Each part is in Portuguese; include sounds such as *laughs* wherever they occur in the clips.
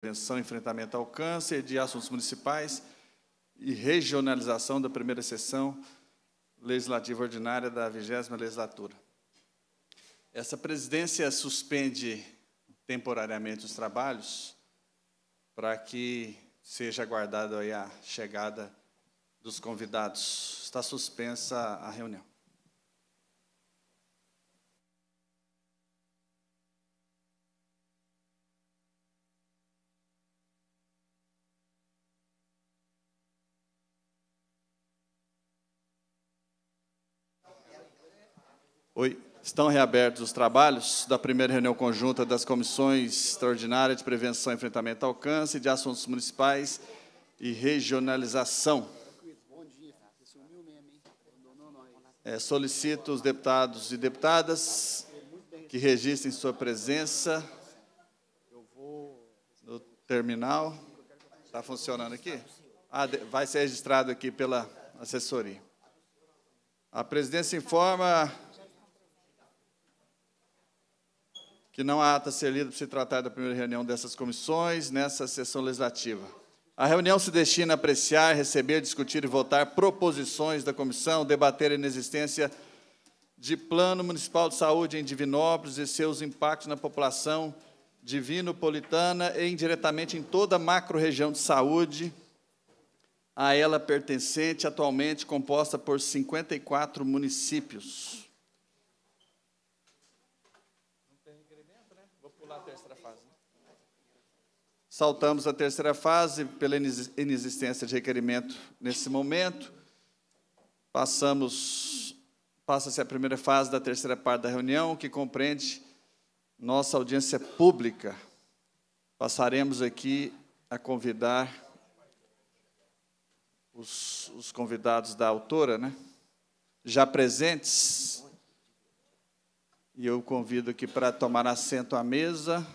Prevenção e Enfrentamento ao Câncer, de Assuntos Municipais e Regionalização da primeira sessão legislativa ordinária da vigésima legislatura. Essa presidência suspende temporariamente os trabalhos para que seja aguardada a chegada dos convidados. Está suspensa a reunião. Oi. Estão reabertos os trabalhos da primeira reunião conjunta das Comissões Extraordinárias de Prevenção e Enfrentamento ao Câncer, de Assuntos Municipais e Regionalização. É, solicito os deputados e deputadas que registrem sua presença no terminal. Está funcionando aqui? Ah, vai ser registrado aqui pela assessoria. A presidência informa que não há ata ser lida para se tratar da primeira reunião dessas comissões nessa sessão legislativa. A reunião se destina a apreciar, receber, discutir e votar proposições da comissão, debater a inexistência de plano municipal de saúde em Divinópolis e seus impactos na população divinopolitana e indiretamente em toda a macro-região de saúde, a ela pertencente, atualmente composta por 54 municípios. Saltamos a terceira fase pela inexistência de requerimento nesse momento. Passamos passa-se a primeira fase da terceira parte da reunião, que compreende nossa audiência pública. Passaremos aqui a convidar os, os convidados da autora, né? já presentes. E eu convido aqui para tomar assento à mesa.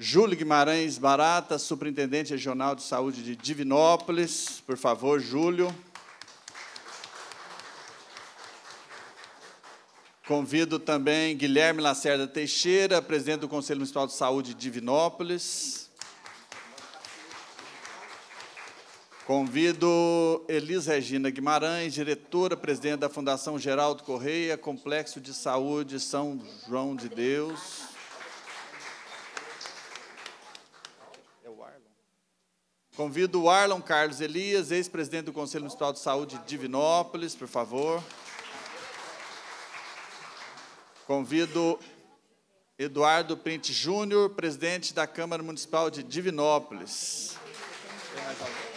Júlio Guimarães Barata, Superintendente Regional de Saúde de Divinópolis. Por favor, Júlio. Convido também Guilherme Lacerda Teixeira, presidente do Conselho Municipal de Saúde de Divinópolis. Convido Elis Regina Guimarães, diretora, presidente da Fundação Geraldo Correia, Complexo de Saúde São João de Deus. Convido o Arlon Carlos Elias, ex-presidente do Conselho Municipal de Saúde de Divinópolis, por favor. Convido Eduardo Print Júnior, presidente da Câmara Municipal de Divinópolis. Tem mais alguém?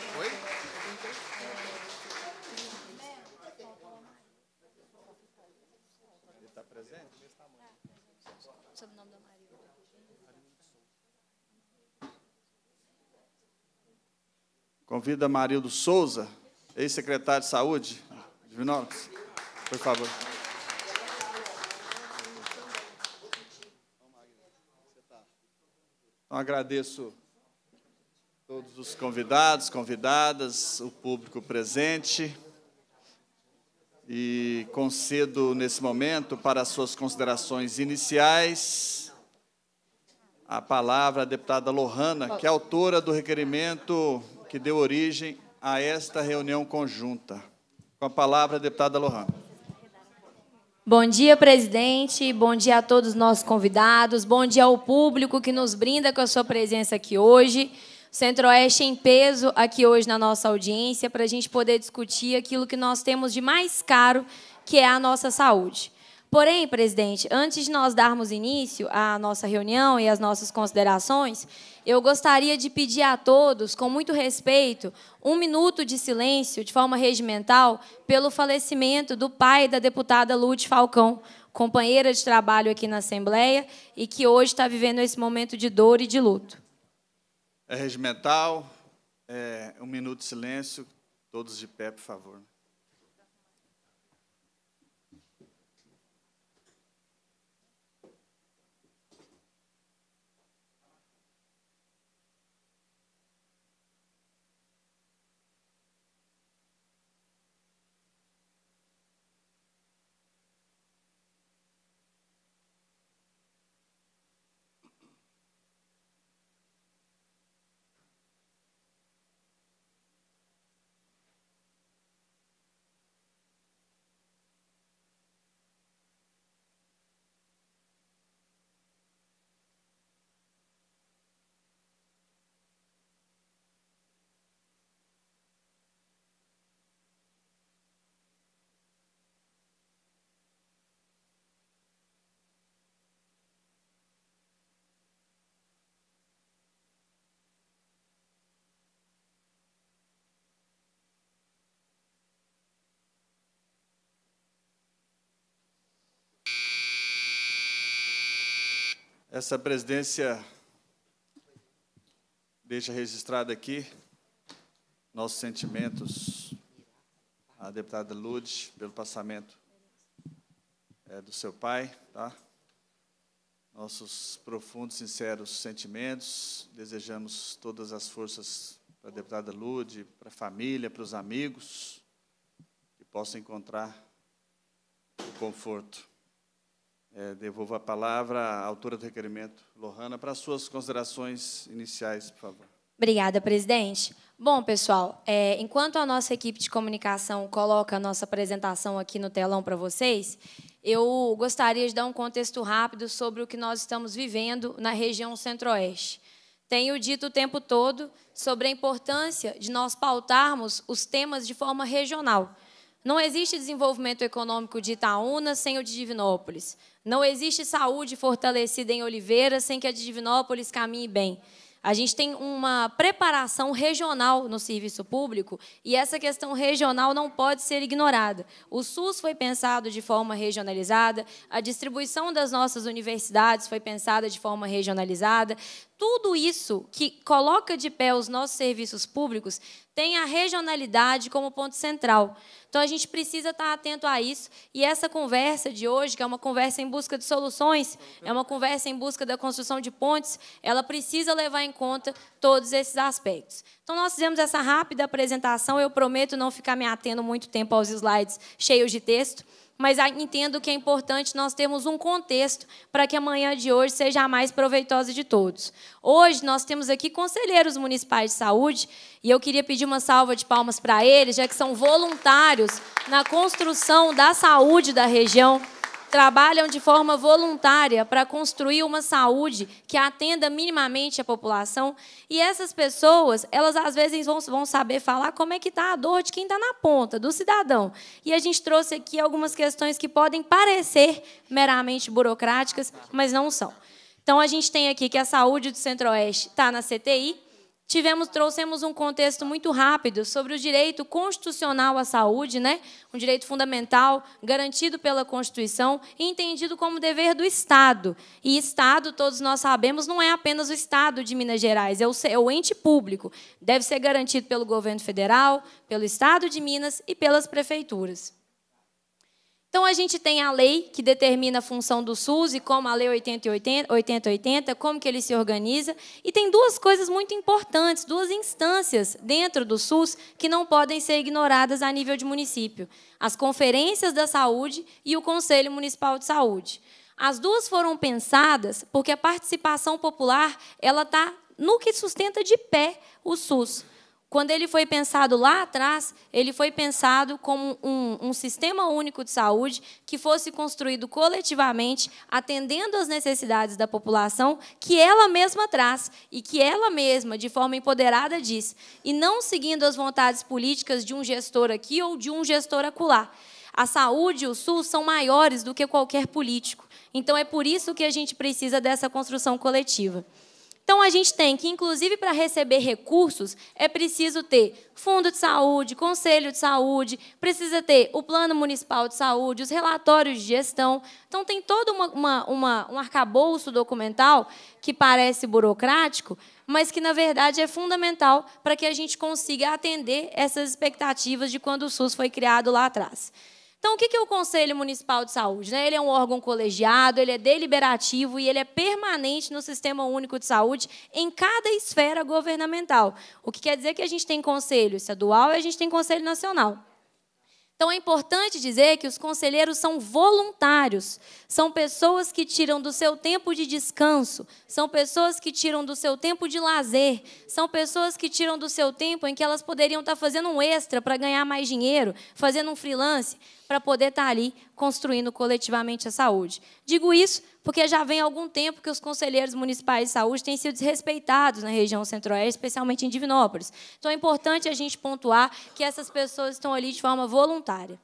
Convida Marildo Souza, ex-secretário de Saúde por favor. Então, agradeço todos os convidados, convidadas, o público presente. E concedo nesse momento para suas considerações iniciais a palavra à deputada Lohana, que é autora do requerimento que deu origem a esta reunião conjunta. Com a palavra, a deputada Lohan. Bom dia, presidente. Bom dia a todos os nossos convidados. Bom dia ao público que nos brinda com a sua presença aqui hoje. Centro-Oeste em peso aqui hoje na nossa audiência para a gente poder discutir aquilo que nós temos de mais caro, que é a nossa saúde. Porém, presidente, antes de nós darmos início à nossa reunião e às nossas considerações, eu gostaria de pedir a todos, com muito respeito, um minuto de silêncio, de forma regimental, pelo falecimento do pai da deputada Lute Falcão, companheira de trabalho aqui na Assembleia e que hoje está vivendo esse momento de dor e de luto. É regimental, é um minuto de silêncio, todos de pé, por favor. Essa presidência deixa registrado aqui nossos sentimentos à deputada Lude pelo passamento é, do seu pai, tá? Nossos profundos, sinceros sentimentos. Desejamos todas as forças para a deputada Lude, para a família, para os amigos, que possam encontrar o conforto é, devolvo a palavra à autora do requerimento, Lohana, para suas considerações iniciais, por favor. Obrigada, presidente. Bom, pessoal, é, enquanto a nossa equipe de comunicação coloca a nossa apresentação aqui no telão para vocês, eu gostaria de dar um contexto rápido sobre o que nós estamos vivendo na região centro-oeste. Tenho dito o tempo todo sobre a importância de nós pautarmos os temas de forma regional. Não existe desenvolvimento econômico de Itaúna sem o de Divinópolis. Não existe saúde fortalecida em Oliveira sem que a de Divinópolis caminhe bem. A gente tem uma preparação regional no serviço público e essa questão regional não pode ser ignorada. O SUS foi pensado de forma regionalizada, a distribuição das nossas universidades foi pensada de forma regionalizada. Tudo isso que coloca de pé os nossos serviços públicos tem a regionalidade como ponto central. Então a gente precisa estar atento a isso. E essa conversa de hoje, que é uma conversa em busca de soluções, é uma conversa em busca da construção de pontes, ela precisa levar em conta todos esses aspectos. Então nós fizemos essa rápida apresentação. Eu prometo não ficar me atendo muito tempo aos slides cheios de texto mas entendo que é importante nós termos um contexto para que a manhã de hoje seja a mais proveitosa de todos. Hoje nós temos aqui conselheiros municipais de saúde e eu queria pedir uma salva de palmas para eles, já que são voluntários na construção da saúde da região trabalham de forma voluntária para construir uma saúde que atenda minimamente a população. E essas pessoas, elas às vezes vão, vão saber falar como é que está a dor de quem está na ponta, do cidadão. E a gente trouxe aqui algumas questões que podem parecer meramente burocráticas, mas não são. Então, a gente tem aqui que a saúde do Centro-Oeste está na CTI, tivemos trouxemos um contexto muito rápido sobre o direito constitucional à saúde, né? Um direito fundamental garantido pela Constituição e entendido como dever do Estado. E Estado, todos nós sabemos, não é apenas o Estado de Minas Gerais, é o, é o ente público. Deve ser garantido pelo governo federal, pelo Estado de Minas e pelas prefeituras. Então a gente tem a lei que determina a função do SUS e como a lei 8080, como que ele se organiza, e tem duas coisas muito importantes, duas instâncias dentro do SUS que não podem ser ignoradas a nível de município: as conferências da saúde e o Conselho Municipal de Saúde. As duas foram pensadas porque a participação popular ela está no que sustenta de pé o SUS. Quando ele foi pensado lá atrás, ele foi pensado como um, um, sistema único de saúde que fosse construído coletivamente, atendendo às necessidades da população que ela mesma traz e que ela mesma, de forma empoderada, diz, e não seguindo as vontades políticas de um gestor aqui ou de um gestor acolá. A saúde e o SUS são maiores do que qualquer político. Então, é por isso que a gente precisa dessa construção coletiva. Então a gente tem que, inclusive para receber recursos, é preciso ter fundo de saúde, conselho de saúde, precisa ter o plano municipal de saúde, os relatórios de gestão. Então tem todo uma, uma, uma um arcabouço documental que parece burocrático, mas que na verdade é fundamental para que a gente consiga atender essas expectativas de quando o SUS foi criado lá atrás. Então, o que é o Conselho Municipal de Saúde? Né? Ele é um órgão colegiado, ele é deliberativo e ele é permanente no Sistema Único de Saúde em cada esfera governamental. O que quer dizer que a gente tem conselho estadual e a gente tem conselho nacional. Então é importante dizer que os conselheiros são voluntários, são pessoas que tiram do seu tempo de descanso, são pessoas que tiram do seu tempo de lazer, são pessoas que tiram do seu tempo em que elas poderiam estar fazendo um extra para ganhar mais dinheiro, fazendo um freelance, para poder estar ali construindo coletivamente a saúde. Digo isso porque já vem algum tempo que os conselheiros municipais de saúde têm sido desrespeitados na região centro-oeste, especialmente em Divinópolis. Então, é importante a gente pontuar que essas pessoas estão ali de forma voluntária.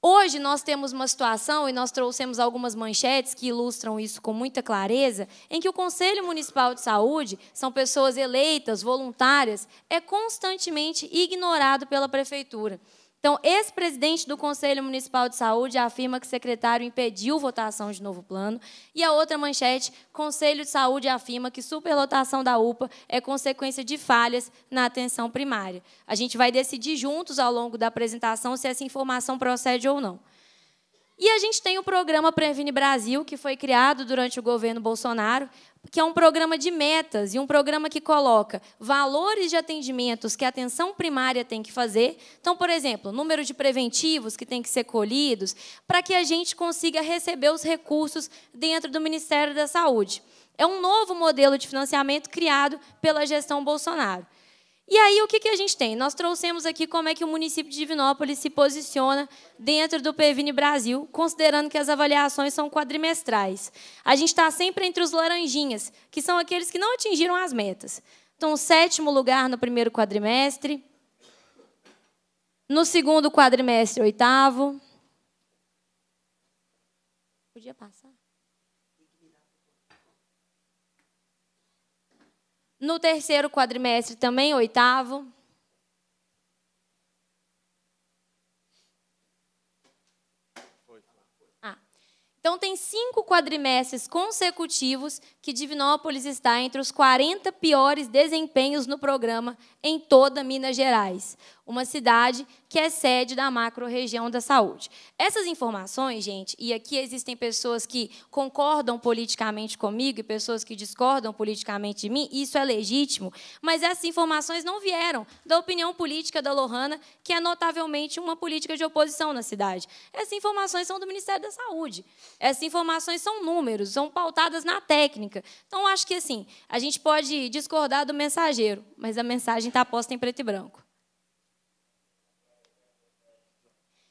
Hoje nós temos uma situação, e nós trouxemos algumas manchetes que ilustram isso com muita clareza, em que o Conselho Municipal de Saúde, são pessoas eleitas, voluntárias, é constantemente ignorado pela Prefeitura. Então, ex-presidente do Conselho Municipal de Saúde afirma que o secretário impediu votação de novo plano. E a outra manchete, Conselho de Saúde afirma que superlotação da UPA é consequência de falhas na atenção primária. A gente vai decidir juntos ao longo da apresentação se essa informação procede ou não. E a gente tem o programa Previne Brasil, que foi criado durante o governo Bolsonaro, que é um programa de metas e um programa que coloca valores de atendimentos que a atenção primária tem que fazer. Então, por exemplo, número de preventivos que tem que ser colhidos, para que a gente consiga receber os recursos dentro do Ministério da Saúde. É um novo modelo de financiamento criado pela gestão Bolsonaro. E aí, o que, que a gente tem? Nós trouxemos aqui como é que o município de Divinópolis se posiciona dentro do PVNI Brasil, considerando que as avaliações são quadrimestrais. A gente está sempre entre os laranjinhas, que são aqueles que não atingiram as metas. Então, sétimo lugar no primeiro quadrimestre, no segundo quadrimestre, oitavo. Podia passar. No terceiro quadrimestre também, oitavo. Ah. Então, tem cinco quadrimestres consecutivos que Divinópolis está entre os 40 piores desempenhos no programa em toda Minas Gerais uma cidade que é sede da macro-região da saúde. Essas informações, gente, e aqui existem pessoas que concordam politicamente comigo e pessoas que discordam politicamente de mim, isso é legítimo, mas essas informações não vieram da opinião política da Lohana, que é notavelmente uma política de oposição na cidade. Essas informações são do Ministério da Saúde. Essas informações são números, são pautadas na técnica. Então, acho que, assim, a gente pode discordar do mensageiro, mas a mensagem está posta em preto e branco.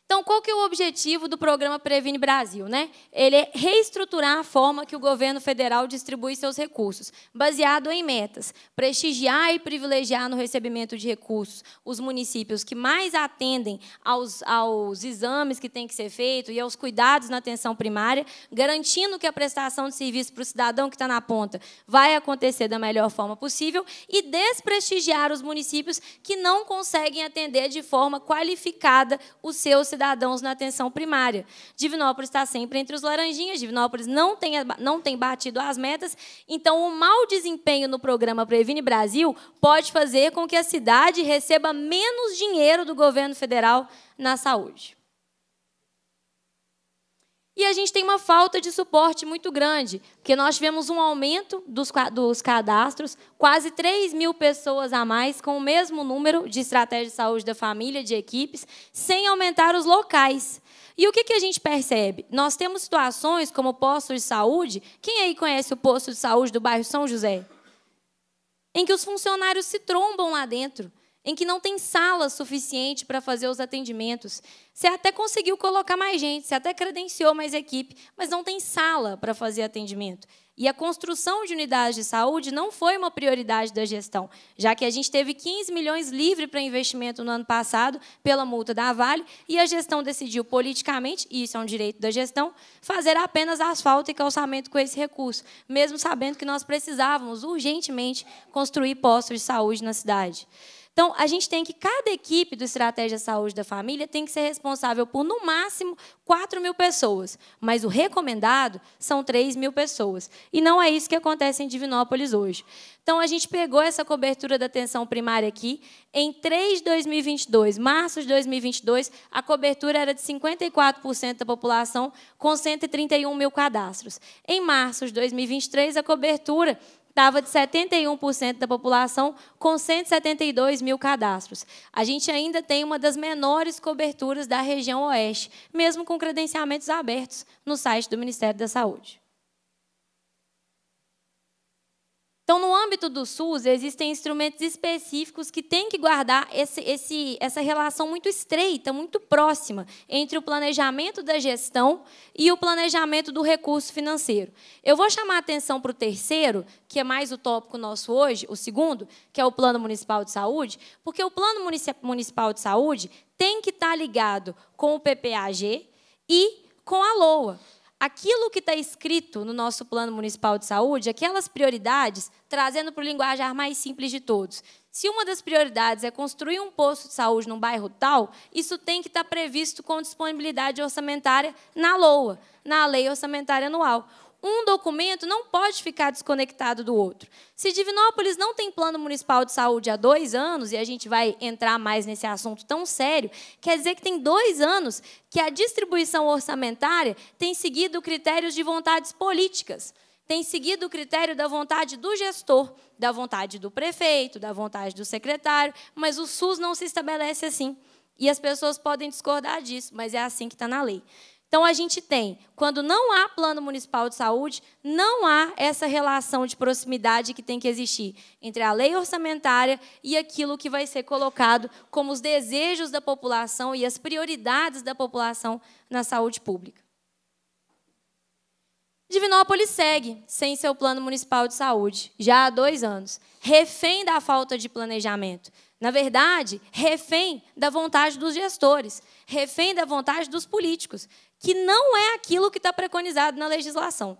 Então, qual que é o objetivo do programa Previne Brasil? Né? Ele é reestruturar a forma que o governo federal distribui seus recursos, baseado em metas, prestigiar e privilegiar no recebimento de recursos os municípios que mais atendem aos, aos exames que têm que ser feitos e aos cuidados na atenção primária, garantindo que a prestação de serviço para o cidadão que está na ponta vai acontecer da melhor forma possível e desprestigiar os municípios que não conseguem atender de forma qualificada os seus cidadãos na atenção primária. Divinópolis está sempre entre os laranjinhas, Divinópolis não tem, não tem batido as metas, então o mau desempenho no programa Previne Brasil pode fazer com que a cidade receba menos dinheiro do governo federal na saúde. E a gente tem uma falta de suporte muito grande, porque nós tivemos um aumento dos, dos cadastros, quase 3 mil pessoas a mais com o mesmo número de estratégia de saúde da família, de equipes, sem aumentar os locais. E o que, que a gente percebe? Nós temos situações como posto de saúde. Quem aí conhece o posto de saúde do bairro São José? Em que os funcionários se trombam lá dentro em que não tem sala suficiente para fazer os atendimentos. Você até conseguiu colocar mais gente, você até credenciou mais equipe, mas não tem sala para fazer atendimento. E a construção de unidades de saúde não foi uma prioridade da gestão, já que a gente teve 15 milhões livre para investimento no ano passado pela multa da Vale, e a gestão decidiu politicamente, e isso é um direito da gestão, fazer apenas asfalto e calçamento com esse recurso, mesmo sabendo que nós precisávamos urgentemente construir postos de saúde na cidade. Então, a gente tem que, cada equipe do Estratégia Saúde da Família tem que ser responsável por, no máximo, 4 mil pessoas. Mas o recomendado são 3 mil pessoas. E não é isso que acontece em Divinópolis hoje. Então, a gente pegou essa cobertura da atenção primária aqui. Em 3 de 2022, março de 2022, a cobertura era de 54% da população, com 131 mil cadastros. Em março de 2023, a cobertura dava de 71% da população com 172 mil cadastros. A gente ainda tem uma das menores coberturas da região oeste, mesmo com credenciamentos abertos no site do Ministério da Saúde. Então, no âmbito do SUS, existem instrumentos específicos que têm que guardar esse, esse, essa relação muito estreita, muito próxima, entre o planejamento da gestão e o planejamento do recurso financeiro. Eu vou chamar a atenção para o terceiro, que é mais o tópico nosso hoje, o segundo, que é o Plano Municipal de Saúde, porque o Plano Municipal de Saúde tem que estar ligado com o PPAG e com a LOA aquilo que está escrito no nosso plano municipal de saúde, aquelas prioridades, trazendo para o linguajar mais simples de todos. Se uma das prioridades é construir um posto de saúde num bairro tal, isso tem que estar tá previsto com disponibilidade orçamentária na LOA, na Lei Orçamentária Anual um documento não pode ficar desconectado do outro. Se Divinópolis não tem plano municipal de saúde há dois anos, e a gente vai entrar mais nesse assunto tão sério, quer dizer que tem dois anos que a distribuição orçamentária tem seguido critérios de vontades políticas tem seguido o critério da vontade do gestor, da vontade do prefeito, da vontade do secretário, mas o SUS não se estabelece assim. E as pessoas podem discordar disso, mas é assim que está na lei. Então, a gente tem, quando não há plano municipal de saúde, não há essa relação de proximidade que tem que existir entre a lei orçamentária e aquilo que vai ser colocado como os desejos da população e as prioridades da população na saúde pública. Divinópolis segue sem seu plano municipal de saúde, já há dois anos, refém da falta de planejamento. Na verdade, refém da vontade dos gestores, refém da vontade dos políticos, que não é aquilo que está preconizado na legislação.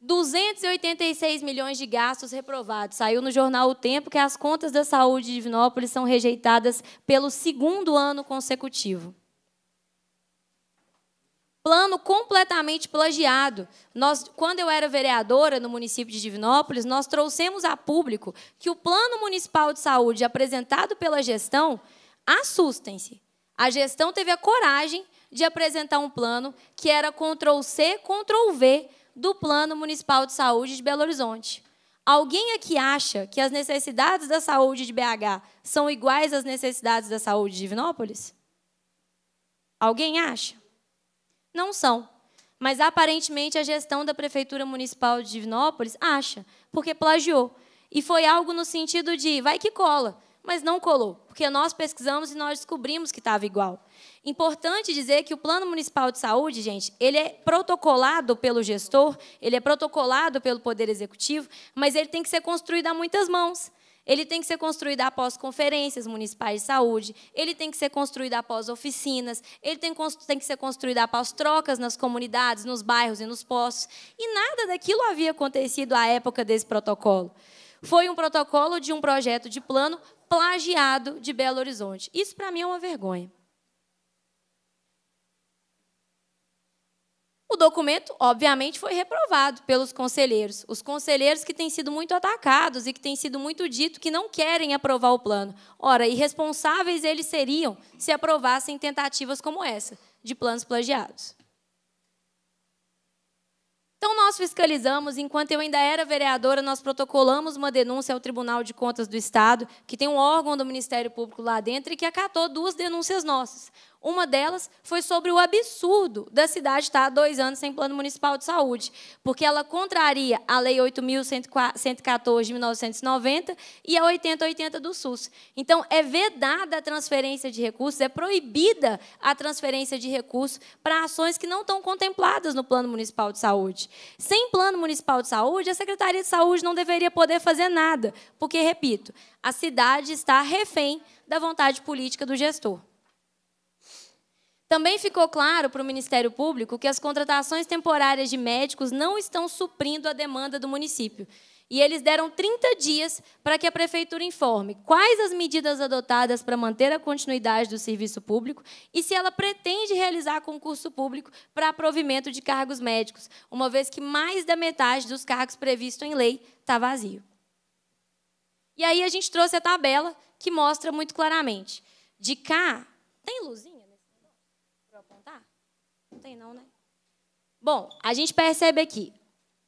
286 milhões de gastos reprovados. Saiu no jornal O Tempo que as contas da saúde de Divinópolis são rejeitadas pelo segundo ano consecutivo. Plano completamente plagiado. Nós, quando eu era vereadora no município de Divinópolis, nós trouxemos a público que o Plano Municipal de Saúde apresentado pela gestão, assustem-se, a gestão teve a coragem de apresentar um plano que era Ctrl-C, Ctrl-V do Plano Municipal de Saúde de Belo Horizonte. Alguém aqui acha que as necessidades da saúde de BH são iguais às necessidades da saúde de Divinópolis? Alguém acha? Não são. Mas aparentemente a gestão da Prefeitura Municipal de Divinópolis acha, porque plagiou. E foi algo no sentido de vai que cola mas não colou, porque nós pesquisamos e nós descobrimos que estava igual. Importante dizer que o Plano Municipal de Saúde, gente, ele é protocolado pelo gestor, ele é protocolado pelo Poder Executivo, mas ele tem que ser construído a muitas mãos. Ele tem que ser construído após conferências municipais de saúde, ele tem que ser construído após oficinas, ele tem, tem que ser construído após trocas nas comunidades, nos bairros e nos postos. E nada daquilo havia acontecido à época desse protocolo. Foi um protocolo de um projeto de plano plagiado de Belo Horizonte. Isso para mim é uma vergonha. O documento, obviamente, foi reprovado pelos conselheiros. Os conselheiros que têm sido muito atacados e que têm sido muito dito que não querem aprovar o plano. Ora, irresponsáveis eles seriam se aprovassem tentativas como essa, de planos plagiados. Então, nós fiscalizamos, enquanto eu ainda era vereadora, nós protocolamos uma denúncia ao Tribunal de Contas do Estado, que tem um órgão do Ministério Público lá dentro, e que acatou duas denúncias nossas. Uma delas foi sobre o absurdo da cidade estar há dois anos sem plano municipal de saúde, porque ela contraria a Lei 8.114 de 1990 e a 8080 do SUS. Então, é vedada a transferência de recursos, é proibida a transferência de recursos para ações que não estão contempladas no plano municipal de saúde. Sem plano municipal de saúde, a Secretaria de Saúde não deveria poder fazer nada, porque, repito, a cidade está refém da vontade política do gestor. Também ficou claro para o Ministério Público que as contratações temporárias de médicos não estão suprindo a demanda do município. E eles deram 30 dias para que a prefeitura informe quais as medidas adotadas para manter a continuidade do serviço público e se ela pretende realizar concurso público para provimento de cargos médicos, uma vez que mais da metade dos cargos previstos em lei está vazio. E aí a gente trouxe a tabela que mostra muito claramente. De cá, tem luzinha? tem não, né? Bom, a gente percebe aqui.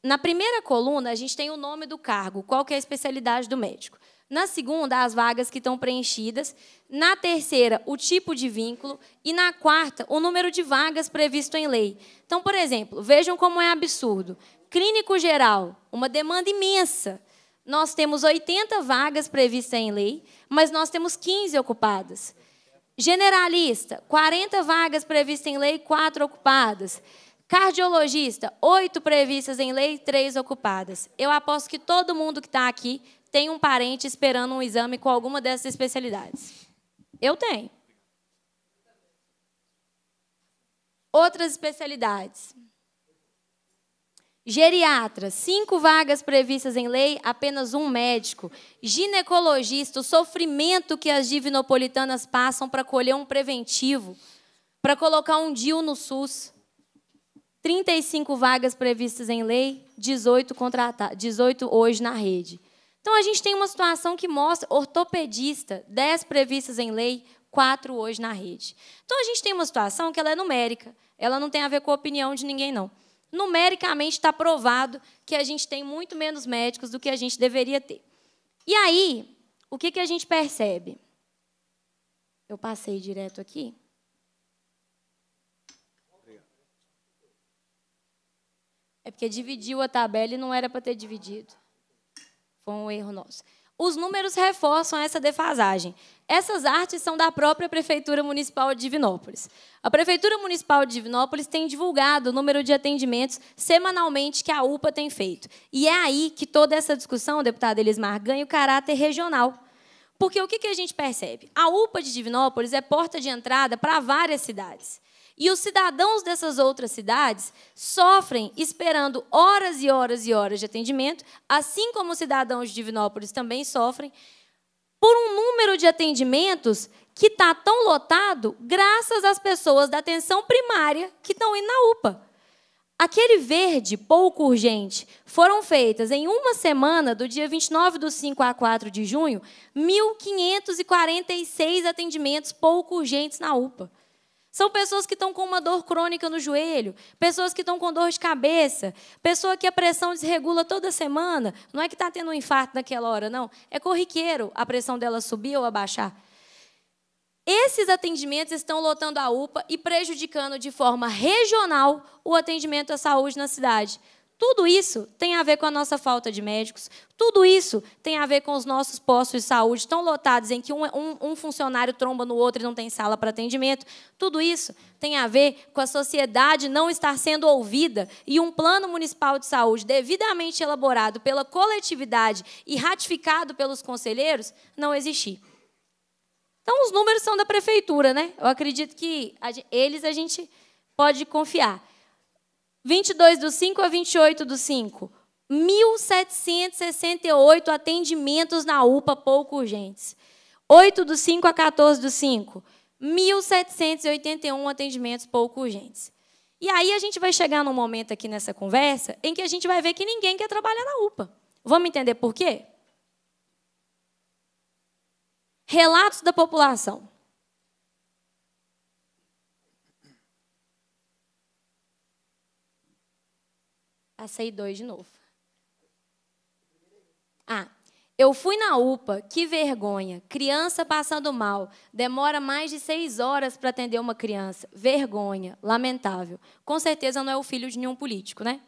Na primeira coluna, a gente tem o nome do cargo, qual que é a especialidade do médico. Na segunda, as vagas que estão preenchidas. Na terceira, o tipo de vínculo. E na quarta, o número de vagas previsto em lei. Então, por exemplo, vejam como é absurdo. Clínico geral, uma demanda imensa. Nós temos 80 vagas previstas em lei, mas nós temos 15 ocupadas. Generalista, 40 vagas previstas em lei, 4 ocupadas. Cardiologista, 8 previstas em lei, 3 ocupadas. Eu aposto que todo mundo que está aqui tem um parente esperando um exame com alguma dessas especialidades. Eu tenho. Outras especialidades. Geriatra, cinco vagas previstas em lei, apenas um médico. Ginecologista, o sofrimento que as divinopolitanas passam para colher um preventivo, para colocar um DIU no SUS. 35 vagas previstas em lei, 18, contrata 18 hoje na rede. Então, a gente tem uma situação que mostra ortopedista, 10 previstas em lei, 4 hoje na rede. Então, a gente tem uma situação que ela é numérica, ela não tem a ver com a opinião de ninguém, não numericamente está provado que a gente tem muito menos médicos do que a gente deveria ter. E aí, o que, que a gente percebe? Eu passei direto aqui. É porque dividiu a tabela e não era para ter dividido. Foi um erro nosso. Os números reforçam essa defasagem. Essas artes são da própria Prefeitura Municipal de Divinópolis. A Prefeitura Municipal de Divinópolis tem divulgado o número de atendimentos semanalmente que a UPA tem feito. E é aí que toda essa discussão, deputada Elismar, ganha o caráter regional. Porque o que a gente percebe? A UPA de Divinópolis é porta de entrada para várias cidades. E os cidadãos dessas outras cidades sofrem esperando horas e horas e horas de atendimento, assim como os cidadãos de Divinópolis também sofrem, por um número de atendimentos que está tão lotado graças às pessoas da atenção primária que estão indo na UPA. Aquele verde pouco urgente foram feitas em uma semana, do dia 29 do 5 a 4 de junho, 1.546 atendimentos pouco urgentes na UPA. São pessoas que estão com uma dor crônica no joelho, pessoas que estão com dor de cabeça, pessoa que a pressão desregula toda semana. Não é que está tendo um infarto naquela hora, não. É corriqueiro a pressão dela subir ou abaixar. Esses atendimentos estão lotando a UPA e prejudicando de forma regional o atendimento à saúde na cidade. Tudo isso tem a ver com a nossa falta de médicos, tudo isso tem a ver com os nossos postos de saúde tão lotados em que um, um, um funcionário tromba no outro e não tem sala para atendimento. Tudo isso tem a ver com a sociedade não estar sendo ouvida e um plano municipal de saúde devidamente elaborado pela coletividade e ratificado pelos conselheiros não existir. Então, os números são da prefeitura, né? Eu acredito que a, eles a gente pode confiar. 22 do 5 a 28 do 5. 1.768 atendimentos na UPA pouco urgentes. 8 do 5 a 14 do 5. 1.781 atendimentos pouco urgentes. E aí a gente vai chegar num momento aqui nessa conversa em que a gente vai ver que ninguém quer trabalhar na UPA. Vamos entender por quê? Relatos da população. Passei dois de novo. Ah, eu fui na UPA, que vergonha. Criança passando mal. Demora mais de seis horas para atender uma criança. Vergonha, lamentável. Com certeza não é o filho de nenhum político, né?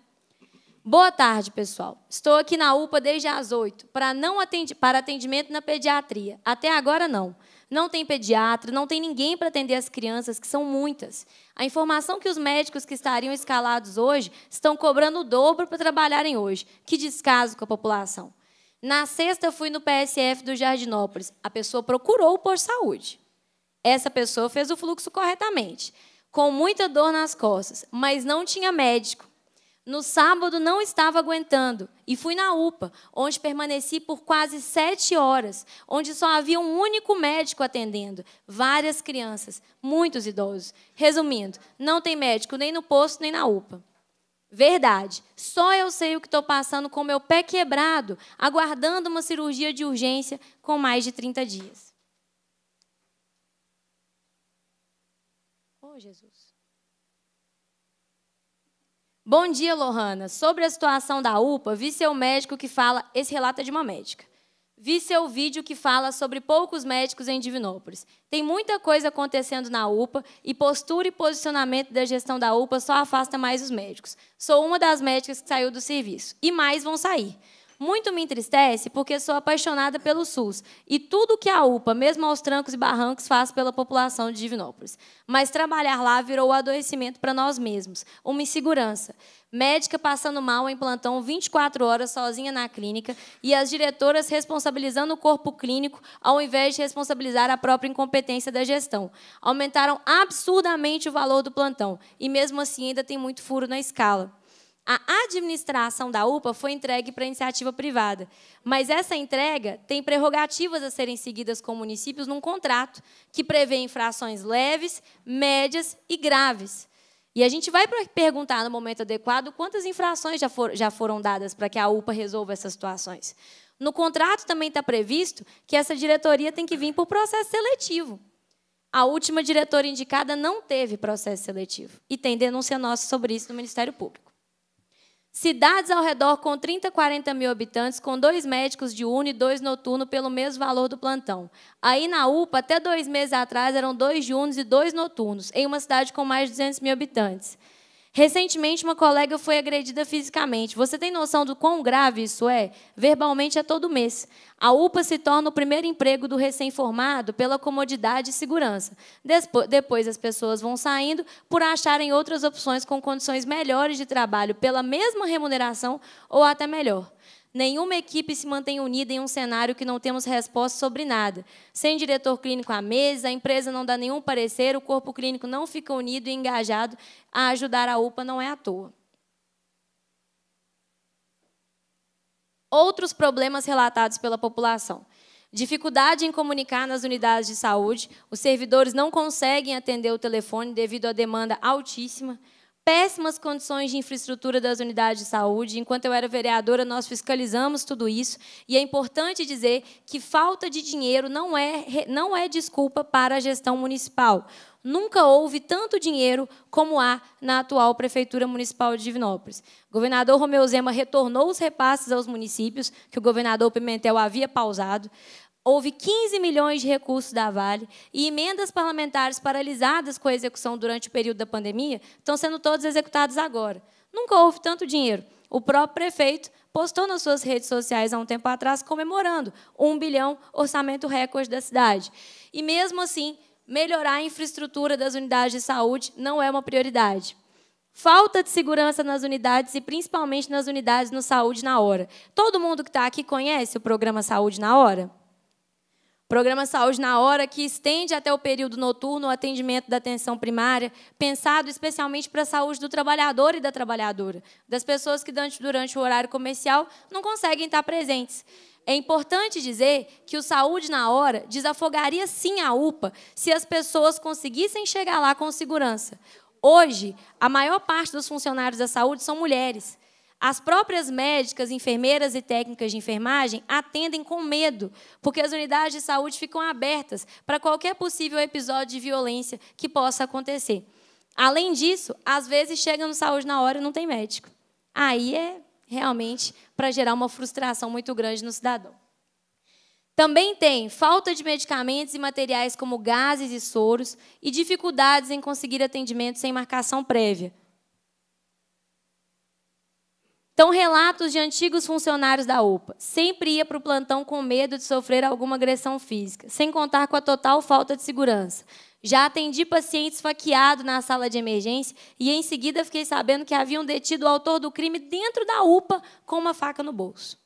Boa tarde, pessoal. Estou aqui na UPA desde as oito, para, não atendi para atendimento na pediatria. Até agora, não não tem pediatra, não tem ninguém para atender as crianças, que são muitas. A informação que os médicos que estariam escalados hoje estão cobrando o dobro para trabalharem hoje. Que descaso com a população. Na sexta, eu fui no PSF do Jardinópolis. A pessoa procurou o saúde. Essa pessoa fez o fluxo corretamente, com muita dor nas costas, mas não tinha médico. No sábado não estava aguentando e fui na UPA, onde permaneci por quase sete horas, onde só havia um único médico atendendo, várias crianças, muitos idosos. Resumindo, não tem médico nem no posto nem na UPA. Verdade, só eu sei o que estou passando com meu pé quebrado, aguardando uma cirurgia de urgência com mais de 30 dias. Oh, Jesus. Bom dia, Lohana. Sobre a situação da UPA, vi seu médico que fala. Esse relato é de uma médica. Vi seu vídeo que fala sobre poucos médicos em Divinópolis. Tem muita coisa acontecendo na UPA e postura e posicionamento da gestão da UPA só afasta mais os médicos. Sou uma das médicas que saiu do serviço. E mais vão sair. Muito me entristece porque sou apaixonada pelo SUS e tudo que a UPA, mesmo aos trancos e barrancos, faz pela população de Divinópolis. Mas trabalhar lá virou adoecimento para nós mesmos, uma insegurança. Médica passando mal em plantão 24 horas sozinha na clínica e as diretoras responsabilizando o corpo clínico ao invés de responsabilizar a própria incompetência da gestão. Aumentaram absurdamente o valor do plantão e mesmo assim ainda tem muito furo na escala. A administração da UPA foi entregue para iniciativa privada, mas essa entrega tem prerrogativas a serem seguidas com municípios num contrato que prevê infrações leves, médias e graves. E a gente vai perguntar no momento adequado quantas infrações já, for, já foram dadas para que a UPA resolva essas situações. No contrato também está previsto que essa diretoria tem que vir por processo seletivo. A última diretora indicada não teve processo seletivo e tem denúncia nossa sobre isso no Ministério Público. Cidades ao redor com 30, 40 mil habitantes, com dois médicos de uno e dois noturno pelo mesmo valor do plantão. Aí na UPA, até dois meses atrás, eram dois diurnos e dois noturnos, em uma cidade com mais de 200 mil habitantes. Recentemente, uma colega foi agredida fisicamente. Você tem noção do quão grave isso é? Verbalmente é todo mês. A UPA se torna o primeiro emprego do recém-formado pela comodidade e segurança. Depois as pessoas vão saindo por acharem outras opções com condições melhores de trabalho pela mesma remuneração ou até melhor. Nenhuma equipe se mantém unida em um cenário que não temos resposta sobre nada. Sem diretor clínico à mesa, a empresa não dá nenhum parecer, o corpo clínico não fica unido e engajado a ajudar a UPA, não é à toa. Outros problemas relatados pela população. Dificuldade em comunicar nas unidades de saúde, os servidores não conseguem atender o telefone devido à demanda altíssima péssimas condições de infraestrutura das unidades de saúde. Enquanto eu era vereadora, nós fiscalizamos tudo isso. E é importante dizer que falta de dinheiro não é, não é desculpa para a gestão municipal. Nunca houve tanto dinheiro como há na atual Prefeitura Municipal de Divinópolis. O governador Romeu Zema retornou os repasses aos municípios, que o governador Pimentel havia pausado. Houve 15 milhões de recursos da Vale e emendas parlamentares paralisadas com a execução durante o período da pandemia estão sendo todos executados agora. Nunca houve tanto dinheiro. O próprio prefeito postou nas suas redes sociais há um tempo atrás comemorando um bilhão orçamento recorde da cidade. E mesmo assim, melhorar a infraestrutura das unidades de saúde não é uma prioridade. Falta de segurança nas unidades e principalmente nas unidades no Saúde na Hora. Todo mundo que está aqui conhece o programa Saúde na Hora? Programa Saúde na Hora, que estende até o período noturno o atendimento da atenção primária, pensado especialmente para a saúde do trabalhador e da trabalhadora, das pessoas que, durante o horário comercial, não conseguem estar presentes. É importante dizer que o Saúde na Hora desafogaria sim a UPA se as pessoas conseguissem chegar lá com segurança. Hoje, a maior parte dos funcionários da saúde são mulheres. As próprias médicas, enfermeiras e técnicas de enfermagem atendem com medo, porque as unidades de saúde ficam abertas para qualquer possível episódio de violência que possa acontecer. Além disso, às vezes chega no saúde na hora e não tem médico. Aí é realmente para gerar uma frustração muito grande no cidadão. Também tem falta de medicamentos e materiais como gases e soros e dificuldades em conseguir atendimento sem marcação prévia. São relatos de antigos funcionários da UPA. Sempre ia para o plantão com medo de sofrer alguma agressão física, sem contar com a total falta de segurança. Já atendi pacientes faqueados na sala de emergência e, em seguida, fiquei sabendo que haviam detido o autor do crime dentro da UPA com uma faca no bolso.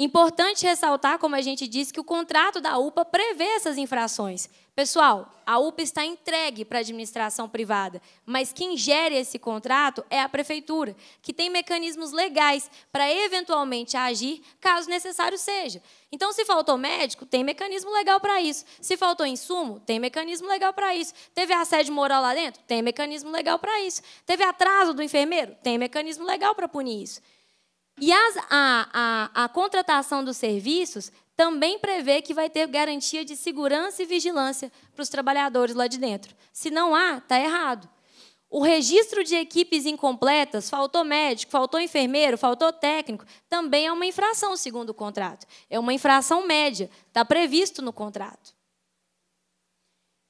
Importante ressaltar, como a gente disse, que o contrato da UPA prevê essas infrações. Pessoal, a UPA está entregue para a administração privada, mas quem gere esse contrato é a prefeitura, que tem mecanismos legais para eventualmente agir, caso necessário seja. Então, se faltou médico, tem mecanismo legal para isso. Se faltou insumo, tem mecanismo legal para isso. Teve assédio moral lá dentro? Tem mecanismo legal para isso. Teve atraso do enfermeiro? Tem mecanismo legal para punir isso. E as, a, a, a contratação dos serviços também prevê que vai ter garantia de segurança e vigilância para os trabalhadores lá de dentro. Se não há, está errado. O registro de equipes incompletas, faltou médico, faltou enfermeiro, faltou técnico, também é uma infração, segundo o contrato. É uma infração média, está previsto no contrato.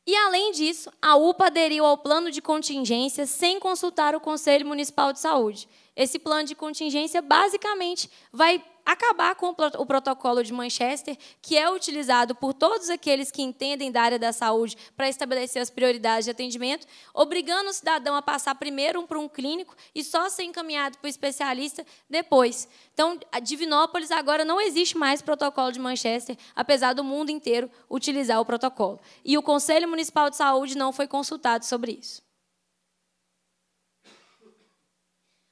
E, além disso, a UPA aderiu ao plano de contingência sem consultar o Conselho Municipal de Saúde. Esse plano de contingência basicamente vai acabar com o protocolo de Manchester, que é utilizado por todos aqueles que entendem da área da saúde para estabelecer as prioridades de atendimento, obrigando o cidadão a passar primeiro para um clínico e só ser encaminhado para o especialista depois. Então, a Divinópolis agora não existe mais protocolo de Manchester, apesar do mundo inteiro utilizar o protocolo. E o Conselho Municipal de Saúde não foi consultado sobre isso.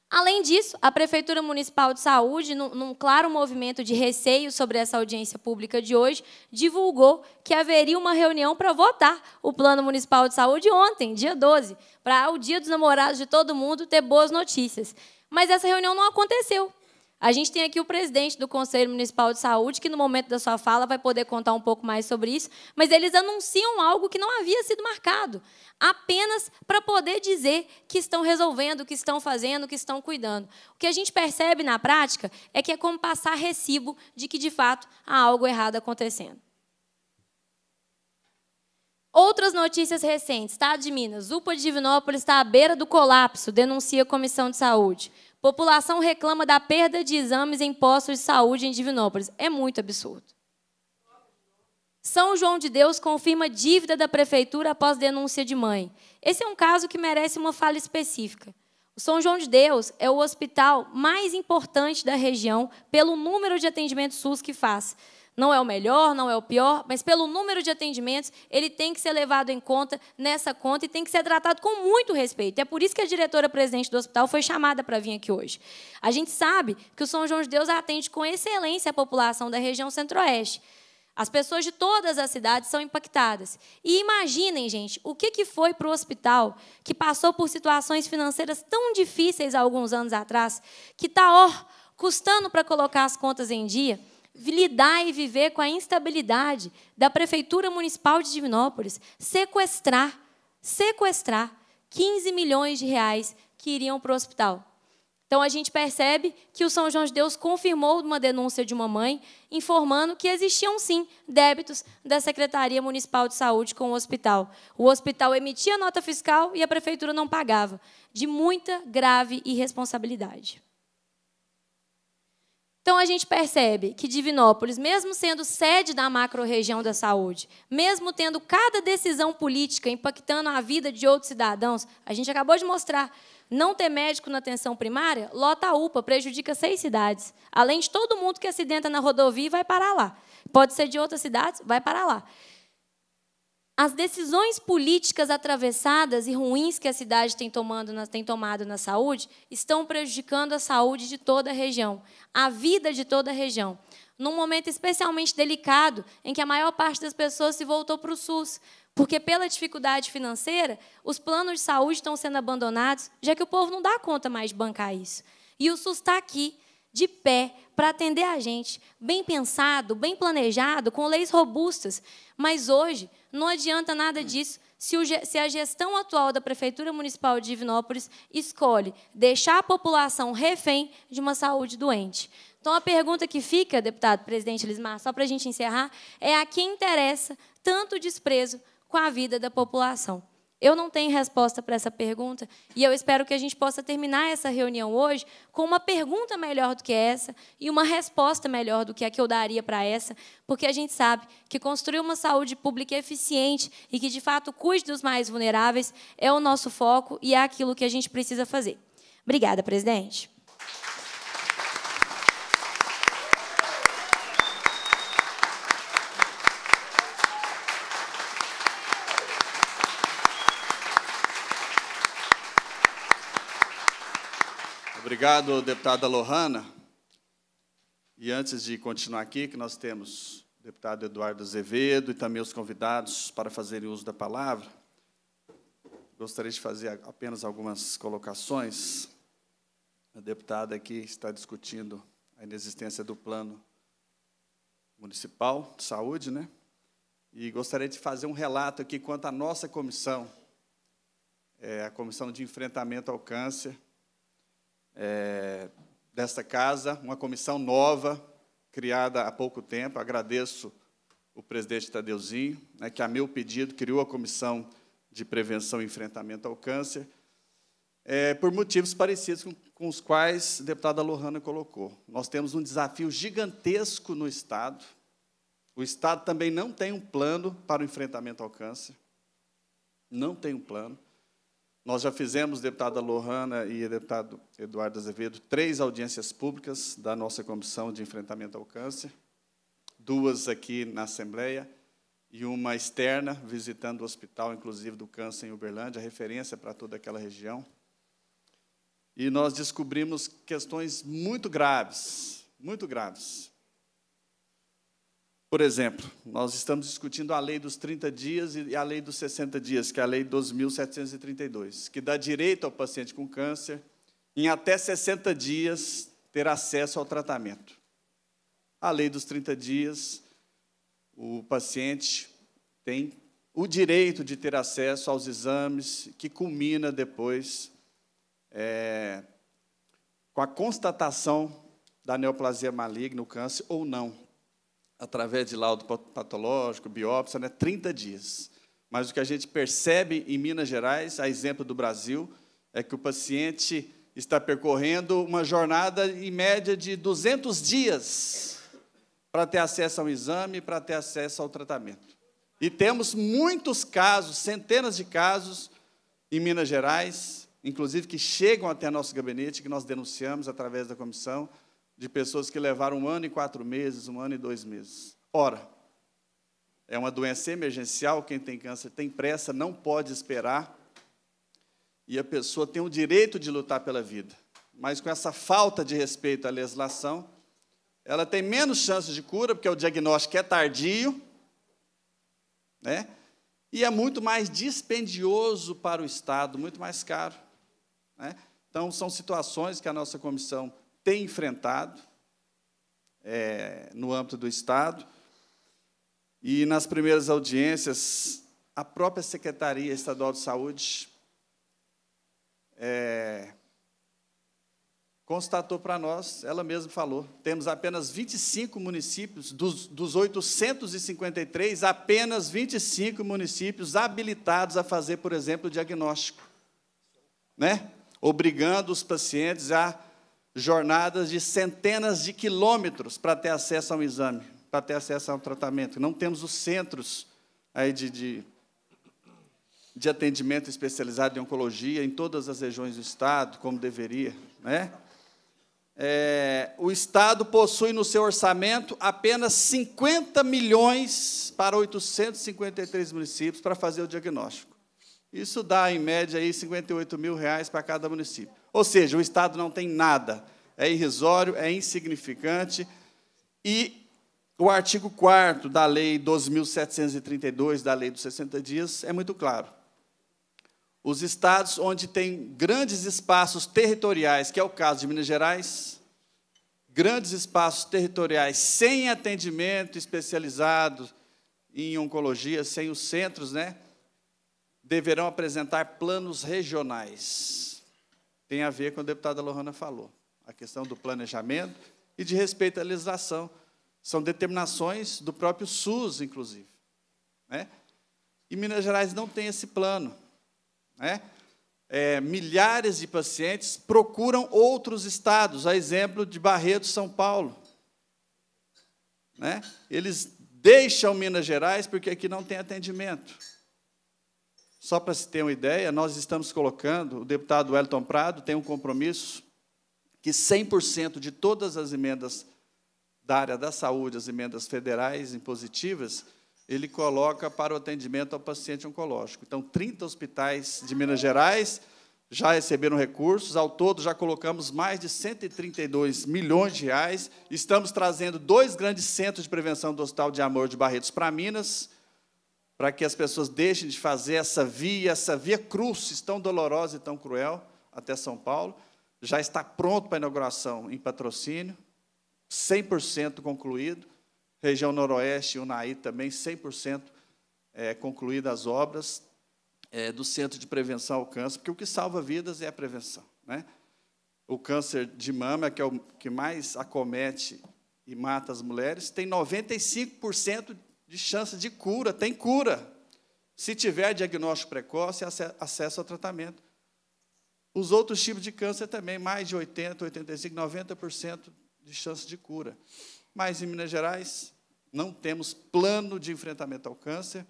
Além disso, a Prefeitura Municipal de Saúde, num, num, claro movimento de receio sobre essa audiência pública de hoje, divulgou que haveria uma reunião para votar o Plano Municipal de Saúde ontem, dia 12, para o Dia dos Namorados de todo mundo ter boas notícias. Mas essa reunião não aconteceu. A gente tem aqui o presidente do Conselho Municipal de Saúde, que no momento da sua fala vai poder contar um pouco mais sobre isso, mas eles anunciam algo que não havia sido marcado, apenas para poder dizer que estão resolvendo, que estão fazendo, que estão cuidando. O que a gente percebe na prática é que é como passar recibo de que, de fato, há algo errado acontecendo. Outras notícias recentes. Estado de Minas. UPA de Divinópolis está à beira do colapso, denuncia a Comissão de Saúde. População reclama da perda de exames em postos de saúde em Divinópolis. É muito absurdo. São João de Deus confirma dívida da prefeitura após denúncia de mãe. Esse é um caso que merece uma fala específica. O São João de Deus é o hospital mais importante da região pelo número de atendimentos SUS que faz. Não é o melhor, não é o pior, mas pelo número de atendimentos, ele tem que ser levado em conta nessa conta e tem que ser tratado com muito respeito. É por isso que a diretora-presidente do hospital foi chamada para vir aqui hoje. A gente sabe que o São João de Deus atende com excelência a população da região centro-oeste. As pessoas de todas as cidades são impactadas. E imaginem, gente, o que, foi para o hospital que passou por situações financeiras tão difíceis há alguns anos atrás, que está, custando para colocar as contas em dia, lidar e viver com a instabilidade da Prefeitura Municipal de Divinópolis sequestrar, sequestrar 15 milhões de reais que iriam para o hospital. Então, a gente percebe que o São João de Deus confirmou uma denúncia de uma mãe informando que existiam, sim, débitos da Secretaria Municipal de Saúde com o hospital. O hospital emitia nota fiscal e a prefeitura não pagava, de muita grave irresponsabilidade. Então a gente percebe que Divinópolis, mesmo sendo sede da macro-região da saúde, mesmo tendo cada decisão política impactando a vida de outros cidadãos, a gente acabou de mostrar, não ter médico na atenção primária lota a UPA, prejudica seis cidades. Além de todo mundo que acidenta na rodovia vai parar lá. Pode ser de outras cidades, vai parar lá as decisões políticas atravessadas e ruins que a cidade tem, tomando tem tomado na saúde estão prejudicando a saúde de toda a região, a vida de toda a região. Num momento especialmente delicado, em que a maior parte das pessoas se voltou para o SUS, porque, pela dificuldade financeira, os planos de saúde estão sendo abandonados, já que o povo não dá conta mais de bancar isso. E o SUS está aqui, de pé para atender a gente, bem pensado, bem planejado, com leis robustas. Mas hoje não adianta nada disso se, o, se a gestão atual da Prefeitura Municipal de Divinópolis escolhe deixar a população refém de uma saúde doente. Então, a pergunta que fica, deputado presidente Lismar, só para a gente encerrar, é a quem interessa tanto desprezo com a vida da população. Eu não tenho resposta para essa pergunta e eu espero que a gente possa terminar essa reunião hoje com uma pergunta melhor do que essa e uma resposta melhor do que a que eu daria para essa, porque a gente sabe que construir uma saúde pública eficiente e que de fato cuide dos mais vulneráveis é o nosso foco e é aquilo que a gente precisa fazer. Obrigada, presidente. Obrigado, deputada Lohana. E antes de continuar aqui, que nós temos o deputado Eduardo Azevedo e também os convidados para fazerem uso da palavra, gostaria de fazer apenas algumas colocações. A deputada aqui está discutindo a inexistência do plano municipal de saúde, né? E gostaria de fazer um relato aqui quanto à nossa comissão, é, a Comissão de Enfrentamento ao Câncer, é, desta casa, uma comissão nova, criada há pouco tempo. Agradeço o presidente Tadeuzinho, né, que, a meu pedido, criou a Comissão de Prevenção e Enfrentamento ao Câncer, é, por motivos parecidos com, com os quais a deputada Lohana colocou. Nós temos um desafio gigantesco no Estado. O Estado também não tem um plano para o enfrentamento ao câncer. Não tem um plano. Nós já fizemos, deputada Lohana e deputado Eduardo Azevedo, três audiências públicas da nossa Comissão de Enfrentamento ao Câncer, duas aqui na Assembleia e uma externa, visitando o Hospital, inclusive, do Câncer em Uberlândia, referência para toda aquela região. E nós descobrimos questões muito graves, muito graves, por exemplo, nós estamos discutindo a lei dos 30 dias e a lei dos 60 dias, que é a lei 12.732, que dá direito ao paciente com câncer, em até 60 dias, ter acesso ao tratamento. A lei dos 30 dias, o paciente tem o direito de ter acesso aos exames, que culmina depois é, com a constatação da neoplasia maligna, o câncer ou não através de laudo patológico, biópsia, né, 30 dias. Mas o que a gente percebe em Minas Gerais, a exemplo do Brasil, é que o paciente está percorrendo uma jornada em média de 200 dias para ter acesso ao exame, para ter acesso ao tratamento. E temos muitos casos, centenas de casos em Minas Gerais, inclusive que chegam até nosso gabinete, que nós denunciamos através da comissão, de pessoas que levaram um ano e quatro meses, um ano e dois meses. Ora, é uma doença emergencial, quem tem câncer tem pressa, não pode esperar, e a pessoa tem o direito de lutar pela vida. Mas com essa falta de respeito à legislação, ela tem menos chances de cura, porque o diagnóstico é tardio, né? e é muito mais dispendioso para o Estado, muito mais caro. Né? Então, são situações que a nossa comissão tem enfrentado é, no âmbito do Estado. E nas primeiras audiências, a própria Secretaria Estadual de Saúde é, constatou para nós, ela mesma falou, temos apenas 25 municípios, dos, dos 853, apenas 25 municípios habilitados a fazer, por exemplo, o diagnóstico, né? obrigando os pacientes a jornadas de centenas de quilômetros para ter acesso a um exame, para ter acesso a um tratamento. Não temos os centros aí de, de, de atendimento especializado em oncologia em todas as regiões do Estado, como deveria. Né? É, o Estado possui no seu orçamento apenas 50 milhões para 853 municípios para fazer o diagnóstico. Isso dá, em média, aí, 58 mil reais para cada município. Ou seja, o Estado não tem nada, é irrisório, é insignificante. E o artigo 4 da Lei 12.732, da Lei dos 60 Dias, é muito claro. Os estados onde tem grandes espaços territoriais, que é o caso de Minas Gerais, grandes espaços territoriais sem atendimento especializado em oncologia, sem os centros, né, deverão apresentar planos regionais tem a ver com o deputado Lohana falou, a questão do planejamento e de respeito à legislação. São determinações do próprio SUS, inclusive. Né? E Minas Gerais não tem esse plano. Né? É, milhares de pacientes procuram outros estados, a exemplo de Barreto, São Paulo. Né? Eles deixam Minas Gerais porque aqui não tem atendimento. Só para se ter uma ideia, nós estamos colocando, o deputado Elton Prado tem um compromisso que 100% de todas as emendas da área da saúde, as emendas federais impositivas, ele coloca para o atendimento ao paciente oncológico. Então, 30 hospitais de Minas Gerais já receberam recursos, ao todo já colocamos mais de 132 milhões de reais. Estamos trazendo dois grandes centros de prevenção do Hospital de Amor de Barretos para Minas, para que as pessoas deixem de fazer essa via, essa via cruz tão dolorosa e tão cruel até São Paulo. Já está pronto para inauguração em patrocínio, 100% concluído. Região Noroeste e Unaí também 100% é, concluídas as obras é, do Centro de Prevenção ao Câncer, porque o que salva vidas é a prevenção. Né? O câncer de mama, que é o que mais acomete e mata as mulheres, tem 95% de chance de cura, tem cura. Se tiver diagnóstico precoce, acesso ao tratamento. Os outros tipos de câncer também, mais de 80%, 85%, 90% de chance de cura. Mas em Minas Gerais, não temos plano de enfrentamento ao câncer,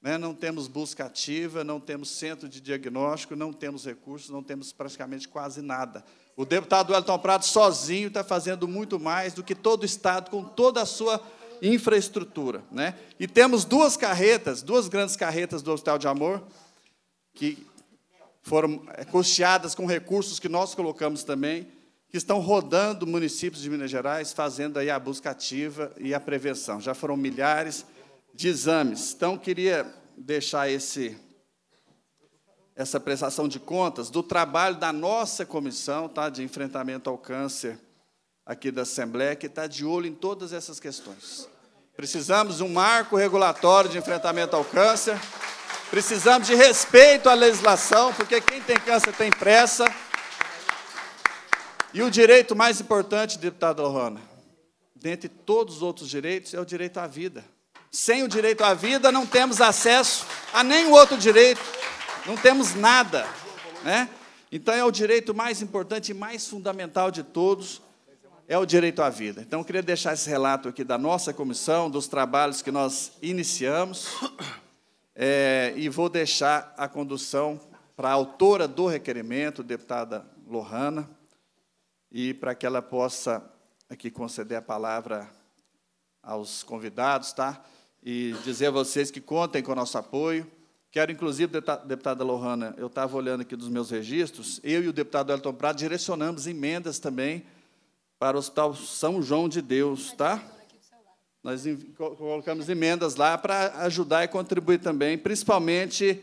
né? não temos busca ativa, não temos centro de diagnóstico, não temos recursos, não temos praticamente quase nada. O deputado Elton Prado sozinho está fazendo muito mais do que todo o Estado, com toda a sua infraestrutura. Né? E temos duas carretas, duas grandes carretas do Hospital de Amor, que foram é, custeadas com recursos que nós colocamos também, que estão rodando municípios de Minas Gerais, fazendo aí a busca ativa e a prevenção. Já foram milhares de exames. Então, queria deixar esse, essa prestação de contas do trabalho da nossa comissão tá, de enfrentamento ao câncer aqui da Assembleia que está de olho em todas essas questões. Precisamos de um marco regulatório de enfrentamento ao câncer, precisamos de respeito à legislação, porque quem tem câncer tem pressa. E o direito mais importante, deputado Rona, dentre todos os outros direitos, é o direito à vida. Sem o direito à vida, não temos acesso a nenhum outro direito, não temos nada. Né? Então, é o direito mais importante e mais fundamental de todos, é o direito à vida. Então, eu queria deixar esse relato aqui da nossa comissão, dos trabalhos que nós iniciamos, é, e vou deixar a condução para a autora do requerimento, deputada Lohana, e para que ela possa aqui conceder a palavra aos convidados, tá? E dizer a vocês que contem com o nosso apoio. Quero, inclusive, deputada Lohana, eu estava olhando aqui dos meus registros, eu e o deputado Elton Prado direcionamos emendas também para o Hospital São João de Deus, tá? Nós colocamos emendas lá para ajudar e contribuir também, principalmente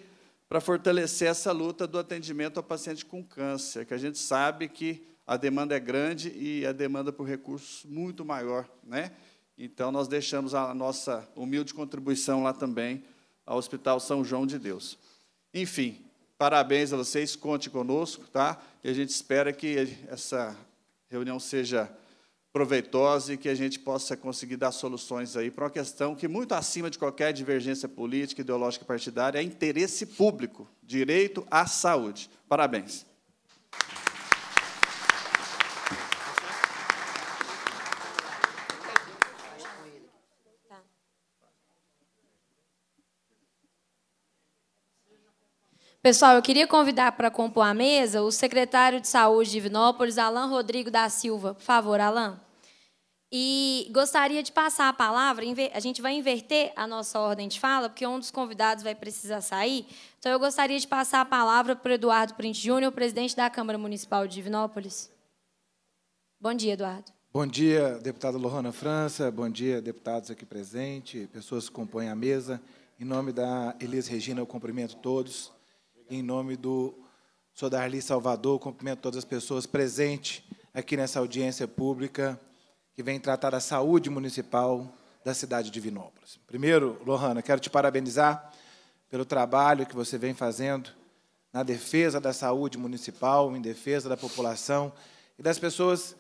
para fortalecer essa luta do atendimento ao paciente com câncer, que a gente sabe que a demanda é grande e a demanda por recursos muito maior, né? Então nós deixamos a nossa humilde contribuição lá também ao Hospital São João de Deus. Enfim, parabéns a vocês, conte conosco, tá? E a gente espera que essa reunião seja proveitosa e que a gente possa conseguir dar soluções aí para uma questão que, muito acima de qualquer divergência política, ideológica e partidária, é interesse público, direito à saúde. Parabéns. Pessoal, eu queria convidar para compor a mesa o secretário de Saúde de Divinópolis, Alain Rodrigo da Silva. Por favor, Alain. E gostaria de passar a palavra, a gente vai inverter a nossa ordem de fala, porque um dos convidados vai precisar sair. Então, eu gostaria de passar a palavra para o Eduardo Print Júnior, presidente da Câmara Municipal de Divinópolis. Bom dia, Eduardo. Bom dia, deputada Lohana França, bom dia, deputados aqui presentes, pessoas que compõem a mesa. Em nome da Elis Regina, eu cumprimento todos em nome do Sodarli Salvador. Cumprimento todas as pessoas presentes aqui nessa audiência pública que vem tratar da saúde municipal da cidade de Vinópolis. Primeiro, Lohana, quero te parabenizar pelo trabalho que você vem fazendo na defesa da saúde municipal, em defesa da população e das pessoas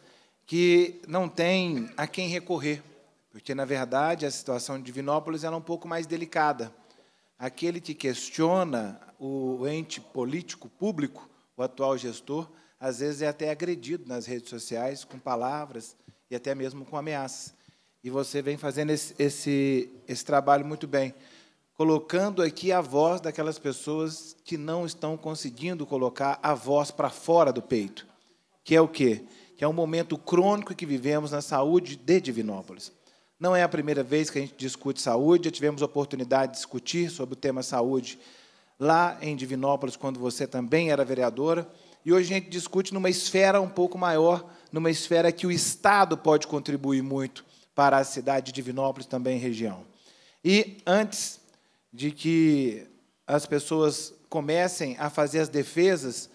que não têm a quem recorrer, porque, na verdade, a situação de Vinópolis é um pouco mais delicada aquele que questiona o ente político público, o atual gestor, às vezes é até agredido nas redes sociais com palavras e até mesmo com ameaças. E você vem fazendo esse, esse, esse trabalho muito bem, colocando aqui a voz daquelas pessoas que não estão conseguindo colocar a voz para fora do peito, que é o quê? Que é um momento crônico que vivemos na saúde de Divinópolis. Não é a primeira vez que a gente discute saúde, já tivemos a oportunidade de discutir sobre o tema saúde lá em Divinópolis, quando você também era vereadora. E hoje a gente discute numa esfera um pouco maior, numa esfera que o Estado pode contribuir muito para a cidade de Divinópolis, também região. E antes de que as pessoas comecem a fazer as defesas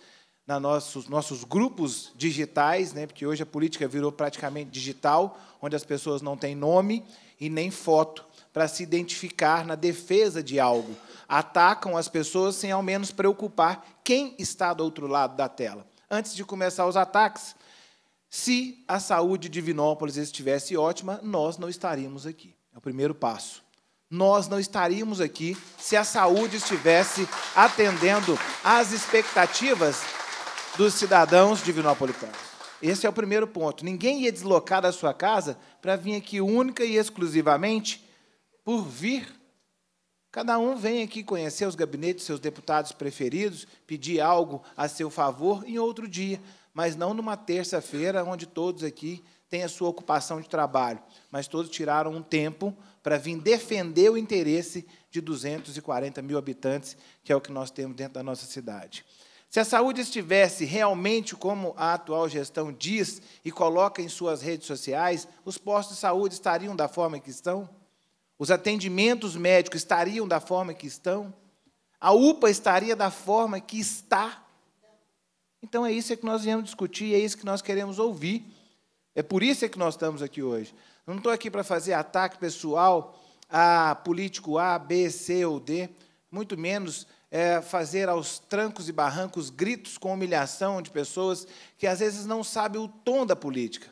nos nossos, nossos grupos digitais, né, porque hoje a política virou praticamente digital, onde as pessoas não têm nome e nem foto para se identificar na defesa de algo. Atacam as pessoas sem ao menos preocupar quem está do outro lado da tela. Antes de começar os ataques, se a saúde de Vinópolis estivesse ótima, nós não estaríamos aqui. É o primeiro passo. Nós não estaríamos aqui se a saúde estivesse atendendo às expectativas dos cidadãos divinopolitanos. Esse é o primeiro ponto. Ninguém ia deslocar da sua casa para vir aqui única e exclusivamente por vir. Cada um vem aqui conhecer os gabinetes, seus deputados preferidos, pedir algo a seu favor em outro dia, mas não numa terça-feira onde todos aqui têm a sua ocupação de trabalho, mas todos tiraram um tempo para vir defender o interesse de 240 mil habitantes, que é o que nós temos dentro da nossa cidade. Se a saúde estivesse realmente como a atual gestão diz e coloca em suas redes sociais, os postos de saúde estariam da forma que estão? Os atendimentos médicos estariam da forma que estão? A UPA estaria da forma que está? Então é isso que nós viemos discutir, é isso que nós queremos ouvir. É por isso que nós estamos aqui hoje. Não estou aqui para fazer ataque pessoal a político A, B, C ou D, muito menos é, fazer aos trancos e barrancos gritos com humilhação de pessoas que às vezes não sabem o tom da política.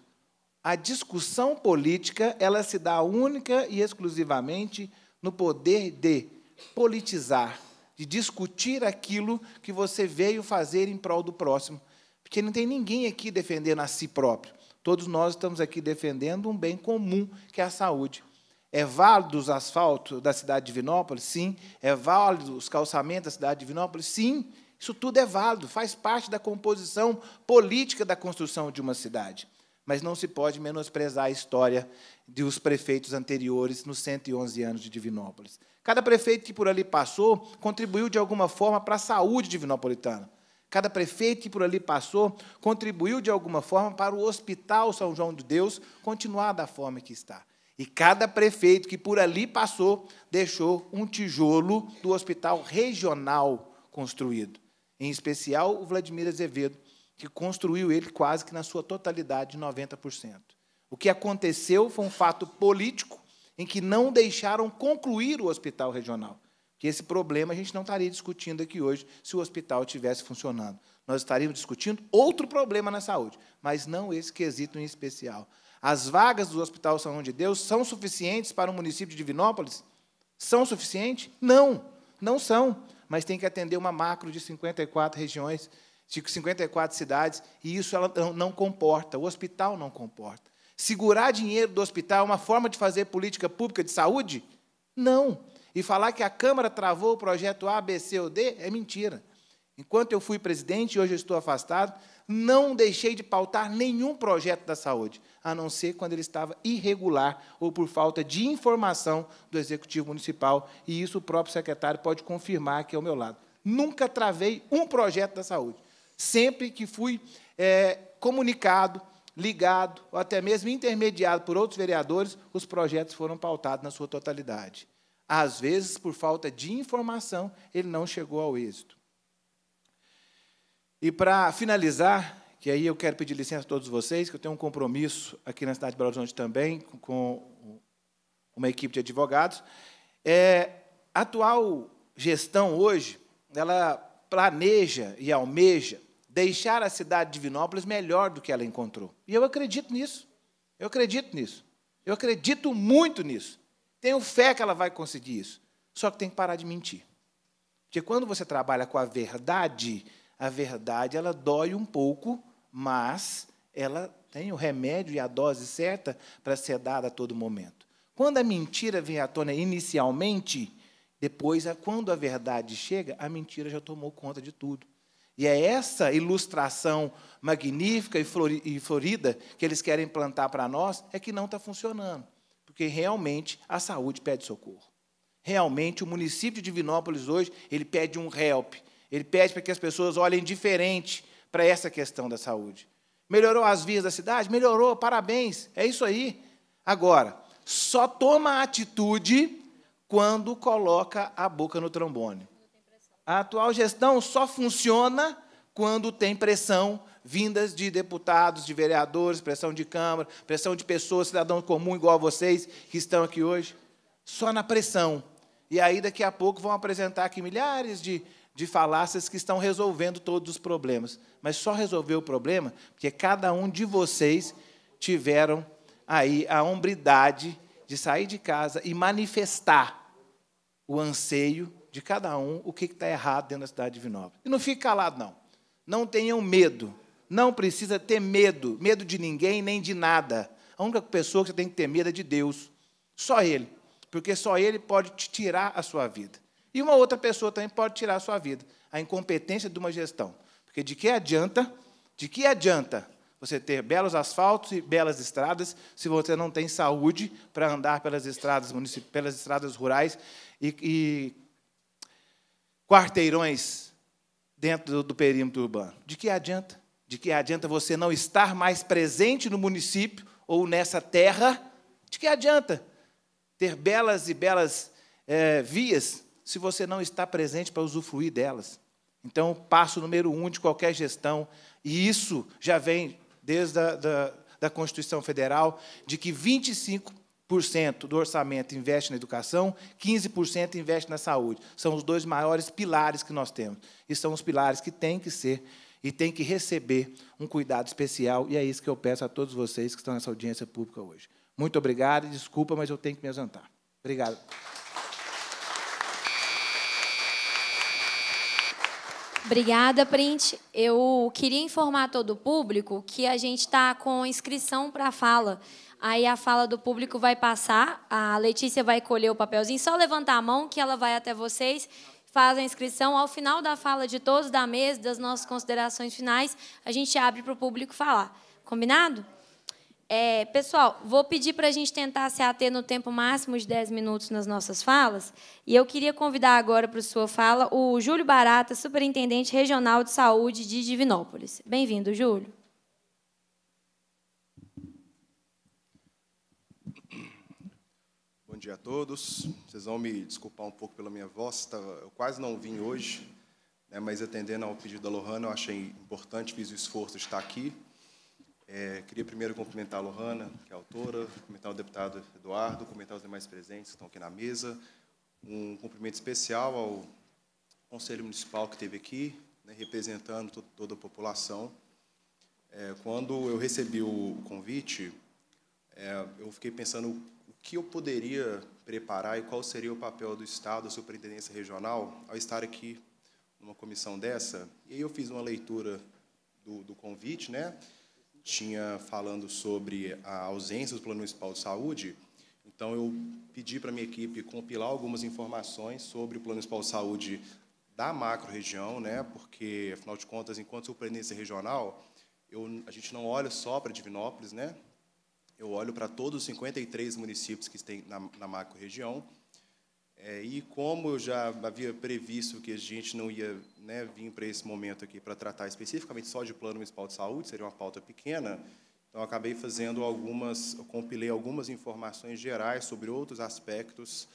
A discussão política ela se dá única e exclusivamente no poder de politizar, de discutir aquilo que você veio fazer em prol do próximo. Porque não tem ninguém aqui defendendo a si próprio. Todos nós estamos aqui defendendo um bem comum, que é a saúde. É válido os asfaltos da cidade de Vinópolis? Sim. É válido os calçamentos da cidade de Vinópolis? Sim. Isso tudo é válido, faz parte da composição política da construção de uma cidade. Mas não se pode menosprezar a história dos prefeitos anteriores nos 111 anos de Divinópolis. Cada prefeito que por ali passou contribuiu de alguma forma para a saúde divinopolitana. Cada prefeito que por ali passou contribuiu de alguma forma para o Hospital São João de Deus continuar da forma que está. E cada prefeito que por ali passou deixou um tijolo do hospital regional construído. Em especial o Vladimir Azevedo, que construiu ele quase que na sua totalidade, 90%. O que aconteceu foi um fato político em que não deixaram concluir o hospital regional. Que esse problema a gente não estaria discutindo aqui hoje se o hospital estivesse funcionando. Nós estaríamos discutindo outro problema na saúde, mas não esse quesito em especial. As vagas do Hospital São João de Deus são suficientes para o município de Divinópolis? São suficientes? Não, não são. Mas tem que atender uma macro de 54 regiões, de 54 cidades, e isso ela não comporta, o hospital não comporta. Segurar dinheiro do hospital é uma forma de fazer política pública de saúde? Não. E falar que a Câmara travou o projeto A, B, C ou D é mentira. Enquanto eu fui presidente, hoje eu estou afastado, não deixei de pautar nenhum projeto da saúde, a não ser quando ele estava irregular ou por falta de informação do Executivo Municipal, e isso o próprio secretário pode confirmar aqui ao meu lado. Nunca travei um projeto da saúde. Sempre que fui é, comunicado, ligado, ou até mesmo intermediado por outros vereadores, os projetos foram pautados na sua totalidade. Às vezes, por falta de informação, ele não chegou ao êxito. E para finalizar, que aí eu quero pedir licença a todos vocês, que eu tenho um compromisso aqui na cidade de Belo Horizonte também, com uma equipe de advogados. É, a atual gestão hoje, ela planeja e almeja deixar a cidade de Vinópolis melhor do que ela encontrou. E eu acredito nisso. Eu acredito nisso. Eu acredito muito nisso. Tenho fé que ela vai conseguir isso. Só que tem que parar de mentir. Porque quando você trabalha com a verdade, a verdade, ela dói um pouco, mas ela tem o remédio e a dose certa para ser dada a todo momento. Quando a mentira vem à tona inicialmente, depois, quando a verdade chega, a mentira já tomou conta de tudo. E é essa ilustração magnífica e florida que eles querem plantar para nós, é que não está funcionando. Porque realmente a saúde pede socorro. Realmente o município de Divinópolis hoje, ele pede um help, ele pede para que as pessoas olhem diferente para essa questão da saúde. Melhorou as vias da cidade? Melhorou, parabéns, é isso aí. Agora, só toma atitude quando coloca a boca no trombone. A atual gestão só funciona quando tem pressão vindas de deputados, de vereadores, pressão de Câmara, pressão de pessoas, cidadão comum igual a vocês que estão aqui hoje. Só na pressão. E aí, daqui a pouco, vão apresentar aqui milhares de de falácias que estão resolvendo todos os problemas. Mas só resolveu o problema porque cada um de vocês tiveram aí a hombridade de sair de casa e manifestar o anseio de cada um, o que está errado dentro da cidade de Vinópolis. E não fique calado, não. Não tenham medo. Não precisa ter medo. Medo de ninguém, nem de nada. A única pessoa que você tem que ter medo é de Deus. Só Ele. Porque só Ele pode te tirar a sua vida. E uma outra pessoa também pode tirar a sua vida, a incompetência de uma gestão. Porque de que adianta? De que adianta você ter belos asfaltos e belas estradas se você não tem saúde para andar pelas estradas municip... pelas estradas rurais e, e quarteirões dentro do perímetro urbano? De que adianta? De que adianta você não estar mais presente no município ou nessa terra? De que adianta ter belas e belas é, vias se você não está presente para usufruir delas. Então, passo número um de qualquer gestão, e isso já vem desde a da, da Constituição Federal, de que 25% do orçamento investe na educação, 15% investe na saúde. São os dois maiores pilares que nós temos. E são os pilares que têm que ser e têm que receber um cuidado especial, e é isso que eu peço a todos vocês que estão nessa audiência pública hoje. Muito obrigado, desculpa, mas eu tenho que me ausentar. Obrigado. Obrigada, Print. Eu queria informar todo o público que a gente está com inscrição para a fala. Aí a fala do público vai passar, a Letícia vai colher o papelzinho, só levantar a mão que ela vai até vocês, faz a inscrição. Ao final da fala de todos da mesa, das nossas considerações finais, a gente abre para o público falar. Combinado? É, pessoal, vou pedir para a gente tentar se ater no tempo máximo de 10 minutos nas nossas falas. E eu queria convidar agora para a sua fala o Júlio Barata, Superintendente Regional de Saúde de Divinópolis. Bem-vindo, Júlio. Bom dia a todos. Vocês vão me desculpar um pouco pela minha voz, tá, eu quase não vim hoje, né, mas atendendo ao pedido da Lohana, eu achei importante, fiz o esforço de estar aqui. É, queria primeiro cumprimentar a Lohana, que é a autora, cumprimentar o deputado Eduardo, cumprimentar os demais presentes que estão aqui na mesa. Um cumprimento especial ao Conselho Municipal que esteve aqui, né, representando to toda a população. É, quando eu recebi o convite, é, eu fiquei pensando o que eu poderia preparar e qual seria o papel do Estado, a Superintendência Regional, ao estar aqui numa comissão dessa. E aí eu fiz uma leitura do, do convite, né? tinha falando sobre a ausência do plano municipal de saúde. Então, eu pedi para minha equipe compilar algumas informações sobre o plano municipal de saúde da macro-região, né? porque, afinal de contas, enquanto surpreendência regional, eu, a gente não olha só para Divinópolis, né? eu olho para todos os 53 municípios que estão na, na macro-região, é, e como eu já havia previsto que a gente não ia né, vir para esse momento aqui para tratar especificamente só de plano municipal de saúde, seria uma pauta pequena, então acabei fazendo algumas, compilei algumas informações gerais sobre outros aspectos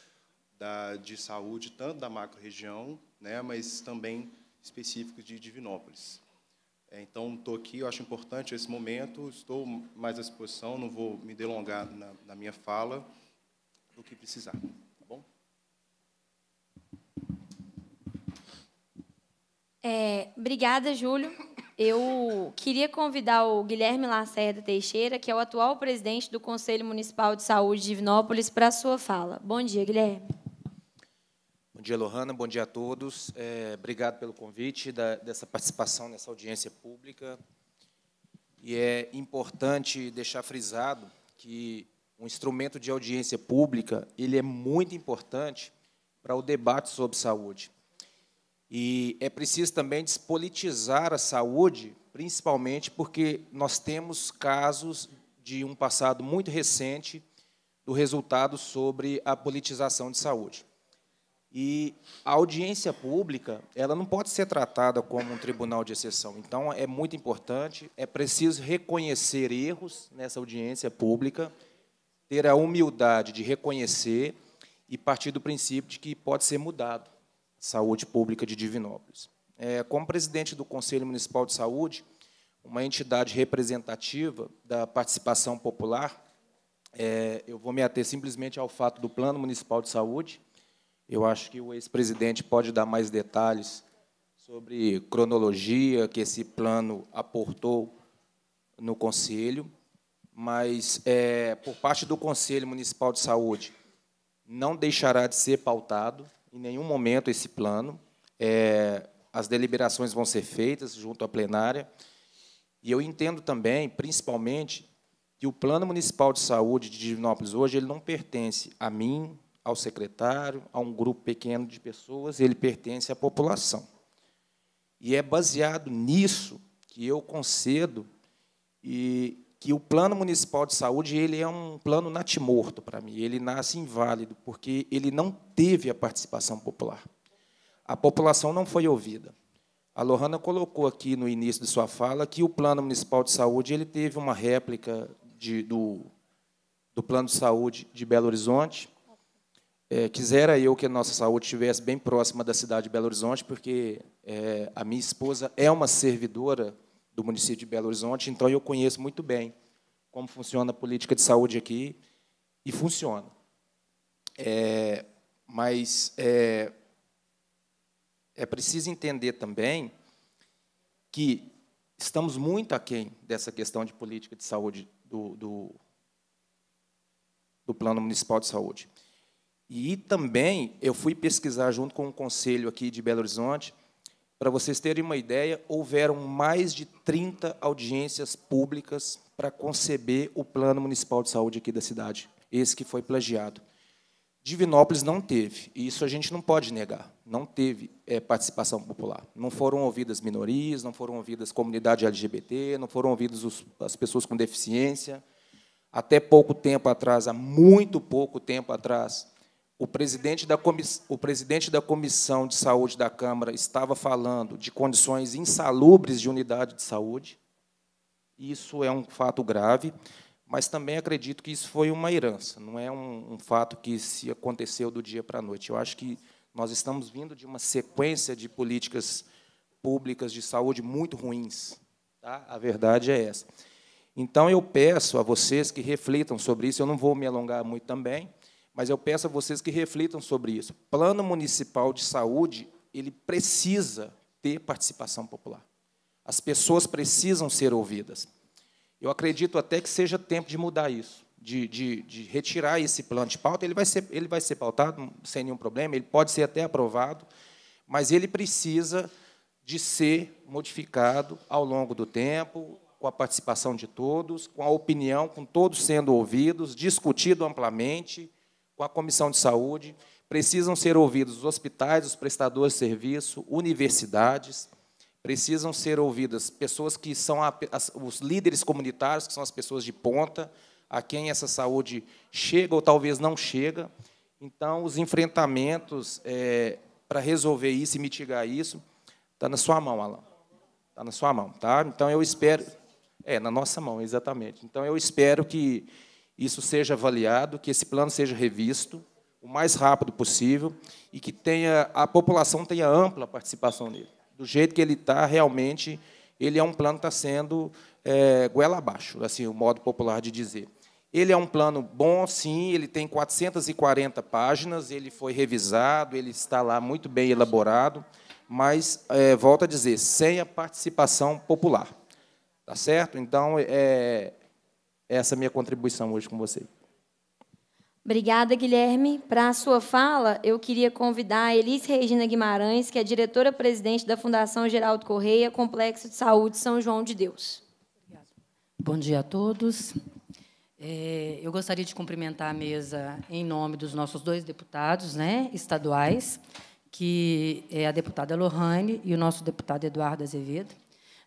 da, de saúde, tanto da macro-região, né, mas também específicos de Divinópolis. É, então, estou aqui, eu acho importante esse momento, estou mais à disposição, não vou me delongar na, na minha fala, do que precisar. É, obrigada, Júlio. Eu queria convidar o Guilherme Lacerda Teixeira, que é o atual presidente do Conselho Municipal de Saúde de Divinópolis, para a sua fala. Bom dia, Guilherme. Bom dia, Lohana. Bom dia a todos. É, obrigado pelo convite, da, dessa participação nessa audiência pública. E é importante deixar frisado que um instrumento de audiência pública ele é muito importante para o debate sobre saúde. E é preciso também despolitizar a saúde, principalmente porque nós temos casos de um passado muito recente do resultado sobre a politização de saúde. E a audiência pública, ela não pode ser tratada como um tribunal de exceção. Então, é muito importante, é preciso reconhecer erros nessa audiência pública, ter a humildade de reconhecer e partir do princípio de que pode ser mudado. Saúde Pública de Divinópolis. É, como presidente do Conselho Municipal de Saúde, uma entidade representativa da participação popular, é, eu vou me ater simplesmente ao fato do Plano Municipal de Saúde. Eu acho que o ex-presidente pode dar mais detalhes sobre cronologia que esse plano aportou no Conselho, mas, é, por parte do Conselho Municipal de Saúde, não deixará de ser pautado em nenhum momento esse plano. É, as deliberações vão ser feitas junto à plenária. E eu entendo também, principalmente, que o Plano Municipal de Saúde de Divinópolis hoje ele não pertence a mim, ao secretário, a um grupo pequeno de pessoas, ele pertence à população. E é baseado nisso que eu concedo e que o plano municipal de saúde ele é um plano natimorto para mim, ele nasce inválido porque ele não teve a participação popular. A população não foi ouvida. A Lohana colocou aqui no início de sua fala que o plano municipal de saúde ele teve uma réplica de, do, do plano de saúde de Belo Horizonte. É, quisera eu que a nossa saúde estivesse bem próxima da cidade de Belo Horizonte, porque é, a minha esposa é uma servidora do município de Belo Horizonte, então eu conheço muito bem como funciona a política de saúde aqui, e funciona. É, mas é, é preciso entender também que estamos muito aquém dessa questão de política de saúde do, do, do Plano Municipal de Saúde. E também eu fui pesquisar junto com o conselho aqui de Belo Horizonte para vocês terem uma ideia, houveram mais de 30 audiências públicas para conceber o Plano Municipal de Saúde aqui da cidade, esse que foi plagiado. Divinópolis não teve, e isso a gente não pode negar, não teve é, participação popular. Não foram ouvidas minorias, não foram ouvidas comunidade LGBT, não foram ouvidas os, as pessoas com deficiência. Até pouco tempo atrás, há muito pouco tempo atrás, o presidente, da o presidente da Comissão de Saúde da Câmara estava falando de condições insalubres de unidade de saúde. Isso é um fato grave, mas também acredito que isso foi uma herança, não é um, um fato que se aconteceu do dia para a noite. Eu acho que nós estamos vindo de uma sequência de políticas públicas de saúde muito ruins. Tá? A verdade é essa. Então, eu peço a vocês que reflitam sobre isso, eu não vou me alongar muito também, mas eu peço a vocês que reflitam sobre isso. Plano municipal de saúde, ele precisa ter participação popular. As pessoas precisam ser ouvidas. Eu acredito até que seja tempo de mudar isso, de, de, de retirar esse plano de pauta. Ele vai, ser, ele vai ser pautado sem nenhum problema, ele pode ser até aprovado, mas ele precisa de ser modificado ao longo do tempo, com a participação de todos, com a opinião, com todos sendo ouvidos, discutido amplamente com a Comissão de Saúde, precisam ser ouvidos os hospitais, os prestadores de serviço, universidades, precisam ser ouvidas pessoas que são a, as, os líderes comunitários, que são as pessoas de ponta, a quem essa saúde chega ou talvez não chega. Então, os enfrentamentos é, para resolver isso e mitigar isso está na sua mão, Alan. Está na sua mão, tá? Então, eu espero... É, na nossa mão, exatamente. Então, eu espero que isso seja avaliado, que esse plano seja revisto o mais rápido possível e que tenha a população tenha ampla participação nele. Do jeito que ele está, realmente, ele é um plano que está sendo é, goela abaixo, assim, o modo popular de dizer. Ele é um plano bom, sim, ele tem 440 páginas, ele foi revisado, ele está lá muito bem elaborado, mas, é, volto a dizer, sem a participação popular. Tá certo? Então, é, essa é a minha contribuição hoje com você. Obrigada, Guilherme. Para a sua fala, eu queria convidar a Elis Regina Guimarães, que é diretora-presidente da Fundação Geraldo Correia, Complexo de Saúde São João de Deus. Bom dia a todos. É, eu gostaria de cumprimentar a mesa em nome dos nossos dois deputados né, estaduais, que é a deputada Lohane e o nosso deputado Eduardo Azevedo.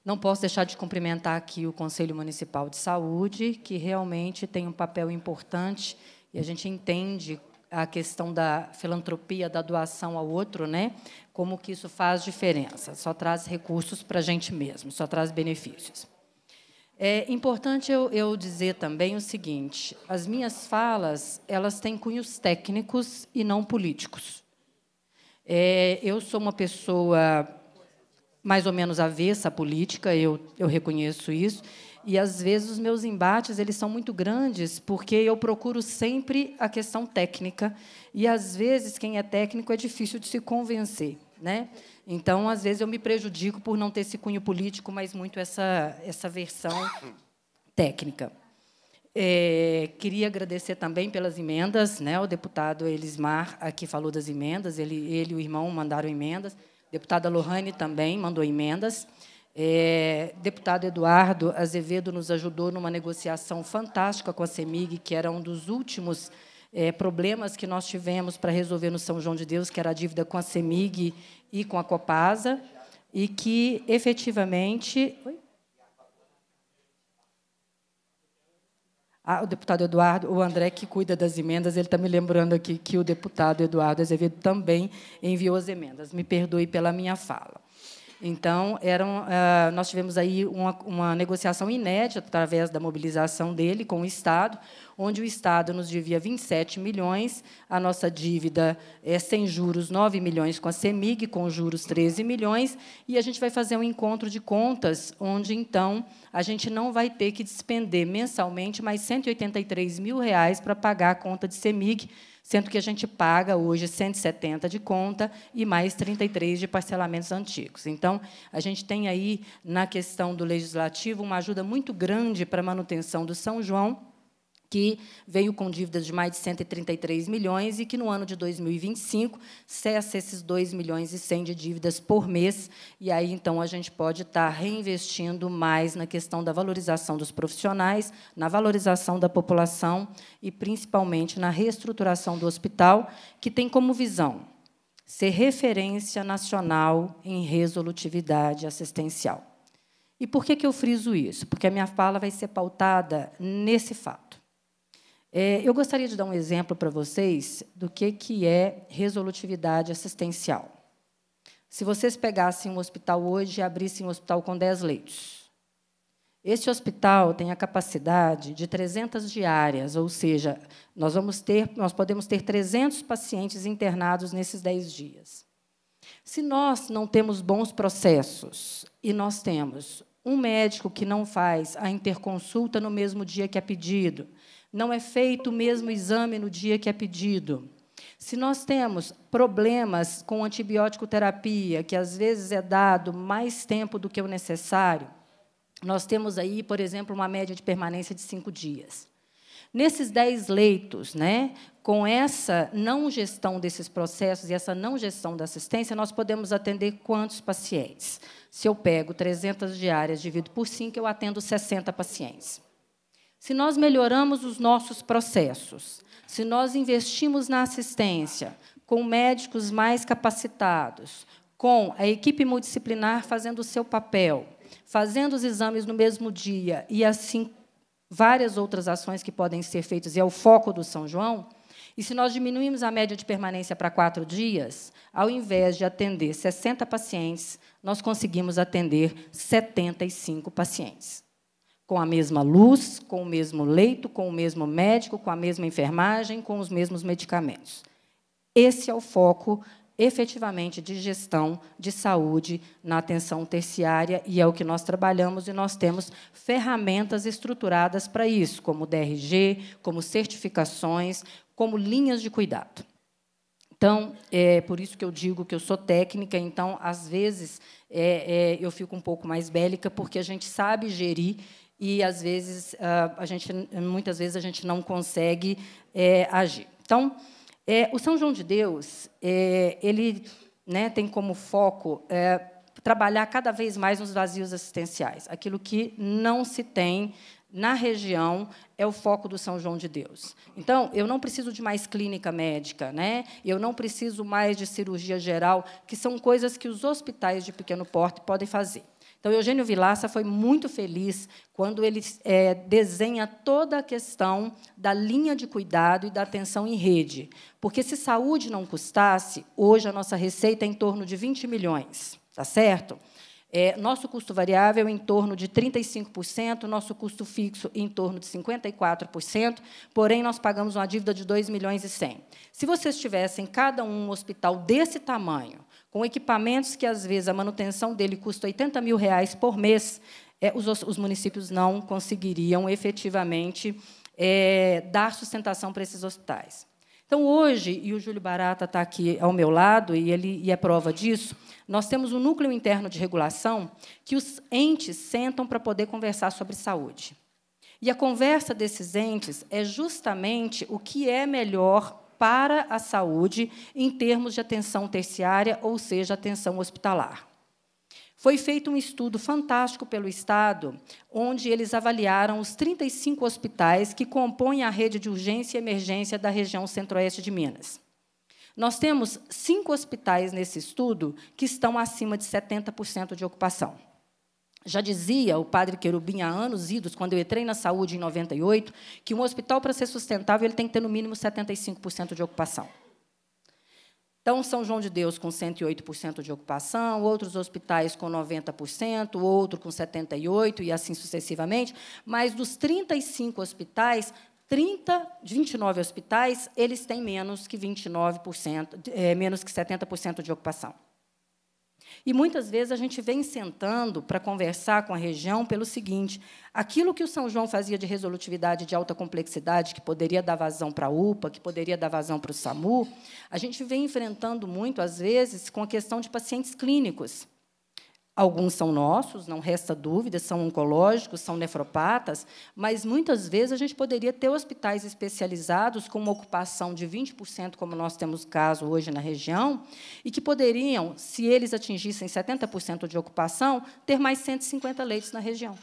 Não posso deixar de cumprimentar aqui o Conselho Municipal de Saúde, que realmente tem um papel importante e a gente entende a questão da filantropia, da doação ao outro, né? Como que isso faz diferença? Só traz recursos para a gente mesmo, só traz benefícios. É importante eu, eu dizer também o seguinte: as minhas falas elas têm cunhos técnicos e não políticos. É, eu sou uma pessoa mais ou menos avessa à política, eu, eu reconheço isso. E às vezes os meus embates eles são muito grandes, porque eu procuro sempre a questão técnica e às vezes quem é técnico é difícil de se convencer, né? Então às vezes eu me prejudico por não ter esse cunho político, mas muito essa essa versão técnica. É, queria agradecer também pelas emendas, né? O deputado Elismar aqui falou das emendas, ele ele e o irmão mandaram emendas. Deputada Lohane também mandou emendas. É, deputado Eduardo Azevedo nos ajudou numa negociação fantástica com a CEMIG, que era um dos últimos é, problemas que nós tivemos para resolver no São João de Deus, que era a dívida com a CEMIG e com a Copasa, e que, efetivamente... Oi? Ah, o deputado Eduardo, o André que cuida das emendas, ele está me lembrando aqui que o deputado Eduardo Azevedo também enviou as emendas. Me perdoe pela minha fala. Então, eram, uh, ah, nós tivemos aí uma, uma negociação inédita através da mobilização dele com o Estado, onde o Estado nos devia 27 milhões, a nossa dívida é sem juros 9 milhões com a CEMIG, com juros 13 milhões, e a gente vai fazer um encontro de contas, onde, então, a gente não vai ter que despender mensalmente mais 183 mil reais para pagar a conta de CEMIG, sendo que a gente paga hoje 170 de conta e mais 33 de parcelamentos antigos. Então, a gente tem aí, na questão do legislativo, uma ajuda muito grande para a manutenção do São João que veio com dívidas de mais de 133 milhões e que no ano de 2025 cessa esses 2 milhões e 100 de dívidas por mês, e aí então a gente pode estar reinvestindo mais na questão da valorização dos profissionais, na valorização da população e principalmente na reestruturação do hospital, que tem como visão ser referência nacional em resolutividade assistencial. E por que que eu friso isso? Porque a minha fala vai ser pautada nesse fato. É, eu gostaria de dar um exemplo para vocês do que, que é resolutividade assistencial. Se vocês pegassem um hospital hoje e abrissem um hospital com 10 leitos, este hospital tem a capacidade de 300 diárias, ou seja, nós, vamos ter, nós podemos ter 300 pacientes internados nesses 10 dias. Se nós não temos bons processos, e nós temos um médico que não faz a interconsulta no mesmo dia que é pedido, não é feito o mesmo exame no dia que é pedido. Se nós temos problemas com antibiótico terapia, que às vezes é dado mais tempo do que o necessário, nós temos aí, por exemplo, uma média de permanência de cinco dias. Nesses dez leitos, né, com essa não gestão desses processos e essa não gestão da assistência, nós podemos atender quantos pacientes? Se eu pego 300 diárias, divido por cinco, eu atendo 60 pacientes. Se nós melhoramos os nossos processos, se nós investimos na assistência, com médicos mais capacitados, com a equipe multidisciplinar fazendo o seu papel, fazendo os exames no mesmo dia e assim várias outras ações que podem ser feitas, e é o foco do São João. E se nós diminuímos a média de permanência para quatro dias, ao invés de atender 60 pacientes, nós conseguimos atender 75 pacientes com a mesma luz, com o mesmo leito, com o mesmo médico, com a mesma enfermagem, com os mesmos medicamentos. Esse é o foco efetivamente de gestão de saúde na atenção terciária e é o que nós trabalhamos e nós temos ferramentas estruturadas para isso, como DRG, como certificações, como linhas de cuidado. Então, é por isso que eu digo que eu sou técnica, então, às vezes, é, é, eu fico um pouco mais bélica, porque a gente sabe gerir e às vezes ah, a gente, muitas vezes a gente não consegue é, agir. Então, é, o São João de Deus é, ele né, tem como foco trabalhar cada vez mais nos vazios assistenciais. Aquilo que não se tem na região é o foco do São João de Deus. Então, eu não preciso de mais clínica médica, né? Eu não preciso mais de cirurgia geral, que são coisas que os hospitais de pequeno porte podem fazer. Então, Eugênio Vilaça foi muito feliz quando ele é, desenha toda a questão da linha de cuidado e da atenção em rede. Porque se saúde não custasse, hoje a nossa receita é em torno de 20 milhões, tá certo? É, nosso custo variável em torno de 35%, nosso custo fixo em torno de 54%, porém nós pagamos uma dívida de 2 milhões e 100. Se vocês tivessem cada um, um hospital desse tamanho, com equipamentos que, às vezes, a manutenção dele custa 80 mil reais por mês, é, os, os, municípios não conseguiriam efetivamente é, dar sustentação para esses hospitais. Então, hoje, e o Júlio Barata está aqui ao meu lado, e ele e é prova disso, nós temos um núcleo interno de regulação que os entes sentam para poder conversar sobre saúde. E a conversa desses entes é justamente o que é melhor para a saúde em termos de atenção terciária, ou seja, atenção hospitalar. Foi feito um estudo fantástico pelo Estado, onde eles avaliaram os 35 hospitais que compõem a rede de urgência e emergência da região centro-oeste de Minas. Nós temos cinco hospitais nesse estudo que estão acima de 70% de ocupação. Já dizia o padre Querubim há anos idos, quando eu entrei na saúde em 98, que um hospital, para ser sustentável, ele tem que ter no mínimo 75% de ocupação. Então, São João de Deus com 108% de ocupação, outros hospitais com 90%, outro com 78% e assim sucessivamente. Mas dos 35 hospitais, 30, 29 hospitais, eles têm menos que 29%, é, eh, menos que 70% de ocupação. E muitas vezes a gente vem sentando para conversar com a região pelo seguinte: aquilo que o São João fazia de resolutividade de alta complexidade, que poderia dar vazão para a UPA, que poderia dar vazão para o SAMU, a gente vem enfrentando muito, às vezes, com a questão de pacientes clínicos. Alguns são nossos, não resta dúvida, são oncológicos, são nefropatas, mas muitas vezes a gente poderia ter hospitais especializados com uma ocupação de 20%, como nós temos caso hoje na região, e que poderiam, se eles atingissem 70% de ocupação, ter mais 150 leitos na região.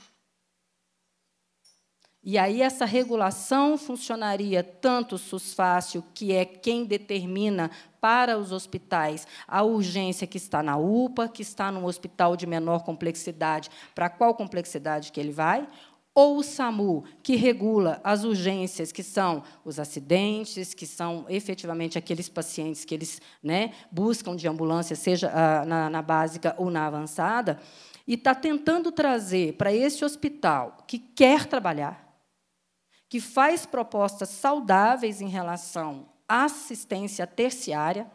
E aí essa regulação funcionaria tanto o SUSFácil, que é quem determina para os hospitais a urgência que está na UPA, que está num hospital de menor complexidade, para qual complexidade que ele vai, ou o SAMU, que regula as urgências, que são os acidentes, que são efetivamente aqueles pacientes que eles né, buscam de ambulância, seja ah, na, na básica ou na avançada, e está tentando trazer para esse hospital que quer trabalhar, que faz propostas saudáveis em relação à assistência terciária,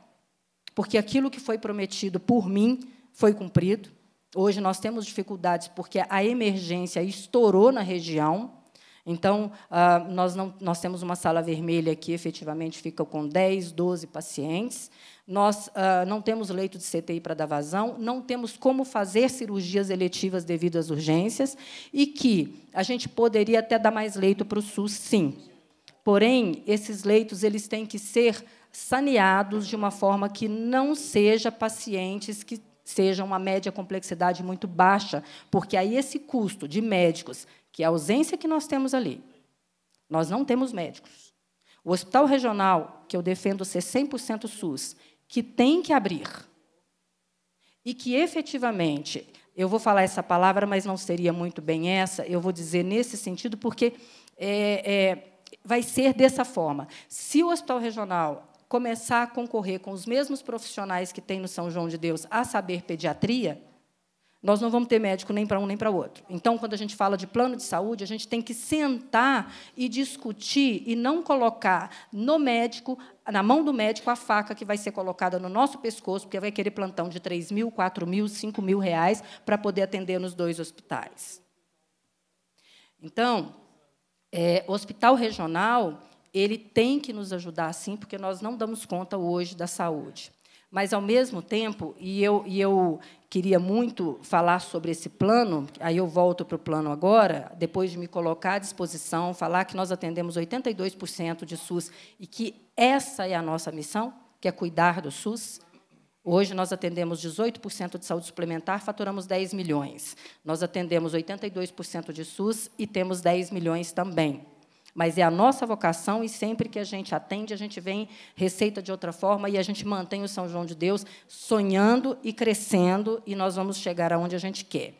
porque aquilo que foi prometido por mim foi cumprido. Hoje nós temos dificuldades porque a emergência estourou na região, então, ah, nós, não, nós temos uma sala vermelha que efetivamente fica com 10, 12 pacientes. Nós ah, não temos leito de CTI para dar vazão, não temos como fazer cirurgias eletivas devido às urgências e que a gente poderia até dar mais leito para o SUS, sim. Porém, esses leitos eles têm que ser saneados de uma forma que não seja pacientes que sejam uma média complexidade muito baixa, porque aí esse custo de médicos que a ausência que nós temos ali, nós não temos médicos. O hospital regional, que eu defendo ser 100% SUS, que tem que abrir, e que efetivamente, eu vou falar essa palavra, mas não seria muito bem essa, eu vou dizer nesse sentido, porque é, é, vai ser dessa forma. Se o hospital regional começar a concorrer com os mesmos profissionais que tem no São João de Deus, a saber pediatria, nós não vamos ter médico nem para um nem para o outro. Então, quando a gente fala de plano de saúde, a gente tem que sentar e discutir e não colocar no médico, na mão do médico, a faca que vai ser colocada no nosso pescoço, porque vai querer plantão de 3 mil, 4 mil, 5 mil reais para poder atender nos dois hospitais. Então, é, o hospital regional ele tem que nos ajudar, sim, porque nós não damos conta hoje da saúde mas ao mesmo tempo, e eu, e eu, queria muito falar sobre esse plano, aí eu volto para o plano agora, depois de me colocar à disposição, falar que nós atendemos 82% de SUS e que essa é a nossa missão, que é cuidar do SUS. Hoje nós atendemos 18% de saúde suplementar, faturamos 10 milhões. Nós atendemos 82% de SUS e temos 10 milhões também mas é a nossa vocação e sempre que a gente atende, a gente vem receita de outra forma e a gente mantém o São João de Deus sonhando e crescendo e nós vamos chegar aonde a gente quer.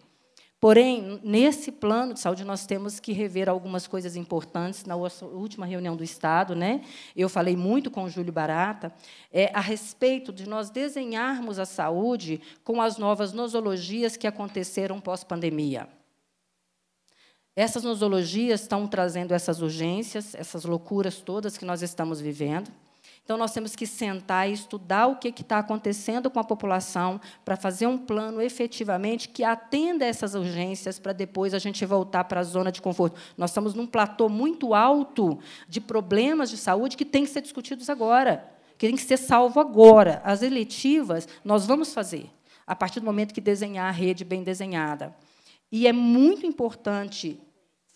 Porém, nesse plano de saúde, nós temos que rever algumas coisas importantes. Na última reunião do Estado, né, eu falei muito com o Júlio Barata é, a respeito de nós desenharmos a saúde com as novas nosologias que aconteceram pós-pandemia. Essas nosologias estão trazendo essas urgências, essas loucuras todas que nós estamos vivendo. Então, nós temos que sentar e estudar o que está acontecendo com a população para fazer um plano efetivamente que atenda essas urgências para depois a gente voltar para a zona de conforto. Nós estamos num platô muito alto de problemas de saúde que têm que ser discutidos agora, que tem que ser salvo agora. As eletivas nós vamos fazer a partir do momento que desenhar a rede bem desenhada. E é muito importante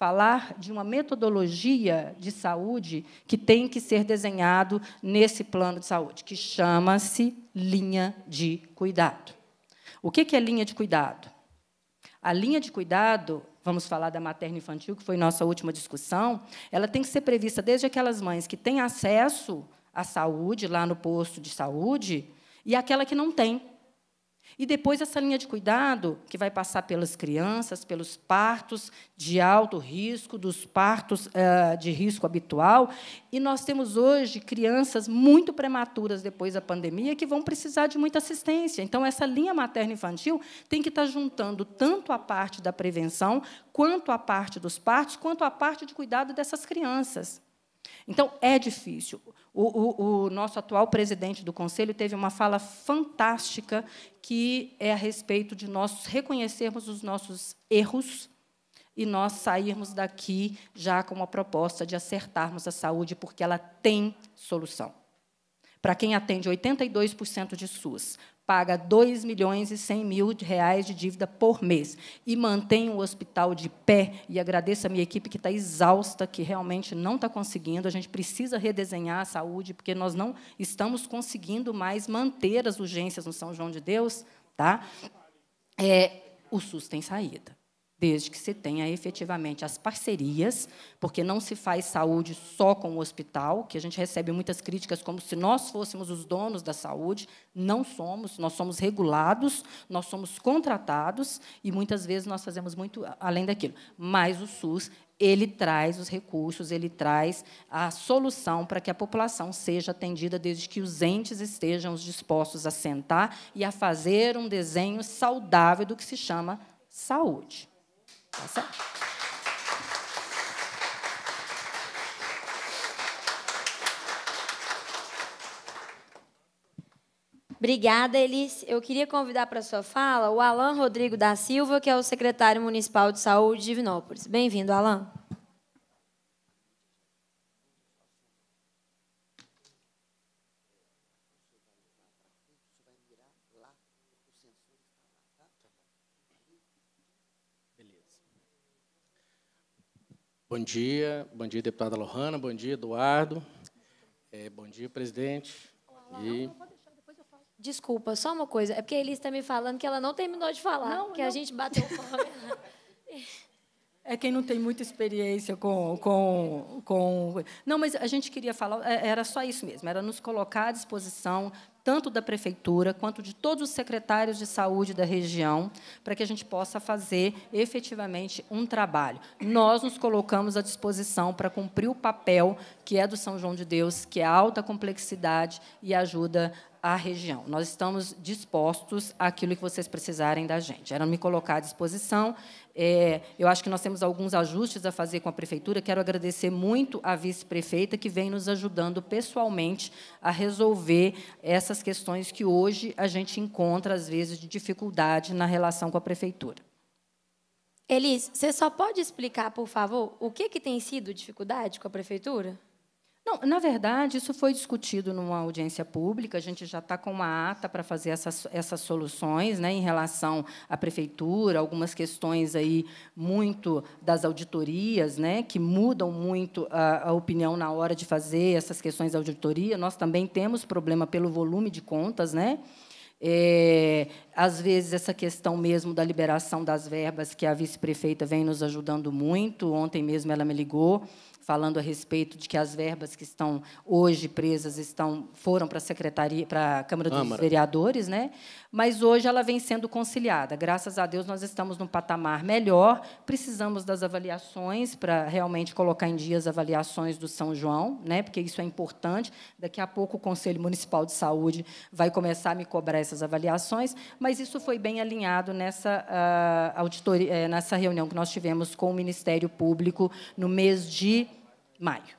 falar de uma metodologia de saúde que tem que ser desenhado nesse plano de saúde, que chama-se linha de cuidado. O que é linha de cuidado? A linha de cuidado, vamos falar da materno infantil, que foi nossa última discussão, ela tem que ser prevista desde aquelas mães que têm acesso à saúde, lá no posto de saúde, e aquela que não tem. E depois essa linha de cuidado, que vai passar pelas crianças, pelos partos de alto risco, dos partos uh, de risco habitual. E nós temos hoje crianças muito prematuras depois da pandemia que vão precisar de muita assistência. Então, essa linha materno-infantil tem que estar tá juntando tanto a parte da prevenção, quanto a parte dos partos, quanto a parte de cuidado dessas crianças. Então, é difícil. O, o, o, nosso atual presidente do Conselho teve uma fala fantástica que é a respeito de nós reconhecermos os nossos erros e nós sairmos daqui já com uma proposta de acertarmos a saúde, porque ela tem solução. Para quem atende 82% de SUS, paga 2 milhões e 100 mil reais de dívida por mês e mantém o hospital de pé. E agradeço a minha equipe que está exausta, que realmente não está conseguindo. A gente precisa redesenhar a saúde, porque nós não estamos conseguindo mais manter as urgências no São João de Deus. Tá? É, o SUS tem saída desde que se tenha efetivamente as parcerias, porque não se faz saúde só com o hospital, que a gente recebe muitas críticas como se nós fôssemos os donos da saúde, não somos, nós somos regulados, nós somos contratados e muitas vezes nós fazemos muito além daquilo. Mas o SUS ele traz os recursos, ele traz a solução para que a população seja atendida desde que os entes estejam dispostos a sentar e a fazer um desenho saudável do que se chama saúde. Tá certo? Obrigada, Elis. Eu queria convidar para a sua fala o Alain Rodrigo da Silva, que é o secretário municipal de saúde de Divinópolis. Bem-vindo, Alain. Bom dia, bom dia, deputada Lohana, bom dia, Eduardo, é, bom dia, presidente. e... Desculpa, só uma coisa. É porque a Elis está me falando que ela não terminou de falar, não, que não. a gente bateu fome. *laughs* É quem não tem muita experiência com, com, com. Não, mas a gente queria falar, é, era só isso mesmo, era nos colocar à disposição tanto da prefeitura quanto de todos os secretários de saúde da região, para que a gente possa fazer efetivamente um trabalho. Nós nos colocamos à disposição para cumprir o papel que é do São João de Deus, que é alta complexidade e ajuda a região. Nós estamos dispostos àquilo que vocês precisarem da gente. Era me colocar à disposição. É, eu acho que nós temos alguns ajustes a fazer com a prefeitura. Quero agradecer muito à vice-prefeita que vem nos ajudando pessoalmente a resolver essas questões que hoje a gente encontra às vezes de dificuldade na relação com a prefeitura. Elis, você só pode explicar, por favor, o que, que tem sido dificuldade com a prefeitura? Não, na verdade, isso foi discutido numa audiência pública. A gente já está com uma ata para fazer essas, essas soluções né, em relação à prefeitura, algumas questões aí muito das auditorias, né, que mudam muito a, a opinião na hora de fazer essas questões de auditoria. Nós também temos problema pelo volume de contas, né? É, às vezes, essa questão mesmo da liberação das verbas, que a vice-prefeita vem nos ajudando muito. Ontem mesmo ela me ligou falando a respeito de que as verbas que estão hoje presas estão foram para a secretaria, para a Câmara dos Vereadores, né? Mas hoje ela vem sendo conciliada. Graças a Deus nós estamos num patamar melhor. Precisamos das avaliações para realmente colocar em dia as avaliações do São João, né? Porque isso é importante. Daqui a pouco o Conselho Municipal de Saúde vai começar a me cobrar essas avaliações, mas isso foi bem alinhado nessa uh, auditoria, eh, nessa reunião que nós tivemos com o Ministério Público no mês de maio.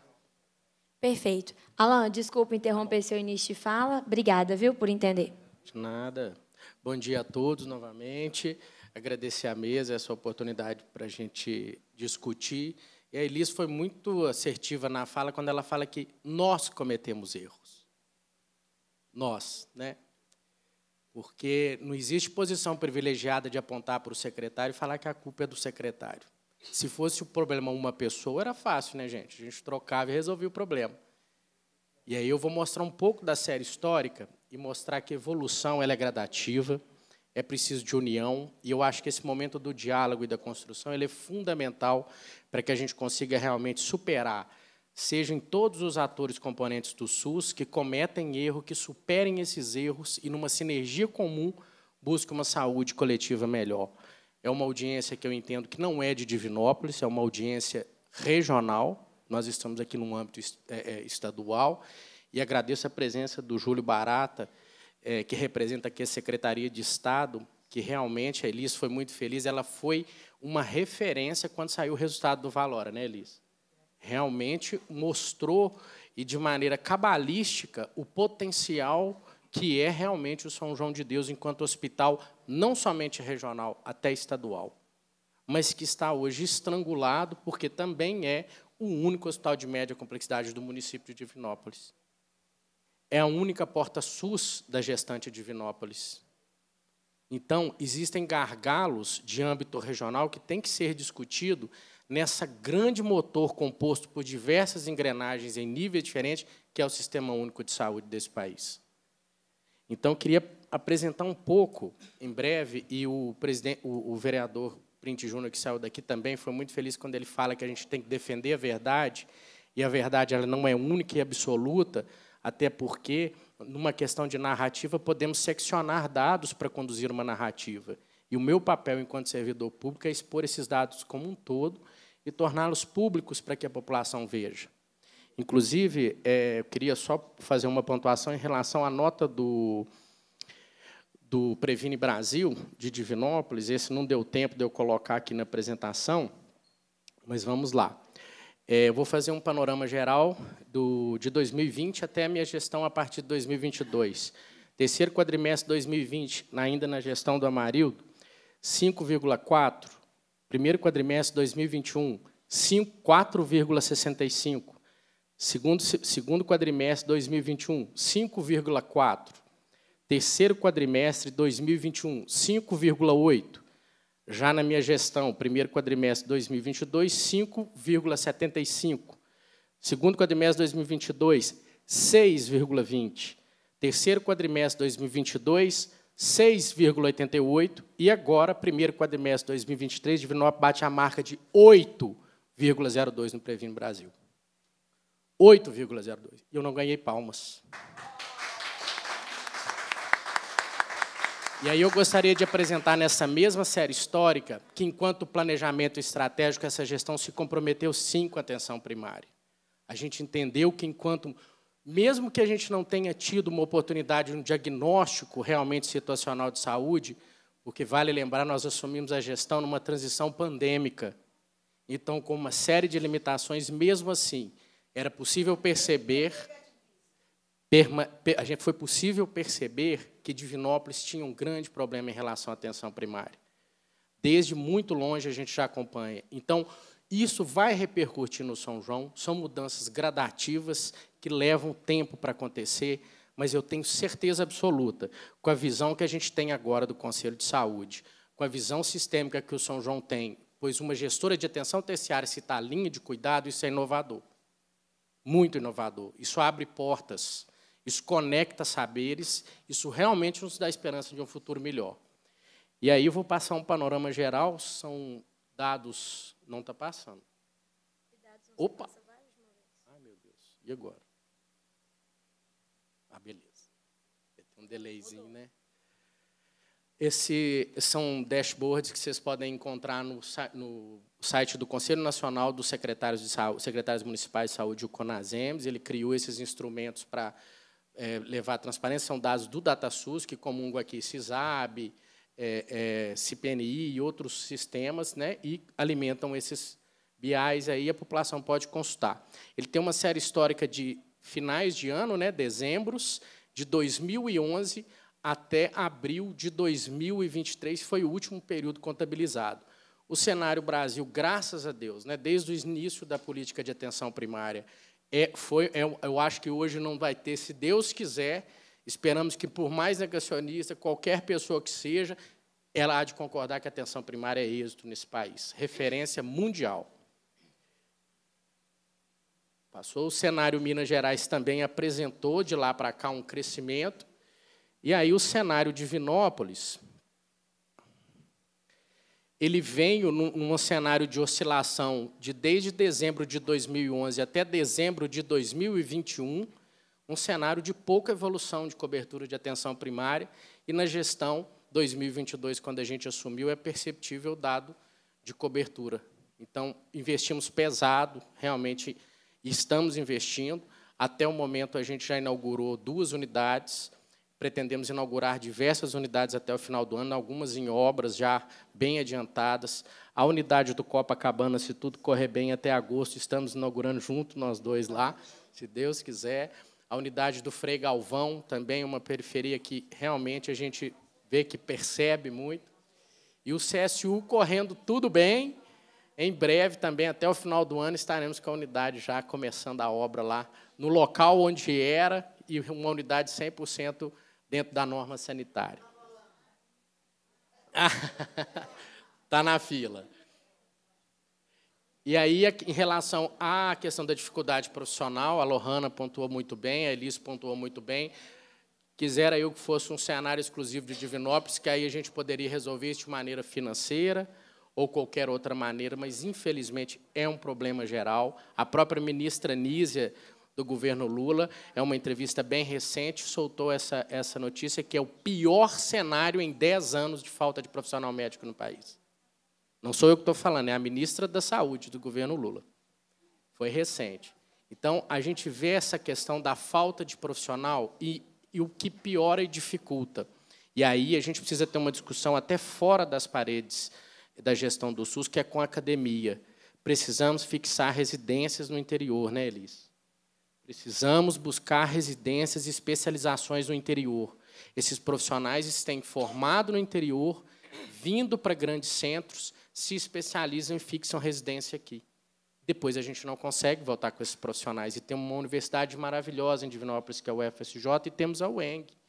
Perfeito. Alan, desculpa interromper seu início de fala. Obrigada, viu, por entender. De nada. Bom dia a todos novamente. Agradecer à mesa essa oportunidade para a gente discutir. E a Elis foi muito assertiva na fala quando ela fala que nós cometemos erros. Nós, né? Porque não existe posição privilegiada de apontar para o secretário e falar que a culpa é do secretário. Se fosse o problema uma pessoa, era fácil, né, gente? A gente trocava e resolvia o problema. E aí eu vou mostrar um pouco da série histórica e mostrar que a evolução ela é gradativa, é preciso de união, e eu acho que esse momento do diálogo e da construção ele é fundamental para que a gente consiga realmente superar, sejam todos os atores componentes do SUS que cometem erro, que superem esses erros e, numa sinergia comum, busque uma saúde coletiva melhor. É uma audiência que eu entendo que não é de Divinópolis, é uma audiência regional. Nós estamos aqui no âmbito é, é, estadual. E agradeço a presença do Júlio Barata, é, que representa aqui a Secretaria de Estado, que realmente a Elis foi muito feliz. Ela foi uma referência quando saiu o resultado do Valora, né, Elis? Realmente mostrou, e de maneira cabalística, o potencial que é realmente o São João de Deus enquanto hospital não somente regional, até estadual, mas que está hoje estrangulado, porque também é o único hospital de média complexidade do município de Divinópolis. É a única porta SUS da gestante de Divinópolis. Então, existem gargalos de âmbito regional que tem que ser discutido nessa grande motor composto por diversas engrenagens em níveis diferentes, que é o Sistema Único de Saúde desse país. Então, queria apresentar um pouco, em breve, e o, presidente, o, o vereador Print Júnior, que saiu daqui também, foi muito feliz quando ele fala que a gente tem que defender a verdade, e a verdade ela não é única e absoluta, até porque, numa questão de narrativa, podemos seccionar dados para conduzir uma narrativa. E o meu papel, enquanto servidor público, é expor esses dados como um todo e torná-los públicos para que a população veja. Inclusive, é, eu queria só fazer uma pontuação em relação à nota do do Previne Brasil, de Divinópolis. Esse não deu tempo de eu colocar aqui na apresentação, mas vamos lá. É, eu vou fazer um panorama geral do, de 2020 até a minha gestão a partir de 2022. Terceiro quadrimestre de 2020, ainda na gestão do Amarildo, 5,4. Primeiro quadrimestre de 2021, 4,65. Segundo, segundo quadrimestre de 2021, 5,4 terceiro quadrimestre de 2021, 5,8. Já na minha gestão, primeiro quadrimestre de 2022, 5,75. Segundo quadrimestre de 2022, 6,20. Terceiro quadrimestre de 2022, 6,88. E agora, primeiro quadrimestre de 2023, Divinópolis bate a marca de 8,02 no Previno Brasil. 8,02. E eu não ganhei palmas. E aí eu gostaria de apresentar nessa mesma série histórica que, enquanto planejamento estratégico, essa gestão se comprometeu sim com a atenção primária. A gente entendeu que, enquanto, mesmo que a gente não tenha tido uma oportunidade de um diagnóstico realmente situacional de saúde, o que vale lembrar, nós assumimos a gestão numa transição pandêmica. Então, com uma série de limitações, mesmo assim, era possível perceber a gente foi possível perceber que Divinópolis tinha um grande problema em relação à atenção primária. Desde muito longe a gente já acompanha. Então, isso vai repercutir no São João, são mudanças gradativas que levam tempo para acontecer, mas eu tenho certeza absoluta, com a visão que a gente tem agora do Conselho de Saúde, com a visão sistêmica que o São João tem, pois uma gestora de atenção terciária citar tá a linha de cuidado, isso é inovador. Muito inovador. Isso abre portas isso conecta saberes, isso realmente nos dá esperança de um futuro melhor. E aí eu vou passar um panorama geral, são dados, não está passando. Opa! Ai, meu Deus, e agora? Ah, beleza. Tem um delayzinho, né? Esses são dashboards que vocês podem encontrar no, no site do Conselho Nacional dos Secretários, de Saúde, Secretários Municipais de Saúde, o Conasems. Ele criou esses instrumentos para é, levar a transparência, são dados do DataSUS, que comungam aqui CISAB, é, é, CPNI e outros sistemas, né, e alimentam esses BIs aí, a população pode consultar. Ele tem uma série histórica de finais de ano, né, dezembros, de 2011 até abril de 2023, foi o último período contabilizado. O cenário Brasil, graças a Deus, né, desde o início da política de atenção primária é, foi, é, eu acho que hoje não vai ter, se Deus quiser, esperamos que, por mais negacionista, qualquer pessoa que seja, ela há de concordar que a atenção primária é êxito nesse país, referência mundial. Passou o cenário Minas Gerais também apresentou de lá para cá um crescimento. E aí o cenário de Vinópolis, ele veio num, num cenário de oscilação de desde dezembro de 2011 até dezembro de 2021, um cenário de pouca evolução de cobertura de atenção primária, e na gestão 2022, quando a gente assumiu, é perceptível o dado de cobertura. Então, investimos pesado, realmente estamos investindo. Até o momento, a gente já inaugurou duas unidades, pretendemos inaugurar diversas unidades até o final do ano, algumas em obras já bem adiantadas. A unidade do Copacabana, se tudo correr bem, até agosto estamos inaugurando junto nós dois lá, se Deus quiser. A unidade do Frei Galvão, também uma periferia que realmente a gente vê que percebe muito. E o CSU correndo tudo bem. Em breve também, até o final do ano, estaremos com a unidade já começando a obra lá, no local onde era, e uma unidade 100% dentro da norma sanitária. Está *laughs* na fila. E aí, em relação à questão da dificuldade profissional, a Lohana pontuou muito bem, a Elis pontuou muito bem. Quisera eu que fosse um cenário exclusivo de Divinópolis, que aí a gente poderia resolver isso de maneira financeira ou qualquer outra maneira, mas, infelizmente, é um problema geral. A própria ministra Nízia do governo Lula. É uma entrevista bem recente, soltou essa, essa notícia, que é o pior cenário em 10 anos de falta de profissional médico no país. Não sou eu que estou falando, é a ministra da Saúde do governo Lula. Foi recente. Então, a gente vê essa questão da falta de profissional e, e o que piora e dificulta. E aí a gente precisa ter uma discussão até fora das paredes da gestão do SUS, que é com a academia. Precisamos fixar residências no interior, né, Elis? Precisamos buscar residências e especializações no interior. Esses profissionais estão formados no interior, vindo para grandes centros, se especializam e fixam residência aqui. Depois a gente não consegue voltar com esses profissionais. E temos uma universidade maravilhosa em Divinópolis, que é o UFSJ e temos a UENG.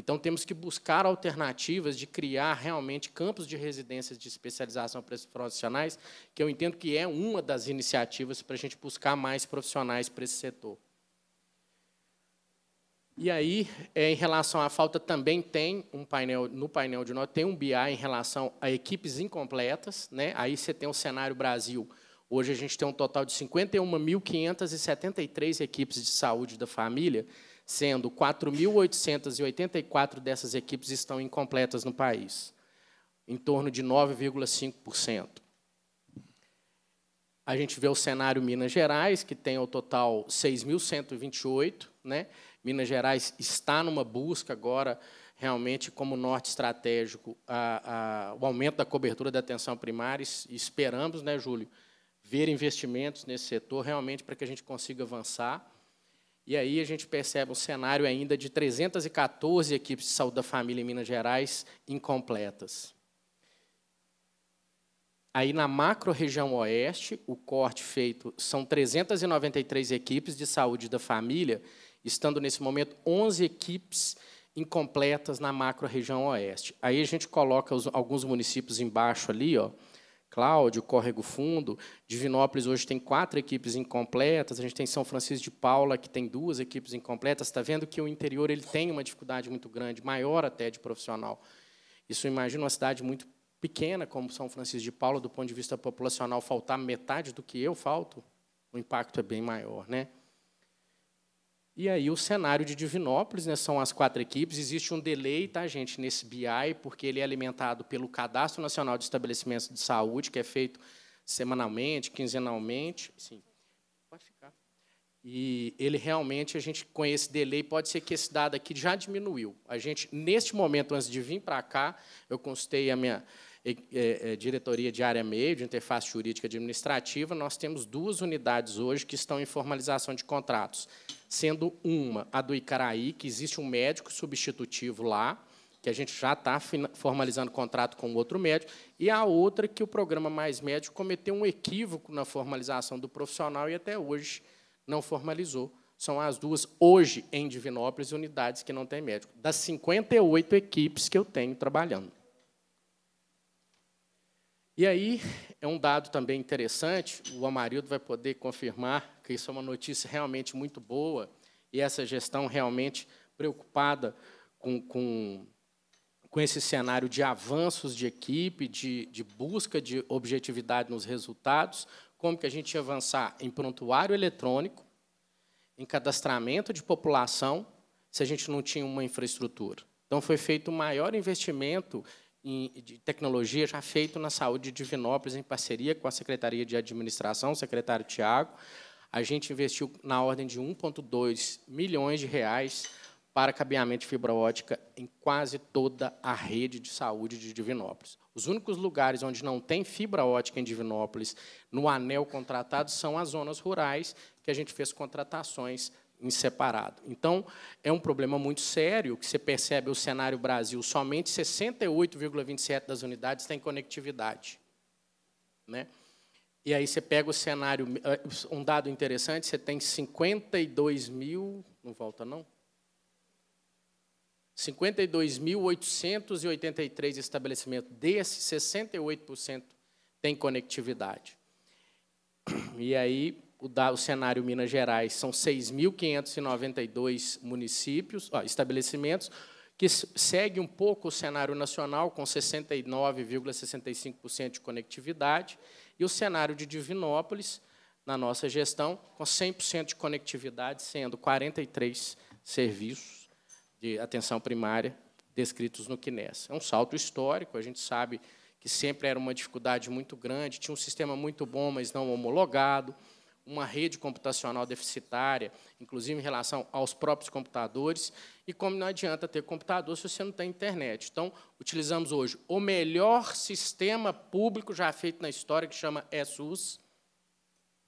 Então, temos que buscar alternativas de criar realmente campos de residências de especialização para esses profissionais, que eu entendo que é uma das iniciativas para a gente buscar mais profissionais para esse setor. E aí, é, em relação à falta, também tem um painel, no painel de nós, tem um BI em relação a equipes incompletas. Né? Aí você tem o cenário Brasil. Hoje a gente tem um total de 51.573 equipes de saúde da família, sendo 4.884 dessas equipes estão incompletas no país, em torno de 9,5%. A gente vê o cenário Minas Gerais, que tem ao total 6.128. Né? Minas Gerais está numa busca agora, realmente, como norte estratégico, a, a, o aumento da cobertura da atenção primária. esperamos, né, Júlio, ver investimentos nesse setor realmente para que a gente consiga avançar. E aí a gente percebe um cenário ainda de 314 equipes de saúde da família em Minas Gerais incompletas. Aí na macro região oeste, o corte feito são 393 equipes de saúde da família, estando nesse momento 11 equipes incompletas na macro região oeste. Aí a gente coloca os, alguns municípios embaixo ali, ó, Cláudio, Córrego Fundo. Divinópolis hoje tem quatro equipes incompletas. A gente tem São Francisco de Paula, que tem duas equipes incompletas. Está vendo que o interior ele tem uma dificuldade muito grande, maior até de profissional. Isso imagina uma cidade muito pequena como São Francisco de Paula, do ponto de vista populacional, faltar metade do que eu falto, o impacto é bem maior. Né? E aí o cenário de Divinópolis, né, são as quatro equipes, existe um delay, tá, gente, nesse BI, porque ele é alimentado pelo Cadastro Nacional de Estabelecimentos de Saúde, que é feito semanalmente, quinzenalmente, sim. Pode ficar. E ele realmente, a gente com esse delay, pode ser que esse dado aqui já diminuiu. A gente, neste momento, antes de vir para cá, eu consultei a minha eh, eh, eh, diretoria de área meio, de interface jurídica administrativa, nós temos duas unidades hoje que estão em formalização de contratos sendo uma a do Icaraí, que existe um médico substitutivo lá, que a gente já está formalizando contrato com outro médico, e a outra que o programa Mais Médico cometeu um equívoco na formalização do profissional e até hoje não formalizou. São as duas, hoje, em Divinópolis, unidades que não têm médico, das 58 equipes que eu tenho trabalhando. E aí, é um dado também interessante, o Amarildo vai poder confirmar que isso é uma notícia realmente muito boa, e essa gestão realmente preocupada com, com, com esse cenário de avanços de equipe, de, de busca de objetividade nos resultados, como que a gente ia avançar em prontuário eletrônico, em cadastramento de população, se a gente não tinha uma infraestrutura. Então, foi feito o maior investimento de tecnologia já feito na saúde de Divinópolis, em parceria com a Secretaria de Administração, o secretário Tiago. A gente investiu na ordem de 1,2 milhões de reais para cabeamento de fibra ótica em quase toda a rede de saúde de Divinópolis. Os únicos lugares onde não tem fibra ótica em Divinópolis, no anel contratado, são as zonas rurais, que a gente fez contratações em separado. Então, é um problema muito sério, que você percebe o cenário Brasil, somente 68,27% das unidades têm conectividade. Né? E aí você pega o cenário, eh, um dado interessante, você tem 52 mil, não volta não, 52.883 estabelecimentos, desses 68% têm conectividade. E aí o, da, o cenário Minas Gerais são 6.592 municípios, ó, estabelecimentos, que segue um pouco o cenário nacional, com 69,65% de conectividade, e o cenário de Divinópolis, na nossa gestão, com 100% de conectividade, sendo 43 serviços de atenção primária descritos no Quines. É um salto histórico, a gente sabe que sempre era uma dificuldade muito grande, tinha um sistema muito bom, mas não homologado, uma rede computacional deficitária, inclusive em relação aos próprios computadores, e como não adianta ter computador se você não tem internet. Então, utilizamos hoje o melhor sistema público já feito na história, que chama ESUS.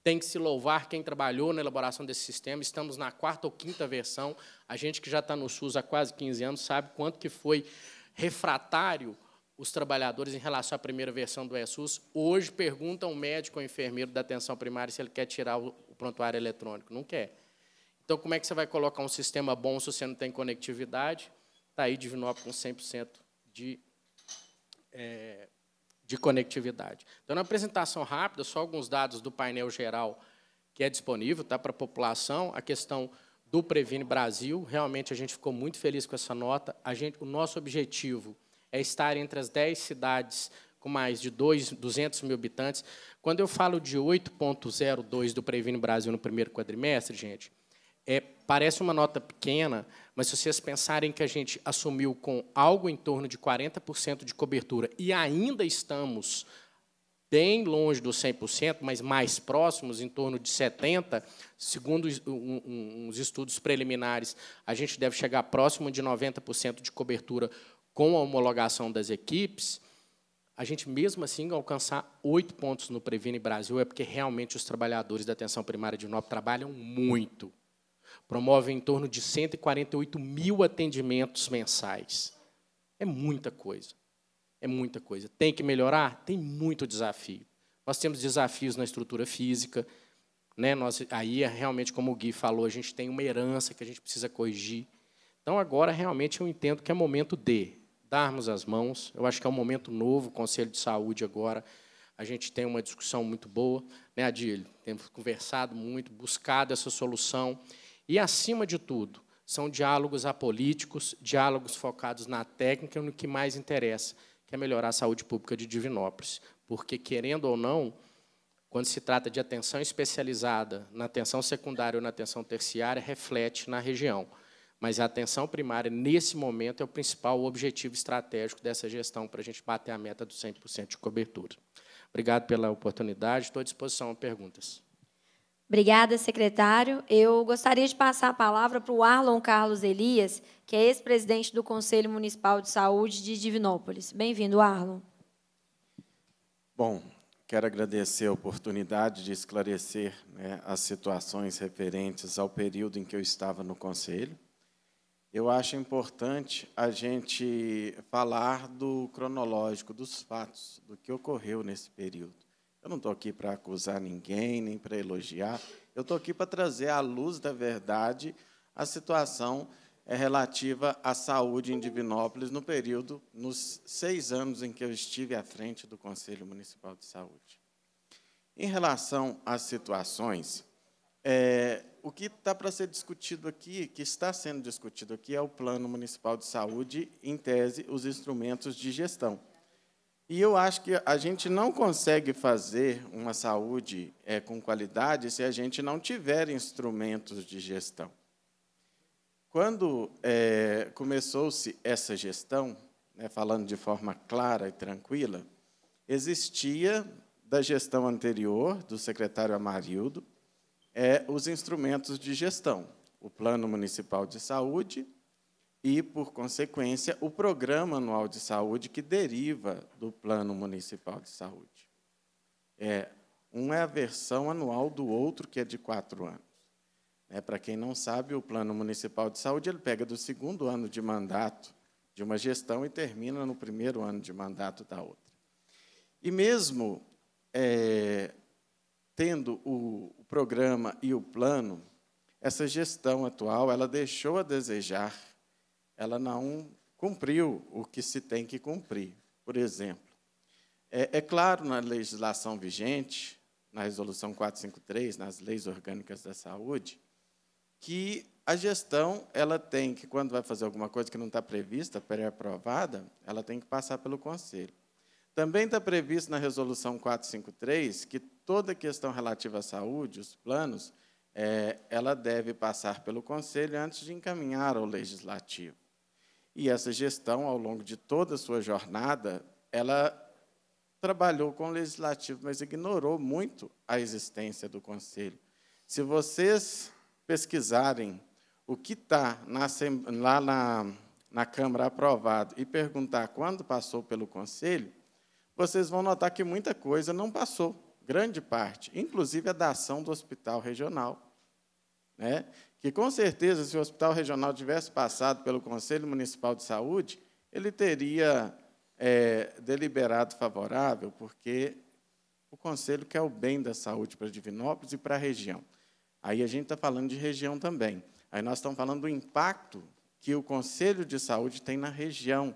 Tem que se louvar quem trabalhou na elaboração desse sistema. Estamos na quarta ou quinta versão. A gente que já está no SUS há quase 15 anos sabe quanto que foi refratário os trabalhadores em relação à primeira versão do ESUS hoje perguntam ao médico ou enfermeiro da atenção primária se ele quer tirar o prontuário eletrônico. Não quer. Então, como é que você vai colocar um sistema bom se você não tem conectividade? Está aí Divinópolis com 100% de, é, de conectividade. Então, na apresentação rápida, só alguns dados do painel geral que é disponível tá, para a população. A questão do Previne Brasil, realmente a gente ficou muito feliz com essa nota. A gente, o nosso objetivo é estar entre as 10 cidades com mais de 2, 200 mil habitantes. Quando eu falo de 8,02 do Previne Brasil no primeiro quadrimestre, gente, é, parece uma nota pequena, mas se vocês pensarem que a gente assumiu com algo em torno de 40% de cobertura e ainda estamos bem longe dos 100%, mas mais próximos, em torno de 70%, segundo uns estudos preliminares, a gente deve chegar próximo de 90% de cobertura com a homologação das equipes, a gente mesmo assim alcançar oito pontos no Previne Brasil é porque realmente os trabalhadores da atenção primária de Nop trabalham muito. Promovem em torno de 148 mil atendimentos mensais. É muita coisa. É muita coisa. Tem que melhorar? Tem muito desafio. Nós temos desafios na estrutura física. Né? Nós, aí, é realmente, como o Gui falou, a gente tem uma herança que a gente precisa corrigir. Então, agora, realmente, eu entendo que é momento de darmos as mãos. Eu acho que é um momento novo, o Conselho de Saúde agora. A gente tem uma discussão muito boa, né, Adílio? Temos conversado muito, buscado essa solução. E, acima de tudo, são diálogos apolíticos, diálogos focados na técnica e no que mais interessa, que é melhorar a saúde pública de Divinópolis. Porque, querendo ou não, quando se trata de atenção especializada na atenção secundária ou na atenção terciária, reflete na região. Mas a atenção primária, nesse momento, é o principal objetivo estratégico dessa gestão, para a gente bater a meta do 100% de cobertura. Obrigado pela oportunidade, estou à disposição a perguntas. Obrigada, secretário. Eu gostaria de passar a palavra para o Arlon Carlos Elias, que é ex-presidente do Conselho Municipal de Saúde de Divinópolis. Bem-vindo, Arlon. Bom, quero agradecer a oportunidade de esclarecer né, as situações referentes ao período em que eu estava no Conselho eu acho importante a gente falar do cronológico, dos fatos, do que ocorreu nesse período. Eu não estou aqui para acusar ninguém, nem para elogiar, eu estou aqui para trazer à luz da verdade a situação eh, relativa à saúde em Divinópolis no período, nos seis anos em que eu estive à frente do Conselho Municipal de Saúde. Em relação às situações, é, o que está para ser discutido aqui, que está sendo discutido aqui, é o Plano Municipal de Saúde, em tese, os instrumentos de gestão. E eu acho que a gente não consegue fazer uma saúde é, com qualidade se a gente não tiver instrumentos de gestão. Quando é, começou-se essa gestão, né, falando de forma clara e tranquila, existia da gestão anterior, do secretário Amarildo, é, os instrumentos de gestão, o Plano Municipal de Saúde e, por consequência, o Programa Anual de Saúde, que deriva do Plano Municipal de Saúde. É, um é a versão anual do outro, que é de quatro anos. É, Para quem não sabe, o Plano Municipal de Saúde ele pega do segundo ano de mandato de uma gestão e termina no primeiro ano de mandato da outra. E mesmo é, tendo o, programa e o plano, essa gestão atual ela deixou a desejar, ela não cumpriu o que se tem que cumprir. Por exemplo, é, é claro na legislação vigente, na resolução 453, nas leis orgânicas da saúde, que a gestão ela tem que quando vai fazer alguma coisa que não está prevista, pré-aprovada, ela tem que passar pelo conselho. Também está previsto na resolução 453 que toda questão relativa à saúde, os planos, é, ela deve passar pelo Conselho antes de encaminhar ao Legislativo. E essa gestão, ao longo de toda a sua jornada, ela trabalhou com o Legislativo, mas ignorou muito a existência do Conselho. Se vocês pesquisarem o que está lá na, na Câmara aprovado e perguntar quando passou pelo Conselho, vocês vão notar que muita coisa não passou grande parte, inclusive a da ação do hospital regional. Né? Que, com certeza, se o hospital regional tivesse passado pelo Conselho Municipal de Saúde, ele teria é, deliberado favorável, porque o Conselho quer o bem da saúde para Divinópolis e para a região. Aí a gente está falando de região também. Aí nós estamos falando do impacto que o Conselho de Saúde tem na região,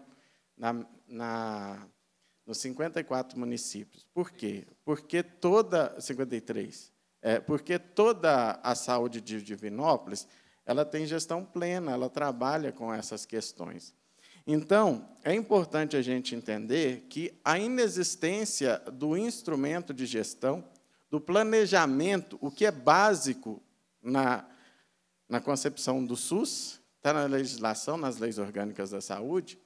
na, na nos 54 municípios. Por quê? Porque toda 53, é, porque toda a saúde de Divinópolis, ela tem gestão plena, ela trabalha com essas questões. Então, é importante a gente entender que a inexistência do instrumento de gestão, do planejamento, o que é básico na, na concepção do SUS, está na legislação, nas leis orgânicas da saúde,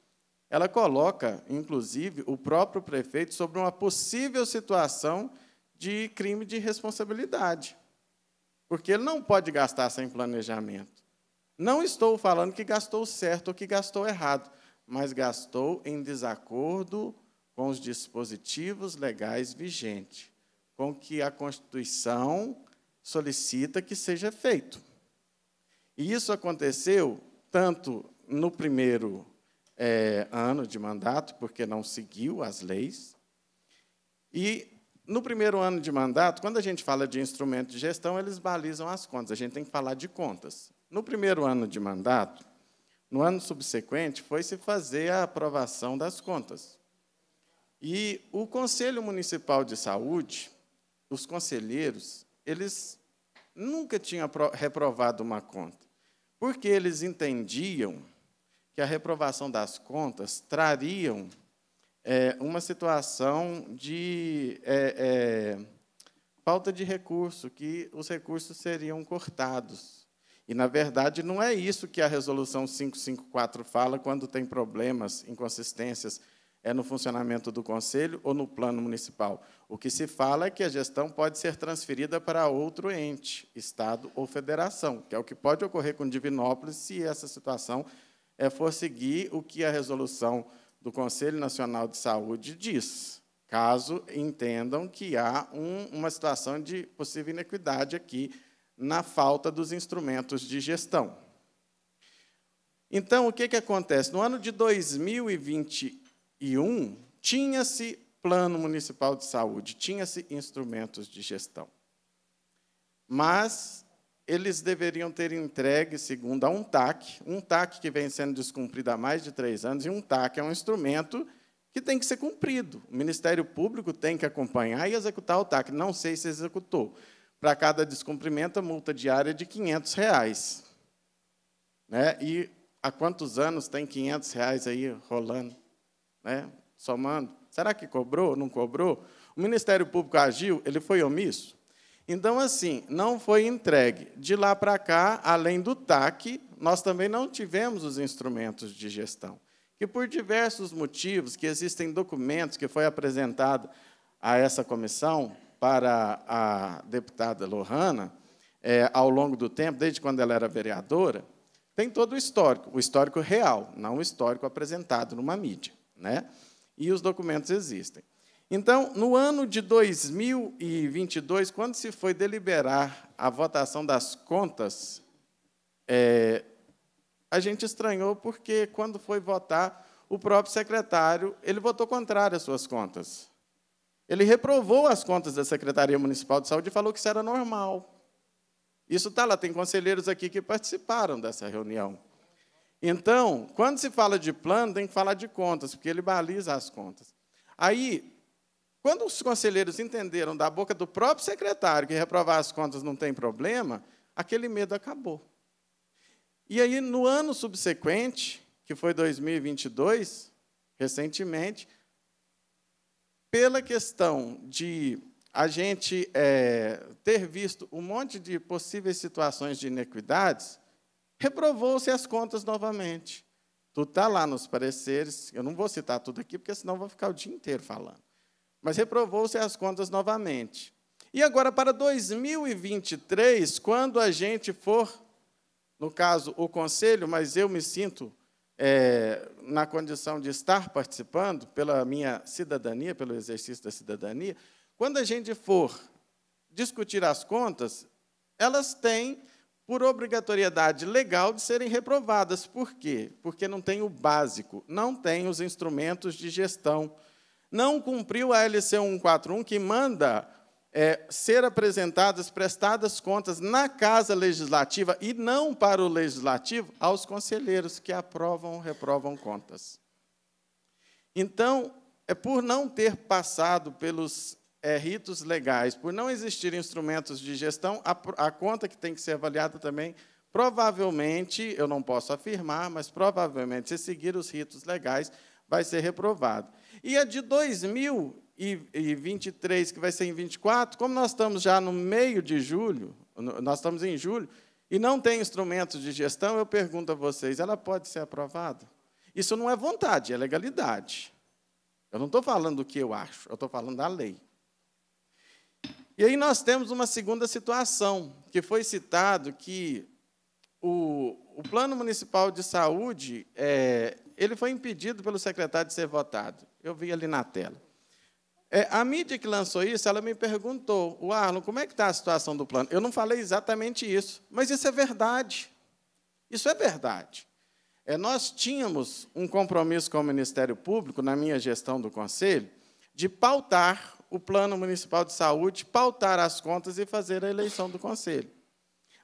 ela coloca, inclusive, o próprio prefeito sobre uma possível situação de crime de responsabilidade, porque ele não pode gastar sem planejamento. Não estou falando que gastou certo ou que gastou errado, mas gastou em desacordo com os dispositivos legais vigentes, com que a Constituição solicita que seja feito. E isso aconteceu tanto no primeiro é, ano de mandato, porque não seguiu as leis. E no primeiro ano de mandato, quando a gente fala de instrumento de gestão, eles balizam as contas, a gente tem que falar de contas. No primeiro ano de mandato, no ano subsequente, foi-se fazer a aprovação das contas. E o Conselho Municipal de Saúde, os conselheiros, eles nunca tinham reprovado uma conta, porque eles entendiam que a reprovação das contas trariam é, uma situação de é, é, falta de recurso, que os recursos seriam cortados. E, na verdade, não é isso que a resolução 554 fala quando tem problemas, inconsistências, é no funcionamento do conselho ou no plano municipal. O que se fala é que a gestão pode ser transferida para outro ente, estado ou federação, que é o que pode ocorrer com Divinópolis se essa situação é for seguir o que a resolução do Conselho Nacional de Saúde diz, caso entendam que há um, uma situação de possível inequidade aqui na falta dos instrumentos de gestão. Então, o que, que acontece? No ano de 2021, tinha-se plano municipal de saúde, tinha-se instrumentos de gestão. Mas eles deveriam ter entregue, segundo, a um TAC, um TAC que vem sendo descumprido há mais de três anos, e um TAC é um instrumento que tem que ser cumprido. O Ministério Público tem que acompanhar e executar o TAC. Não sei se executou. Para cada descumprimento, a multa diária é de R$ 500. Reais. Né? E há quantos anos tem R$ 500 reais aí rolando? Né? Somando. Será que cobrou? Não cobrou? O Ministério Público agiu? Ele foi omisso? Então, assim, não foi entregue. De lá para cá, além do TAC, nós também não tivemos os instrumentos de gestão. E por diversos motivos, que existem documentos que foi apresentado a essa comissão para a deputada Lohana, é, ao longo do tempo, desde quando ela era vereadora, tem todo o histórico, o histórico real, não o histórico apresentado numa mídia. Né? E os documentos existem. Então, no ano de 2022, quando se foi deliberar a votação das contas, é, a gente estranhou porque, quando foi votar, o próprio secretário ele votou contrário às suas contas. Ele reprovou as contas da Secretaria Municipal de Saúde e falou que isso era normal. Isso está lá, tem conselheiros aqui que participaram dessa reunião. Então, quando se fala de plano, tem que falar de contas, porque ele baliza as contas. Aí, quando os conselheiros entenderam da boca do próprio secretário que reprovar as contas não tem problema, aquele medo acabou. E aí, no ano subsequente, que foi 2022, recentemente, pela questão de a gente é, ter visto um monte de possíveis situações de inequidades, reprovou-se as contas novamente. Tudo está lá nos pareceres, eu não vou citar tudo aqui, porque senão vou ficar o dia inteiro falando mas reprovou-se as contas novamente. E agora, para 2023, quando a gente for, no caso, o conselho, mas eu me sinto é, na condição de estar participando, pela minha cidadania, pelo exercício da cidadania, quando a gente for discutir as contas, elas têm, por obrigatoriedade legal, de serem reprovadas. Por quê? Porque não tem o básico, não tem os instrumentos de gestão não cumpriu a LC 141, que manda é, ser apresentadas, prestadas contas na Casa Legislativa e não para o Legislativo, aos conselheiros que aprovam ou reprovam contas. Então, é por não ter passado pelos é, ritos legais, por não existir instrumentos de gestão, a, a conta que tem que ser avaliada também, provavelmente, eu não posso afirmar, mas provavelmente, se seguir os ritos legais, vai ser reprovado. E a de 2023, que vai ser em 24, como nós estamos já no meio de julho, nós estamos em julho, e não tem instrumentos de gestão, eu pergunto a vocês, ela pode ser aprovada? Isso não é vontade, é legalidade. Eu não estou falando o que eu acho, eu estou falando da lei. E aí nós temos uma segunda situação, que foi citado que o, o Plano Municipal de Saúde é, ele foi impedido pelo secretário de ser votado. Eu vi ali na tela. É, a mídia que lançou isso, ela me perguntou, o Arlon, como é que está a situação do plano? Eu não falei exatamente isso, mas isso é verdade. Isso é verdade. É, nós tínhamos um compromisso com o Ministério Público, na minha gestão do Conselho, de pautar o Plano Municipal de Saúde, pautar as contas e fazer a eleição do Conselho.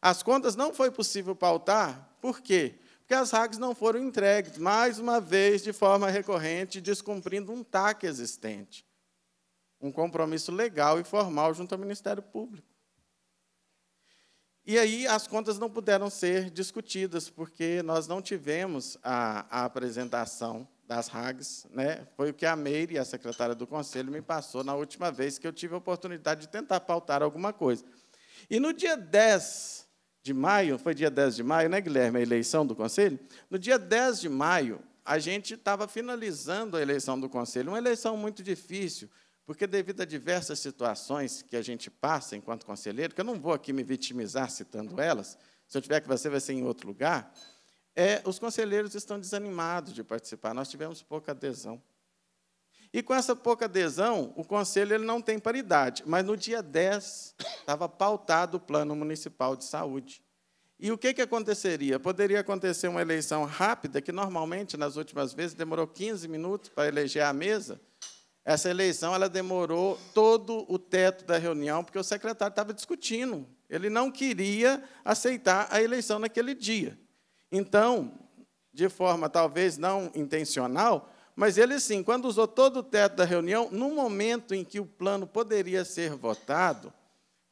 As contas não foi possível pautar, por quê? porque as hacks não foram entregues, mais uma vez, de forma recorrente, descumprindo um TAC existente, um compromisso legal e formal junto ao Ministério Público. E aí as contas não puderam ser discutidas, porque nós não tivemos a, a apresentação das RAGs. Né? Foi o que a Meire, a secretária do Conselho, me passou na última vez que eu tive a oportunidade de tentar pautar alguma coisa. E no dia 10 de maio, foi dia 10 de maio, né, Guilherme, a eleição do conselho? No dia 10 de maio, a gente estava finalizando a eleição do conselho, uma eleição muito difícil, porque devido a diversas situações que a gente passa enquanto conselheiro, que eu não vou aqui me vitimizar citando elas, se eu tiver que você vai ser em outro lugar, é, os conselheiros estão desanimados de participar. Nós tivemos pouca adesão. E com essa pouca adesão, o conselho ele não tem paridade, mas no dia 10 estava pautado o Plano Municipal de Saúde. E o que, que aconteceria? Poderia acontecer uma eleição rápida, que normalmente, nas últimas vezes, demorou 15 minutos para eleger a mesa. Essa eleição ela demorou todo o teto da reunião, porque o secretário estava discutindo. Ele não queria aceitar a eleição naquele dia. Então, de forma talvez não intencional, mas ele, sim, quando usou todo o teto da reunião, no momento em que o plano poderia ser votado,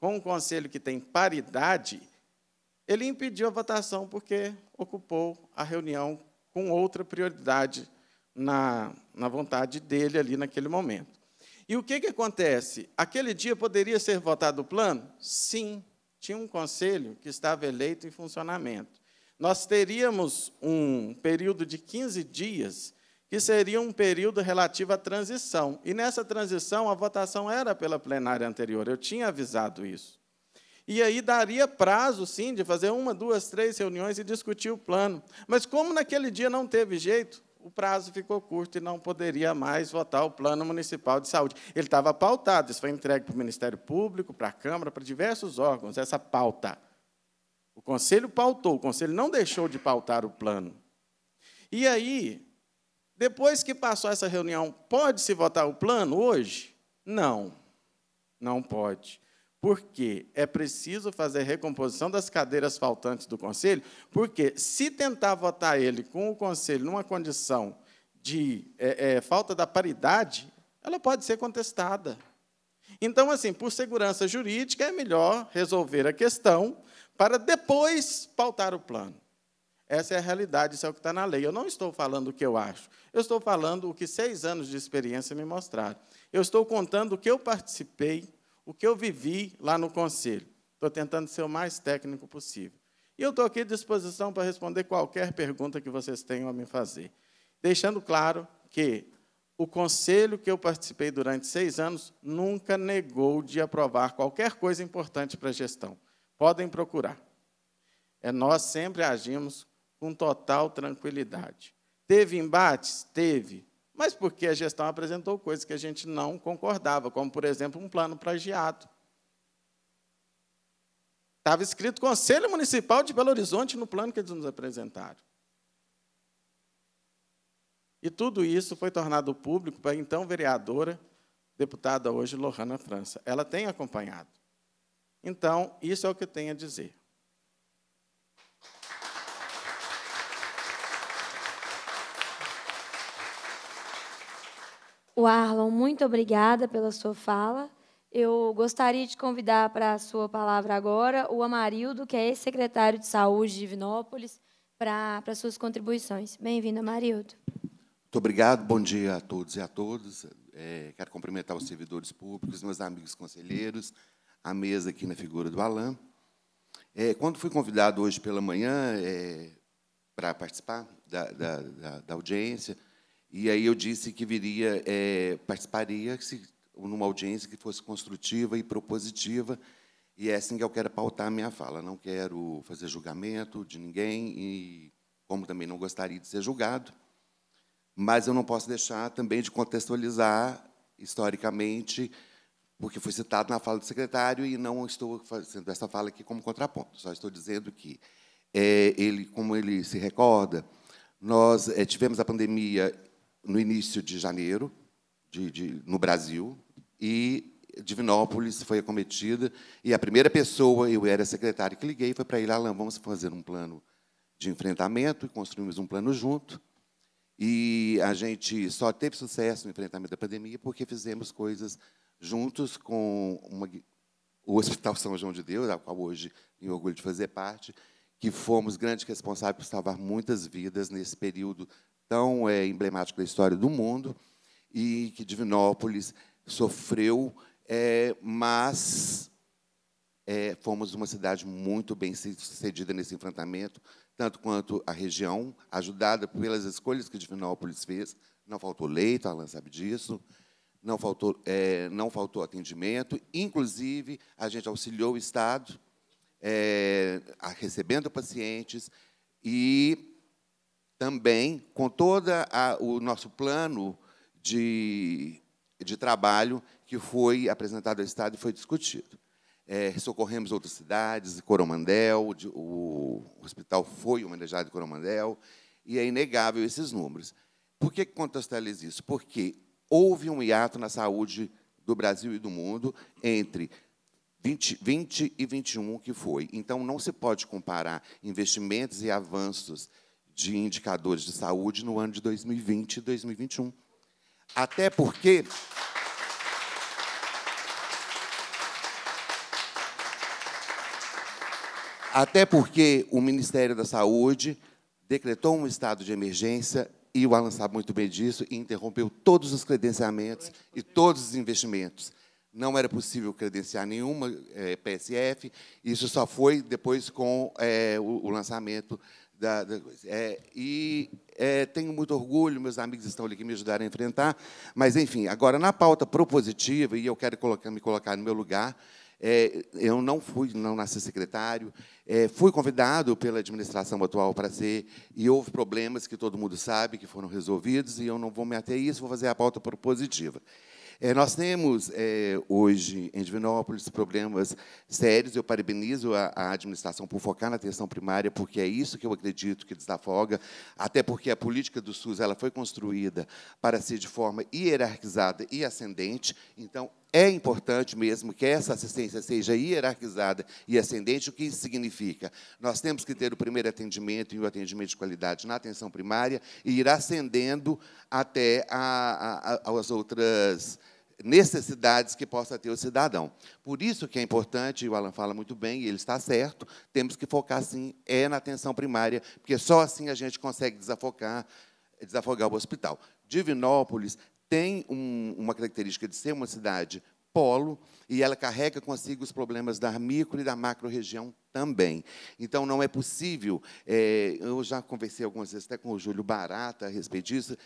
com um conselho que tem paridade, ele impediu a votação porque ocupou a reunião com outra prioridade na, na vontade dele ali naquele momento. E o que, que acontece? Aquele dia poderia ser votado o plano? Sim, tinha um conselho que estava eleito em funcionamento. Nós teríamos um período de 15 dias que seria um período relativo à transição. E nessa transição, a votação era pela plenária anterior, eu tinha avisado isso. E aí daria prazo, sim, de fazer uma, duas, três reuniões e discutir o plano. Mas como naquele dia não teve jeito, o prazo ficou curto e não poderia mais votar o Plano Municipal de Saúde. Ele estava pautado, isso foi entregue para o Ministério Público, para a Câmara, para diversos órgãos, essa pauta. O Conselho pautou, o Conselho não deixou de pautar o plano. E aí, depois que passou essa reunião, pode-se votar o plano hoje? Não, não pode. Porque é preciso fazer recomposição das cadeiras faltantes do conselho, porque se tentar votar ele com o conselho numa condição de é, é, falta da paridade, ela pode ser contestada. Então, assim, por segurança jurídica, é melhor resolver a questão para depois pautar o plano. Essa é a realidade, isso é o que está na lei. Eu não estou falando o que eu acho, eu estou falando o que seis anos de experiência me mostraram. Eu estou contando o que eu participei, o que eu vivi lá no conselho. Estou tentando ser o mais técnico possível. E eu estou aqui à disposição para responder qualquer pergunta que vocês tenham a me fazer. Deixando claro que o conselho que eu participei durante seis anos nunca negou de aprovar qualquer coisa importante para a gestão. Podem procurar. É, nós sempre agimos com total tranquilidade. Teve embates? Teve. Mas porque a gestão apresentou coisas que a gente não concordava, como, por exemplo, um plano plagiado. Estava escrito Conselho Municipal de Belo Horizonte no plano que eles nos apresentaram. E tudo isso foi tornado público para a então vereadora, deputada hoje, Lohana França. Ela tem acompanhado. Então, isso é o que tenho a dizer. O Arlon, muito obrigada pela sua fala. Eu gostaria de convidar para a sua palavra agora o Amarildo, que é ex-secretário de Saúde de Vinópolis, para, para suas contribuições. Bem-vindo, Amarildo. Muito obrigado, bom dia a todos e a todas. É, quero cumprimentar os servidores públicos, meus amigos conselheiros, a mesa aqui na figura do Alain. É, quando fui convidado hoje pela manhã é, para participar da, da, da, da audiência, e aí eu disse que viria, é, participaria se, numa audiência que fosse construtiva e propositiva, e é assim que eu quero pautar a minha fala. Não quero fazer julgamento de ninguém, e como também não gostaria de ser julgado, mas eu não posso deixar também de contextualizar historicamente, porque foi citado na fala do secretário, e não estou fazendo essa fala aqui como contraponto, só estou dizendo que é, ele, como ele se recorda, nós é, tivemos a pandemia no início de janeiro, de, de, no Brasil, e Divinópolis foi acometida, e a primeira pessoa, eu era secretário, que liguei, foi para ele, Alain, vamos fazer um plano de enfrentamento, e construímos um plano junto, e a gente só teve sucesso no enfrentamento da pandemia porque fizemos coisas juntos com uma, o Hospital São João de Deus, ao qual hoje tenho orgulho de fazer parte, que fomos grandes responsáveis por salvar muitas vidas nesse período tão é, emblemático da história do mundo e que Divinópolis sofreu, é, mas é, fomos uma cidade muito bem sucedida nesse enfrentamento, tanto quanto a região, ajudada pelas escolhas que Divinópolis fez. Não faltou leito, a Alan sabe disso, não faltou, é, não faltou atendimento, inclusive a gente auxiliou o Estado, é, recebendo pacientes, e também, com todo o nosso plano de, de trabalho que foi apresentado ao Estado e foi discutido. É, socorremos outras cidades, Coromandel, de, o, o hospital foi homenageado em Coromandel, e é inegável esses números. Por que contextualizo isso? Porque houve um hiato na saúde do Brasil e do mundo entre 20, 20 e 21 que foi. Então, não se pode comparar investimentos e avanços de indicadores de saúde no ano de 2020 e 2021. Até porque. Até porque o Ministério da Saúde decretou um estado de emergência e o Alan sabe muito bem disso, e interrompeu todos os credenciamentos e todos os investimentos. Não era possível credenciar nenhuma é, eh, PSF, isso só foi depois com é, o, o lançamento da, da coisa. É, e é, tenho muito orgulho, meus amigos estão ali que me ajudaram a enfrentar, mas, enfim, agora, na pauta propositiva, e eu quero colocar, me colocar no meu lugar, é, eu não fui, não nasci secretário, é, fui convidado pela administração atual para ser, e houve problemas que todo mundo sabe que foram resolvidos, e eu não vou me ater a isso, vou fazer a pauta propositiva. É, nós temos é, hoje em Divinópolis problemas sérios. Eu parabenizo a, a, administração por focar na atenção primária, porque é isso que eu acredito que desafoga, até porque a política do SUS ela foi construída para ser de forma hierarquizada e ascendente. Então, é importante mesmo que essa assistência seja hierarquizada e ascendente, o que isso significa? Nós temos que ter o primeiro atendimento e o atendimento de qualidade na atenção primária e ir ascendendo até a, a, as outras necessidades que possa ter o cidadão. Por isso que é importante, e o Alan fala muito bem, e ele está certo, temos que focar, sim, é na atenção primária, porque só assim a gente consegue desafocar, desafogar o hospital. Divinópolis tem um, uma característica de ser uma cidade polo e ela carrega consigo os problemas da micro e da macro região também. Então, não é possível. É, eu já conversei algumas vezes até com o Júlio Barata a respeito disso.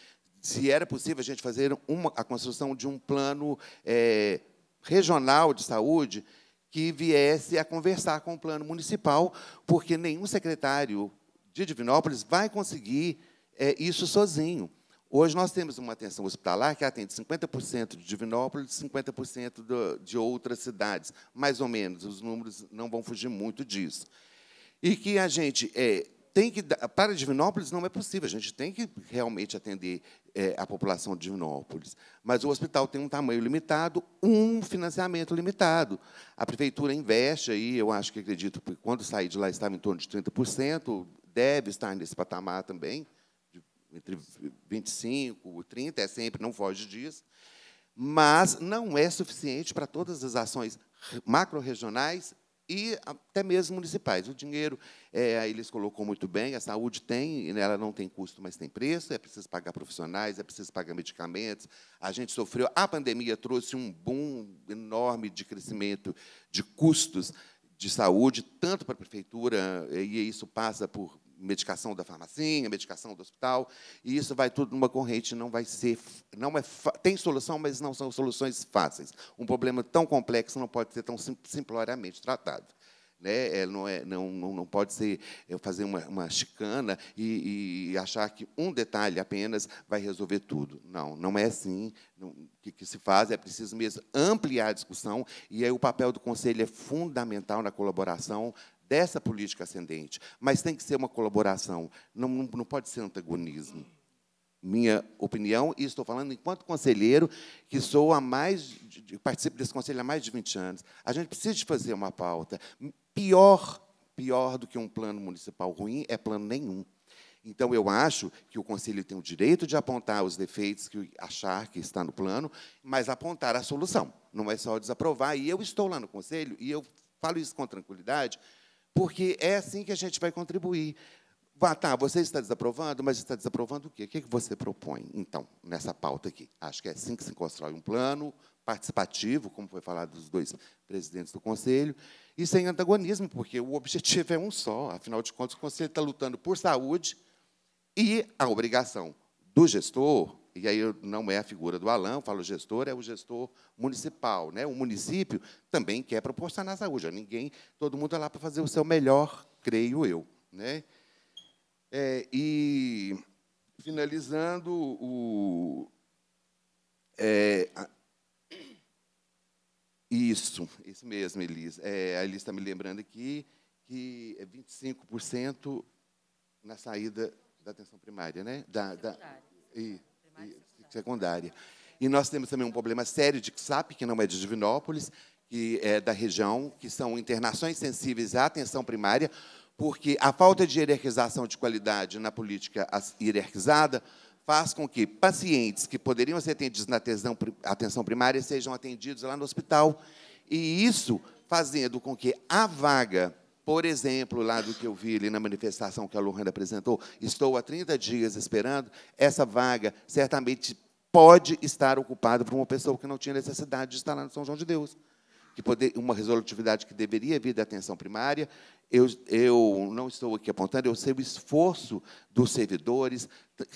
Se era possível a gente fazer uma, a construção de um plano é, regional de saúde que viesse a conversar com o plano municipal, porque nenhum secretário de Divinópolis vai conseguir é, isso sozinho. Hoje nós temos uma atenção hospitalar que atende 50% de Divinópolis e 50% de outras cidades, mais ou menos, os números não vão fugir muito disso. E que a gente é, tem que. Para Divinópolis não é possível, a gente tem que realmente atender é, a população de Divinópolis. Mas o hospital tem um tamanho limitado, um financiamento limitado. A prefeitura investe aí, eu acho que acredito, porque quando saí de lá estava em torno de 30%, deve estar nesse patamar também entre 25 e 30, é sempre, não foge disso, mas não é suficiente para todas as ações macro-regionais e até mesmo municipais. O dinheiro, é, eles colocou muito bem, a saúde tem, ela não tem custo, mas tem preço, é preciso pagar profissionais, é preciso pagar medicamentos. A gente sofreu, a pandemia trouxe um boom enorme de crescimento de custos de saúde, tanto para a prefeitura, e isso passa por medicação da farmacinha, medicação do hospital, e isso vai tudo numa corrente, não vai ser, não é, tem solução, mas não são soluções fáceis. Um problema tão complexo não pode ser tão simploriamente tratado. Né? É, não, é, não, não, não pode ser é, fazer uma, uma chicana e, e, achar que um detalhe apenas vai resolver tudo. Não, não é assim não, que, que se faz. É preciso mesmo ampliar a discussão e aí o papel do conselho é fundamental na colaboração dessa política ascendente. Mas tem que ser uma colaboração, não, não pode ser antagonismo. Minha opinião, e estou falando enquanto conselheiro, que sou a mais, participo desse conselho há mais de 20 anos, a gente precisa de fazer uma pauta. Pior, pior do que um plano municipal ruim é plano nenhum. Então, eu acho que o Conselho tem o direito de apontar os defeitos que achar que está no plano, mas apontar a solução. Não é só desaprovar. E eu estou lá no Conselho, e eu falo isso com tranquilidade, porque é assim que a gente vai contribuir. Ah, tá, você está desaprovando, mas está desaprovando o quê? O que, é que você propõe, então, nessa pauta aqui? Acho que é assim que se constrói um plano participativo, como foi falado dos dois presidentes do Conselho, e sem antagonismo, porque o objetivo *laughs* é um só. Afinal de contas, o Conselho está lutando por saúde e a obrigação do gestor, e aí não é a figura do Alain, eu falo gestor, é o gestor municipal. Né? O município também quer proporcionar saúde. Ninguém, todo mundo está lá para fazer o seu melhor, creio eu. Né? É, e, finalizando, o, é, a, isso, isso mesmo, Elis. É, a Elis está me lembrando aqui que é 25% na saída da atenção primária, né? Da, da, e, secundária. E nós temos também um problema sério de XAP, que não é de Divinópolis, que é da região, que são internações sensíveis à atenção primária, porque a falta de hierarquização de qualidade na política hierarquizada faz com que pacientes que poderiam ser atendidos na atenção primária sejam atendidos lá no hospital. E isso fazendo com que a vaga por exemplo, lá do que eu vi ali na manifestação que a Luanda apresentou, estou há 30 dias esperando, essa vaga certamente pode estar ocupada por uma pessoa que não tinha necessidade de estar lá no São João de Deus. Que poder, uma resolutividade que deveria vir da atenção primária, eu, eu não estou aqui apontando, eu sei o esforço dos servidores,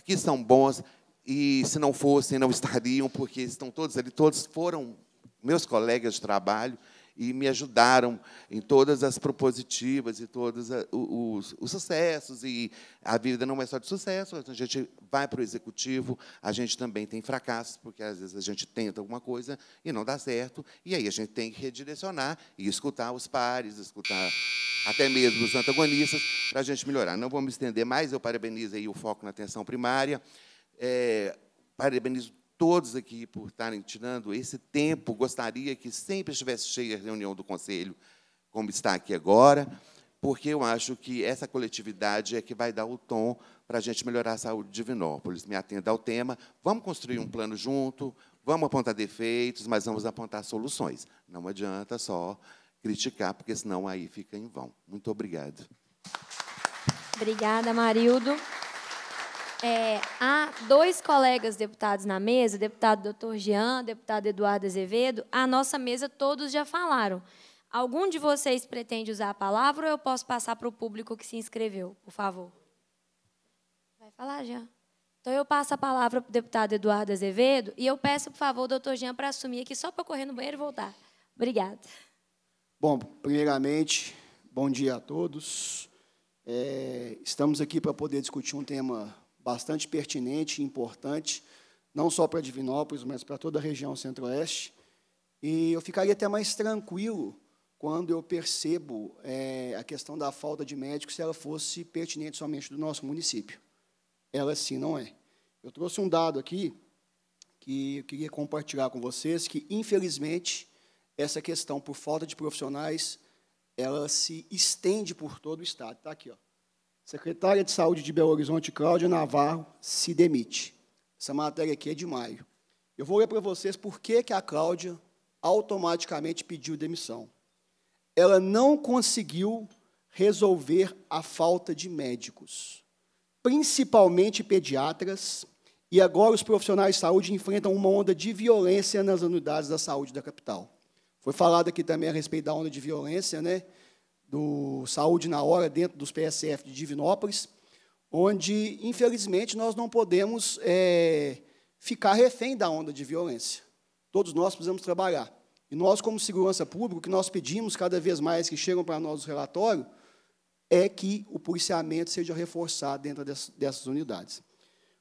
que são bons, e se não fossem, não estariam, porque estão todos ali, todos foram meus colegas de trabalho, e me ajudaram em todas as propositivas e todos os, os, sucessos. E a vida não é só de sucesso, a gente vai para o executivo, a gente também tem fracassos, porque às vezes a gente tenta alguma coisa e não dá certo, e aí a gente tem que redirecionar e escutar os pares, escutar até mesmo os antagonistas, para a gente melhorar. Não vou me estender mais, eu parabenizo aí o foco na atenção primária, é, parabenizo todos aqui por estarem tirando esse tempo. Gostaria que sempre estivesse cheia a reunião do Conselho, como está aqui agora, porque eu acho que essa coletividade é que vai dar o tom para a gente melhorar a saúde de Vinópolis. Me atenda ao tema. Vamos construir um plano junto, vamos apontar defeitos, mas vamos apontar soluções. Não adianta só criticar, porque senão aí fica em vão. Muito obrigado. Obrigada, Marildo. É, há dois colegas deputados na mesa, deputado doutor Jean, deputado Eduardo Azevedo, a nossa mesa todos já falaram. Algum de vocês pretende usar a palavra ou eu posso passar para o público que se inscreveu, por favor? Vai falar, Jean. Então, eu passo a palavra para o deputado Eduardo Azevedo e eu peço, por favor, o doutor Jean para assumir aqui só para correr no banheiro e voltar. Obrigada. Bom, primeiramente, bom dia a todos. É, estamos aqui para poder discutir um tema bastante pertinente e importante, não só para Divinópolis, mas para toda a região centro-oeste. E eu ficaria até mais tranquilo quando eu percebo é, a questão da falta de médicos se ela fosse pertinente somente do nosso município. Ela sim não é. Eu trouxe um dado aqui que eu queria compartilhar com vocês, que, infelizmente, essa questão, por falta de profissionais, ela se estende por todo o Estado. Está aqui, ó. Secretária de Saúde de Belo Horizonte, Cláudia Navarro, se demite. Essa matéria aqui é de maio. Eu vou ler para vocês por que, que a Cláudia automaticamente pediu demissão. Ela não conseguiu resolver a falta de médicos, principalmente pediatras, e agora os profissionais de saúde enfrentam uma onda de violência nas unidades da saúde da capital. Foi falado aqui também a respeito da onda de violência, né? do Saúde na Hora, dentro dos PSF de Divinópolis, onde, infelizmente, nós não podemos é, ficar refém da onda de violência. Todos nós precisamos trabalhar. E nós, como segurança pública, o que nós pedimos cada vez mais que chegam para nós os relatórios é que o policiamento seja reforçado dentro dessas unidades.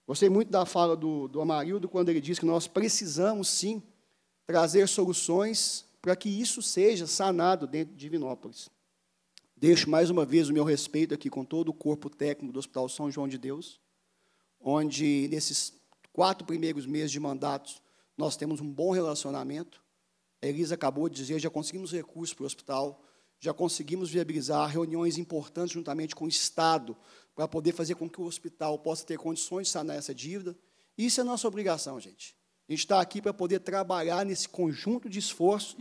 Gostei muito da fala do, do Amarildo quando ele diz que nós precisamos, sim, trazer soluções para que isso seja sanado dentro de Divinópolis. Deixo mais uma vez o meu respeito aqui com todo o corpo técnico do Hospital São João de Deus, onde nesses quatro primeiros meses de mandatos nós temos um bom relacionamento. A Elisa acabou de dizer, já conseguimos recursos para o hospital, já conseguimos viabilizar reuniões importantes juntamente com o Estado para poder fazer com que o hospital possa ter condições de sanar essa dívida. Isso é nossa obrigação, gente. A gente está aqui para poder trabalhar nesse conjunto de esforços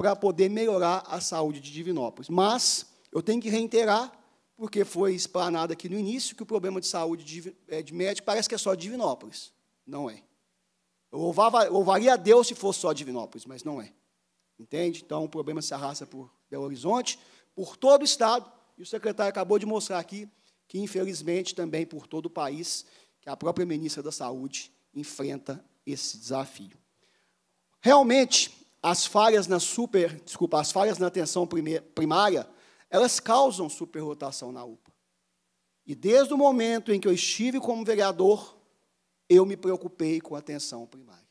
para poder melhorar a saúde de Divinópolis. Mas eu tenho que reiterar, porque foi explanado aqui no início, que o problema de saúde de, é, de médico parece que é só de Divinópolis. Não é. Eu louvaria a Deus se fosse só Divinópolis, mas não é. Entende? Então, o problema se arrasta por Belo Horizonte, por todo o Estado, e o secretário acabou de mostrar aqui que, infelizmente, também por todo o país, que a própria ministra da Saúde enfrenta esse desafio. Realmente, as falhas na super, desculpa, as falhas na atenção primária, elas causam superrotação na UPA. E desde o momento em que eu estive como vereador, eu me preocupei com a atenção primária.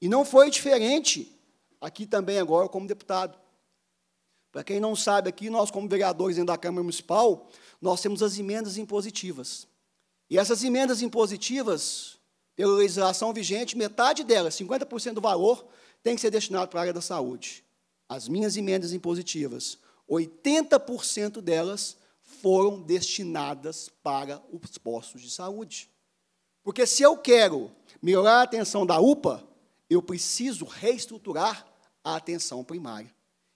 E não foi diferente aqui também agora como deputado. Para quem não sabe aqui, nós como vereadores dentro da Câmara Municipal, nós temos as emendas impositivas. E essas emendas impositivas, pela legislação vigente, metade delas, 50% do valor, tem que ser destinado para a área da saúde. As minhas emendas impositivas, 80% delas foram destinadas para os postos de saúde. Porque se eu quero melhorar a atenção da UPA, eu preciso reestruturar a atenção primária.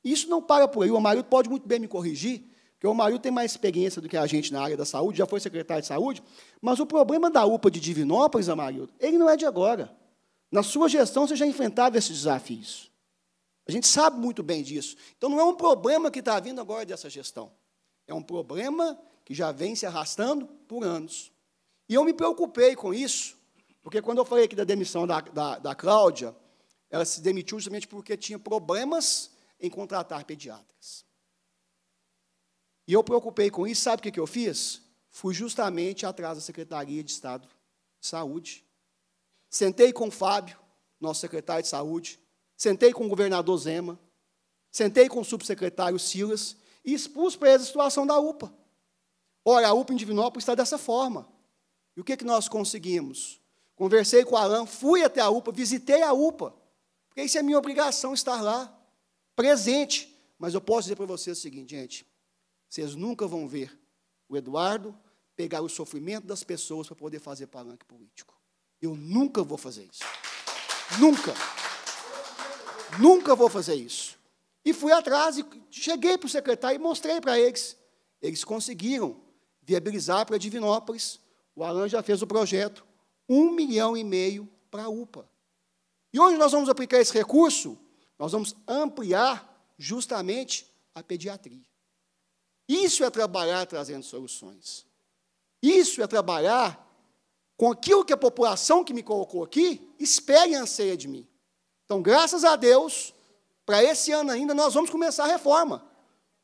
Isso não para por aí. O Amarildo pode muito bem me corrigir, porque o Amarildo tem mais experiência do que a gente na área da saúde, já foi secretário de saúde, mas o problema da UPA de Divinópolis, Amarildo, ele não é de agora. Na sua gestão, você já enfrentava esses desafios. A gente sabe muito bem disso. Então, não é um problema que está vindo agora dessa gestão. É um problema que já vem se arrastando por anos. E eu me preocupei com isso, porque quando eu falei aqui da demissão da, da, da Cláudia, ela se demitiu justamente porque tinha problemas em contratar pediatras. E eu preocupei com isso, sabe o que, que eu fiz? Fui justamente atrás da Secretaria de Estado de Saúde Sentei com o Fábio, nosso secretário de saúde, sentei com o governador Zema, sentei com o subsecretário Silas e expus para eles a situação da UPA. Olha, a UPA em Divinópolis está dessa forma. E o que, que nós conseguimos? Conversei com o Alain, fui até a UPA, visitei a UPA, porque isso é minha obrigação estar lá, presente. Mas eu posso dizer para vocês o seguinte, gente: vocês nunca vão ver o Eduardo pegar o sofrimento das pessoas para poder fazer palanque político. Eu nunca vou fazer isso. Nunca. Nunca vou fazer isso. E fui atrás e cheguei para o secretário e mostrei para eles. Eles conseguiram viabilizar para Divinópolis. O Alan já fez o projeto. Um milhão e meio para a UPA. E onde nós vamos aplicar esse recurso? Nós vamos ampliar justamente a pediatria. Isso é trabalhar trazendo soluções. Isso é trabalhar com aquilo que a população que me colocou aqui espera e anseia de mim. Então, graças a Deus, para esse ano ainda, nós vamos começar a reforma.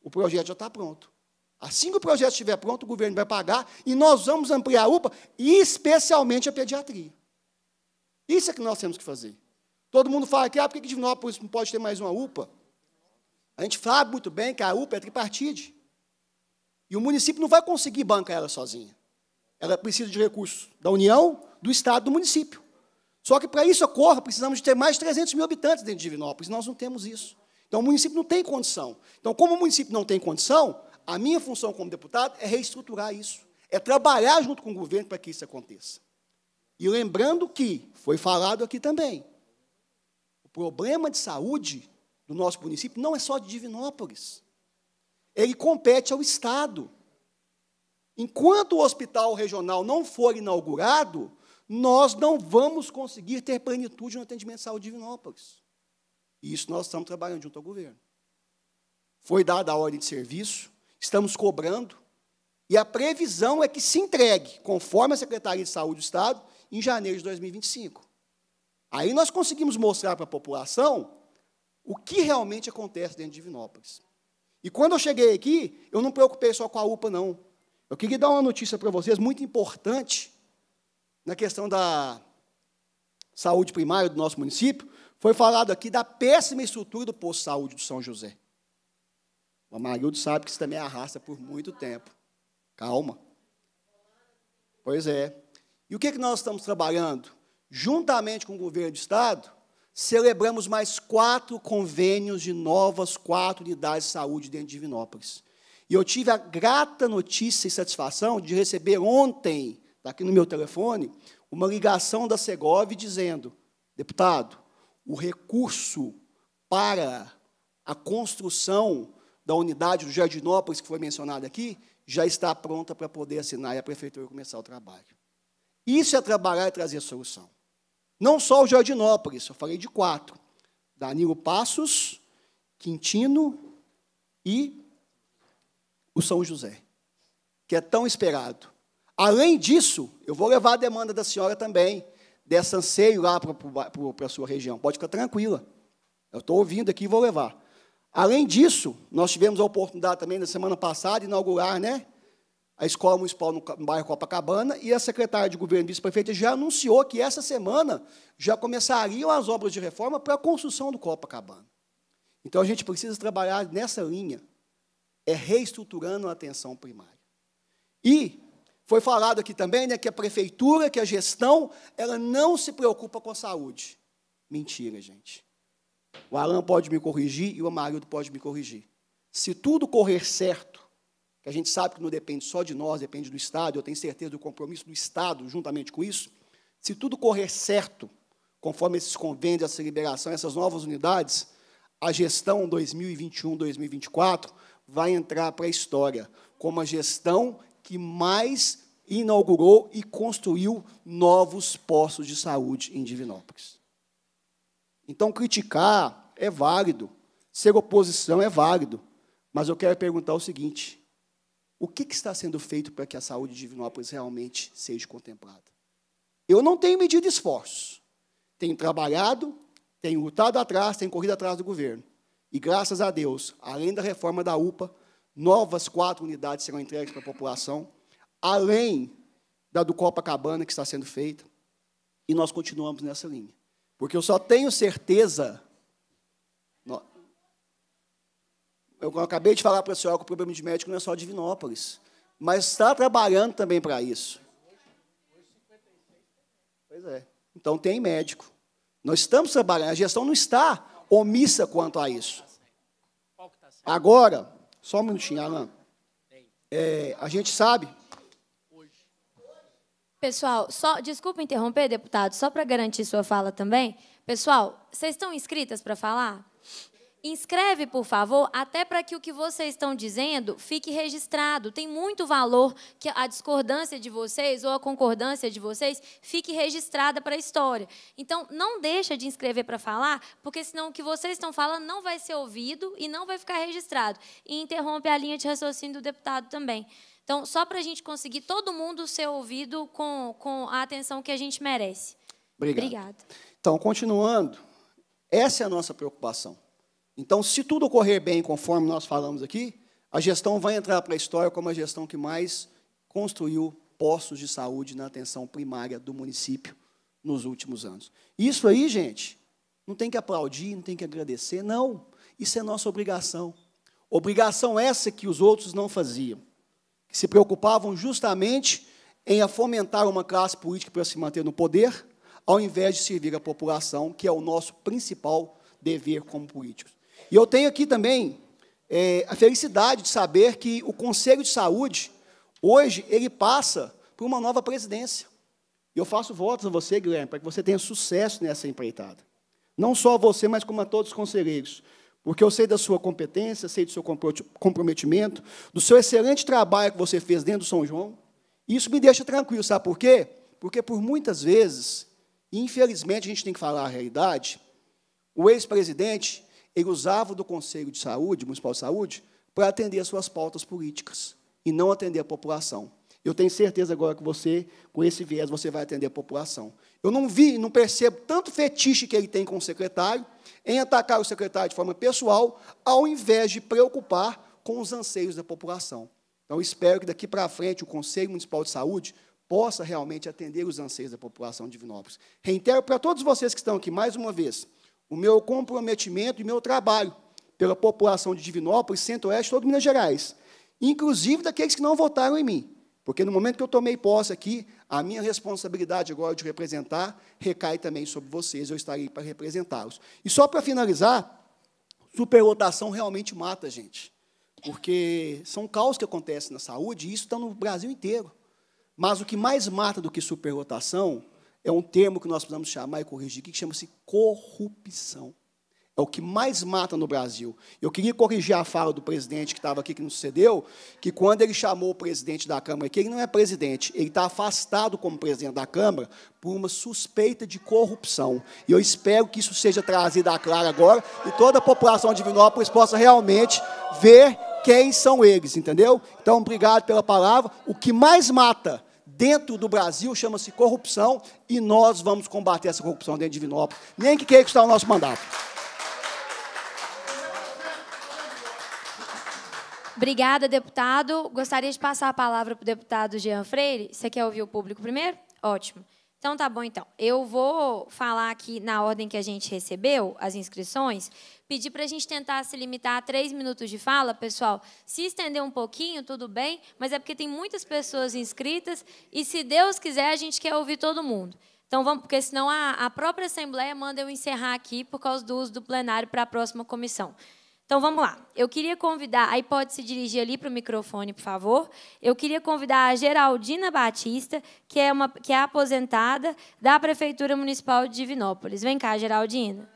O projeto já está pronto. Assim que o projeto estiver pronto, o governo vai pagar e nós vamos ampliar a UPA, e especialmente a pediatria. Isso é que nós temos que fazer. Todo mundo fala que ah, por que Divinópolis não pode ter mais uma UPA? A gente sabe muito bem que a UPA é tripartite. E o município não vai conseguir bancar ela sozinha. Ela precisa de recursos da União, do Estado, do município. Só que para isso ocorra, precisamos de ter mais de 300 mil habitantes dentro de Divinópolis. Nós não temos isso. Então o município não tem condição. Então, como o município não tem condição, a minha função como deputado é reestruturar isso. É trabalhar junto com o governo para que isso aconteça. E lembrando que, foi falado aqui também, o problema de saúde do nosso município não é só de Divinópolis. Ele compete ao Estado. Enquanto o hospital regional não for inaugurado, nós não vamos conseguir ter plenitude no atendimento de saúde de Vinópolis. isso nós estamos trabalhando junto ao governo. Foi dada a ordem de serviço, estamos cobrando, e a previsão é que se entregue, conforme a Secretaria de Saúde do Estado, em janeiro de 2025. Aí nós conseguimos mostrar para a população o que realmente acontece dentro de Vinópolis. E quando eu cheguei aqui, eu não me preocupei só com a UPA, não. Eu queria dar uma notícia para vocês muito importante na questão da saúde primária do nosso município. Foi falado aqui da péssima estrutura do posto de saúde do São José. O Amarildo sabe que isso também arrasta por muito tempo. Calma. Pois é. E o que, é que nós estamos trabalhando? Juntamente com o governo do Estado, celebramos mais quatro convênios de novas quatro unidades de saúde dentro de Divinópolis. E eu tive a grata notícia e satisfação de receber ontem, tá aqui no meu telefone, uma ligação da Segov dizendo: deputado, o recurso para a construção da unidade do Jardinópolis, que foi mencionada aqui, já está pronta para poder assinar e a prefeitura começar o trabalho. Isso é trabalhar e trazer solução. Não só o Jardinópolis, eu falei de quatro: Danilo Passos, Quintino e o São José, que é tão esperado. Além disso, eu vou levar a demanda da senhora também, desse anseio lá para a sua região. Pode ficar tranquila. Eu estou ouvindo aqui e vou levar. Além disso, nós tivemos a oportunidade também, na semana passada, de inaugurar né, a Escola Municipal no bairro Copacabana, e a secretária de Governo, vice-prefeita, já anunciou que essa semana já começariam as obras de reforma para a construção do Copacabana. Então, a gente precisa trabalhar nessa linha, é reestruturando a atenção primária. E foi falado aqui também né, que a prefeitura, que a gestão, ela não se preocupa com a saúde. Mentira, gente. O Alan pode me corrigir e o Amarildo pode me corrigir. Se tudo correr certo, que a gente sabe que não depende só de nós, depende do Estado, eu tenho certeza do compromisso do Estado juntamente com isso, se tudo correr certo, conforme esses convênios, essa liberação, essas novas unidades, a gestão 2021-2024 vai entrar para a história como a gestão que mais inaugurou e construiu novos postos de saúde em Divinópolis. Então, criticar é válido, ser oposição é válido, mas eu quero perguntar o seguinte: o que, está sendo feito para que a saúde de Divinópolis realmente seja contemplada? Eu não tenho medido esforços, tenho trabalhado, tenho lutado atrás, tenho corrido atrás do governo, e graças a Deus, além da reforma da UPA, novas quatro unidades serão entregues para a população, além da do Copacabana que está sendo feita, e nós continuamos nessa linha. Porque eu só tenho certeza. Eu acabei de falar para a senhora que o problema de médico não é só Divinópolis, mas está trabalhando também para isso. Pois é. Então tem médico. Nós estamos trabalhando, a gestão não está omissa quanto a isso. Agora, só um minutinho, Alan. É, a gente sabe. Pessoal, só desculpa interromper, deputado, só para garantir sua fala também. Pessoal, vocês estão inscritas para falar? Inscreve, por favor, até para que o que vocês estão dizendo fique registrado. Tem muito valor que a discordância de vocês ou a concordância de vocês fique registrada para a história. Então, não deixa de inscrever para falar, porque senão o que vocês estão falando não vai ser ouvido e não vai ficar registrado. E interrompe a linha de raciocínio do deputado também. Então, só para a gente conseguir todo mundo ser ouvido com, com a atenção que a gente merece. Obrigado. Obrigado. Então, continuando, essa é a nossa preocupação. Então, se tudo ocorrer bem, conforme nós falamos aqui, a gestão vai entrar para a história como a gestão que mais construiu postos de saúde na atenção primária do município nos últimos anos. Isso aí, gente, não tem que aplaudir, não tem que agradecer, não. Isso é nossa obrigação. Obrigação essa que os outros não faziam, que se preocupavam justamente em fomentar uma classe política para se manter no poder, ao invés de servir a população, que é o nosso principal dever como políticos. E eu tenho aqui também é, a felicidade de saber que o Conselho de Saúde, hoje, ele passa por uma nova presidência. E eu faço votos a você, Guilherme, para que você tenha sucesso nessa empreitada. Não só a você, mas como a todos os conselheiros. Porque eu sei da sua competência, sei do seu comprometimento, do seu excelente trabalho que você fez dentro do São João. E isso me deixa tranquilo, sabe por quê? Porque por muitas vezes, infelizmente a gente tem que falar a realidade, o ex-presidente, ele usava do Conselho de Saúde, Municipal de Saúde, para atender as suas pautas políticas e não atender a população. Eu tenho certeza agora que você, com esse viés, você vai atender a população. Eu não vi, não percebo tanto fetiche que ele tem com o secretário em atacar o secretário de forma pessoal, ao invés de preocupar com os anseios da população. Então, espero que daqui para frente o Conselho Municipal de Saúde possa realmente atender os anseios da população de Divinópolis. Reitero para todos vocês que estão aqui mais uma vez, o meu comprometimento e meu trabalho pela população de Divinópolis, Centro-Oeste, todo Minas Gerais, inclusive daqueles que não votaram em mim. Porque no momento que eu tomei posse aqui, a minha responsabilidade agora de representar recai também sobre vocês, eu estarei para representá-los. E só para finalizar, superlotação realmente mata a gente. Porque são caos que acontecem na saúde, e isso está no Brasil inteiro. Mas o que mais mata do que superlotação é um termo que nós precisamos chamar e corrigir, que chama-se corrupção. É o que mais mata no Brasil. Eu queria corrigir a fala do presidente que estava aqui, que nos cedeu, que quando ele chamou o presidente da Câmara, que ele não é presidente, ele está afastado como presidente da Câmara por uma suspeita de corrupção. E eu espero que isso seja trazido à clara agora e toda a população de Vinópolis possa realmente ver quem são eles, entendeu? Então, obrigado pela palavra. O que mais mata dentro do Brasil chama-se corrupção e nós vamos combater essa corrupção dentro de Divinópolis, nem que queira custar o nosso mandato. Obrigada, deputado. Gostaria de passar a palavra para o deputado Jean Freire. Você quer ouvir o público primeiro? Ótimo. Então tá bom então. Eu vou falar aqui na ordem que a gente recebeu as inscrições, Pedi para a gente tentar se limitar a três minutos de fala, pessoal. Se estender um pouquinho, tudo bem, mas é porque tem muitas pessoas inscritas e, se Deus quiser, a gente quer ouvir todo mundo. Então vamos, porque senão a, a própria Assembleia manda eu encerrar aqui por causa do uso do plenário para a próxima comissão. Então vamos lá. Eu queria convidar, aí pode se dirigir ali para o microfone, por favor. Eu queria convidar a Geraldina Batista, que é uma que é aposentada da Prefeitura Municipal de Divinópolis. Vem cá, Geraldina.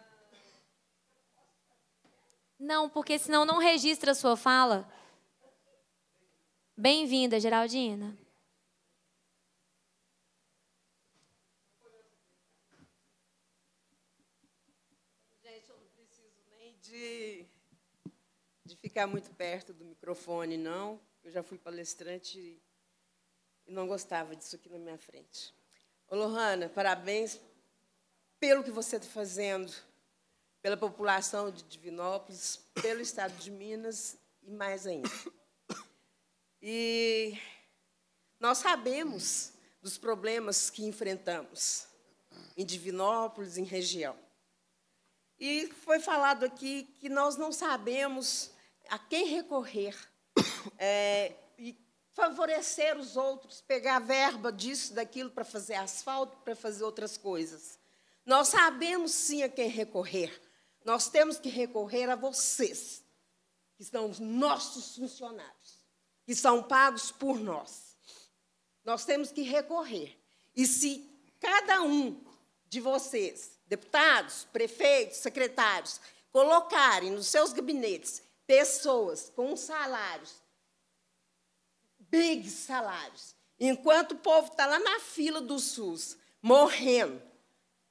Não, porque senão não registra a sua fala. Bem-vinda, Geraldina. Gente, eu não preciso nem de, de ficar muito perto do microfone, não. Eu já fui palestrante e não gostava disso aqui na minha frente. Ô, Lohana, parabéns pelo que você está fazendo pela população de Divinópolis, pelo estado de Minas e mais ainda. E nós sabemos dos problemas que enfrentamos em Divinópolis, em região. E foi falado aqui que nós não sabemos a quem recorrer é, e favorecer os outros, pegar verba disso, daquilo para fazer asfalto, para fazer outras coisas. Nós sabemos sim a quem recorrer, nós temos que recorrer a vocês, que são os nossos funcionários, que são pagos por nós. Nós temos que recorrer. E se cada um de vocês, deputados, prefeitos, secretários, colocarem nos seus gabinetes pessoas com salários, big salários, enquanto o povo está lá na fila do SUS, morrendo,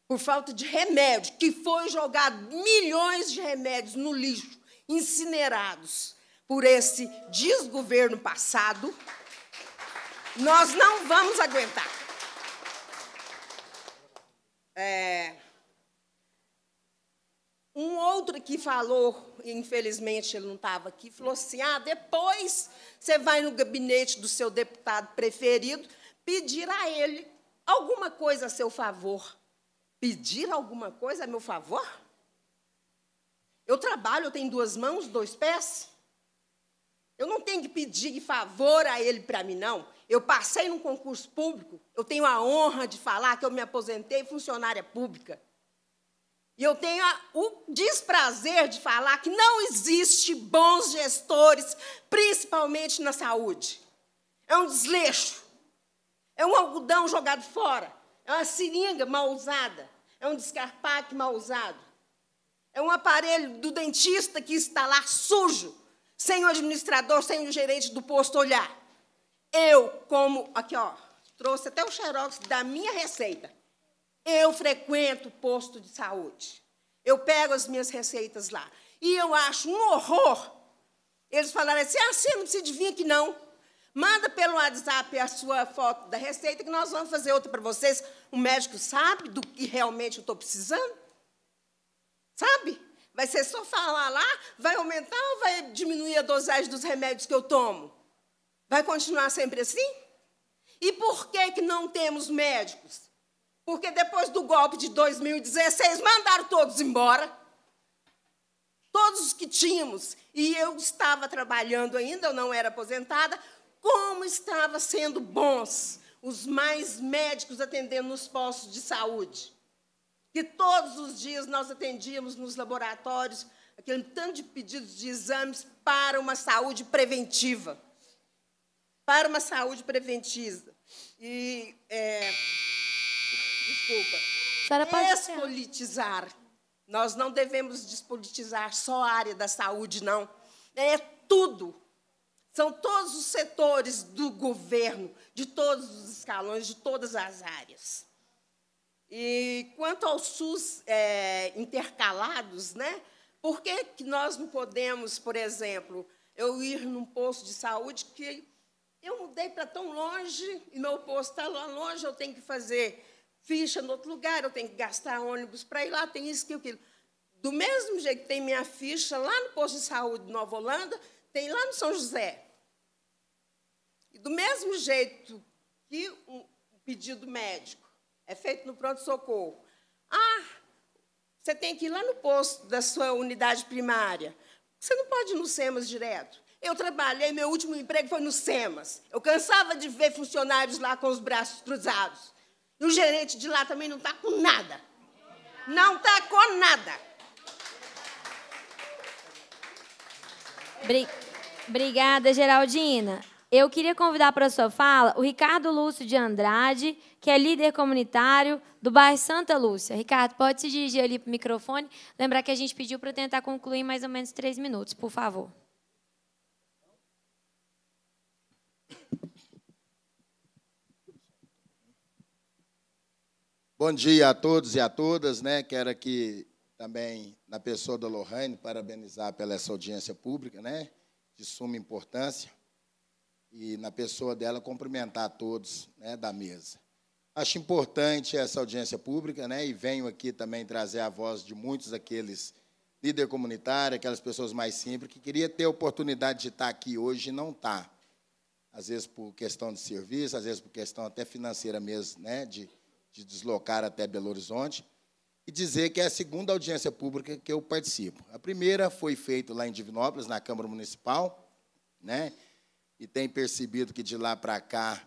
por falta de remédio, que foi jogado milhões de remédios no lixo, incinerados por esse desgoverno passado, nós não vamos aguentar. É... Um outro que falou, infelizmente ele não estava aqui, falou assim: ah, depois você vai no gabinete do seu deputado preferido pedir a ele alguma coisa a seu favor pedir alguma coisa a meu favor? Eu trabalho, eu tenho duas mãos, dois pés. Eu não tenho que pedir favor a ele para mim, não. Eu passei num concurso público, eu tenho a honra de falar que eu me aposentei funcionária pública. E eu tenho a, o desprazer de falar que não existe bons gestores, principalmente na saúde. É um desleixo. É um algodão jogado fora. É uma seringa mal usada. É um descarpaque mal usado. É um aparelho do dentista que está lá sujo, sem o administrador, sem o gerente do posto olhar. Eu, como. Aqui, ó. Trouxe até o xerox da minha receita. Eu frequento o posto de saúde. Eu pego as minhas receitas lá. E eu acho um horror eles falaram assim: ah, você não precisa de vir aqui, não. Manda pelo WhatsApp a sua foto da receita que nós vamos fazer outra para vocês. O médico sabe do que realmente eu estou precisando? Sabe? Vai ser só falar lá, vai aumentar ou vai diminuir a dosagem dos remédios que eu tomo? Vai continuar sempre assim? E por que, que não temos médicos? Porque depois do golpe de 2016, mandaram todos embora. Todos os que tínhamos. E eu estava trabalhando ainda, eu não era aposentada como estava sendo bons os mais médicos atendendo nos postos de saúde. Que todos os dias nós atendíamos nos laboratórios aquele tanto de pedidos de exames para uma saúde preventiva. Para uma saúde preventiva. E, é, desculpa, despolitizar. Nós não devemos despolitizar só a área da saúde, não. É tudo são todos os setores do governo, de todos os escalões, de todas as áreas. E quanto aos SUS é, intercalados, né? Por que, que nós não podemos, por exemplo, eu ir num posto de saúde que eu mudei para tão longe e meu posto está lá longe, eu tenho que fazer ficha em outro lugar, eu tenho que gastar ônibus para ir lá, tem isso, aquilo, aquilo. Do mesmo jeito que tem minha ficha lá no posto de saúde de Nova Holanda, tem lá no São José. Do mesmo jeito que um pedido médico é feito no pronto-socorro. Ah, você tem que ir lá no posto da sua unidade primária. Você não pode ir no SEMAS direto. Eu trabalhei, meu último emprego foi no SEMAS. Eu cansava de ver funcionários lá com os braços cruzados. E o gerente de lá também não está com nada. Não está com nada. Obrigada, Geraldina. Eu queria convidar para a sua fala o Ricardo Lúcio de Andrade, que é líder comunitário do bairro Santa Lúcia. Ricardo, pode se dirigir ali para o microfone. Lembrar que a gente pediu para tentar concluir em mais ou menos três minutos, por favor. Bom dia a todos e a todas. Né? Quero aqui também, na pessoa da Lorraine, parabenizar pela essa audiência pública, né? de suma importância e, na pessoa dela, cumprimentar todos né, da mesa. Acho importante essa audiência pública, né, e venho aqui também trazer a voz de muitos daqueles líder comunitário, aquelas pessoas mais simples, que queria ter a oportunidade de estar aqui hoje e não está. Às vezes por questão de serviço, às vezes por questão até financeira mesmo, né, de, de deslocar até Belo Horizonte, e dizer que é a segunda audiência pública que eu participo. A primeira foi feita lá em Divinópolis, na Câmara Municipal, né, e tem percebido que de lá para cá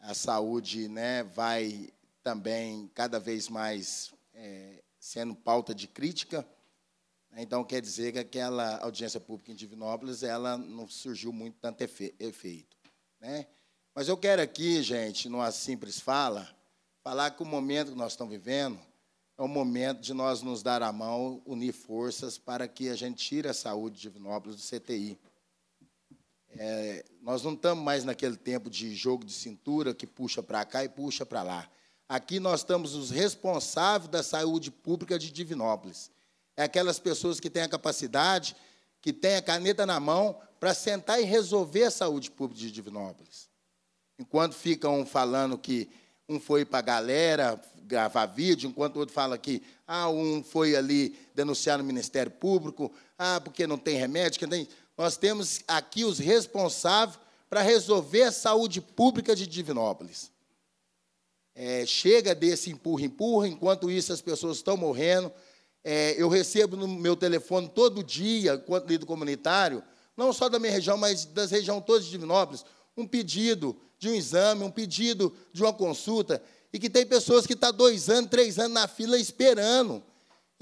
a saúde né, vai também cada vez mais é, sendo pauta de crítica. Então, quer dizer que aquela audiência pública em Divinópolis ela não surgiu muito tanto efeito. Né? Mas eu quero aqui, gente, numa simples fala, falar que o momento que nós estamos vivendo é o momento de nós nos dar a mão, unir forças para que a gente tire a saúde de Divinópolis do CTI. É, nós não estamos mais naquele tempo de jogo de cintura que puxa para cá e puxa para lá. Aqui nós estamos os responsáveis da saúde pública de Divinópolis. É aquelas pessoas que têm a capacidade, que têm a caneta na mão para sentar e resolver a saúde pública de Divinópolis. Enquanto ficam falando que um foi para a galera gravar vídeo, enquanto o outro fala que ah, um foi ali denunciar no Ministério Público, ah, porque não tem remédio, que não tem nós temos aqui os responsáveis para resolver a saúde pública de Divinópolis. É, chega desse empurra-empurra, enquanto isso as pessoas estão morrendo. É, eu recebo no meu telefone todo dia, enquanto líder comunitário, não só da minha região, mas das regiões todas de Divinópolis, um pedido de um exame, um pedido de uma consulta, e que tem pessoas que estão tá dois anos, três anos na fila esperando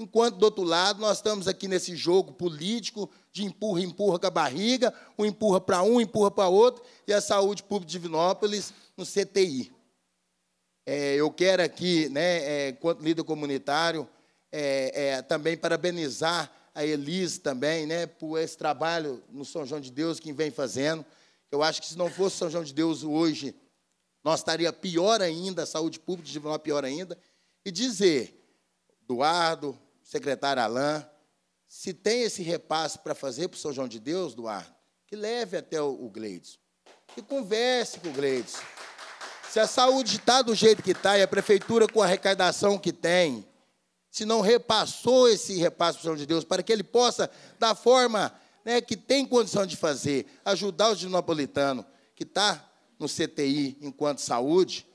enquanto do outro lado nós estamos aqui nesse jogo político de empurra, empurra com a barriga, um empurra para um, empurra para outro, e a saúde pública de Vinópolis no CTI. É, eu quero aqui, né, é, enquanto líder comunitário, é, é, também parabenizar a Elise também, né, por esse trabalho no São João de Deus que vem fazendo. Eu acho que se não fosse São João de Deus hoje, nós estaria pior ainda, a saúde pública de Vinópolis pior ainda. E dizer, Eduardo, secretário Alain, se tem esse repasse para fazer para o São João de Deus, Duarte, que leve até o Gleides, que converse com o Gleides. Se a saúde está do jeito que está e a prefeitura com a arrecadação que tem, se não repassou esse repasse para o São de Deus, para que ele possa, da forma né, que tem condição de fazer, ajudar o dinapolitano que está no CTI enquanto saúde,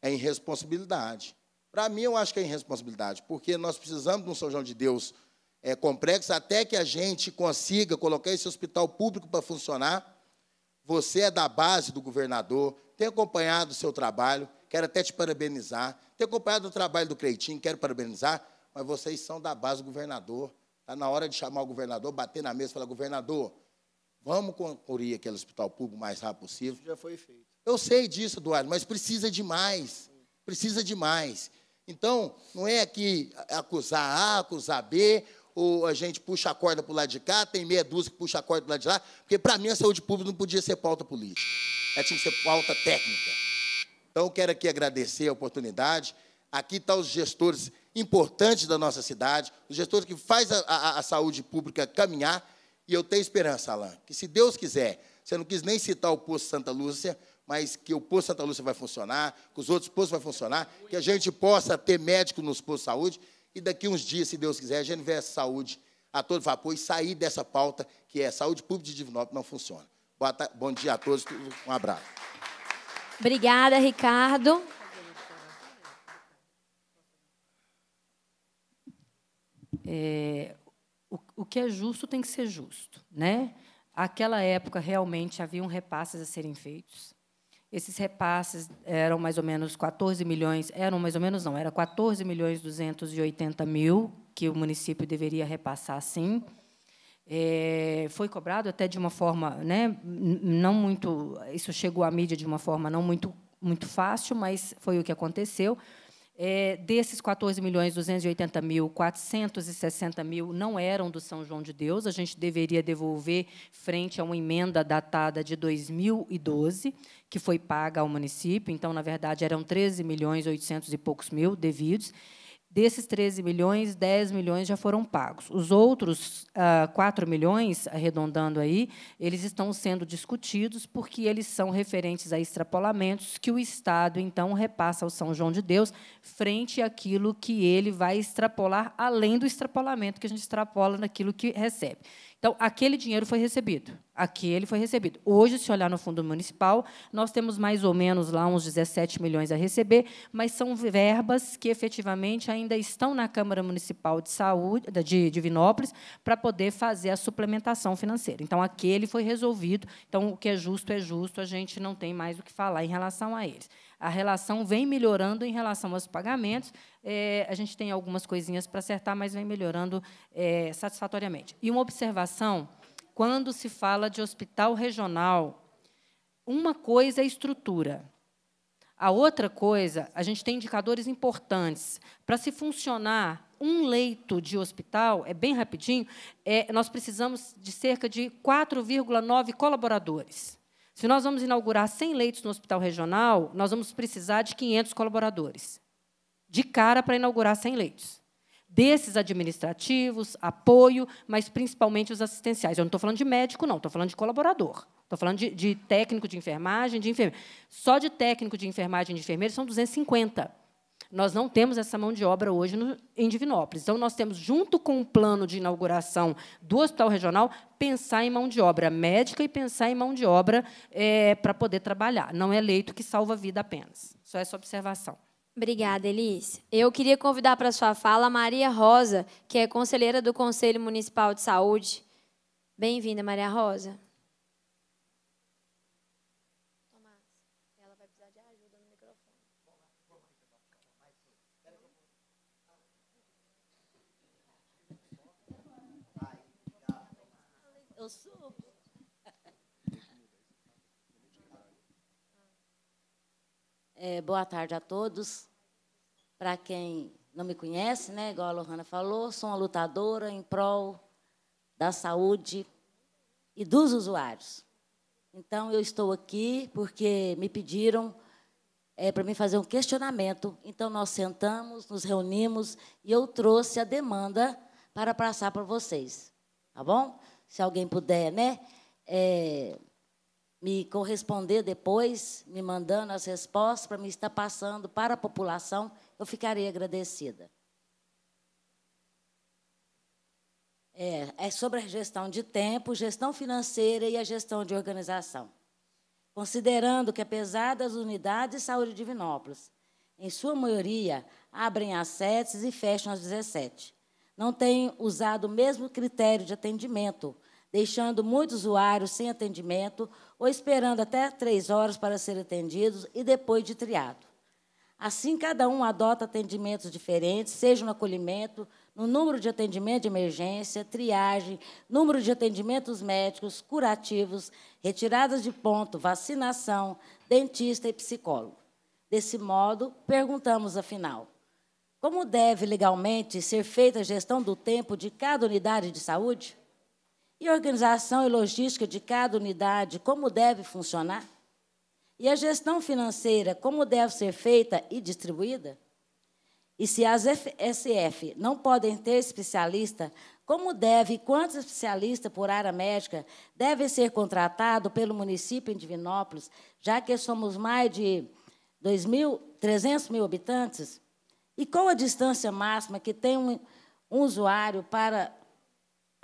é irresponsabilidade. Para mim, eu acho que é irresponsabilidade, porque nós precisamos de um São João de Deus é, complexo até que a gente consiga colocar esse hospital público para funcionar. Você é da base do governador, tem acompanhado o seu trabalho, quero até te parabenizar. Tem acompanhado o trabalho do Creitinho, quero parabenizar, mas vocês são da base do governador. Está na hora de chamar o governador, bater na mesa e falar: governador, vamos concluir aquele hospital público o mais rápido possível. Isso já foi feito. Eu sei disso, Eduardo, mas precisa de mais. Precisa de mais. Então, não é aqui acusar A, acusar B, ou a gente puxa a corda para o lado de cá, tem meia dúzia que puxa a corda para o lado de lá, porque para mim a saúde pública não podia ser pauta política, ela tinha que ser pauta técnica. Então, quero aqui agradecer a oportunidade. Aqui estão tá os gestores importantes da nossa cidade, os gestores que fazem a, a, a saúde pública caminhar, e eu tenho esperança, Alain, que se Deus quiser, você não quis nem citar o Poço Santa Lúcia, mas que o posto Santa Lúcia vai funcionar, que os outros postos vão funcionar, que a gente possa ter médico nos postos de saúde e daqui uns dias, se Deus quiser, a gente vê a saúde a todo vapor e sair dessa pauta que é saúde pública de Divinópolis não funciona. Bom dia a todos, um abraço. Obrigada, Ricardo. É, o, o que é justo tem que ser justo, né? Aquela época realmente haviam repasses a serem feitos. Esses repasses eram mais ou menos 14 milhões, eram mais ou menos não, era 14 milhões 280 mil que o município deveria repassar sim. É, foi cobrado até de uma forma, né, não muito, isso chegou à mídia de uma forma não muito muito fácil, mas foi o que aconteceu. É, desses 14 milhões 280 mil, 460 mil não eram do São João de Deus. A gente deveria devolver frente a uma emenda datada de 2012 que foi paga ao município. Então, na verdade, eram 13 milhões 800 e poucos mil devidos. Desses 13 milhões, 10 milhões já foram pagos. Os outros ah, 4 milhões, arredondando aí, eles estão sendo discutidos porque eles são referentes a extrapolamentos que o Estado, então, repassa ao São João de Deus frente àquilo que ele vai extrapolar, além do extrapolamento que a gente extrapola naquilo que recebe. Então, aquele dinheiro foi recebido. Aquele foi recebido. Hoje, se olhar no fundo municipal, nós temos mais ou menos lá uns 17 milhões a receber, mas são verbas que efetivamente ainda estão na Câmara Municipal de Saúde de Divinópolis para poder fazer a suplementação financeira. Então, aquele foi resolvido. Então, o que é justo é justo, a gente não tem mais o que falar em relação a eles a relação vem melhorando em relação aos pagamentos. É, a gente tem algumas coisinhas para acertar, mas vem melhorando é, satisfatoriamente. E uma observação: quando se fala de hospital regional, uma coisa é estrutura. A outra coisa, a gente tem indicadores importantes. Para se funcionar um leito de hospital, é bem rapidinho, é, nós precisamos de cerca de 4,9 colaboradores. Se nós vamos inaugurar 100 leitos no hospital regional, nós vamos precisar de 500 colaboradores. De cara para inaugurar 100 leitos. Desses administrativos, apoio, mas principalmente os assistenciais. Eu não estou falando de médico, não, estou falando de colaborador. Estou falando de, de, técnico de enfermagem, de enfermeiro. Só de técnico de enfermagem e de enfermeiro são 250. Nós não temos essa mão de obra hoje no, em Divinópolis. Então, nós temos, junto com o plano de inauguração do hospital regional, pensar em mão de obra médica e pensar em mão de obra é, para poder trabalhar. Não é leito que salva a vida apenas. Só essa observação. Obrigada, Elis. Eu queria convidar para sua fala a Maria Rosa, que é conselheira do Conselho Municipal de Saúde. Bem-vinda, Maria Rosa. É, boa tarde a todos. Para quem não me conhece, né, igual a Lohana falou, sou uma lutadora em prol da saúde e dos usuários. Então, eu estou aqui porque me pediram é, para me fazer um questionamento. Então, nós sentamos, nos reunimos e eu trouxe a demanda para passar para vocês. Tá bom? Se alguém puder, né? É, me corresponder depois, me mandando as respostas, para me estar passando para a população, eu ficarei agradecida. É, é, sobre a gestão de tempo, gestão financeira e a gestão de organização. Considerando que, apesar das unidades de saúde de Divinópolis, em sua maioria, abrem às 7 e fecham às 17, não têm usado o mesmo critério de atendimento, deixando muitos usuários sem atendimento ou esperando até três horas para serem atendidos e depois de triado. Assim, cada um adota atendimentos diferentes, seja no acolhimento, no número de atendimento de emergência, triagem, número de atendimentos médicos, curativos, retiradas de ponto, vacinação, dentista e psicólogo. Desse modo, perguntamos, afinal, como deve legalmente ser feita a gestão do tempo de cada unidade de saúde? E a organização e logística de cada unidade, como deve funcionar? E a gestão financeira, como deve ser feita e distribuída? E se as SF não podem ter especialista, como deve e quantos especialistas por área médica devem ser contratados pelo município em Divinópolis, já que somos mais de 2 mil, 300 mil habitantes? E qual a distância máxima que tem um, um usuário para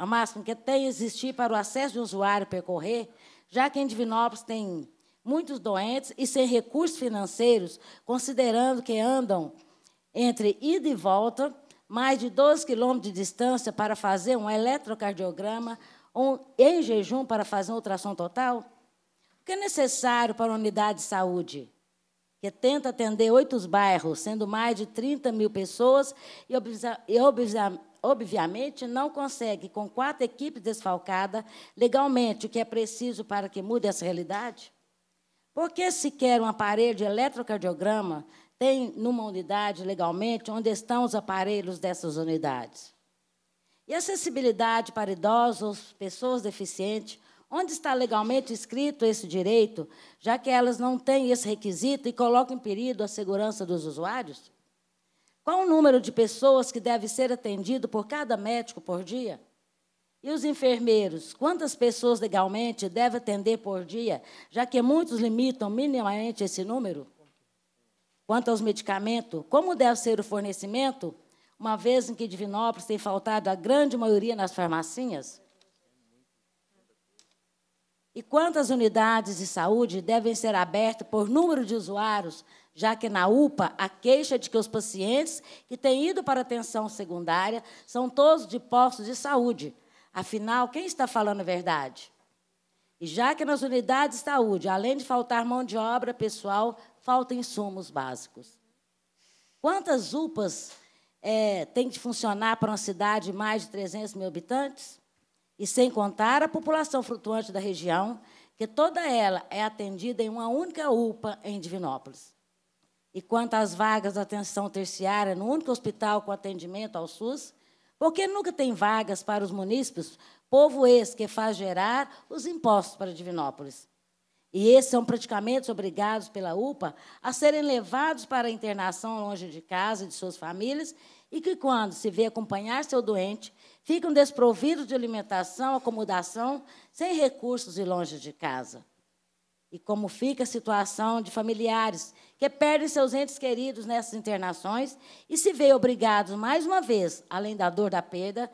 a máxima que tem existir para o acesso do usuário percorrer, já que em Divinópolis tem muitos doentes e sem recursos financeiros, considerando que andam entre ida e volta, mais de 12 quilômetros de distância para fazer um eletrocardiograma, ou em jejum para fazer uma ultrassom total? O que é necessário para a unidade de saúde? Que tenta atender oito bairros, sendo mais de 30 mil pessoas, e, obvia, e obvia, obviamente, não consegue, com quatro equipes desfalcadas, legalmente, o que é preciso para que mude essa realidade? Por que sequer um aparelho de eletrocardiograma tem numa unidade legalmente onde estão os aparelhos dessas unidades? E acessibilidade para idosos, pessoas deficientes, Onde está legalmente escrito esse direito, já que elas não têm esse requisito e colocam em perigo a segurança dos usuários? Qual o número de pessoas que deve ser atendido por cada médico por dia? E os enfermeiros, quantas pessoas legalmente deve atender por dia, já que muitos limitam minimamente esse número? Quanto aos medicamentos, como deve ser o fornecimento, uma vez em que Divinópolis tem faltado a grande maioria nas farmacinhas? E quantas unidades de saúde devem ser abertas por número de usuários já que na UPA a queixa de que os pacientes que têm ido para atenção secundária são todos de postos de saúde. Afinal, quem está falando a verdade? E já que nas unidades de saúde, além de faltar mão de obra pessoal, faltam insumos básicos. Quantas UPAs é, têm de funcionar para uma cidade de mais de 300 mil habitantes? E sem contar a população flutuante da região, que toda ela é atendida em uma única UPA em Divinópolis e quantas vagas da atenção terciária no único hospital com atendimento ao SUS? Porque nunca tem vagas para os munícipes, povo esse que faz gerar os impostos para Divinópolis. E esses são praticamente obrigados pela UPA a serem levados para a internação longe de casa e de suas famílias, e que, quando se vê acompanhar seu doente, ficam desprovidos de alimentação, acomodação, sem recursos e longe de casa. E como fica a situação de familiares que perdem seus entes queridos nessas internações e se veem obrigados, mais uma vez, além da dor da perda,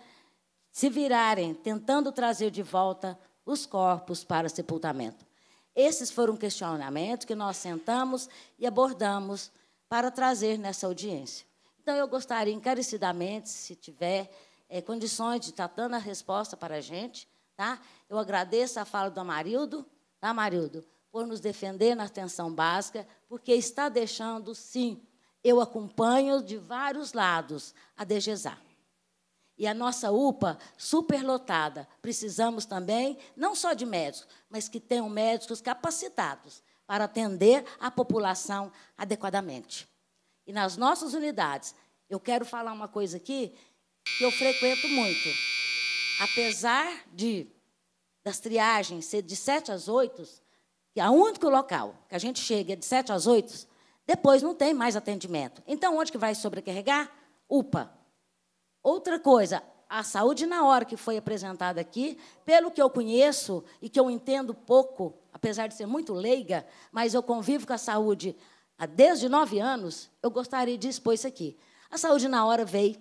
se virarem tentando trazer de volta os corpos para sepultamento. Esses foram questionamentos que nós sentamos e abordamos para trazer nessa audiência. Então, eu gostaria encarecidamente, se tiver é, condições de estar dando a resposta para a gente, tá? eu agradeço a fala do Amarildo, tá, Amarildo, por nos defender na atenção básica, porque está deixando, sim, eu acompanho de vários lados a DGESAR. E a nossa UPA superlotada. Precisamos também, não só de médicos, mas que tenham médicos capacitados para atender a população adequadamente. E nas nossas unidades, eu quero falar uma coisa aqui que eu frequento muito. Apesar de das triagens ser de 7 às 8, que é o único local que a gente chega de 7 às 8, depois não tem mais atendimento. Então, onde que vai sobrecarregar? UPA. Outra coisa, a saúde na hora que foi apresentada aqui, pelo que eu conheço e que eu entendo pouco, apesar de ser muito leiga, mas eu convivo com a saúde há desde nove anos, eu gostaria de expor isso aqui. A saúde na hora veio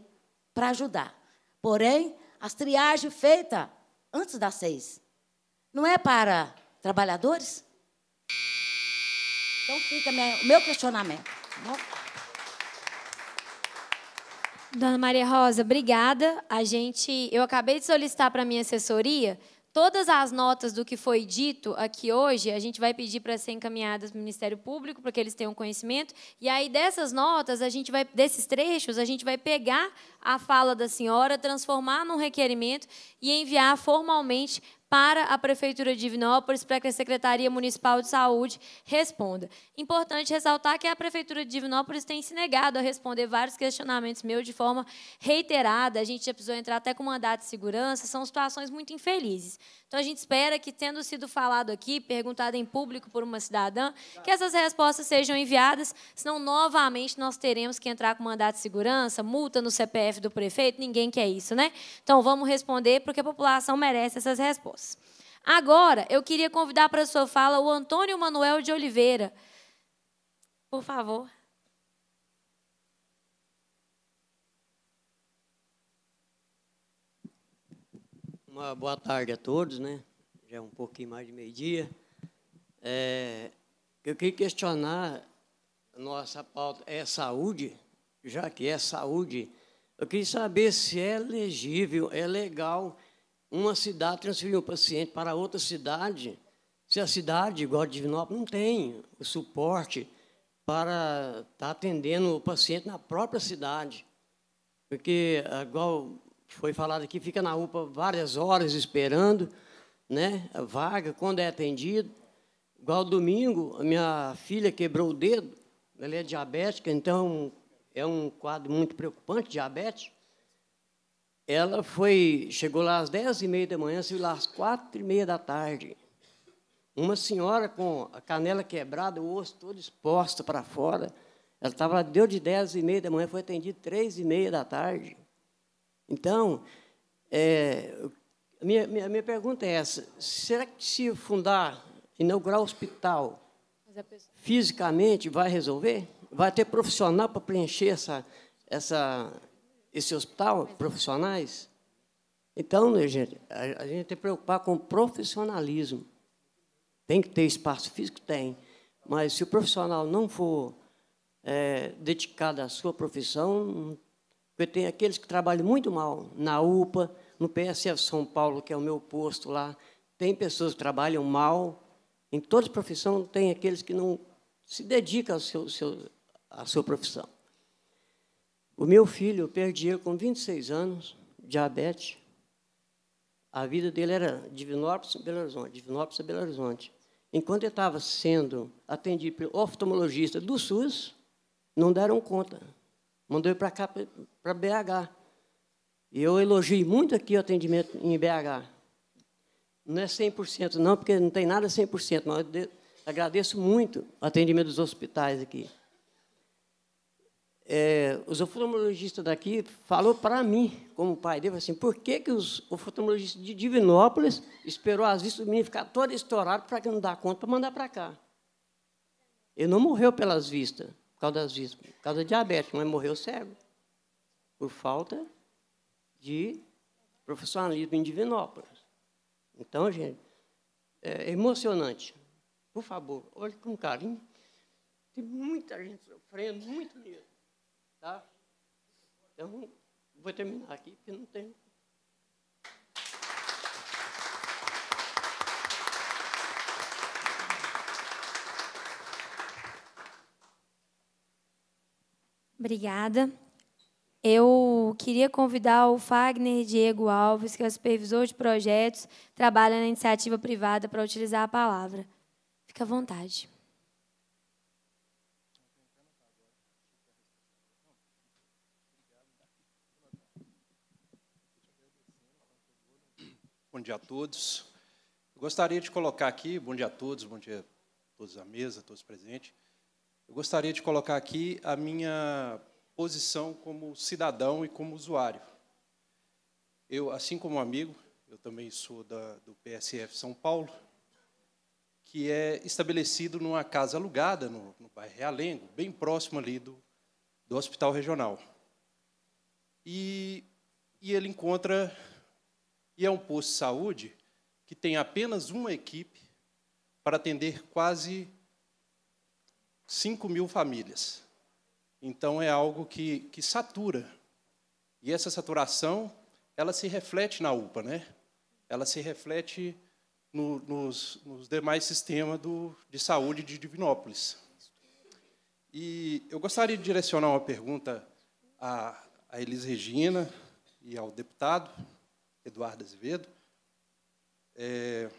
para ajudar. Porém, as triagens feitas antes das seis não é para trabalhadores, então fica o meu questionamento. Tá Dona Maria Rosa, obrigada. A gente, eu acabei de solicitar para minha assessoria todas as notas do que foi dito aqui hoje. A gente vai pedir para ser encaminhadas para o Ministério Público para que eles tenham conhecimento. E aí dessas notas, a gente vai desses trechos, a gente vai pegar a fala da senhora, transformar num requerimento e enviar formalmente para a Prefeitura de Divinópolis, para que a Secretaria Municipal de Saúde responda. Importante ressaltar que a Prefeitura de Divinópolis tem se negado a responder vários questionamentos meus de forma reiterada. A gente já precisou entrar até com mandado de segurança, são situações muito infelizes. Então a gente espera que, tendo sido falado aqui, perguntado em público por uma cidadã, que essas respostas sejam enviadas, senão novamente nós teremos que entrar com mandato de segurança, multa no CPF do prefeito, ninguém quer isso, né? Então vamos responder, porque a população merece essas respostas. Agora, eu queria convidar para a sua fala o Antônio Manuel de Oliveira. Por favor. Uma boa tarde a todos, né? Já é um pouquinho mais de meio-dia. É, eu queria questionar nossa pauta é saúde, já que é saúde. Eu queria saber se é legível, é legal uma cidade transferir um paciente para outra cidade, se a cidade, igual Divinópolis, não tem o suporte para estar tá atendendo o paciente na própria cidade. Porque, igual foi falado aqui, fica na UPA várias horas esperando né, a vaga, quando é atendido. Igual domingo, a minha filha quebrou o dedo, ela é diabética, então é um quadro muito preocupante, diabetes. Ela foi, chegou lá às 10 e meia da manhã, saiu lá às 4 e meia da tarde. Uma senhora com a canela quebrada, o osso todo exposto para fora. Ela estava lá, deu de 10 e meia da manhã, foi atendida 3 e meia da tarde. Então, é, a minha, minha, minha pergunta é essa: será que se fundar, inaugurar hospital, pessoa... fisicamente vai resolver? Vai ter profissional para preencher essa, essa, esse hospital, Mas, profissionais? Então, né, gente, a, a, gente tem que preocupar com o profissionalismo. Tem que ter espaço físico? Tem. Mas se o profissional não for é, dedicado à sua profissão, porque tem aqueles que trabalham muito mal na UPA, no PSF São Paulo, que é o meu posto lá. Tem pessoas que trabalham mal. Em toda profissão tem aqueles que não se dedicam ao seu, seu, à sua profissão. O meu filho, eu perdi ele com 26 anos, diabetes. A vida dele era Divinópolis, Belo Horizonte, Divinópolis, Belo Horizonte. Enquanto ele estava sendo atendido pelo oftalmologista do SUS, não deram conta Mandou eu para cá, para BH. E eu elogiei muito aqui o atendimento em BH. Não é 100% não, porque não tem nada 100%, mas eu agradeço muito o atendimento dos hospitais aqui. É, os oftalmologistas daqui falou para mim, como pai dele, assim, por que, que os oftalmologistas de Divinópolis esperou as vistas do menino ficar todo estourado para que não dá conta para mandar para cá? Ele não morreu pelas vistas por causa disso, por causa da diabetes, mas morreu cego, por falta de profissionalismo em Divinópolis. Então, gente, é, é emocionante. Por favor, olhe com carinho. Tem muita gente sofrendo, muito medo. Tá? Então, vou terminar aqui, porque não tem. Obrigada. Eu queria convidar o Fagner Diego Alves, que é supervisor de projetos, trabalha na iniciativa privada, para utilizar a palavra. Fique à vontade. Bom dia a todos. Eu gostaria de colocar aqui, bom dia a todos, bom dia a todos à mesa, todos presentes. Eu gostaria de colocar aqui a minha posição como cidadão e como usuário. Eu, assim como um amigo, eu também sou da, do PSF São Paulo, que é estabelecido numa casa alugada no, no bairro Realengo, bem próximo ali do, do Hospital Regional. E, e ele encontra, e é um posto de saúde que tem apenas uma equipe para atender quase 5 mil famílias. Então é algo que, que satura. E essa saturação, ela se reflete na UPA, né? Ela se reflete no, nos, nos, demais sistemas do, de saúde de Divinópolis. E eu gostaria de direcionar uma pergunta à, à Elis Regina e ao deputado Eduardo Azevedo. É,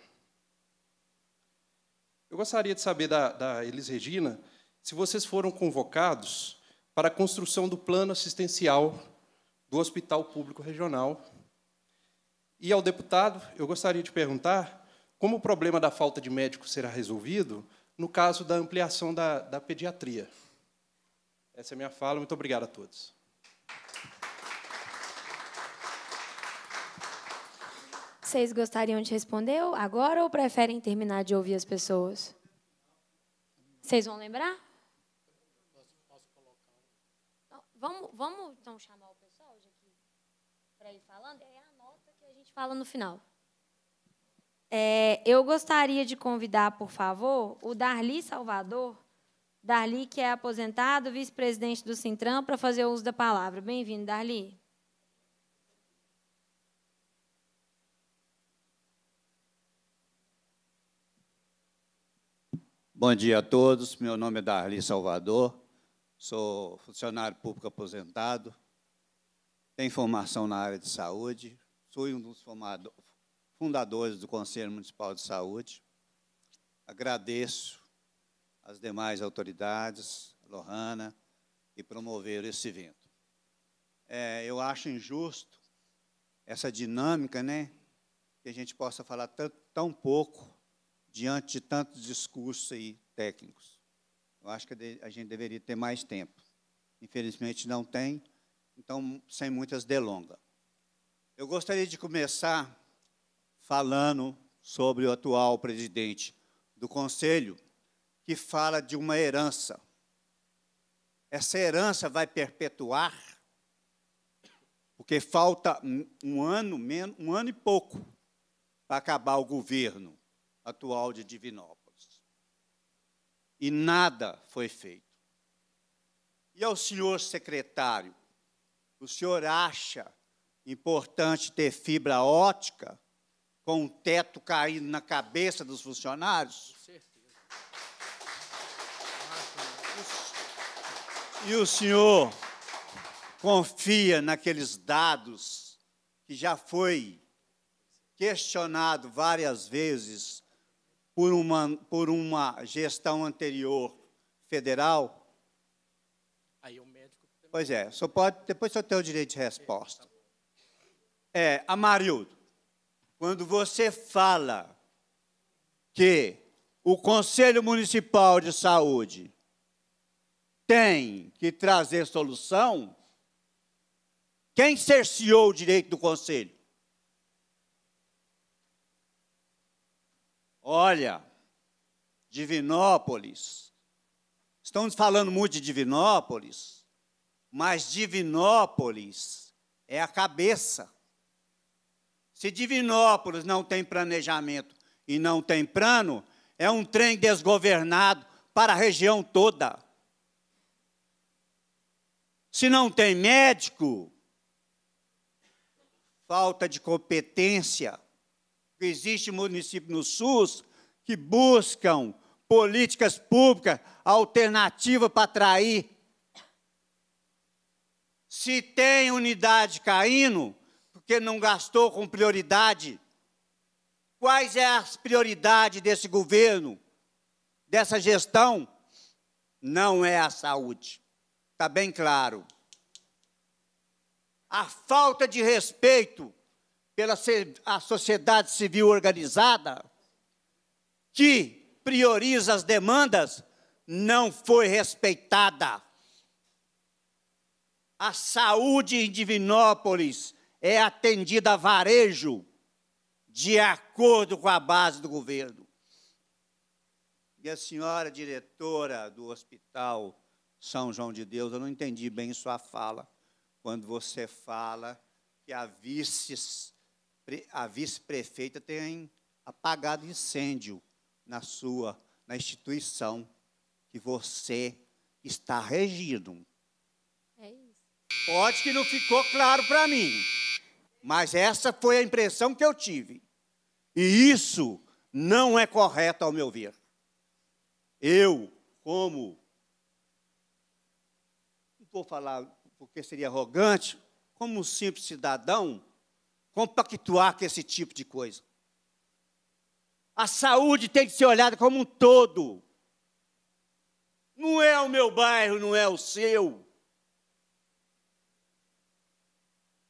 eu gostaria de saber da, da Elis Regina se vocês foram convocados para a construção do plano assistencial do Hospital Público Regional. E ao deputado, eu gostaria de perguntar como o problema da falta de médico será resolvido no caso da ampliação da, da pediatria. Essa é a minha fala. Muito obrigado a todos. Vocês gostariam de responder agora ou preferem terminar de ouvir as pessoas? Vocês vão lembrar? Vamos, vamos então chamar o pessoal aqui para ir falando, é a nota que a gente fala no final. É, eu gostaria de convidar, por favor, o Darli Salvador, Darli, que é aposentado, vice-presidente do Sintram, para fazer uso da palavra. Bem-vindo, Darli. Bom dia a todos. Meu nome é Darli Salvador sou funcionário público aposentado, tenho formação na área de saúde, sou um dos fundadores do Conselho Municipal de Saúde. Agradeço às demais autoridades, Lohana, que promoveram esse evento. É, eu acho injusto essa dinâmica, né, que a gente possa falar tão pouco diante de tantos discursos aí técnicos. Eu acho que a gente deveria ter mais tempo. Infelizmente não tem, então sem muitas delongas. Eu gostaria de começar falando sobre o atual presidente do Conselho, que fala de uma herança. Essa herança vai perpetuar, porque falta um ano, um ano e pouco para acabar o governo atual de Divinópolis e nada foi feito. E ao senhor secretário, o senhor acha importante ter fibra ótica com o teto caindo na cabeça dos funcionários? Com certeza. E o senhor confia naqueles dados que já foi questionado várias vezes por uma, por uma gestão anterior federal? Aí é o médico. Pois é, só pode, depois só tem o direito de resposta. É, Amarildo, quando você fala que o Conselho Municipal de Saúde tem que trazer solução, quem cerceou o direito do Conselho? Olha, Divinópolis. Estamos falando muito de Divinópolis, mas Divinópolis é a cabeça. Se Divinópolis não tem planejamento e não tem plano, é um trem desgovernado para a região toda. Se não tem médico, falta de competência Existem existe município no SUS que buscam políticas públicas alternativa para atrair. Se tem unidade caindo, porque não gastou com prioridade. Quais é as prioridades desse governo, dessa gestão? Não é a saúde. Está bem claro. A falta de respeito pela a sociedade civil organizada, que prioriza as demandas, não foi respeitada. A saúde em Divinópolis é atendida a varejo, de acordo com a base do governo. E a senhora diretora do Hospital São João de Deus, eu não entendi bem sua fala, quando você fala que a vice a vice-prefeita tem apagado incêndio na sua, na instituição que você está regido. É isso. Pode que não ficou claro para mim, mas essa foi a impressão que eu tive. E isso não é correto, ao meu ver. Eu, como. Não vou falar porque seria arrogante, como um simples cidadão, compactuar com esse tipo de coisa. A saúde tem que ser olhada como um todo. Não é o meu bairro, não é o seu.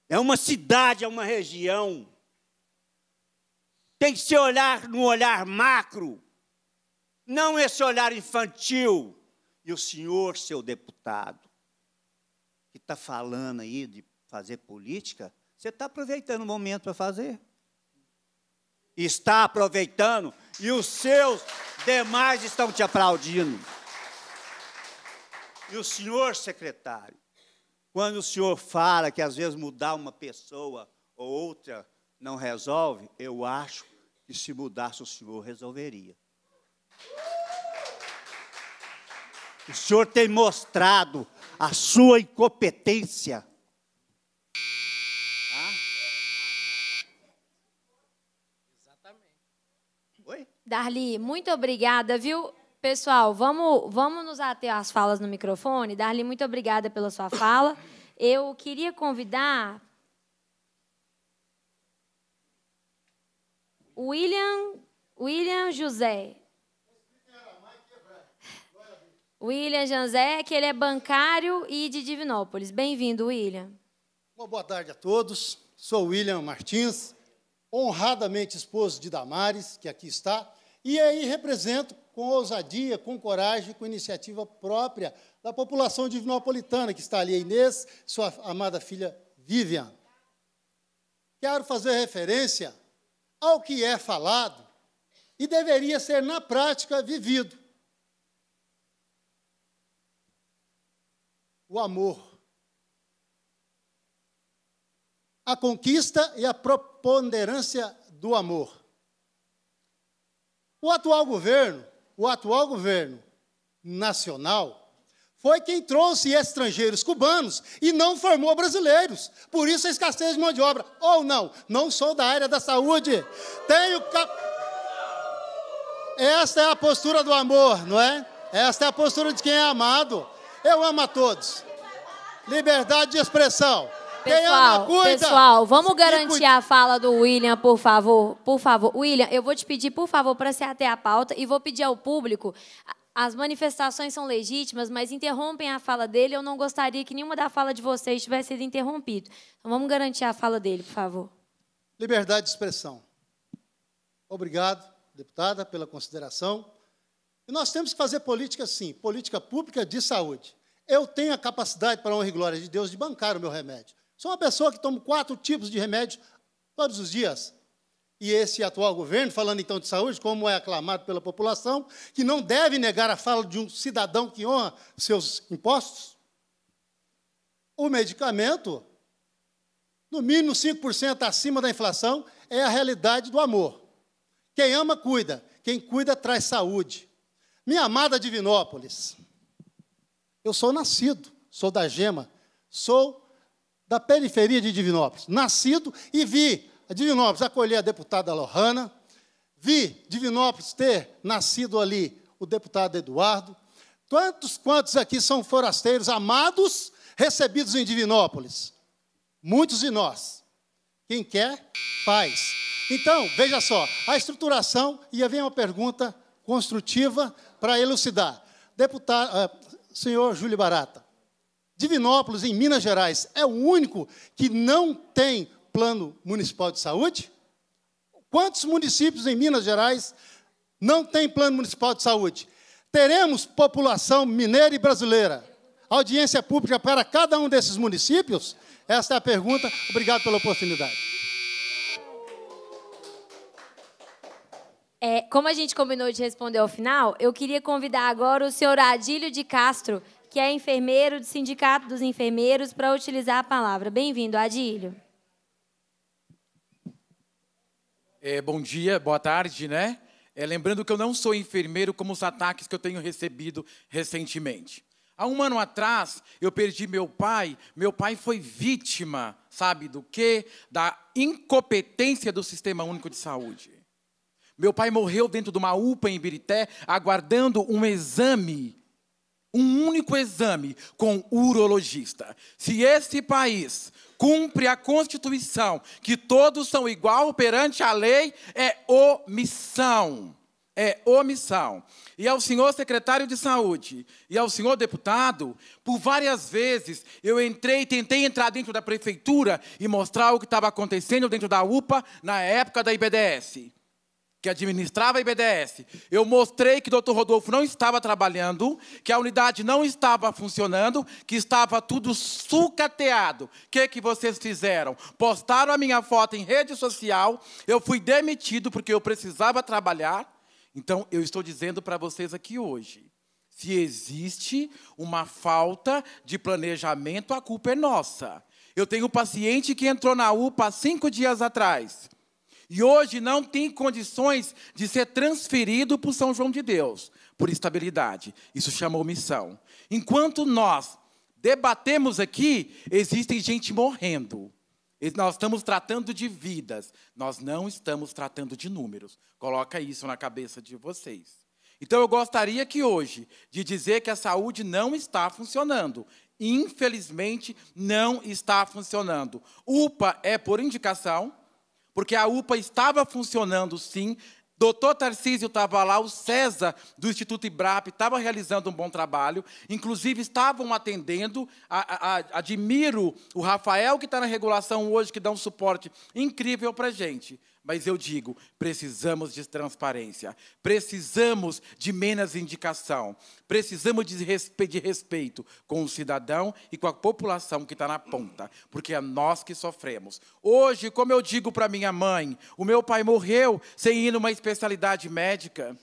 É uma cidade, é uma região. Tem que ser olhar no olhar macro, não esse olhar infantil. E o senhor, seu deputado, que está falando aí de fazer política, você está aproveitando o momento para fazer? Está aproveitando e os seus demais estão te aplaudindo. E o senhor secretário, quando o senhor fala que às vezes mudar uma pessoa ou outra não resolve, eu acho que se mudasse o senhor resolveria. O senhor tem mostrado a sua incompetência Darli, muito obrigada, viu? Pessoal, vamos, vamos nos ater às falas no microfone. Darli, muito obrigada pela sua fala. Eu queria convidar William, William José. William José, que ele é bancário e de Divinópolis. Bem-vindo, William. Uma boa tarde a todos. Sou William Martins, honradamente esposo de Damares, que aqui está, e aí represento com ousadia, com coragem, com iniciativa própria da população divinopolitana, que está ali, a Inês, sua amada filha Vivian. Quero fazer referência ao que é falado e deveria ser, na prática, vivido. O amor. A conquista e a preponderância do amor. O atual governo, o atual governo nacional, foi quem trouxe estrangeiros cubanos e não formou brasileiros. Por isso a escassez de mão de obra. Ou não, não sou da área da saúde. Tenho. Cap... Esta é a postura do amor, não é? Esta é a postura de quem é amado. Eu amo a todos. Liberdade de expressão. Pessoal, pessoal, vamos garantir a fala do William, por favor. Por favor. William, eu vou te pedir, por favor, para se ater à pauta e vou pedir ao público. As manifestações são legítimas, mas interrompem a fala dele. Eu não gostaria que nenhuma da fala de vocês tivesse sido interrompida. Então vamos garantir a fala dele, por favor. Liberdade de expressão. Obrigado, deputada, pela consideração. E nós temos que fazer política, sim, política pública de saúde. Eu tenho a capacidade, para a honra e glória de Deus, de bancar o meu remédio. Sou uma pessoa que toma quatro tipos de remédios todos os dias. E esse atual governo, falando então de saúde, como é aclamado pela população, que não deve negar a fala de um cidadão que honra seus impostos, o medicamento, no mínimo 5% acima da inflação, é a realidade do amor. Quem ama, cuida. Quem cuida, traz saúde. Minha amada Divinópolis, eu sou nascido, sou da Gema, sou da periferia de Divinópolis, nascido e vi a Divinópolis acolher a deputada Lohana, vi Divinópolis ter nascido ali o deputado Eduardo. Quantos, quantos aqui são forasteiros amados, recebidos em Divinópolis? Muitos de nós. Quem quer, faz. Então, veja só, a estruturação, e aí vem uma pergunta construtiva para elucidar. Deputado, uh, eh, senhor Júlio Barata, Divinópolis, em Minas Gerais, é o único que não tem plano municipal de saúde? Quantos municípios em Minas Gerais não têm plano municipal de saúde? Teremos população mineira e brasileira? Audiência pública para cada um desses municípios? Esta é a pergunta. Obrigado pela oportunidade. É, como a gente combinou de responder ao final, eu queria convidar agora o senhor Adílio de Castro que é enfermeiro do Sindicato dos Enfermeiros, para utilizar a palavra. Bem-vindo, Adílio. É, bom dia, boa tarde, né? É, lembrando que eu não sou enfermeiro, como os ataques que eu tenho recebido recentemente. Há um ano atrás, eu perdi meu pai. Meu pai foi vítima, sabe do quê? Da incompetência do Sistema Único de Saúde. Meu pai morreu dentro de uma UPA em Birité, aguardando um exame um único exame com urologista. Se esse país cumpre a Constituição, que todos são igual perante a lei, é omissão. É omissão. E ao senhor secretário de Saúde e ao senhor deputado, por várias vezes eu entrei, tentei entrar dentro da prefeitura e mostrar o que estava acontecendo dentro da UPA na época da IBDS que administrava a IBDS, eu mostrei que o doutor Rodolfo não estava trabalhando, que a unidade não estava funcionando, que estava tudo sucateado. O que, que vocês fizeram? Postaram a minha foto em rede social, eu fui demitido porque eu precisava trabalhar. Então, eu estou dizendo para vocês aqui hoje: se existe uma falta de planejamento, a culpa é nossa. Eu tenho um paciente que entrou na UPA há cinco dias atrás. E hoje não tem condições de ser transferido para o São João de Deus, por estabilidade. Isso chama omissão. Enquanto nós debatemos aqui, existe gente morrendo. Nós estamos tratando de vidas, nós não estamos tratando de números. Coloca isso na cabeça de vocês. Então eu gostaria que hoje de dizer que a saúde não está funcionando. Infelizmente, não está funcionando. UPA é por indicação, porque a UPA estava funcionando sim, Doutor Tarcísio estava lá, o César do Instituto IBRAP estava realizando um bom trabalho, inclusive estavam atendendo. A, a, a, admiro o Rafael, que está na regulação hoje, que dá um suporte incrível para a gente. Mas eu digo, precisamos de transparência, precisamos de menos indicação, precisamos de, respeito com o cidadão e com a população que está na ponta, porque é nós que sofremos. Hoje, como eu digo para minha mãe, o meu pai morreu sem ir numa especialidade médica.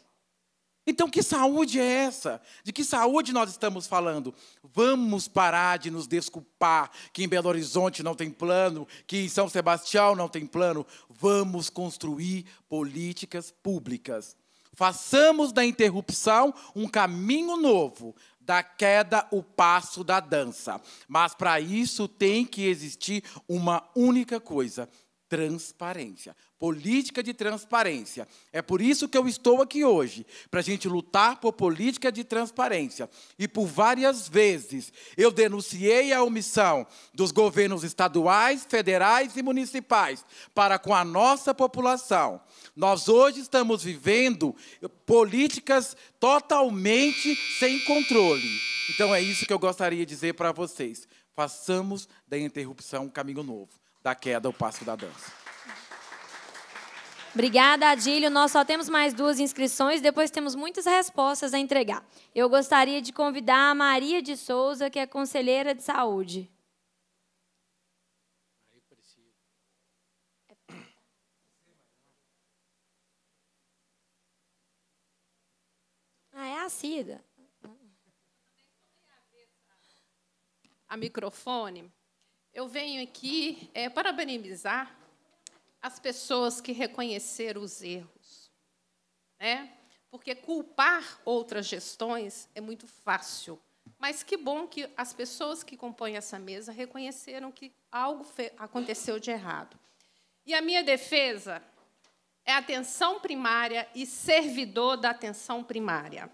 Então, que saúde é essa? De que saúde nós estamos falando? Vamos parar de nos desculpar que em Belo Horizonte não tem plano, que em São Sebastião não tem plano. Vamos construir políticas públicas. Façamos da interrupção um caminho novo, da queda o passo da dança. Mas para isso tem que existir uma única coisa: transparência, política de transparência. É por isso que eu estou aqui hoje, para a gente lutar por política de transparência. E por várias vezes eu denunciei a omissão dos governos estaduais, federais e municipais para com a nossa população. Nós hoje estamos vivendo políticas totalmente sem controle. Então é isso que eu gostaria de dizer para vocês. Façamos da interrupção um caminho novo da queda, o passo da dança. Obrigada, Adílio. Nós só temos mais duas inscrições, depois temos muitas respostas a entregar. Eu gostaria de convidar a Maria de Souza, que é conselheira de saúde. Ah, é a Cida. A microfone. Eu venho aqui é, parabenizar as pessoas que reconheceram os erros. Né? Porque culpar outras gestões é muito fácil. Mas que bom que as pessoas que compõem essa mesa reconheceram que algo aconteceu de errado. E a minha defesa é atenção primária e servidor da atenção primária.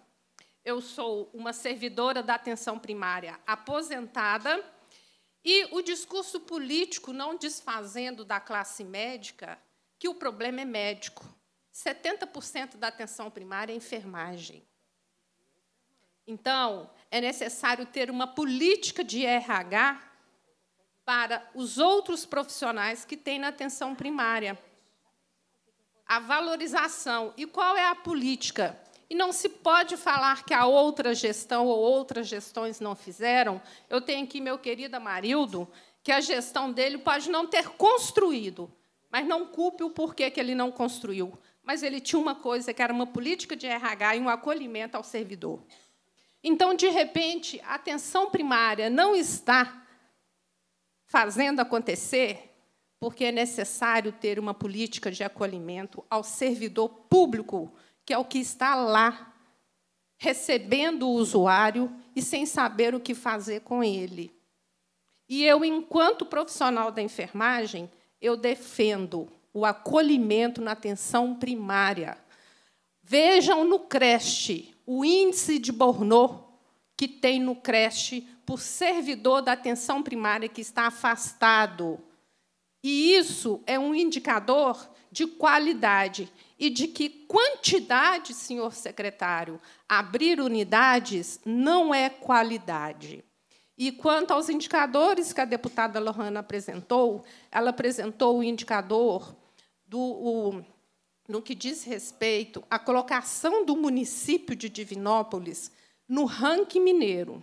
Eu sou uma servidora da atenção primária aposentada e o discurso político não desfazendo da classe médica que o problema é médico. 70% da atenção primária é enfermagem. Então, é necessário ter uma política de RH para os outros profissionais que têm na atenção primária. A valorização. E qual é a política? E não se pode falar que a outra gestão ou outras gestões não fizeram. Eu tenho aqui meu querido Amarildo, que a gestão dele pode não ter construído, mas não culpe o porquê que ele não construiu. Mas ele tinha uma coisa, que era uma política de RH e um acolhimento ao servidor. Então, de repente, a atenção primária não está fazendo acontecer, porque é necessário ter uma política de acolhimento ao servidor público que é o que está lá, recebendo o usuário e sem saber o que fazer com ele. E eu, enquanto profissional da enfermagem, eu defendo o acolhimento na atenção primária. Vejam no creche o índice de bornô que tem no creche por servidor da atenção primária que está afastado. E isso é um indicador de qualidade e de que quantidade, senhor secretário, abrir unidades não é qualidade. E quanto aos indicadores que a deputada Lohana apresentou, ela apresentou o indicador do o, no que diz respeito à colocação do município de Divinópolis no ranking mineiro.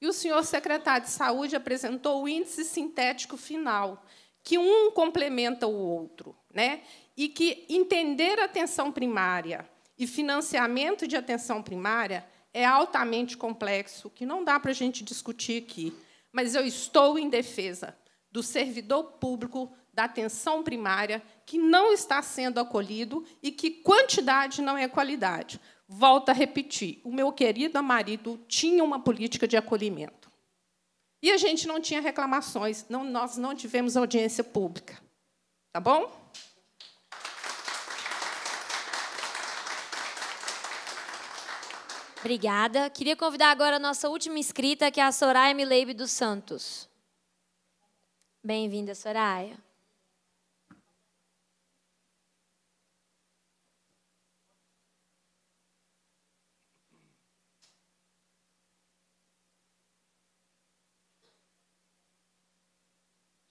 E o senhor secretário de Saúde apresentou o índice sintético final, que um complementa o outro. Né? e que entender atenção primária e financiamento de atenção primária é altamente complexo, que não dá para a gente discutir aqui. Mas eu estou em defesa do servidor público da atenção primária que não está sendo acolhido e que quantidade não é qualidade. Volto a repetir, o meu querido marido tinha uma política de acolhimento. E a gente não tinha reclamações, não, nós não tivemos audiência pública. Tá bom? Obrigada. Queria convidar agora a nossa última inscrita, que é a Soraya Mileibe dos Santos. Bem-vinda, Soraya.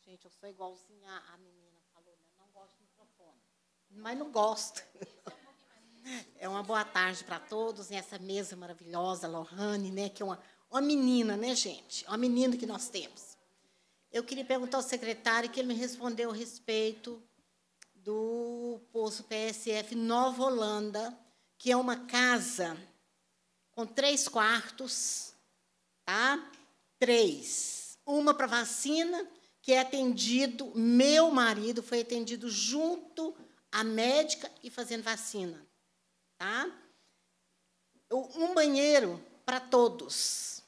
Gente, eu sou igualzinha à menina falou, né? Não gosto de microfone. Mas não gosto. É uma boa tarde para todos nessa mesa maravilhosa, Lohane, né, que é uma, uma menina, né, gente? Uma menina que nós temos. Eu queria perguntar ao secretário que ele me respondeu a respeito do poço PSF Nova Holanda, que é uma casa com três quartos, tá? Três. Uma para vacina, que é atendido, meu marido foi atendido junto à médica e fazendo vacina. Tá? Um banheiro para todos.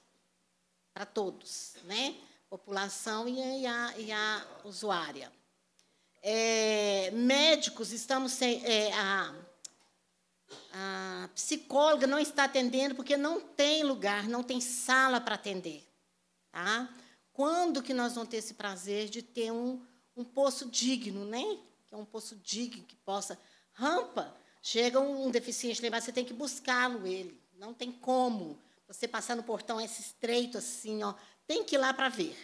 Para todos, né? População e a, e a usuária. É, médicos, estamos sem. É, a, a psicóloga não está atendendo porque não tem lugar, não tem sala para atender. Tá? Quando que nós vamos ter esse prazer de ter um, um poço digno, né? Que é um poço digno que possa rampa Chega um deficiente lá você tem que buscá-lo ele. Não tem como você passar no portão esse estreito assim, ó. Tem que ir lá para ver,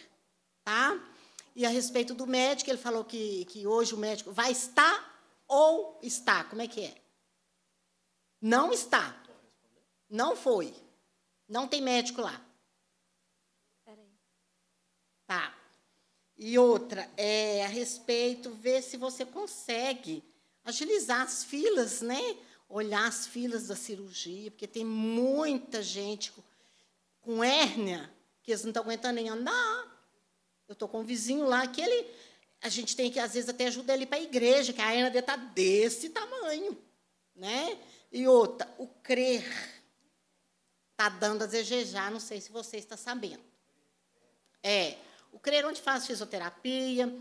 tá? E a respeito do médico, ele falou que, que hoje o médico vai estar ou está? Como é que é? Não está. Não foi. Não tem médico lá. Tá. E outra, é a respeito, ver se você consegue agilizar as filas, né? Olhar as filas da cirurgia, porque tem muita gente com, hérnia que eles não estão aguentando nem andar. Eu estou com um vizinho lá que ele, a gente tem que às vezes até ajudar ele para a igreja, que a hérnia dele está desse tamanho, né? E outra, o crer está dando a desejar, não sei se você está sabendo. É, o crer onde faz fisioterapia,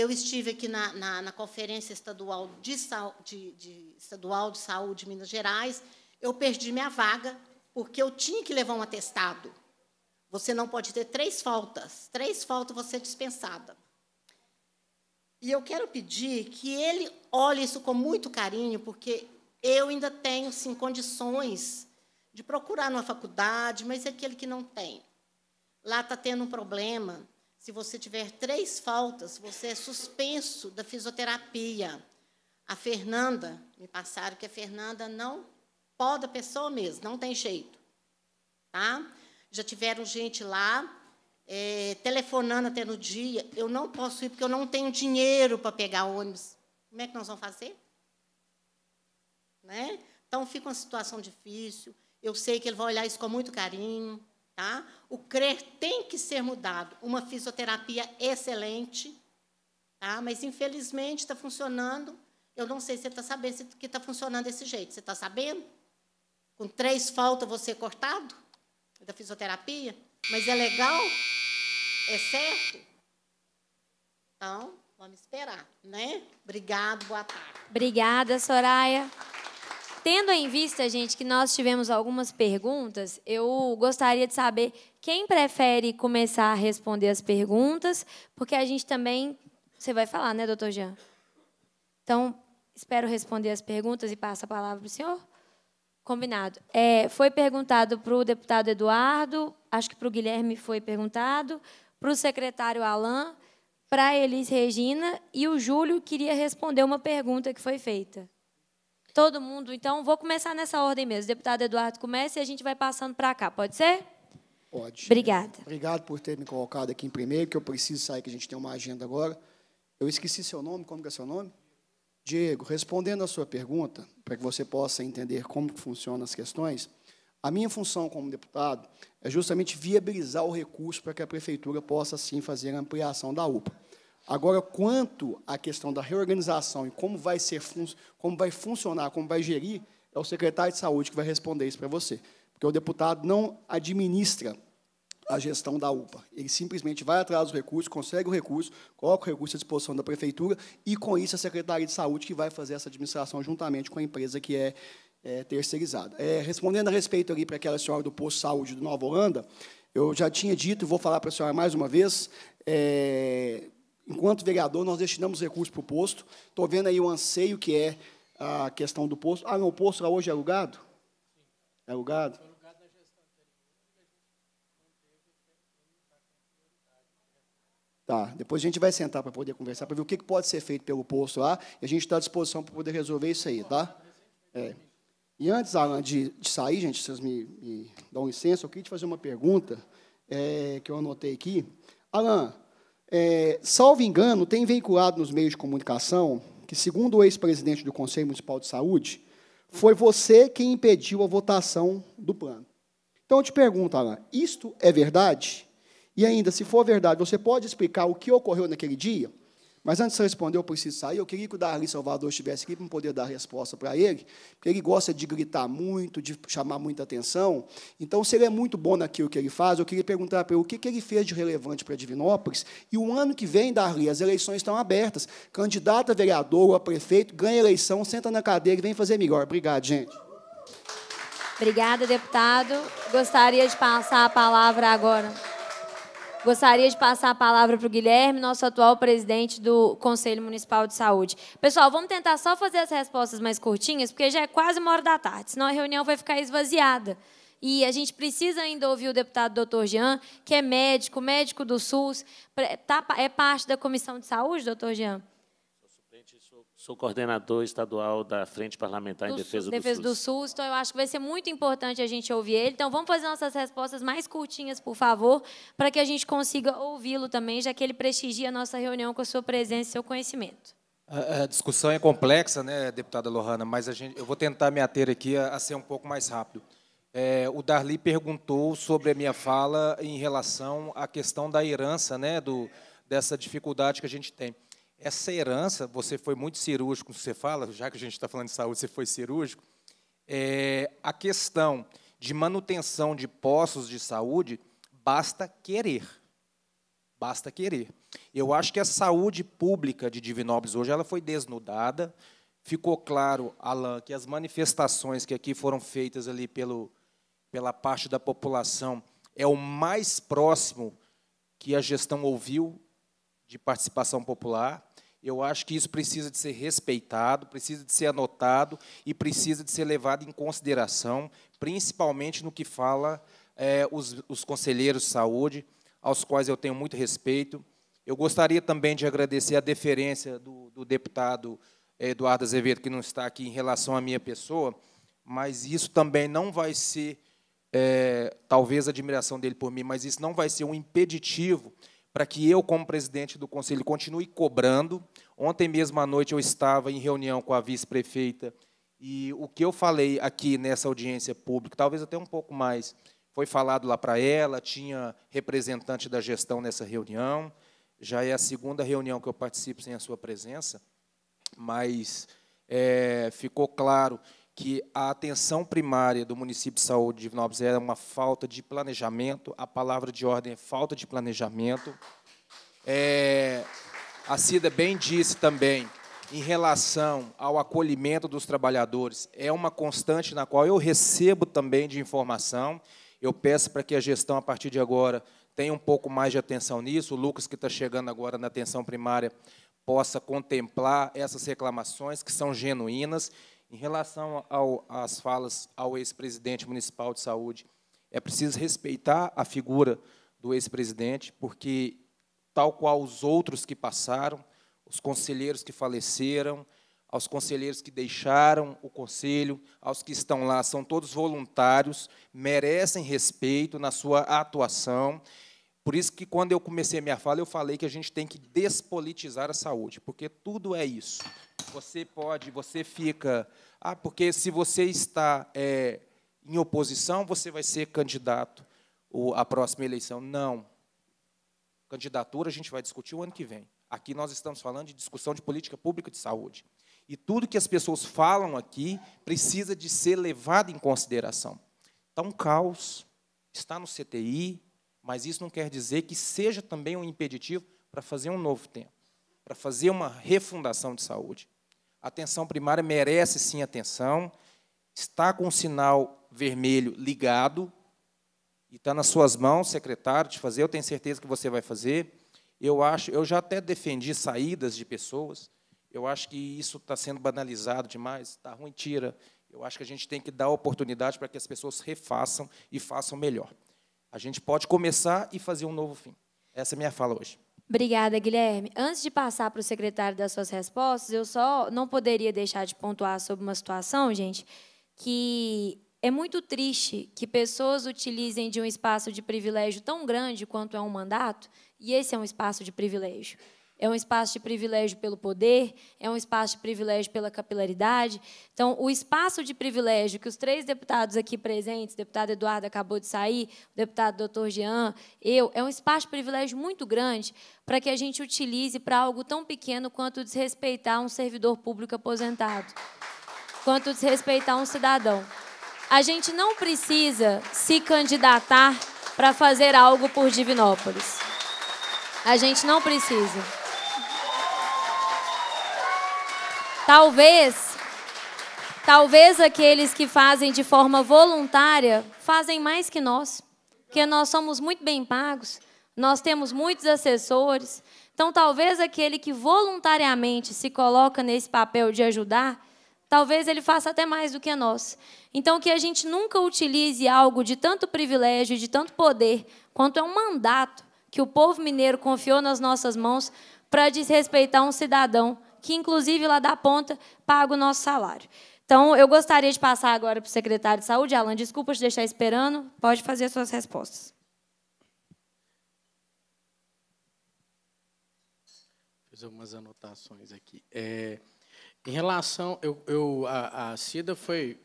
eu estive aqui na, na, na Conferência Estadual de, de, de, Estadual de Saúde de Minas Gerais. Eu perdi minha vaga porque eu tinha que levar um atestado. Você não pode ter três faltas. Três faltas você é dispensada. E eu quero pedir que ele olhe isso com muito carinho, porque eu ainda tenho sim condições de procurar numa faculdade, mas é aquele que não tem. Lá está tendo um problema se você tiver três faltas, você é suspenso da fisioterapia. A Fernanda, me passaram que a Fernanda não pode a pessoa mesmo, não tem jeito. Tá? Já tiveram gente lá é, telefonando até no dia, eu não posso ir porque eu não tenho dinheiro para pegar ônibus. Como é que nós vamos fazer? Né? Então fica uma situação difícil. Eu sei que ele vai olhar isso com muito carinho, tá? O crer tem que ser mudado. Uma fisioterapia excelente, tá? mas infelizmente está funcionando. Eu não sei se você está sabendo que está funcionando desse jeito. Você está sabendo? Com três faltas você cortado da fisioterapia? Mas é legal? É certo? Então, vamos esperar, né? Obrigado, boa tarde. Obrigada, Soraya. Tendo em vista, gente, que nós tivemos algumas perguntas, eu gostaria de saber quem prefere começar a responder as perguntas? Porque a gente também. Você vai falar, né, doutor Jean? Então, espero responder as perguntas e passo a palavra para o senhor. Combinado. É, foi perguntado para o deputado Eduardo, acho que para o Guilherme foi perguntado, para o secretário Alain, para a Elis Regina e o Júlio queria responder uma pergunta que foi feita. Todo mundo, então, vou começar nessa ordem mesmo. O deputado Eduardo começa e a gente vai passando para cá, pode ser? Pode. Obrigada. Obrigado por ter me colocado aqui em primeiro, que eu preciso sair, que a gente tem uma agenda agora. Eu esqueci seu nome, como é seu nome? Diego, respondendo à sua pergunta, para que você possa entender como funcionam as questões, a minha função como deputado é justamente viabilizar o recurso para que a prefeitura possa, sim, fazer a ampliação da UPA. Agora, quanto à questão da reorganização e como vai, ser, como vai funcionar, como vai gerir, é o secretário de Saúde que vai responder isso para você. Porque o deputado não administra a gestão da UPA. Ele simplesmente vai atrás dos recursos, consegue o recurso, coloca o recurso à disposição da prefeitura e, com isso, a Secretaria de Saúde que vai fazer essa administração juntamente com a empresa que é, é terceirizada. É, respondendo a respeito ali para aquela senhora do posto de saúde do Nova Holanda, eu já tinha dito e vou falar para a senhora mais uma vez, é, enquanto vereador, nós destinamos recursos para o posto. Estou vendo aí o anseio que é a questão do posto. Ah, não, o posto hoje é alugado? É alugado? Tá, depois a gente vai sentar para poder conversar, para ver o que pode ser feito pelo posto lá, e a gente está à disposição para poder resolver isso aí, tá? É. E antes, Alan, de, de sair, gente, vocês me, me, dão licença, eu queria te fazer uma pergunta é, que eu anotei aqui. Alan, é, salvo engano, tem veiculado nos meios de comunicação que, segundo o ex-presidente do Conselho Municipal de Saúde, foi você quem impediu a votação do plano. Então, eu te pergunto, Alan, isto é verdade? E ainda, se for verdade, você pode explicar o que ocorreu naquele dia? Mas antes de responder, eu preciso sair. Eu queria que o Darli Salvador estivesse aqui para poder dar resposta para ele, porque ele gosta de gritar muito, de chamar muita atenção. Então, se ele é muito bom naquilo que ele faz, eu queria perguntar para ele o que, ele fez de relevante para Divinópolis. E o ano que vem, Darli, as eleições estão abertas. Candidato a vereador ou a prefeito, ganha eleição, senta na cadeira e vem fazer melhor. Obrigado, gente. Obrigada, deputado. Gostaria de passar a palavra agora Gostaria de passar a palavra para o Guilherme, nosso atual presidente do Conselho Municipal de Saúde. Pessoal, vamos tentar só fazer as respostas mais curtinhas, porque já é quase uma hora da tarde, senão a reunião vai ficar esvaziada. E a gente precisa ainda ouvir o deputado doutor Jean, que é médico, médico do SUS, tá, é parte da Comissão de Saúde, doutor Jean? Sou coordenador estadual da Frente Parlamentar do em Defesa Sul, do Defesa SUS. do SUS, então eu acho que vai ser muito importante a gente ouvir ele. Então vamos fazer nossas respostas mais curtinhas, por favor, para que a gente consiga ouvi-lo também, já que ele prestigia a nossa reunião com a sua presença e seu conhecimento. A, a discussão é complexa, né, deputada Lohana, mas gente, eu vou tentar me ater aqui a, a ser um pouco mais rápido. É, o Darli perguntou sobre a minha fala em relação à questão da herança, né, do, dessa dificuldade que a gente tem. Essa herança, você foi muito cirúrgico, você fala, já que a gente está falando de saúde, você foi cirúrgico. É, a questão de manutenção de postos de saúde, basta querer. Basta querer. Eu acho que a saúde pública de Divinópolis hoje ela foi desnudada. Ficou claro, Alain, que as manifestações que aqui foram feitas ali pelo, pela parte da população é o mais próximo que a gestão ouviu de participação popular. Eu acho que isso precisa de ser respeitado, precisa de ser anotado e precisa de ser levado em consideração, principalmente no que fala é, os, os conselheiros de saúde, aos quais eu tenho muito respeito. Eu gostaria também de agradecer a deferência do, do deputado Eduardo Azevedo, que não está aqui em relação à minha pessoa, mas isso também não vai ser, é, talvez a admiração dele por mim, mas isso não vai ser um impeditivo para que eu, como presidente do conselho, continue cobrando. Ontem mesmo à noite eu estava em reunião com a vice-prefeita e o que eu falei aqui nessa audiência pública, talvez até um pouco mais, foi falado lá para ela, tinha representante da gestão nessa reunião. Já é a segunda reunião que eu participo sem a sua presença, mas é, ficou claro que a atenção primária do município de saúde de Vinópolis era uma falta de planejamento, a palavra de ordem é falta de planejamento. É, a Cida bem disse também, em relação ao acolhimento dos trabalhadores, é uma constante na qual eu recebo também de informação. Eu peço para que a gestão, a partir de agora, tenha um pouco mais de atenção nisso. O Lucas, que está chegando agora na atenção primária, possa contemplar essas reclamações que são genuínas em relação ao, às falas ao ex-presidente municipal de saúde, é preciso respeitar a figura do ex-presidente, porque, tal qual os outros que passaram, os conselheiros que faleceram, aos conselheiros que deixaram o conselho, aos que estão lá, são todos voluntários, merecem respeito na sua atuação. Por isso que quando eu comecei a minha fala, eu falei que a gente tem que despolitizar a saúde, porque tudo é isso. Você pode, você fica. Ah, porque se você está é, em oposição, você vai ser candidato à próxima eleição. Não. Candidatura a gente vai discutir o ano que vem. Aqui nós estamos falando de discussão de política pública de saúde. E tudo que as pessoas falam aqui precisa de ser levado em consideração. Está um caos, está no CTI, mas isso não quer dizer que seja também um impeditivo para fazer um novo tempo, para fazer uma refundação de saúde. A atenção primária merece sim atenção, está com o sinal vermelho ligado, e está nas suas mãos, secretário, de fazer. Eu tenho certeza que você vai fazer. Eu acho, eu já até defendi saídas de pessoas. Eu acho que isso está sendo banalizado demais. Está ruim, tira. Eu acho que a gente tem que dar oportunidade para que as pessoas refaçam e façam melhor. A gente pode começar e fazer um novo fim. Essa é a minha fala hoje. Obrigada, Guilherme. Antes de passar para o secretário das suas respostas, eu só não poderia deixar de pontuar sobre uma situação, gente, que é muito triste que pessoas utilizem de um espaço de privilégio tão grande quanto é um mandato, e esse é um espaço de privilégio é um espaço de privilégio pelo poder, é um espaço de privilégio pela capilaridade. Então, o espaço de privilégio que os três deputados aqui presentes, o deputado Eduardo acabou de sair, o deputado doutor Jean, eu, é um espaço de privilégio muito grande para que a gente utilize para algo tão pequeno quanto desrespeitar um servidor público aposentado, quanto desrespeitar um cidadão. A gente não precisa se candidatar para fazer algo por Divinópolis. A gente não precisa. Talvez, talvez aqueles que fazem de forma voluntária fazem mais que nós, porque nós somos muito bem pagos, nós temos muitos assessores. Então, talvez aquele que voluntariamente se coloca nesse papel de ajudar, Talvez ele faça até mais do que nós. Então, que a gente nunca utilize algo de tanto privilégio, de tanto poder, quanto é um mandato que o povo mineiro confiou nas nossas mãos para desrespeitar um cidadão que inclusive lá da ponta paga o nosso salário. Então, eu gostaria de passar agora para o secretário de Saúde. Alan, desculpa te deixar esperando, pode fazer suas respostas. Fiz algumas anotações aqui. É, em relação, eu, eu a, a Cida foi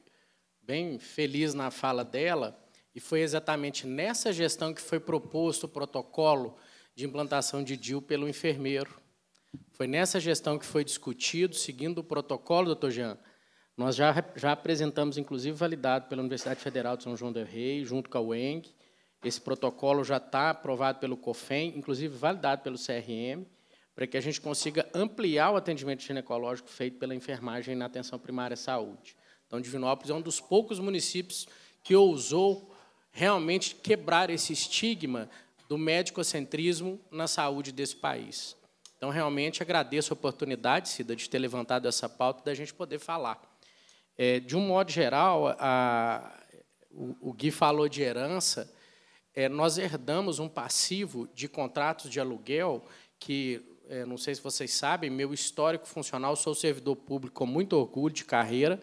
bem feliz na fala dela, e foi exatamente nessa gestão que foi proposto o protocolo de implantação de DIU pelo enfermeiro. Foi nessa gestão que foi discutido, seguindo o protocolo, doutor Jean. Nós já, já apresentamos, inclusive, validado pela Universidade Federal de São João del Rei, junto com a UENG. Esse protocolo já está aprovado pelo COFEM, inclusive validado pelo CRM, para que a gente consiga ampliar o atendimento ginecológico feito pela enfermagem na atenção primária à saúde. Então, Divinópolis é um dos poucos municípios que ousou realmente quebrar esse estigma do medicocentrismo na saúde desse país. Então, realmente, agradeço a oportunidade, Cida, de ter levantado essa pauta e da gente poder falar. É, de um modo geral, a, o, o Gui falou de herança, é, nós herdamos um passivo de contratos de aluguel que, é, não sei se vocês sabem, meu histórico funcional, sou servidor público com muito orgulho de carreira,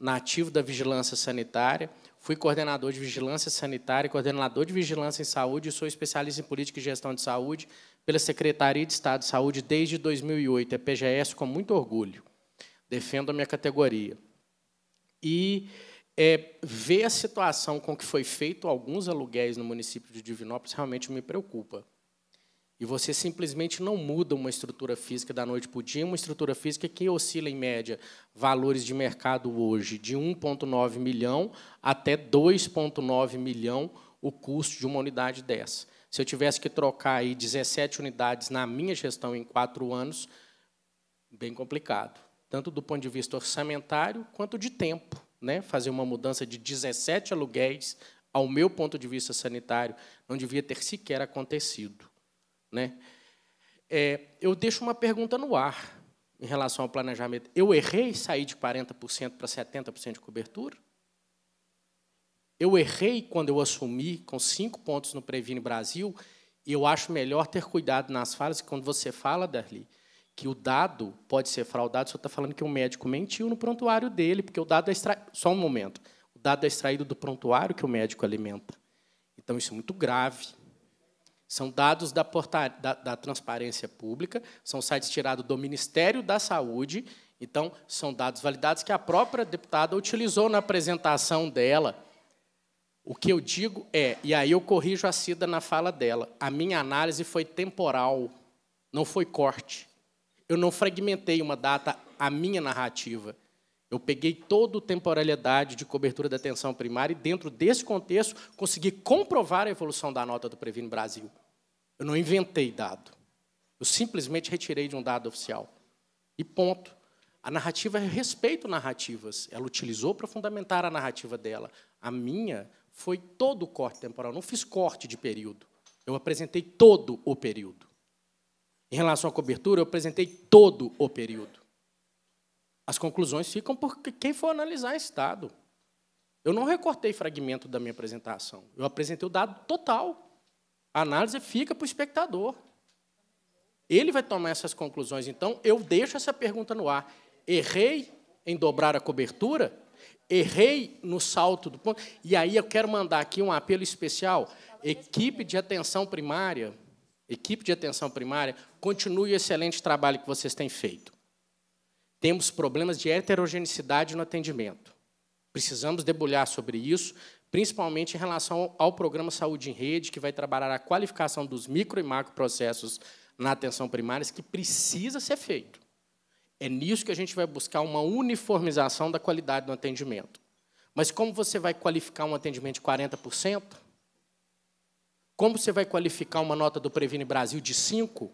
nativo da vigilância sanitária, fui coordenador de vigilância sanitária, coordenador de vigilância em saúde, sou especialista em política e gestão de saúde, pela Secretaria de Estado de Saúde desde 2008, é PGS com muito orgulho. Defendo a minha categoria. E é, ver a situação com que foi feito alguns aluguéis no município de Divinópolis realmente me preocupa. E você simplesmente não muda uma estrutura física da noite para o dia, uma estrutura física que oscila, em média, valores de mercado hoje de 1,9 milhão até 2,9 milhão o custo de uma unidade dessa. Se eu tivesse que trocar aí 17 unidades na minha gestão em quatro anos, bem complicado, tanto do ponto de vista orçamentário quanto de tempo. Né? Fazer uma mudança de 17 aluguéis, ao meu ponto de vista sanitário, não devia ter sequer acontecido. Né? É, eu deixo uma pergunta no ar em relação ao planejamento. Eu errei sair de 40% para 70% de cobertura? Eu errei quando eu assumi com cinco pontos no Previne Brasil, e eu acho melhor ter cuidado nas falas, quando você fala, Darli, que o dado pode ser fraudado, você está falando que o um médico mentiu no prontuário dele, porque o dado é extraído. Só um momento. O dado é extraído do prontuário que o médico alimenta. Então, isso é muito grave. São dados da, da, da transparência pública, são sites tirados do Ministério da Saúde. Então, são dados validados que a própria deputada utilizou na apresentação dela. O que eu digo é, e aí eu corrijo a Cida na fala dela, a minha análise foi temporal, não foi corte. Eu não fragmentei uma data, a minha narrativa. Eu peguei toda a temporalidade de cobertura da atenção primária e, dentro desse contexto, consegui comprovar a evolução da nota do Previno Brasil. Eu não inventei dado. Eu simplesmente retirei de um dado oficial. E ponto. A narrativa, eu é respeito narrativas. Ela utilizou para fundamentar a narrativa dela. A minha foi todo o corte temporal. não fiz corte de período. Eu apresentei todo o período. Em relação à cobertura, eu apresentei todo o período. As conclusões ficam por quem for analisar é Estado. Eu não recortei fragmento da minha apresentação. Eu apresentei o dado total. A análise fica para o espectador. Ele vai tomar essas conclusões. Então, eu deixo essa pergunta no ar. Errei em dobrar a cobertura? errei no salto do ponto. E aí eu quero mandar aqui um apelo especial. Equipe de atenção primária, equipe de atenção primária, continue o excelente trabalho que vocês têm feito. Temos problemas de heterogeneidade no atendimento. Precisamos debulhar sobre isso, principalmente em relação ao programa Saúde em Rede, que vai trabalhar a qualificação dos micro e macro processos na atenção primária, que precisa ser feito. É nisso que a gente vai buscar uma uniformização da qualidade do atendimento. Mas como você vai qualificar um atendimento de 40%? Como você vai qualificar uma nota do Previne Brasil de 5%?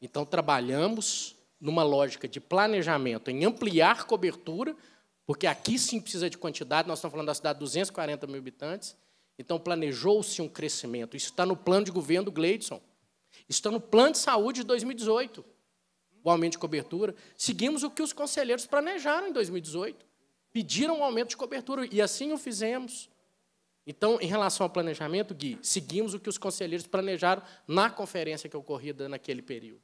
Então, trabalhamos numa lógica de planejamento, em ampliar cobertura, porque aqui sim precisa de quantidade, nós estamos falando da cidade de 240 mil habitantes, então planejou-se um crescimento. Isso está no plano de governo do Gleidson. Isso está no plano de saúde de 2018 o aumento de cobertura. Seguimos o que os conselheiros planejaram em 2018. Pediram um aumento de cobertura e assim o fizemos. Então, em relação ao planejamento, Gui, seguimos o que os conselheiros planejaram na conferência que é ocorrida naquele período.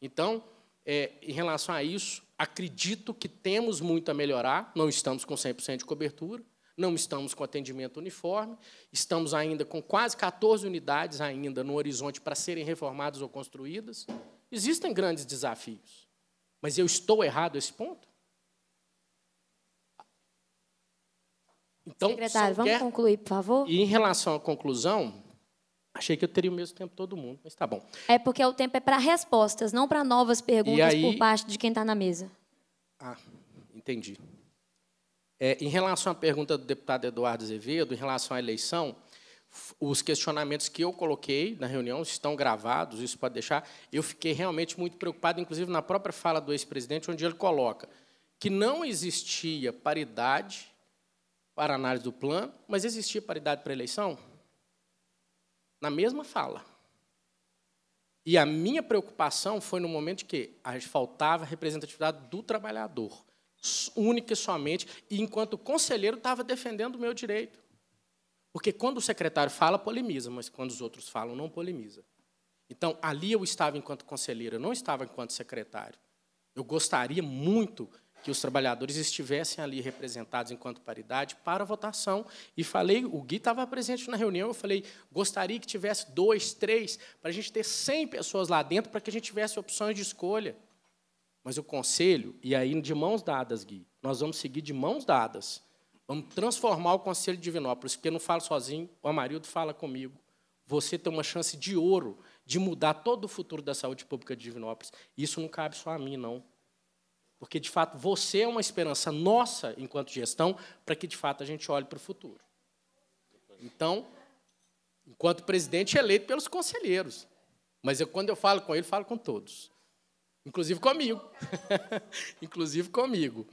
Então, é, em relação a isso, acredito que temos muito a melhorar, não estamos com 100% de cobertura, não estamos com atendimento uniforme, estamos ainda com quase 14 unidades ainda no horizonte para serem reformadas ou construídas. Existem grandes desafios. Mas eu estou errado nesse esse ponto? Então, Secretário, vamos quer... concluir, por favor. E em relação à conclusão, achei que eu teria o mesmo tempo todo mundo, mas está bom. É porque o tempo é para respostas, não para novas perguntas aí... por parte de quem está na mesa. Ah, entendi. É, em relação à pergunta do deputado Eduardo Azevedo, em relação à eleição, os questionamentos que eu coloquei na reunião estão gravados, isso pode deixar. Eu fiquei realmente muito preocupado, inclusive na própria fala do ex-presidente, onde ele coloca que não existia paridade para análise do plano, mas existia paridade para eleição. Na mesma fala. E a minha preocupação foi no momento que faltava representatividade do trabalhador, única e somente, e enquanto conselheiro estava defendendo o meu direito. Porque quando o secretário fala, polemiza, mas quando os outros falam, não polemiza. Então, ali eu estava enquanto conselheiro, eu não estava enquanto secretário. Eu gostaria muito que os trabalhadores estivessem ali representados enquanto paridade para a votação. E falei, o Gui estava presente na reunião, eu falei, gostaria que tivesse dois, três, para a gente ter 100 pessoas lá dentro, para que a gente tivesse opções de escolha. Mas o conselho, e aí de mãos dadas, Gui, nós vamos seguir de mãos dadas. Vamos transformar o Conselho de Divinópolis, porque eu não falo sozinho, o Amarildo fala comigo. Você tem uma chance de ouro de mudar todo o futuro da saúde pública de Divinópolis. Isso não cabe só a mim, não. Porque, de fato, você é uma esperança nossa, enquanto gestão, para que, de fato, a gente olhe para o futuro. Então, enquanto presidente eleito pelos conselheiros. Mas eu, quando eu falo com ele, falo com todos. Inclusive comigo. *laughs* Inclusive comigo.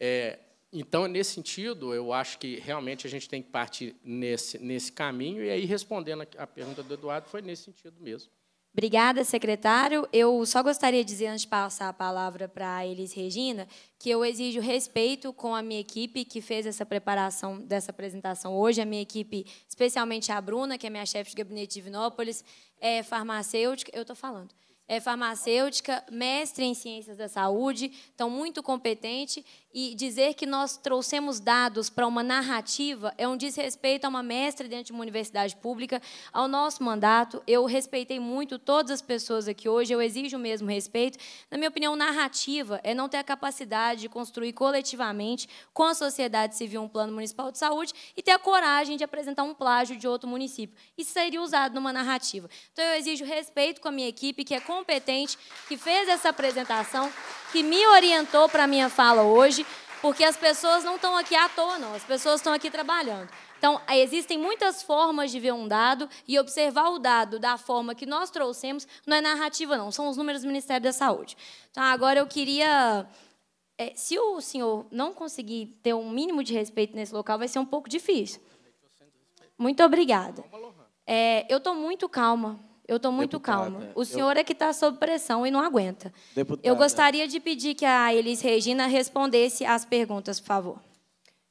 É, então, nesse sentido, eu acho que realmente a gente tem que partir nesse, nesse caminho. E aí, respondendo a pergunta do Eduardo, foi nesse sentido mesmo. Obrigada, secretário. Eu só gostaria de dizer, antes de passar a palavra para a Elis Regina, que eu exijo respeito com a minha equipe que fez essa preparação dessa apresentação hoje, a minha equipe, especialmente a Bruna, que é minha chefe de gabinete de Vinópolis é farmacêutica, eu estou falando, é farmacêutica, mestre em ciências da saúde, então muito competente, e dizer que nós trouxemos dados para uma narrativa é um desrespeito a uma mestre dentro de uma universidade pública, ao nosso mandato. Eu respeitei muito todas as pessoas aqui hoje, eu exijo o mesmo respeito. Na minha opinião, narrativa é não ter a capacidade de construir coletivamente com a sociedade civil um plano municipal de saúde e ter a coragem de apresentar um plágio de outro município. Isso seria usado numa narrativa. Então, eu exijo respeito com a minha equipe, que é competente, que fez essa apresentação, que me orientou para a minha fala hoje. Porque as pessoas não estão aqui à toa, não. As pessoas estão aqui trabalhando. Então, eh, existem muitas formas de ver um dado e observar o dado da forma que nós trouxemos não é narrativa, não. São os números do Ministério da Saúde. Então, agora eu queria é, se o senhor não conseguir ter um mínimo de respeito nesse local, vai ser um pouco difícil. Muito obrigada. É, eu estou muito calma. Eu estou muito Deputada, calma. O senhor eu... é que está sob pressão e não aguenta. Deputada. Eu gostaria de pedir que a Elis Regina respondesse às perguntas, por favor.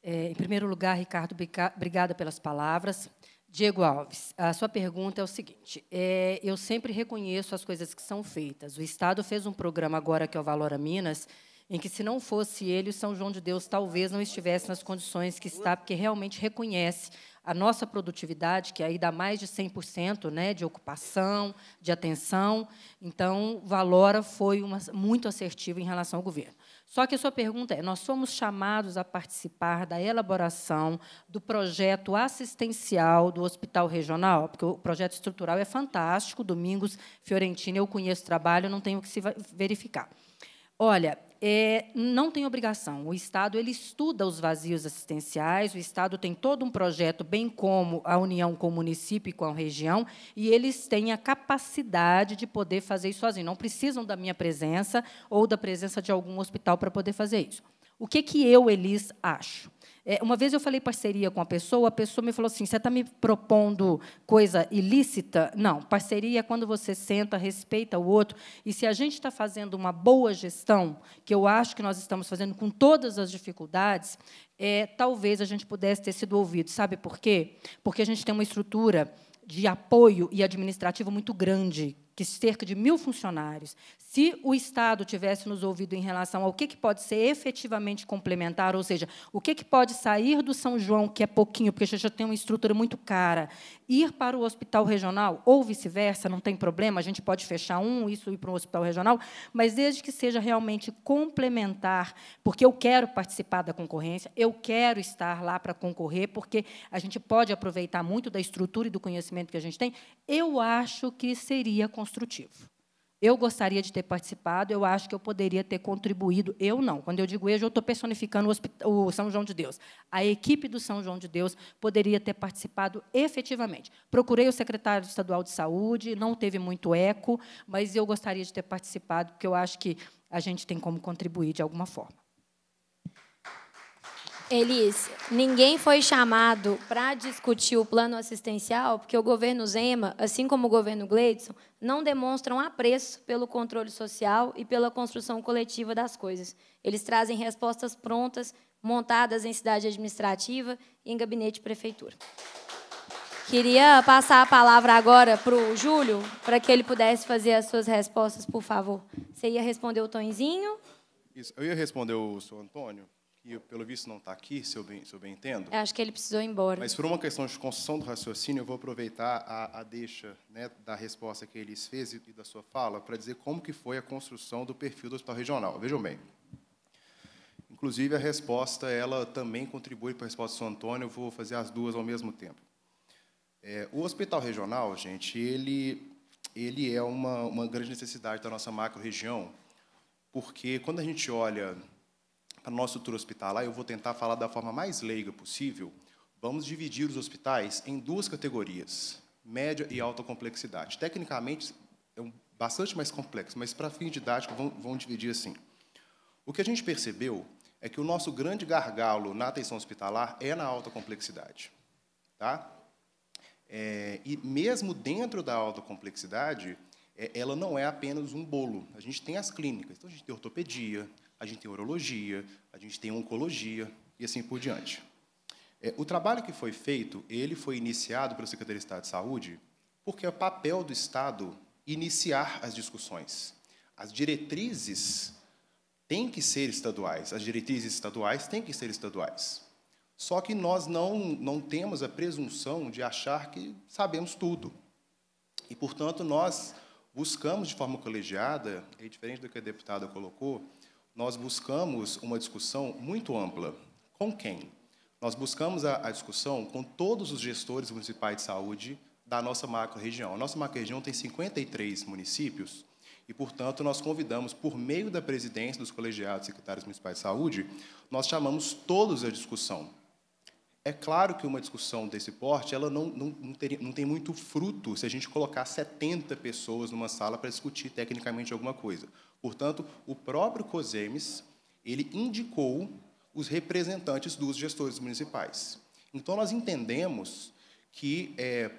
É, em primeiro lugar, Ricardo, obrigada pelas palavras. Diego Alves, a sua pergunta é o seguinte: é, eu sempre reconheço as coisas que são feitas. O Estado fez um programa agora que é o Valora Minas em que se não fosse ele, o São João de Deus talvez não estivesse nas condições que está, porque realmente reconhece a nossa produtividade, que aí dá mais de 100% né, de ocupação, de atenção. Então, Valora foi uma, muito assertivo em relação ao governo. Só que a sua pergunta é: nós somos chamados a participar da elaboração do projeto assistencial do hospital regional? Porque o projeto estrutural é fantástico. Domingos Fiorentino, eu conheço o trabalho, não tenho que se verificar. Olha, é, não tem obrigação. O Estado ele estuda os vazios assistenciais, o Estado tem todo um projeto, bem como a união com o município e com a região, e eles têm a capacidade de poder fazer isso sozinho. Não precisam da minha presença ou da presença de algum hospital para poder fazer isso. O que, que eu, Elis, acho? É, uma vez eu falei parceria com a pessoa, a pessoa me falou assim: você está me propondo coisa ilícita? Não, parceria é quando você senta, respeita o outro. E se a gente está fazendo uma boa gestão, que eu acho que nós estamos fazendo com todas as dificuldades, é, talvez a gente pudesse ter sido ouvido. Sabe por quê? Porque a gente tem uma estrutura de apoio e administrativo muito grande que cerca de mil funcionários. Se o Estado tivesse nos ouvido em relação ao que, que pode ser efetivamente complementar, ou seja, o que, que pode sair do São João, que é pouquinho, porque a gente já tem uma estrutura muito cara, ir para o hospital regional, ou vice-versa, não tem problema, a gente pode fechar um, isso ir para um hospital regional, mas desde que seja realmente complementar, porque eu quero participar da concorrência, eu quero estar lá para concorrer, porque a gente pode aproveitar muito da estrutura e do conhecimento que a gente tem, eu acho que seria construído construtivo. Eu gostaria de ter participado, eu acho que eu poderia ter contribuído. Eu não. Quando eu digo eu, eu estou personificando o, o São João de Deus. A equipe do São João de Deus poderia ter participado efetivamente. Procurei o secretário estadual de saúde, não teve muito eco, mas eu gostaria de ter participado, porque eu acho que a gente tem como contribuir de alguma forma. Elis, ninguém foi chamado para discutir o plano assistencial, porque o governo Zema, assim como o governo Gleidson, não demonstram apreço pelo controle social e pela construção coletiva das coisas. Eles trazem respostas prontas, montadas em cidade administrativa e em gabinete prefeitura. Queria passar a palavra agora para o Júlio, para que ele pudesse fazer as suas respostas, por favor. Você ia responder o Tonzinho? Isso, eu ia responder o senhor Antônio que pelo visto não está aqui, se eu, bem, se eu bem entendo. Eu acho que ele precisou ir embora. Mas por uma questão de construção do raciocínio, eu vou aproveitar a, a deixa né, da resposta que eles fez e, e da sua fala para dizer como que foi a construção do perfil do hospital regional. Vejam bem. Inclusive, a resposta ela também contribui para a resposta do São Antônio, eu vou fazer as duas ao mesmo tempo. É, o hospital regional, gente, ele, ele é uma, uma grande necessidade da nossa macro-região, porque quando a gente olha para o nosso tour hospitalar, eu vou tentar falar da forma mais leiga possível. Vamos dividir os hospitais em duas categorias, média e alta complexidade. Tecnicamente, é bastante mais complexo, mas para fim didático, vão, dividir assim. O que a gente percebeu é que o nosso grande gargalo na atenção hospitalar é na alta complexidade. Tá? É, e mesmo dentro da alta complexidade, é, ela não é apenas um bolo. A gente tem as clínicas, então a gente tem ortopedia, a gente tem urologia, a gente tem oncologia e assim por diante. É, o trabalho que foi feito, ele foi iniciado pela Secretaria de Estado de Saúde, porque é papel do Estado iniciar as discussões. As diretrizes têm que ser estaduais, as diretrizes estaduais têm que ser estaduais. Só que nós não, não temos a presunção de achar que sabemos tudo. E, portanto, nós buscamos de forma colegiada, é diferente do que a deputada colocou, nós buscamos uma discussão muito ampla. Com quem? Nós buscamos a, a discussão com todos os gestores municipais de saúde da nossa macro-região. A nossa macro-região tem 53 municípios e, portanto, nós convidamos, por meio da presidência dos colegiados secretários municipais de saúde, nós chamamos todos à discussão. É claro que uma discussão desse porte ela não, não, não, teria, não tem muito fruto se a gente colocar 70 pessoas numa sala para discutir tecnicamente alguma coisa. Portanto, o próprio COSEMES, ele indicou os representantes dos gestores municipais. Então, nós entendemos que é,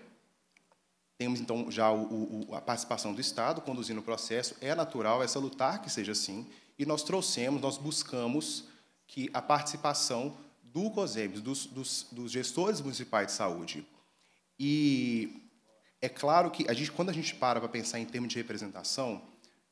temos, então, já o, o, a participação do Estado conduzindo o processo, é natural, essa lutar que seja assim, e nós trouxemos, nós buscamos que a participação do COSEMES, dos, dos, dos gestores municipais de saúde. E é claro que, a gente, quando a gente para para pensar em termos de representação,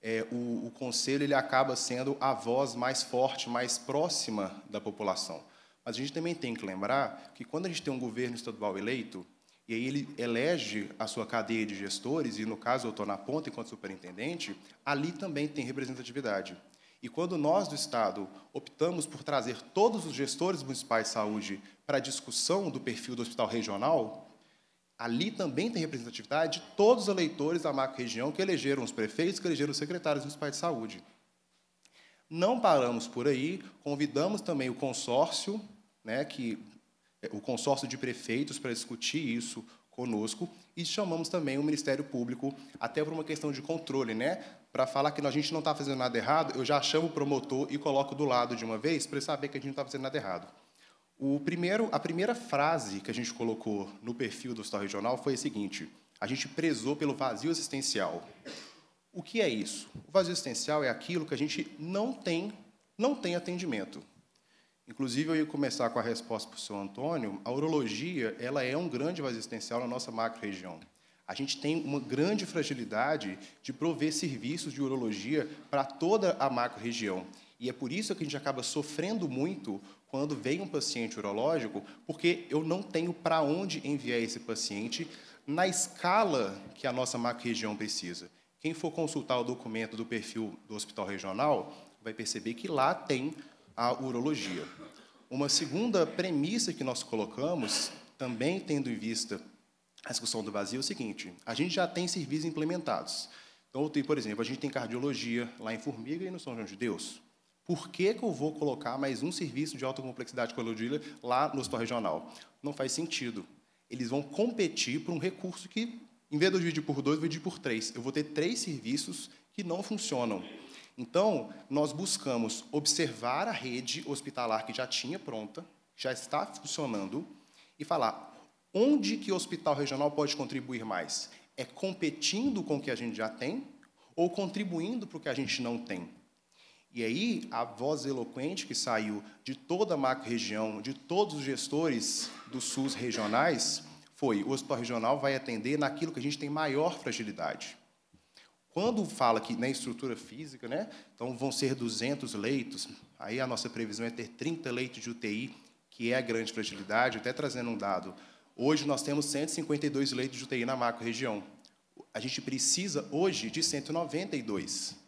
é, o, o, conselho ele acaba sendo a voz mais forte, mais próxima da população. Mas a gente também tem que lembrar que quando a gente tem um governo estadual eleito, e aí ele elege a sua cadeia de gestores, e no caso eu estou na ponta enquanto superintendente, ali também tem representatividade. E quando nós do Estado optamos por trazer todos os gestores municipais de saúde para a discussão do perfil do hospital regional, ali também tem representatividade de todos os eleitores da macro-região que elegeram os prefeitos, que elegeram os secretários municipais de saúde. Não paramos por aí, convidamos também o consórcio, né, que, é, o consórcio de prefeitos para discutir isso conosco, e chamamos também o Ministério Público, até por uma questão de controle, né, para falar que a gente não está fazendo nada errado, eu já chamo o promotor e coloco do lado de uma vez para ele saber que a gente não está fazendo nada errado. O primeiro, a primeira frase que a gente colocou no perfil do Hospital Regional foi a seguinte: a gente prezou pelo vazio existencial. O que é isso? O vazio existencial é aquilo que a gente não tem, não tem atendimento. Inclusive, eu ia começar com a resposta para o senhor Antônio. A urologia ela é um grande vazio existencial na nossa macro-região. A gente tem uma grande fragilidade de prover serviços de urologia para toda a macro-região. E é por isso que a gente acaba sofrendo muito quando vem um paciente urológico, porque eu não tenho para onde enviar esse paciente na escala que a nossa macro-região precisa. Quem for consultar o documento do perfil do hospital regional vai perceber que lá tem a urologia. Uma segunda premissa que nós colocamos, também tendo em vista a discussão do vazio, é o seguinte: a gente já tem serviços implementados. Então, por exemplo, a gente tem cardiologia lá em Formiga e no São João de Deus. Por que, que eu vou colocar mais um serviço de alta complexidade com a lá no hospital regional? Não faz sentido. Eles vão competir por um recurso que, em vez de eu dividir por dois, eu vou dividir por três. Eu vou ter três serviços que não funcionam. Então, nós buscamos observar a rede hospitalar que já tinha pronta, já está funcionando, e falar onde que o hospital regional pode contribuir mais. É competindo com o que a gente já tem ou contribuindo para o que a gente não tem? E aí, a voz eloquente que saiu de toda a macro-região, de todos os gestores do SUS regionais, foi: o hospital regional vai atender naquilo que a gente tem maior fragilidade. Quando fala que na estrutura física, né, então vão ser 200 leitos, aí a nossa previsão é ter 30 leitos de UTI, que é a grande fragilidade, até trazendo um dado. Hoje nós temos 152 leitos de UTI na macro-região. A gente precisa hoje de 192.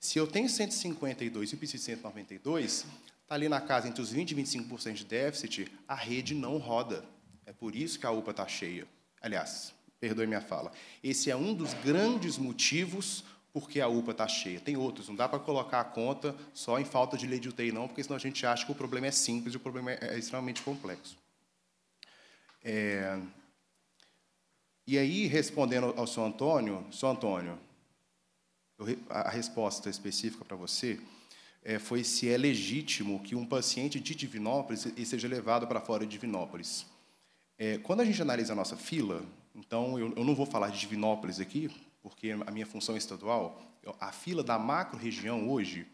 Se eu tenho 152 e o de 192, está ali na casa entre os 20% e 25% de déficit, a rede não roda. É por isso que a UPA está cheia. Aliás, perdoe minha fala. Esse é um dos grandes motivos porque a UPA está cheia. Tem outros, não dá para colocar a conta só em falta de lei de UTI, não, porque senão a gente acha que o problema é simples e o problema é, é extremamente complexo. É... E aí, respondendo ao senhor Antônio, senhor Antônio, a resposta específica para você é, foi se é legítimo que um paciente de Divinópolis seja levado para fora de Divinópolis. É, quando a gente analisa a nossa fila, então eu, eu, não vou falar de Divinópolis aqui, porque a minha função é estadual, a fila da macro-região hoje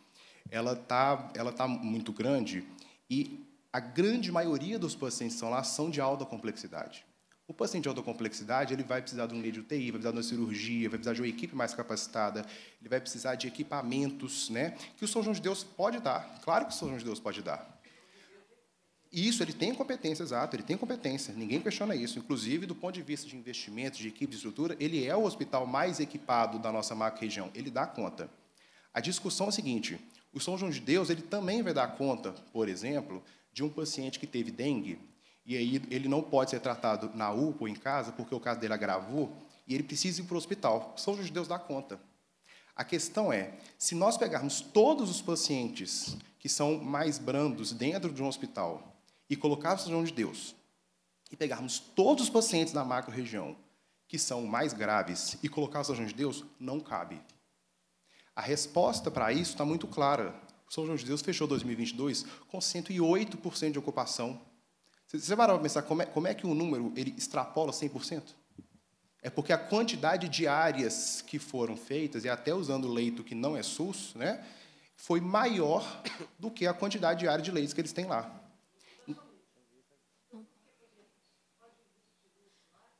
ela está ela tá muito grande e a grande maioria dos pacientes que estão lá são de alta complexidade. O paciente de alta complexidade ele vai precisar de um meio de UTI, vai precisar de uma cirurgia, vai precisar de uma equipe mais capacitada, ele vai precisar de equipamentos, né? Que o São João de Deus pode dar. Claro que o São João de Deus pode dar. Isso ele tem competência, exato, ele tem competência. Ninguém questiona isso. Inclusive, do ponto de vista de investimentos, de equipe, de estrutura, ele é o hospital mais equipado da nossa macro-região. Ele dá conta. A discussão é a seguinte: o São João de Deus ele também vai dar conta, por exemplo, de um paciente que teve dengue e aí ele não pode ser tratado na UPA ou em casa, porque o caso dele agravou, e ele precisa ir para o hospital. São os judeus da conta. A questão é, se nós pegarmos todos os pacientes que são mais brandos dentro de um hospital e colocarmos no de Deus, e pegarmos todos os pacientes da macro-região que são mais graves e colocar o São João de Deus, não cabe. A resposta para isso está muito clara. O São João de Deus fechou 2022 com 108% de ocupação você parou para pensar como é, como é que um número ele extrapola 100%? É porque a quantidade de áreas que foram feitas, e até usando leito que não é SUS, né, foi maior do que a quantidade de área de leitos que eles têm lá.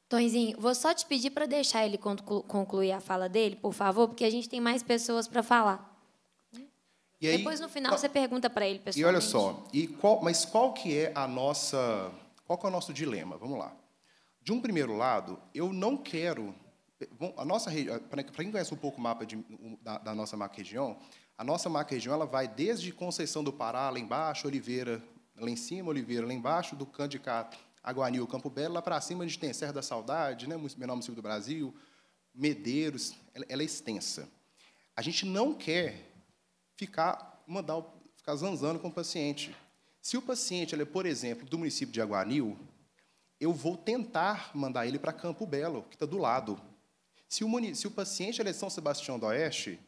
Tonzinho, vou só te pedir para deixar ele concluir a fala dele, por favor, porque a gente tem mais pessoas para falar. E aí, Depois, no final, você pergunta para ele, pessoalmente. E olha só, e qual, mas qual que é a nossa... Qual que é o nosso dilema? Vamos lá. De um primeiro lado, eu não quero... Bom, a nossa para quem conhece um pouco o mapa de, da, da, nossa marca região, a nossa marca região ela vai desde Conceição do Pará lá embaixo, Oliveira lá em cima, Oliveira lá embaixo, do Candicá, Aguanil, Campo Belo, lá para cima a gente tem Serra da Saudade, né, menor município do Brasil, Medeiros, ela, ela é extensa. A gente não quer ficar, mandar, ficar zanzando com o paciente. Se o paciente é, por exemplo, do município de Aguanil, eu vou tentar mandar ele para Campo Belo, que está do lado. Se o, se o paciente é de São Sebastião do Oeste,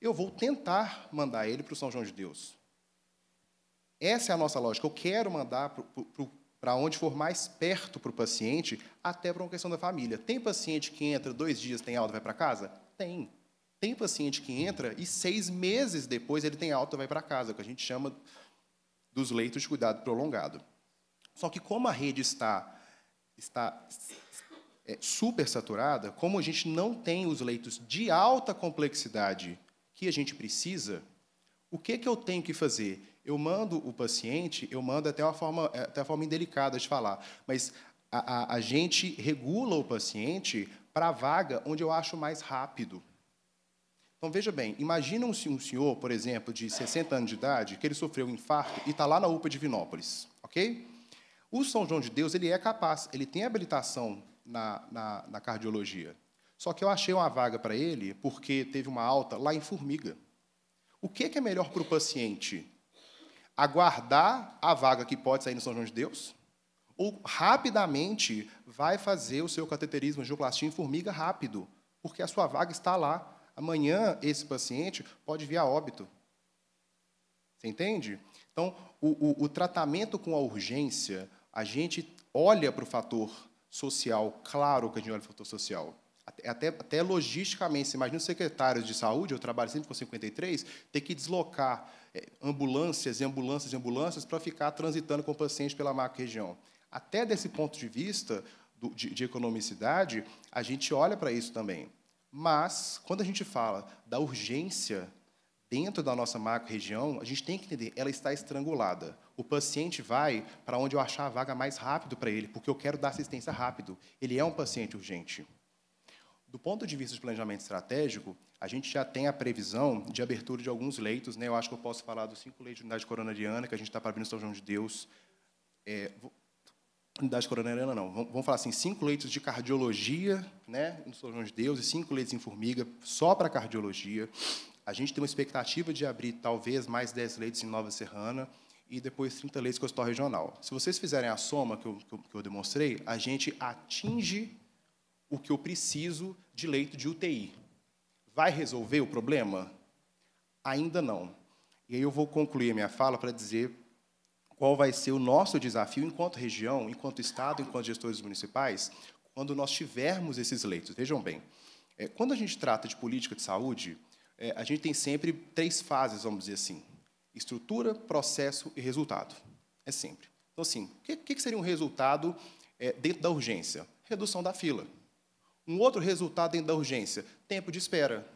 eu vou tentar mandar ele para o São João de Deus. Essa é a nossa lógica. Eu quero mandar para onde for mais perto para o paciente, até para uma questão da família. Tem paciente que entra dois dias, tem alta, vai para casa? Tem. Tem paciente que entra e seis meses depois ele tem alta e vai para casa, o que a gente chama dos leitos de cuidado prolongado. Só que como a rede está, está é, super saturada, como a gente não tem os leitos de alta complexidade que a gente precisa, o que, que eu tenho que fazer? Eu mando o paciente, eu mando até uma forma, é, até uma forma indelicada de falar, mas a, a, a gente regula o paciente para a vaga onde eu acho mais rápido. Então, veja bem, imaginam-se um senhor, por exemplo, de 60 anos de idade, que ele sofreu um infarto e está lá na UPA de Vinópolis, ok? O São João de Deus, ele é capaz, ele tem habilitação na, na, na cardiologia. Só que eu achei uma vaga para ele porque teve uma alta lá em Formiga. O que é melhor para o paciente? Aguardar a vaga que pode sair no São João de Deus? Ou rapidamente vai fazer o seu cateterismo angioplastia em formiga rápido? Porque a sua vaga está lá amanhã esse paciente pode vir a óbito. Você entende? Então, o, o, o tratamento com a urgência, a gente olha para o fator social, claro que a gente olha para o fator social. Até, até logisticamente, você imagina os secretários de saúde, eu trabalho sempre com 53, ter que deslocar eh, ambulâncias e ambulâncias e ambulâncias para ficar transitando com o paciente pela macro-região. Até desse ponto de vista do, de, de economicidade, a gente olha para isso também. Mas, quando a gente fala da urgência dentro da nossa macro-região, a gente tem que entender, ela está estrangulada. O paciente vai para onde eu achar a vaga mais rápido para ele, porque eu quero dar assistência rápido. Ele é um paciente urgente. Do ponto de vista de planejamento estratégico, a gente já tem a previsão de abertura de alguns leitos. Né? Eu acho que eu posso falar dos cinco leitos de unidade coronariana que a gente está para abrir no São João de Deus. É, unidade coronariana, não. Vamos falar assim, cinco leitos de cardiologia, né, no São João de Deus, e cinco leitos em Formiga, só para cardiologia. A gente tem uma expectativa de abrir talvez mais dez leitos em Nova Serrana e depois 30 leitos com o hospital regional. Se vocês fizerem a soma que eu, que eu, que eu demonstrei, a gente atinge o que eu preciso de leito de UTI. Vai resolver o problema? Ainda não. E aí eu vou concluir a minha fala para dizer qual vai ser o nosso desafio enquanto região, enquanto Estado, enquanto gestores municipais, quando nós tivermos esses leitos. Vejam bem, é, quando a gente trata de política de saúde, é, a gente tem sempre três fases, vamos dizer assim: estrutura, processo e resultado. É sempre. Então, assim, o que, que, seria um resultado é, dentro da urgência? Redução da fila. Um outro resultado dentro da urgência: tempo de espera.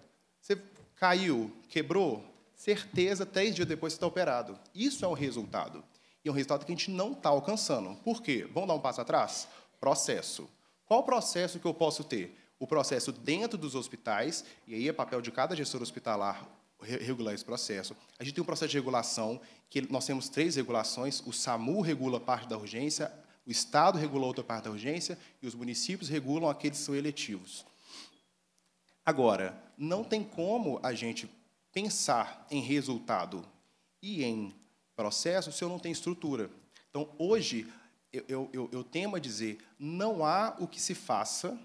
Você caiu, quebrou, certeza, três dias depois você está operado. Isso é um resultado. E é um resultado que a gente não está alcançando. Por quê? Vamos dar um passo atrás? Processo. Qual processo que eu posso ter? O processo dentro dos hospitais, e aí é papel de cada gestor hospitalar regular esse processo. A gente tem um processo de regulação, que nós temos três regulações, o SAMU regula parte da urgência, o Estado regula outra parte da urgência e os municípios regulam aqueles que são eletivos. Agora, não tem como a gente pensar em resultado e em processo se eu não tenho estrutura. Então, hoje, eu, eu, eu temo a dizer, não há o que se faça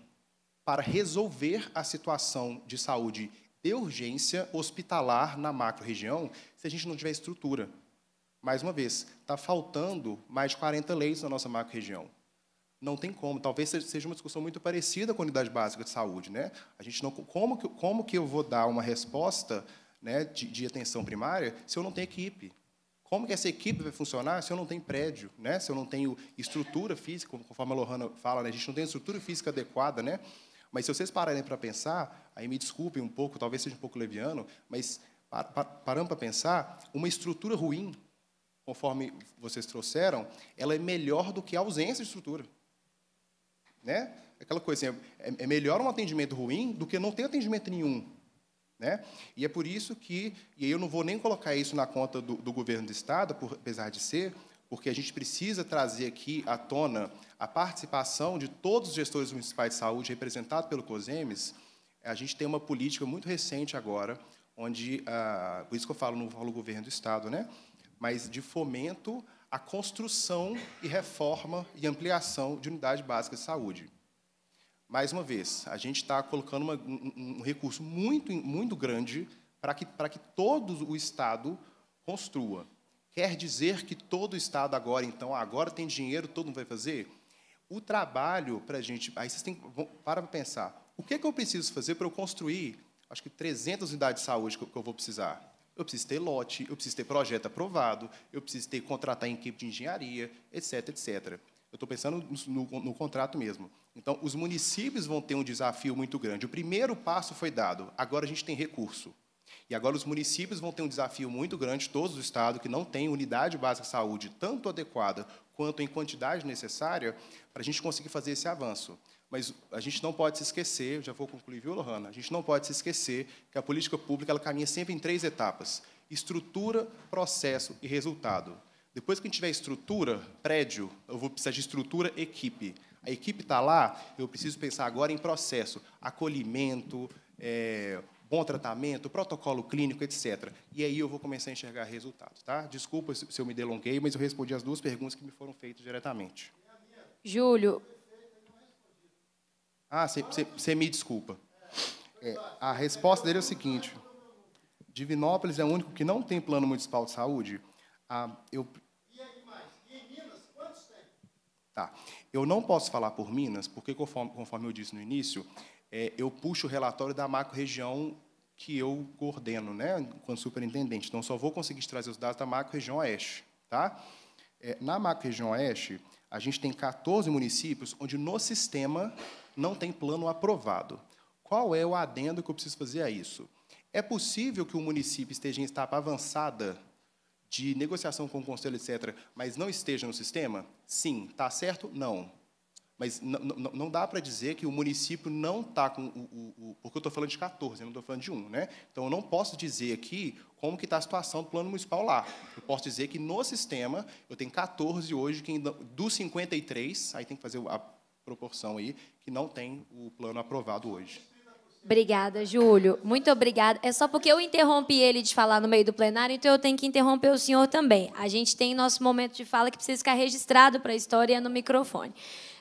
para resolver a situação de saúde de urgência hospitalar na macro-região se a gente não tiver estrutura. Mais uma vez, está faltando mais de 40 leitos na nossa macro-região. Não tem como. Talvez seja uma discussão muito parecida com a unidade básica de saúde. Né? A gente não, como, que, como que eu vou dar uma resposta né, de, de atenção primária se eu não tenho equipe? Como que essa equipe vai funcionar se eu não tenho prédio, né? se eu não tenho estrutura física, conforme a Lohana fala, né? a gente não tem estrutura física adequada, né? Mas se vocês pararem para pensar, aí me desculpem um pouco, talvez seja um pouco leviano, mas parando para pensar, uma estrutura ruim, conforme vocês trouxeram, ela é melhor do que a ausência de estrutura. Né? Aquela coisa assim, é, é melhor um atendimento ruim do que não ter atendimento nenhum. Né? E é por isso que, e eu não vou nem colocar isso na conta do, do governo do Estado, por, apesar de ser, porque a gente precisa trazer aqui à tona a participação de todos os gestores municipais de saúde representados pelo COSEMES. A gente tem uma política muito recente agora, onde, ah, por isso que eu falo, não falo governo do Estado, né? mas de fomento à construção e reforma e ampliação de unidade básica de saúde mais uma vez, a gente está colocando uma, um, um, recurso muito, muito grande para que, para que todo o Estado construa. Quer dizer que todo o Estado agora, então, agora tem dinheiro, todo mundo vai fazer? O trabalho para a gente... Aí vocês têm para pensar. O que, é que eu preciso fazer para eu construir, acho que 300 unidades de saúde que eu, que eu vou precisar? Eu preciso ter lote, eu preciso ter projeto aprovado, eu preciso ter contratar equipe de engenharia, etc, etc. Eu estou pensando no, no, no, contrato mesmo. Então, os municípios vão ter um desafio muito grande. O primeiro passo foi dado, agora a gente tem recurso. E agora os municípios vão ter um desafio muito grande, todos os estados que não têm unidade básica de saúde tanto adequada quanto em quantidade necessária, para a gente conseguir fazer esse avanço. Mas a gente não pode se esquecer, já vou concluir, viu, Lohana? A gente não pode se esquecer que a política pública ela caminha sempre em três etapas: estrutura, processo e resultado. Depois que a gente tiver estrutura, prédio, eu vou precisar de estrutura, equipe. A equipe está lá, eu preciso pensar agora em processo, acolhimento, é, bom tratamento, protocolo clínico, etc. E aí eu vou começar a enxergar resultados. Tá? Desculpa se eu me delonguei, mas eu respondi as duas perguntas que me foram feitas diretamente. Júlio. Ah, você me desculpa. É, a resposta dele é o seguinte: Divinópolis é o único que não tem plano municipal de saúde. Ah, eu Tá. Eu não posso falar por Minas, porque, conforme, conforme eu disse no início, é, eu puxo o relatório da macro-região que eu coordeno, né, enquanto superintendente. Então, só vou conseguir trazer os dados da macro-região oeste. Tá? É, na macro-região oeste, a gente tem 14 municípios onde, no sistema, não tem plano aprovado. Qual é o adendo que eu preciso fazer a isso? É possível que o município esteja em etapa avançada de negociação com o conselho, etc., mas não esteja no sistema? Sim. Está certo? Não. Mas não dá para dizer que o município não está com o, o, o, Porque eu estou falando de 14, eu não estou falando de 1. Né? Então, eu não posso dizer aqui como que está a situação do plano municipal lá. Eu posso dizer que, no sistema, eu tenho 14 hoje, que dos 53, aí tem que fazer a proporção aí, que não tem o plano aprovado hoje. Obrigada, Júlio. Muito obrigada. É só porque eu interrompi ele de falar no meio do plenário, então eu tenho que interromper o senhor também. A gente tem nosso momento de fala que precisa ficar registrado para a história no microfone.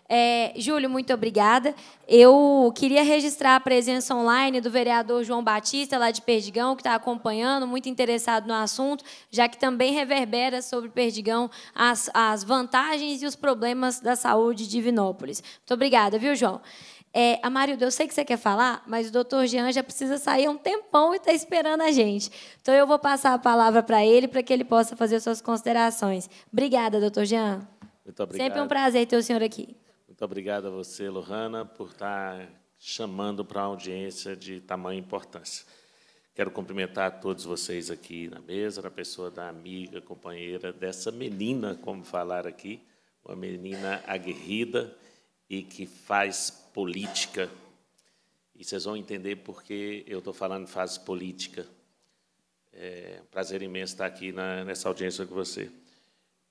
É, Júlio, muito obrigada. Eu queria registrar a presença online do vereador João Batista, lá de Perdigão, que está acompanhando, muito interessado no assunto, já que também reverbera sobre Perdigão as, as vantagens e os problemas da saúde de Divinópolis. Muito obrigada, viu, João? É, Amarildo, eu sei que você quer falar, mas o doutor Jean já precisa sair um tempão e está esperando a gente. Então, eu vou passar a palavra para ele, para que ele possa fazer suas considerações. Obrigada, doutor Jean. Muito obrigado. Sempre um prazer ter o senhor aqui. Muito obrigado a você, Lohana, por estar tá chamando para uma audiência de tamanha importância. Quero cumprimentar todos vocês aqui na mesa, a pessoa da amiga, companheira dessa menina, como falar aqui, uma menina aguerrida e que faz política. E vocês vão entender por que eu estou falando fase política. É um prazer imenso estar aqui na, nessa audiência com você.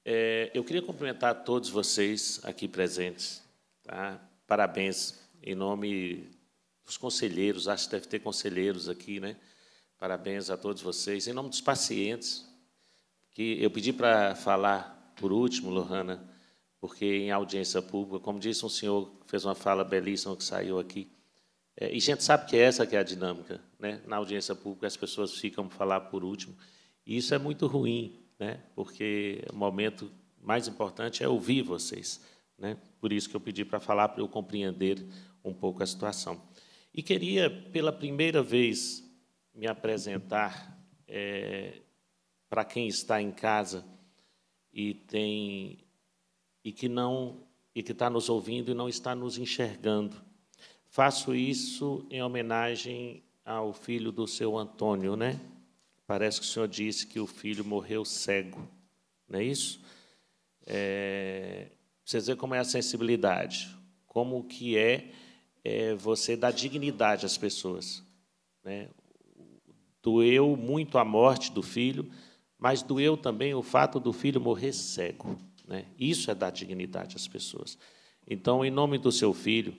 É, eu queria cumprimentar todos vocês aqui presentes. Tá? Parabéns em nome dos conselheiros, acho que deve ter conselheiros aqui, né? Parabéns a todos vocês. Em nome dos pacientes, que eu pedi para falar por último, Lohana, porque em audiência pública, como disse um senhor fez uma fala belíssima que saiu aqui, é, e a gente sabe que é essa que é a dinâmica, né? Na audiência pública as pessoas ficam falar por último, e isso é muito ruim, né? Porque o momento mais importante é ouvir vocês, né? Por isso que eu pedi para falar para eu compreender um pouco a situação. E queria pela primeira vez me apresentar é, para quem está em casa e tem e que não e que está nos ouvindo e não está nos enxergando. Faço isso em homenagem ao filho do seu Antônio, né? Parece que o senhor disse que o filho morreu cego, não é isso? É, vocês veem como é a sensibilidade, como que é, é você dar dignidade às pessoas. Né? Doeu muito a morte do filho, mas doeu também o fato do filho morrer cego. Né? Isso é dar dignidade às pessoas. Então, em nome do seu filho,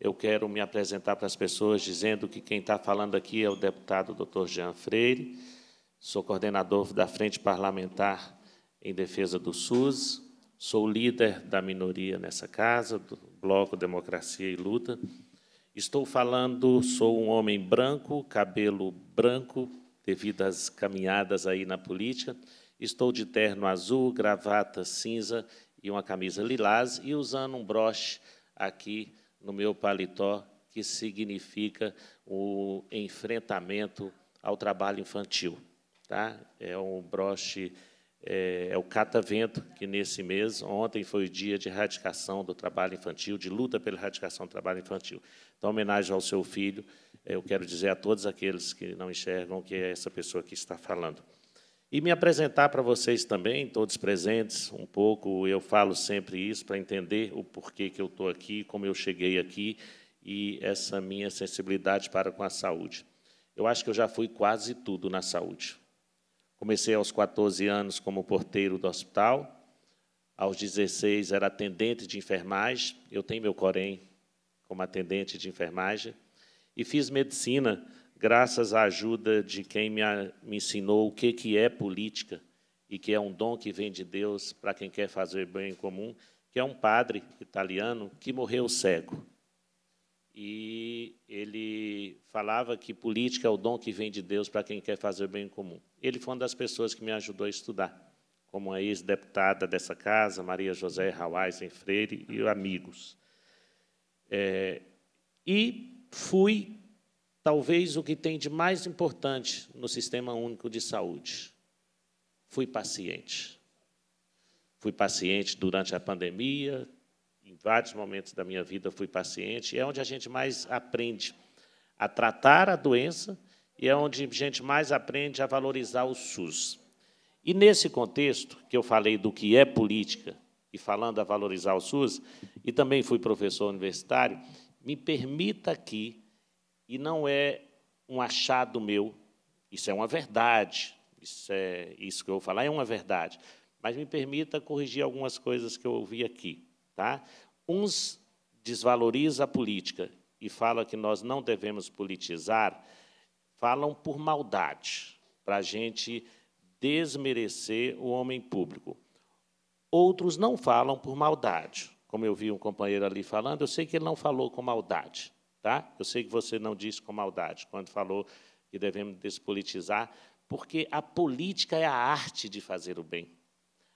eu quero me apresentar para as pessoas dizendo que quem está falando aqui é o deputado Dr. Jean Freire, sou coordenador da Frente Parlamentar em Defesa do SUS, sou líder da minoria nessa casa, do Bloco Democracia e Luta. Estou falando, sou um homem branco, cabelo branco, devido às caminhadas aí na política, Estou de terno azul, gravata cinza e uma camisa lilás e usando um broche aqui no meu paletó, que significa o enfrentamento ao trabalho infantil. Tá? É um broche, é, é o catavento, que nesse mês, ontem foi o dia de erradicação do trabalho infantil, de luta pela erradicação do trabalho infantil. Então, homenagem ao seu filho, é, eu quero dizer a todos aqueles que não enxergam que é essa pessoa que está falando. E me apresentar para vocês também, todos presentes, um pouco. Eu falo sempre isso para entender o porquê que eu estou aqui, como eu cheguei aqui e essa minha sensibilidade para com a saúde. Eu acho que eu já fui quase tudo na saúde. Comecei aos 14 anos como porteiro do hospital, aos 16 era atendente de enfermagem, eu tenho meu corém como atendente de enfermagem, e fiz medicina graças à ajuda de quem me, me ensinou o que, que é política e que é um dom que vem de Deus para quem quer fazer bem em comum, que é um padre italiano que morreu cego. E ele falava que política é o dom que vem de Deus para quem quer fazer bem em comum. Ele foi uma das pessoas que me ajudou a estudar, como a ex-deputada dessa casa, Maria José Rawaisen Freire, e amigos. É, e fui talvez o que tem de mais importante no Sistema Único de Saúde. Fui paciente. Fui paciente durante a pandemia, em vários momentos da minha vida fui paciente, e é onde a gente mais aprende a tratar a doença e é onde a gente mais aprende a valorizar o SUS. E nesse contexto que eu falei do que é política e falando a valorizar o SUS, e também fui professor universitário, me permita aqui e não é um achado meu, isso é uma verdade. Isso, é, isso que eu vou falar é uma verdade. Mas me permita corrigir algumas coisas que eu ouvi aqui. Tá? Uns desvalorizam a política e falam que nós não devemos politizar, falam por maldade, para a gente desmerecer o homem público. Outros não falam por maldade. Como eu vi um companheiro ali falando, eu sei que ele não falou com maldade. Tá? Eu sei que você não disse com maldade quando falou que devemos despolitizar, porque a política é a arte de fazer o bem.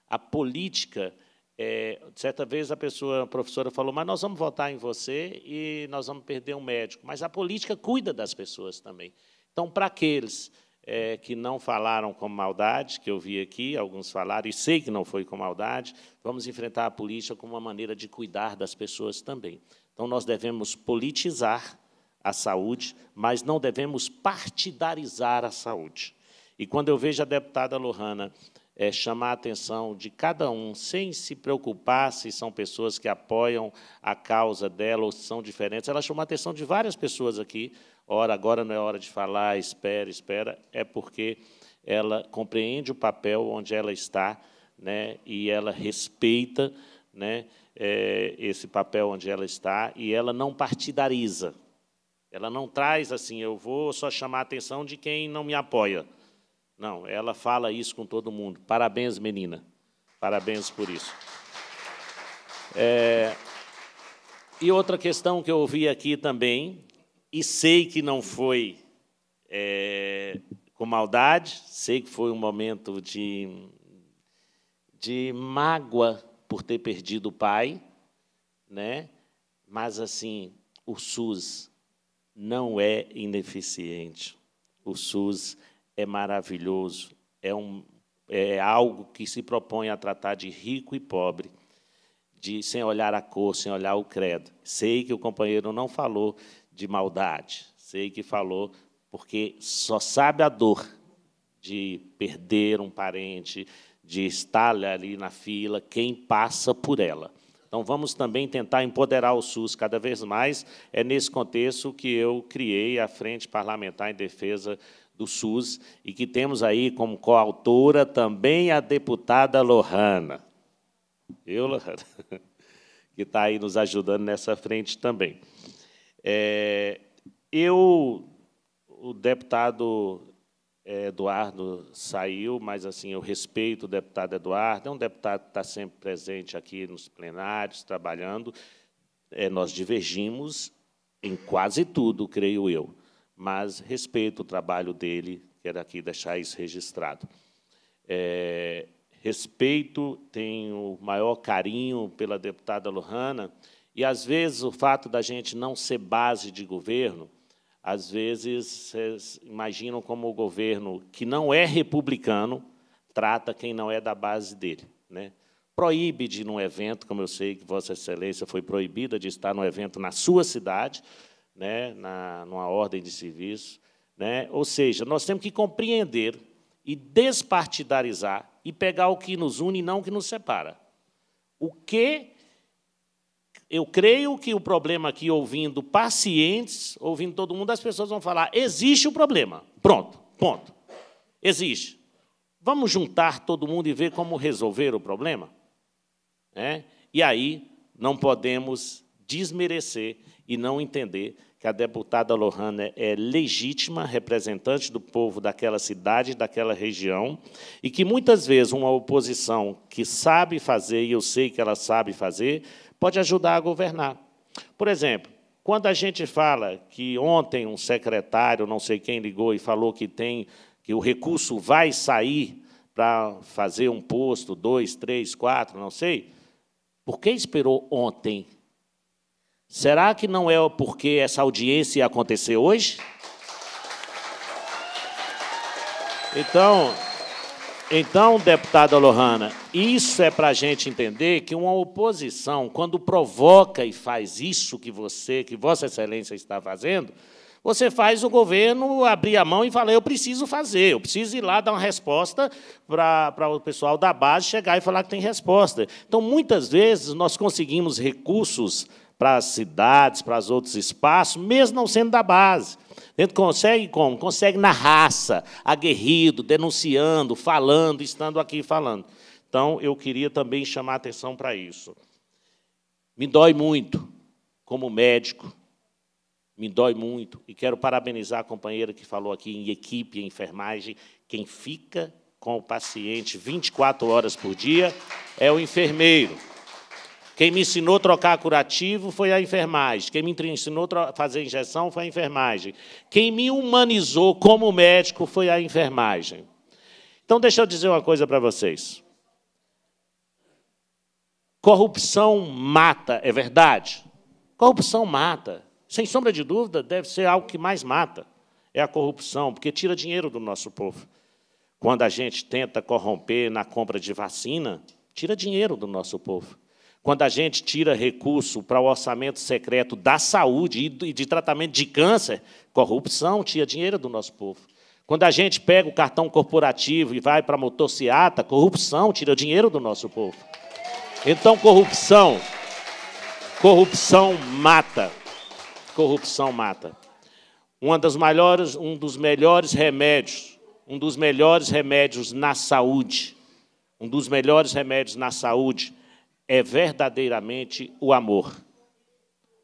A política, é, certa vez a pessoa, a professora falou, mas nós vamos votar em você e nós vamos perder um médico. Mas a política cuida das pessoas também. Então, para aqueles é, que não falaram com maldade, que eu vi aqui, alguns falaram, e sei que não foi com maldade, vamos enfrentar a política como uma maneira de cuidar das pessoas também. Então, nós devemos politizar a saúde, mas não devemos partidarizar a saúde. E quando eu vejo a deputada Lohana é, chamar a atenção de cada um, sem se preocupar se são pessoas que apoiam a causa dela ou se são diferentes. Ela chama a atenção de várias pessoas aqui. Ora, agora não é hora de falar, espera, espera. É porque ela compreende o papel onde ela está né, e ela respeita né, é, esse papel onde ela está e ela não partidariza. Ela não traz assim, eu vou só chamar a atenção de quem não me apoia. Não, ela fala isso com todo mundo. Parabéns, menina. Parabéns por isso. É, e outra questão que eu ouvi aqui também, e sei que não foi é, com maldade, sei que foi um momento de, de mágoa por ter perdido o pai, né? Mas assim, o SUS não é ineficiente. O SUS é maravilhoso, é um é algo que se propõe a tratar de rico e pobre, de sem olhar a cor, sem olhar o credo. Sei que o companheiro não falou de maldade, sei que falou porque só sabe a dor de perder um parente, de estar ali na fila, quem passa por ela. Então, vamos também tentar empoderar o SUS cada vez mais. É nesse contexto que eu criei a Frente Parlamentar em Defesa do SUS e que temos aí como coautora também a deputada Lohana. Eu, Lohana, *laughs* que está aí nos ajudando nessa frente também. É, eu, o deputado é, Eduardo saiu, mas assim eu respeito o deputado Eduardo, é um deputado que está sempre presente aqui nos plenários, trabalhando. É, nós divergimos em quase tudo, creio eu, mas respeito o trabalho dele, quero aqui deixar isso registrado. É, respeito, tenho o maior carinho pela deputada Lohana, e, às vezes, o fato da gente não ser base de governo às vezes, vocês imaginam como o governo que não é republicano trata quem não é da base dele. Né? Proíbe de ir num evento, como eu sei que Vossa Excelência foi proibida de estar num evento na sua cidade, né? na, numa ordem de serviço. Né? Ou seja, nós temos que compreender e despartidarizar e pegar o que nos une e não o que nos separa. O que eu creio que o problema aqui, ouvindo pacientes, ouvindo todo mundo, as pessoas vão falar: existe o problema. Pronto, ponto. Existe. Vamos juntar todo mundo e ver como resolver o problema? É? E aí não podemos desmerecer e não entender que a deputada Lohana é legítima representante do povo daquela cidade, daquela região, e que muitas vezes uma oposição que sabe fazer, e eu sei que ela sabe fazer, pode ajudar a governar. Por exemplo, quando a gente fala que ontem um secretário, não sei quem ligou e falou que tem que o recurso vai sair para fazer um posto, dois, três, quatro, não sei, por que esperou ontem? Será que não é porque essa audiência ia acontecer hoje? Então, então, deputada Lohana, isso é para a gente entender que uma oposição, quando provoca e faz isso que você, que Vossa Excelência está fazendo, você faz o governo abrir a mão e falar: eu preciso fazer, eu preciso ir lá dar uma resposta para, para o pessoal da base chegar e falar que tem resposta. Então, muitas vezes, nós conseguimos recursos para as cidades, para os outros espaços, mesmo não sendo da base. A gente consegue como? Consegue na raça, aguerrido, denunciando, falando, estando aqui falando. Então, eu queria também chamar a atenção para isso. Me dói muito, como médico, me dói muito, e quero parabenizar a companheira que falou aqui em equipe, em enfermagem, quem fica com o paciente 24 horas por dia é o enfermeiro. Quem me ensinou a trocar curativo foi a enfermagem. Quem me ensinou a fazer injeção foi a enfermagem. Quem me humanizou como médico foi a enfermagem. Então, deixa eu dizer uma coisa para vocês. Corrupção mata, é verdade? Corrupção mata. Sem sombra de dúvida, deve ser algo que mais mata. É a corrupção, porque tira dinheiro do nosso povo. Quando a gente tenta corromper na compra de vacina, tira dinheiro do nosso povo. Quando a gente tira recurso para o orçamento secreto da saúde e de tratamento de câncer, corrupção tira dinheiro do nosso povo. Quando a gente pega o cartão corporativo e vai para a motociata, corrupção tira dinheiro do nosso povo. Então, corrupção. Corrupção mata. Corrupção mata. Uma das maiores, um dos melhores remédios, um dos melhores remédios na saúde, um dos melhores remédios na saúde é verdadeiramente o amor.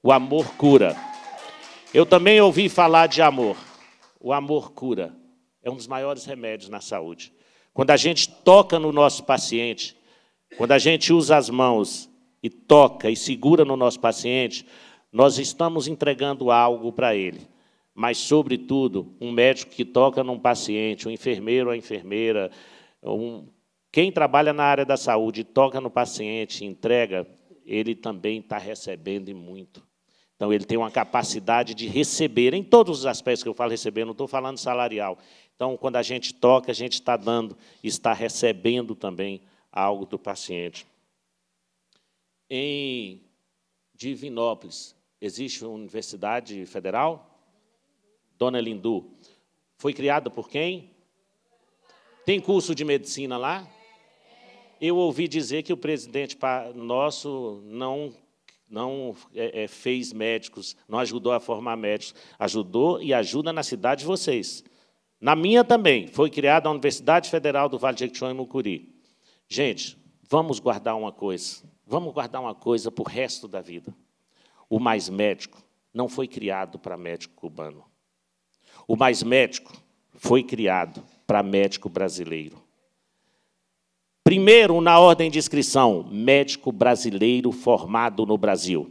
O amor cura. Eu também ouvi falar de amor. O amor cura. É um dos maiores remédios na saúde. Quando a gente toca no nosso paciente, quando a gente usa as mãos e toca e segura no nosso paciente, nós estamos entregando algo para ele. Mas, sobretudo, um médico que toca num paciente, um enfermeiro, ou enfermeira, um quem trabalha na área da saúde, toca no paciente, entrega, ele também está recebendo e muito. Então, ele tem uma capacidade de receber, em todos os aspectos que eu falo receber, não estou falando salarial. Então, quando a gente toca, a gente está dando, está recebendo também algo do paciente. Em Divinópolis, existe uma universidade federal? Dona Lindu. Foi criada por quem? Tem curso de medicina lá? Eu ouvi dizer que o presidente nosso não, não é, é, fez médicos, não ajudou a formar médicos. Ajudou e ajuda na cidade de vocês. Na minha também, foi criada a Universidade Federal do Vale de Jequitinhonha e Mucuri. Gente, vamos guardar uma coisa. Vamos guardar uma coisa para o resto da vida. O Mais Médico não foi criado para médico cubano. O Mais Médico foi criado para médico brasileiro. Primeiro, na ordem de inscrição, médico brasileiro formado no Brasil.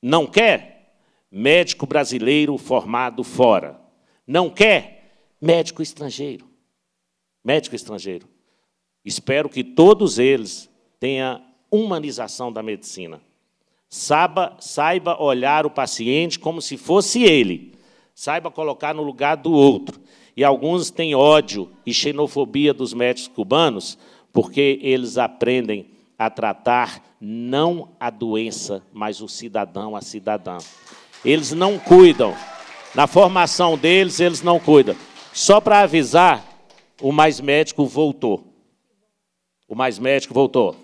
Não quer? Médico brasileiro formado fora. Não quer? Médico estrangeiro. Médico estrangeiro. Espero que todos eles tenham humanização da medicina. Saiba, saiba olhar o paciente como se fosse ele. Saiba colocar no lugar do outro. E alguns têm ódio e xenofobia dos médicos cubanos porque eles aprendem a tratar não a doença, mas o cidadão, a cidadã. Eles não cuidam. Na formação deles, eles não cuidam. Só para avisar, o Mais Médico voltou. O Mais Médico voltou.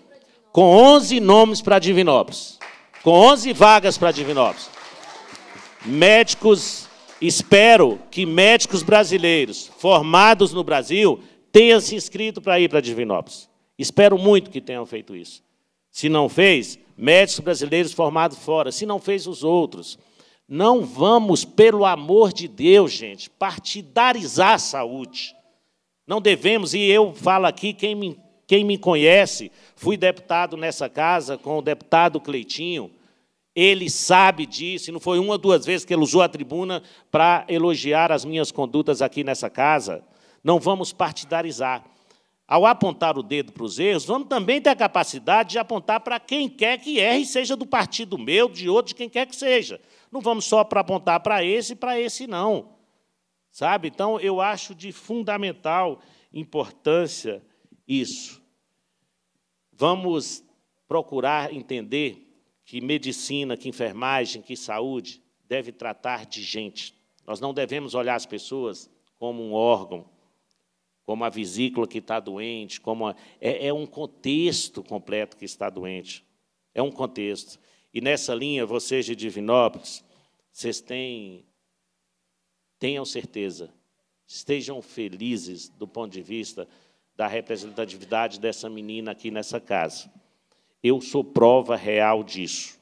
Com 11 nomes para Divinópolis. Com 11 vagas para Divinópolis. Médicos Espero que médicos brasileiros formados no Brasil tenham se inscrito para ir para Divinópolis. Espero muito que tenham feito isso. Se não fez, médicos brasileiros formados fora. Se não fez, os outros. Não vamos, pelo amor de Deus, gente, partidarizar a saúde. Não devemos, e eu falo aqui, quem me, quem me conhece, fui deputado nessa casa com o deputado Cleitinho, ele sabe disso, e não foi uma ou duas vezes que ele usou a tribuna para elogiar as minhas condutas aqui nessa casa. Não vamos partidarizar. Ao apontar o dedo para os erros, vamos também ter a capacidade de apontar para quem quer que erre, seja do partido meu, de outro, de quem quer que seja. Não vamos só para apontar para esse e para esse, não. Sabe? Então, eu acho de fundamental importância isso. Vamos procurar entender que medicina, que enfermagem, que saúde deve tratar de gente. Nós não devemos olhar as pessoas como um órgão, como a vesícula que está doente, como a... é, é um contexto completo que está doente. É um contexto. E nessa linha, vocês de Divinópolis, vocês têm, tenham certeza, estejam felizes do ponto de vista da representatividade dessa menina aqui nessa casa. Eu sou prova real disso.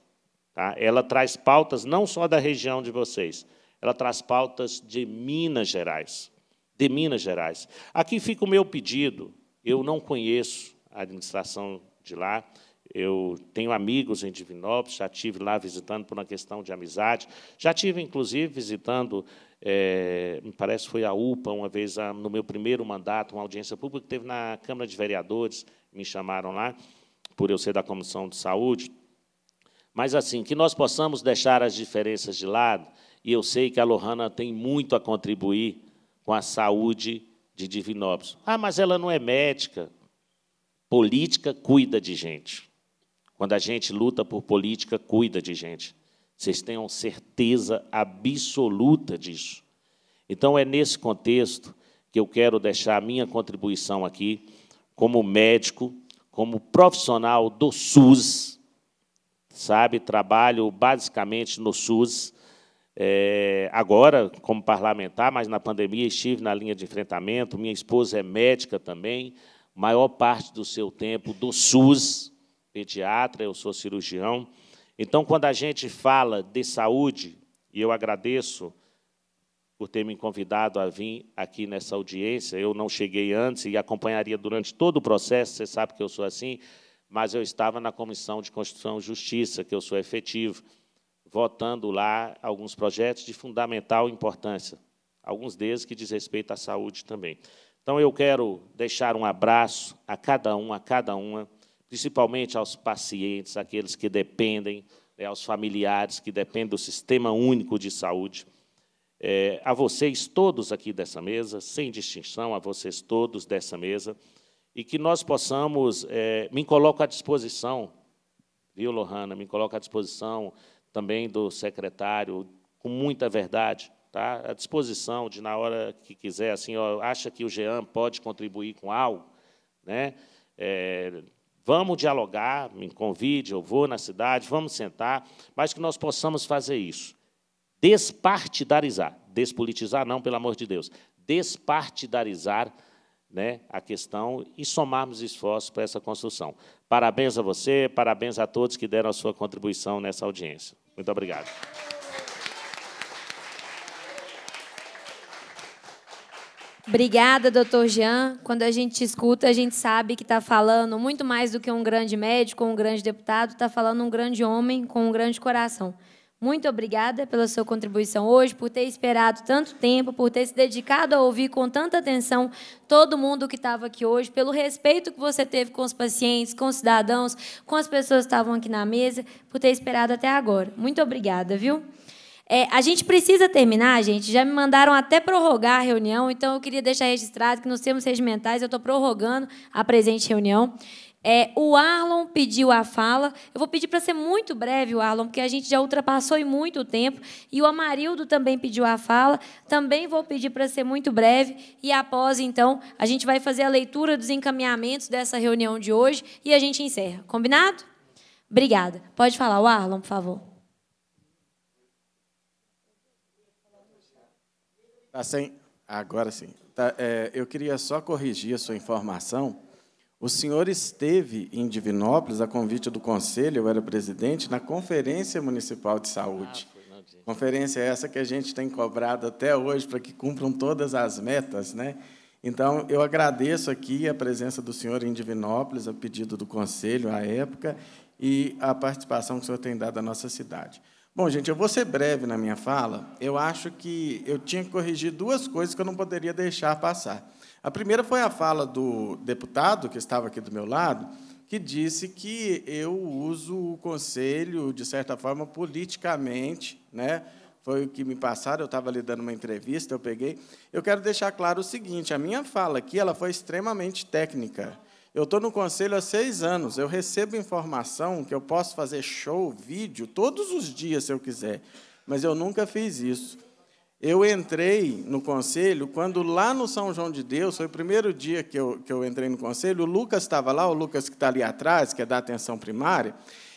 Tá? Ela traz pautas não só da região de vocês, ela traz pautas de Minas Gerais. De Minas Gerais. Aqui fica o meu pedido. Eu não conheço a administração de lá. Eu tenho amigos em Divinópolis, já tive lá visitando por uma questão de amizade. Já tive, inclusive, visitando, é, me parece que foi a UPA, uma vez ah, no meu primeiro mandato, uma audiência pública que teve na Câmara de Vereadores, me chamaram lá por eu ser da Comissão de Saúde. Mas, assim, que nós possamos deixar as diferenças de lado, e eu sei que a Lohana tem muito a contribuir com a saúde de Divinópolis. Ah, mas ela não é médica. Política cuida de gente. Quando a gente luta por política, cuida de gente. Vocês tenham certeza absoluta disso. Então, é nesse contexto que eu quero deixar a minha contribuição aqui como médico como profissional do SUS, sabe? Trabalho basicamente no SUS. É, agora, como parlamentar, mas na pandemia estive na linha de enfrentamento. Minha esposa é médica também. Maior parte do seu tempo do SUS, pediatra, eu sou cirurgião. Então, quando a gente fala de saúde, e eu agradeço por ter me convidado a vir aqui nessa audiência. Eu não cheguei antes e acompanharia durante todo o processo, você sabe que eu sou assim, mas eu estava na Comissão de Constituição e Justiça, que eu sou efetivo, votando lá alguns projetos de fundamental importância, alguns deles que diz respeito à saúde também. Então, eu quero deixar um abraço a cada um, a cada uma, principalmente aos pacientes, aqueles que dependem, né, aos familiares que dependem do Sistema Único de Saúde, é, a vocês todos aqui dessa mesa, sem distinção, a vocês todos dessa mesa, e que nós possamos, é, me coloco à disposição, viu, Lohana, me coloco à disposição também do secretário, com muita verdade, tá? à disposição de, na hora que quiser, assim, ó, acha que o Jean pode contribuir com algo, né? É, vamos dialogar, me convide, eu vou na cidade, vamos sentar, mas que nós possamos fazer isso despartidarizar, despolitizar não, pelo amor de Deus, despartidarizar né, a questão e somarmos esforços para essa construção. Parabéns a você, parabéns a todos que deram a sua contribuição nessa audiência. Muito obrigado. Obrigada, doutor Jean. Quando a gente escuta, a gente sabe que está falando muito mais do que um grande médico, um grande deputado, está falando um grande homem com um grande coração. Muito obrigada pela sua contribuição hoje, por ter esperado tanto tempo, por ter se dedicado a ouvir com tanta atenção todo mundo que estava aqui hoje, pelo respeito que você teve com os pacientes, com os cidadãos, com as pessoas que estavam aqui na mesa, por ter esperado até agora. Muito obrigada, viu? É, a gente precisa terminar, gente. Já me mandaram até prorrogar a reunião, então eu queria deixar registrado que nos termos regimentais eu estou prorrogando a presente reunião. É, o Arlon pediu a fala. Eu vou pedir para ser muito breve, o Arlon, porque a gente já ultrapassou em muito tempo. E o Amarildo também pediu a fala. Também vou pedir para ser muito breve. E após, então, a gente vai fazer a leitura dos encaminhamentos dessa reunião de hoje e a gente encerra. Combinado? Obrigada. Pode falar, o Arlon, por favor. Tá sem... Agora sim. Tá, é, eu queria só corrigir a sua informação o senhor esteve em Divinópolis, a convite do conselho, eu era presidente, na Conferência Municipal de Saúde. Ah, Conferência essa que a gente tem cobrado até hoje para que cumpram todas as metas, né? Então, eu agradeço aqui a presença do senhor em Divinópolis, a pedido do conselho à época, e a participação que o senhor tem dado à nossa cidade. Bom, gente, eu vou ser breve na minha fala. Eu acho que eu tinha que corrigir duas coisas que eu não poderia deixar passar. A primeira foi a fala do deputado, que estava aqui do meu lado, que disse que eu uso o conselho, de certa forma, politicamente. Né? Foi o que me passaram, eu estava ali dando uma entrevista, eu peguei. Eu quero deixar claro o seguinte: a minha fala aqui ela foi extremamente técnica. Eu estou no conselho há seis anos, eu recebo informação que eu posso fazer show, vídeo, todos os dias, se eu quiser, mas eu nunca fiz isso. Eu entrei no conselho quando, lá no São João de Deus, foi o primeiro dia que eu, que eu entrei no conselho, o Lucas estava lá, o Lucas que está ali atrás, que é da atenção primária,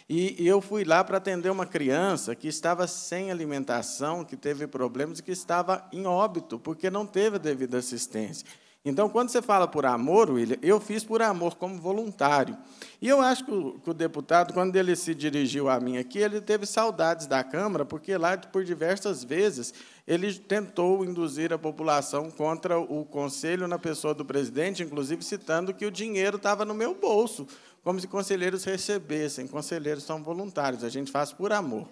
e, e eu fui lá para atender uma criança que estava sem alimentação, que teve problemas e que estava em óbito, porque não teve a devida assistência. Então, quando você fala por amor, William, eu fiz por amor, como voluntário. E eu acho que o, que o, deputado, quando ele se dirigiu a mim aqui, ele teve saudades da Câmara, porque lá, por diversas vezes, ele tentou induzir a população contra o Conselho na pessoa do presidente, inclusive citando que o dinheiro estava no meu bolso, como se conselheiros recebessem. Conselheiros são voluntários, a gente faz por amor.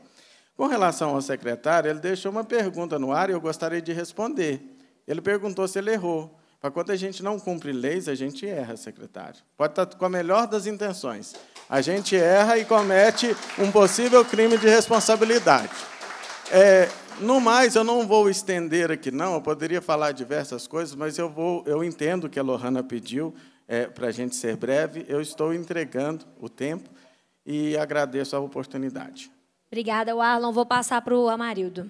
Com relação ao secretário, ele deixou uma pergunta no ar e eu gostaria de responder. Ele perguntou se ele errou. Para quando a gente não cumpre leis, a gente erra, secretário. Pode estar tá com a melhor das intenções. A gente erra e comete um possível crime de responsabilidade. É, no mais, eu não vou estender aqui, não. Eu poderia falar diversas coisas, mas eu, vou, eu entendo que a Lohana pediu é, para a gente ser breve. Eu estou entregando o tempo e agradeço a oportunidade. Obrigada, Arlon. Vou passar para o Amarildo.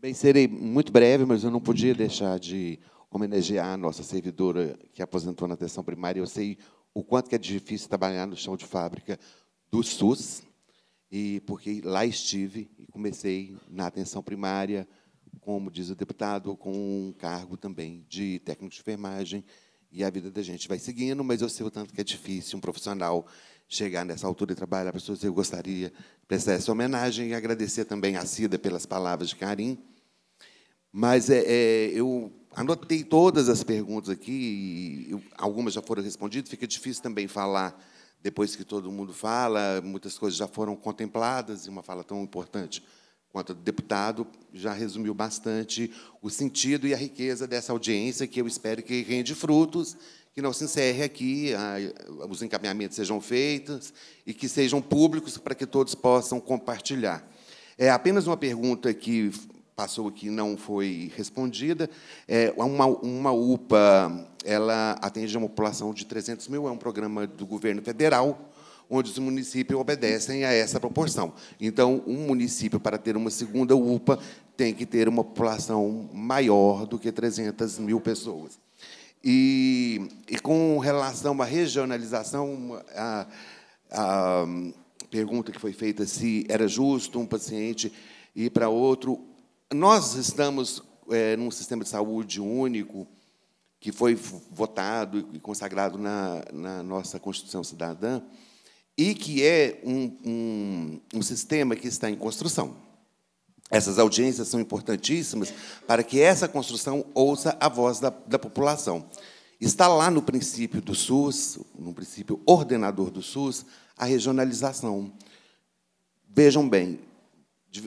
Bem, serei muito breve, mas eu não podia deixar de homenagear a nossa servidora que aposentou na atenção primária. Eu sei o quanto é difícil trabalhar no chão de fábrica do SUS, e porque lá estive e comecei na atenção primária, como diz o deputado, com um cargo também de técnico de enfermagem, e a vida da gente vai seguindo, mas eu sei o tanto que é difícil um profissional chegar nessa altura de trabalho, a pessoa eu gostaria de prestar essa homenagem e agradecer também a Cida pelas palavras de carinho. Mas é, é, eu anotei todas as perguntas aqui, eu, algumas já foram respondidas, fica difícil também falar depois que todo mundo fala, muitas coisas já foram contempladas, e uma fala tão importante quanto a do deputado já resumiu bastante o sentido e a riqueza dessa audiência, que eu espero que rende frutos que não se encerre aqui, os encaminhamentos sejam feitos e que sejam públicos para que todos possam compartilhar. É apenas uma pergunta que passou aqui não foi respondida. É, uma, uma UPA ela atende uma população de 300 mil, é um programa do governo federal, onde os municípios obedecem a essa proporção. Então, um município, para ter uma segunda UPA, tem que ter uma população maior do que 300 mil pessoas. E, e com relação à regionalização, a, a pergunta que foi feita se era justo um paciente ir para outro, nós estamos é, num sistema de saúde único que foi votado e consagrado na, na nossa Constituição Cidadã e que é um, um, um sistema que está em construção. Essas audiências são importantíssimas para que essa construção ouça a voz da, da população. Está lá no princípio do SUS, no princípio ordenador do SUS, a regionalização. Vejam bem,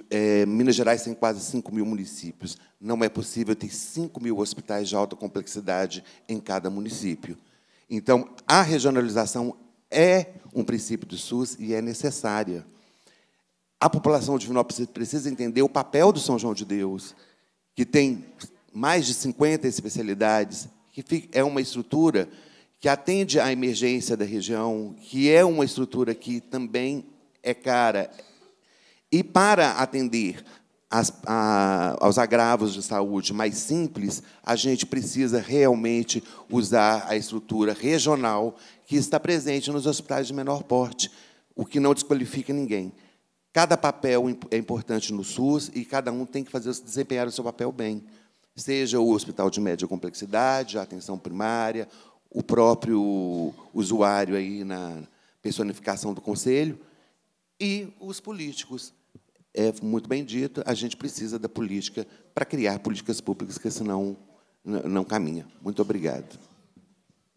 é, Minas Gerais tem quase 5 mil municípios. Não é possível ter 5 mil hospitais de alta complexidade em cada município. Então, a regionalização é um princípio do SUS e é necessária a população de Vinópolis precisa entender o papel do São João de Deus, que tem mais de 50 especialidades, que é uma estrutura que atende à emergência da região, que é uma estrutura que também é cara. E para atender as, a, aos agravos de saúde mais simples, a gente precisa realmente usar a estrutura regional que está presente nos hospitais de menor porte, o que não desqualifica ninguém. Cada papel é importante no SUS e cada um tem que fazer desempenhar o seu papel bem. Seja o hospital de média complexidade, a atenção primária, o próprio usuário aí na personificação do conselho e os políticos. É muito bem dito, a gente precisa da política para criar políticas públicas, que senão não caminha. Muito obrigado.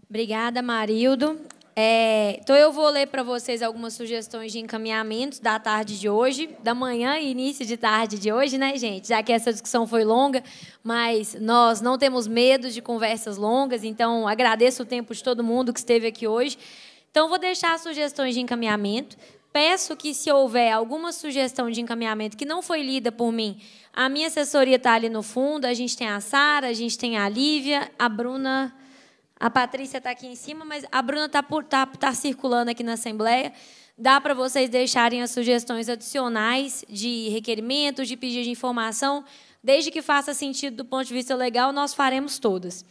Obrigada, Marildo. É, então eu vou ler para vocês algumas sugestões de encaminhamento da tarde de hoje, da manhã e início de tarde de hoje, né, gente? Já que essa discussão foi longa, mas nós não temos medo de conversas longas, então agradeço o tempo de todo mundo que esteve aqui hoje. Então vou deixar sugestões de encaminhamento. Peço que se houver alguma sugestão de encaminhamento que não foi lida por mim, a minha assessoria está ali no fundo, a gente tem a Sara, a gente tem a Lívia, a Bruna, a Patrícia está aqui em cima, mas a Bruna está tá, tá circulando aqui na Assembleia. Dá para vocês deixarem as sugestões adicionais de requerimentos, de pedido de informação. Desde que faça sentido do ponto de vista legal, nós faremos todas.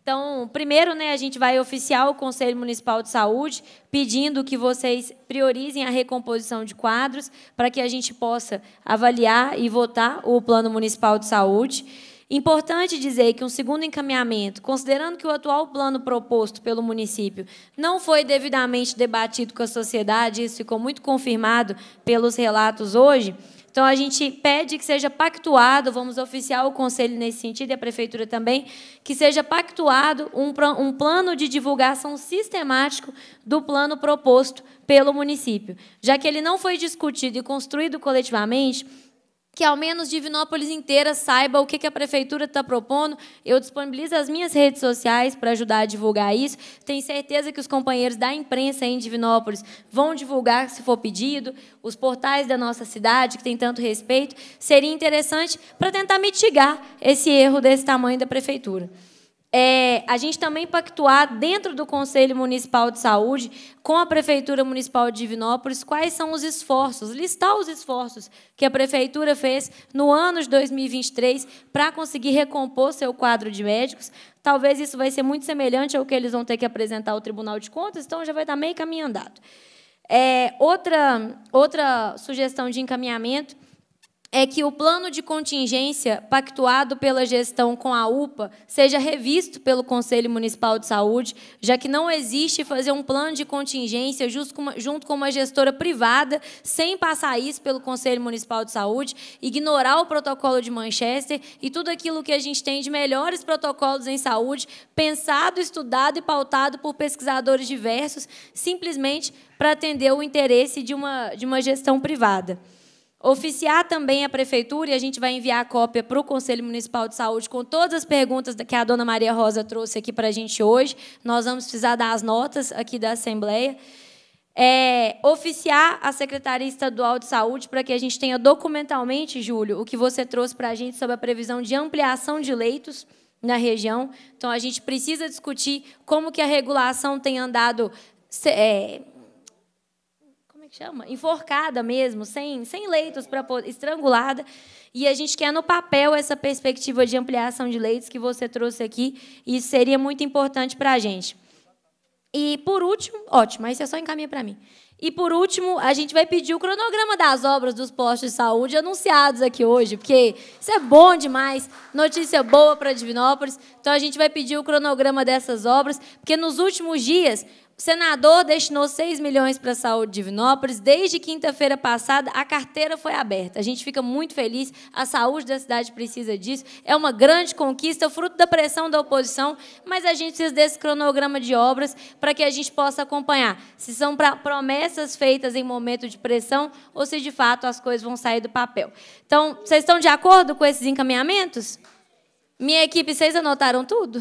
Então, primeiro, né, a gente vai oficiar o Conselho Municipal de Saúde, pedindo que vocês priorizem a recomposição de quadros para que a gente possa avaliar e votar o Plano Municipal de Saúde. Importante dizer que um segundo encaminhamento, considerando que o atual plano proposto pelo município não foi devidamente debatido com a sociedade, isso ficou muito confirmado pelos relatos hoje. Então, a gente pede que seja pactuado, vamos oficiar o Conselho nesse sentido, e a Prefeitura também, que seja pactuado um, um plano de divulgação sistemático do plano proposto pelo município. Já que ele não foi discutido e construído coletivamente, que ao menos Divinópolis inteira saiba o que a prefeitura está propondo. Eu disponibilizo as minhas redes sociais para ajudar a divulgar isso. Tenho certeza que os companheiros da imprensa em Divinópolis vão divulgar se for pedido, os portais da nossa cidade, que tem tanto respeito. Seria interessante para tentar mitigar esse erro desse tamanho da prefeitura é, a gente também pactuar dentro do Conselho Municipal de Saúde com a Prefeitura Municipal de Divinópolis quais são os esforços, listar os esforços que a Prefeitura fez no ano de 2023 para conseguir recompor seu quadro de médicos. Talvez isso vai ser muito semelhante ao que eles vão ter que apresentar ao Tribunal de Contas, então já vai estar meio caminho andado. É, outra, outra sugestão de encaminhamento é que o plano de contingência pactuado pela gestão com a UPA seja revisto pelo Conselho Municipal de Saúde, já que não existe fazer um plano de contingência junto com uma gestora privada, sem passar isso pelo Conselho Municipal de Saúde, ignorar o protocolo de Manchester e tudo aquilo que a gente tem de melhores protocolos em saúde, pensado, estudado e pautado por pesquisadores diversos, simplesmente para atender o interesse de uma, de uma gestão privada. Oficiar também a prefeitura e a gente vai enviar a cópia para o Conselho Municipal de Saúde com todas as perguntas que a dona Maria Rosa trouxe aqui para a gente hoje. Nós vamos precisar as notas aqui da Assembleia. É, oficiar a Secretaria Estadual de Saúde para que a gente tenha documentalmente, Júlio, o que você trouxe para a gente sobre a previsão de ampliação de leitos na região. Então, a gente precisa discutir como que a regulação tem andado é, que chama? Enforcada mesmo, sem, sem leitos para estrangulada. E a gente quer no papel essa perspectiva de ampliação de leitos que você trouxe aqui, e isso seria muito importante para a gente. E por último, ótimo, aí você só encaminha para mim. E por último, a gente vai pedir o cronograma das obras dos postos de saúde anunciados aqui hoje, porque isso é bom demais, notícia boa para Divinópolis. Então a gente vai pedir o cronograma dessas obras, porque nos últimos dias o senador destinou 6 milhões para a saúde de Vinópolis. Desde quinta-feira passada, a carteira foi aberta. A gente fica muito feliz. A saúde da cidade precisa disso. É uma grande conquista, fruto da pressão da oposição, mas a gente precisa desse cronograma de obras para que a gente possa acompanhar se são promessas feitas em momento de pressão ou se, de fato, as coisas vão sair do papel. Então, vocês estão de acordo com esses encaminhamentos? Minha equipe, vocês anotaram tudo?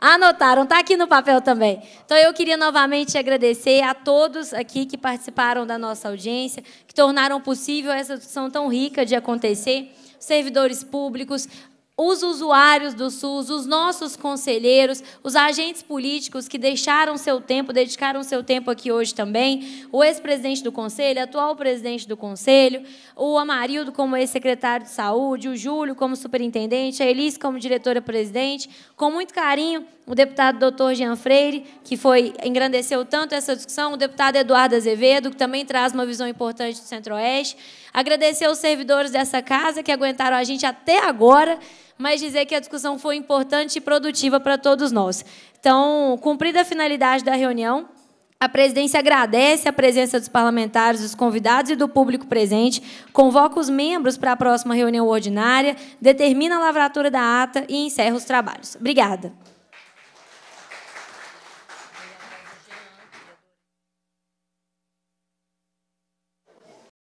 Anotaram, está aqui no papel também. Então eu queria novamente agradecer a todos aqui que participaram da nossa audiência, que tornaram possível essa discussão tão rica de acontecer servidores públicos, os usuários do SUS, os nossos conselheiros, os agentes políticos que deixaram seu tempo, dedicaram seu tempo aqui hoje também, o ex-presidente do Conselho, atual presidente do Conselho, o Amarildo como ex-secretário de Saúde, o Júlio como superintendente, a Elis como diretora-presidente, com muito carinho o deputado doutor Jean Freire, que foi engrandeceu tanto essa discussão, o deputado Eduardo Azevedo, que também traz uma visão importante do Centro-Oeste. Agradecer aos servidores dessa casa que aguentaram a gente até agora, mas dizer que a discussão foi importante e produtiva para todos nós. Então, cumprida a finalidade da reunião, a presidência agradece a presença dos parlamentares, dos convidados e do público presente, convoca os membros para a próxima reunião ordinária, determina a lavratura da ata e encerra os trabalhos. Obrigada.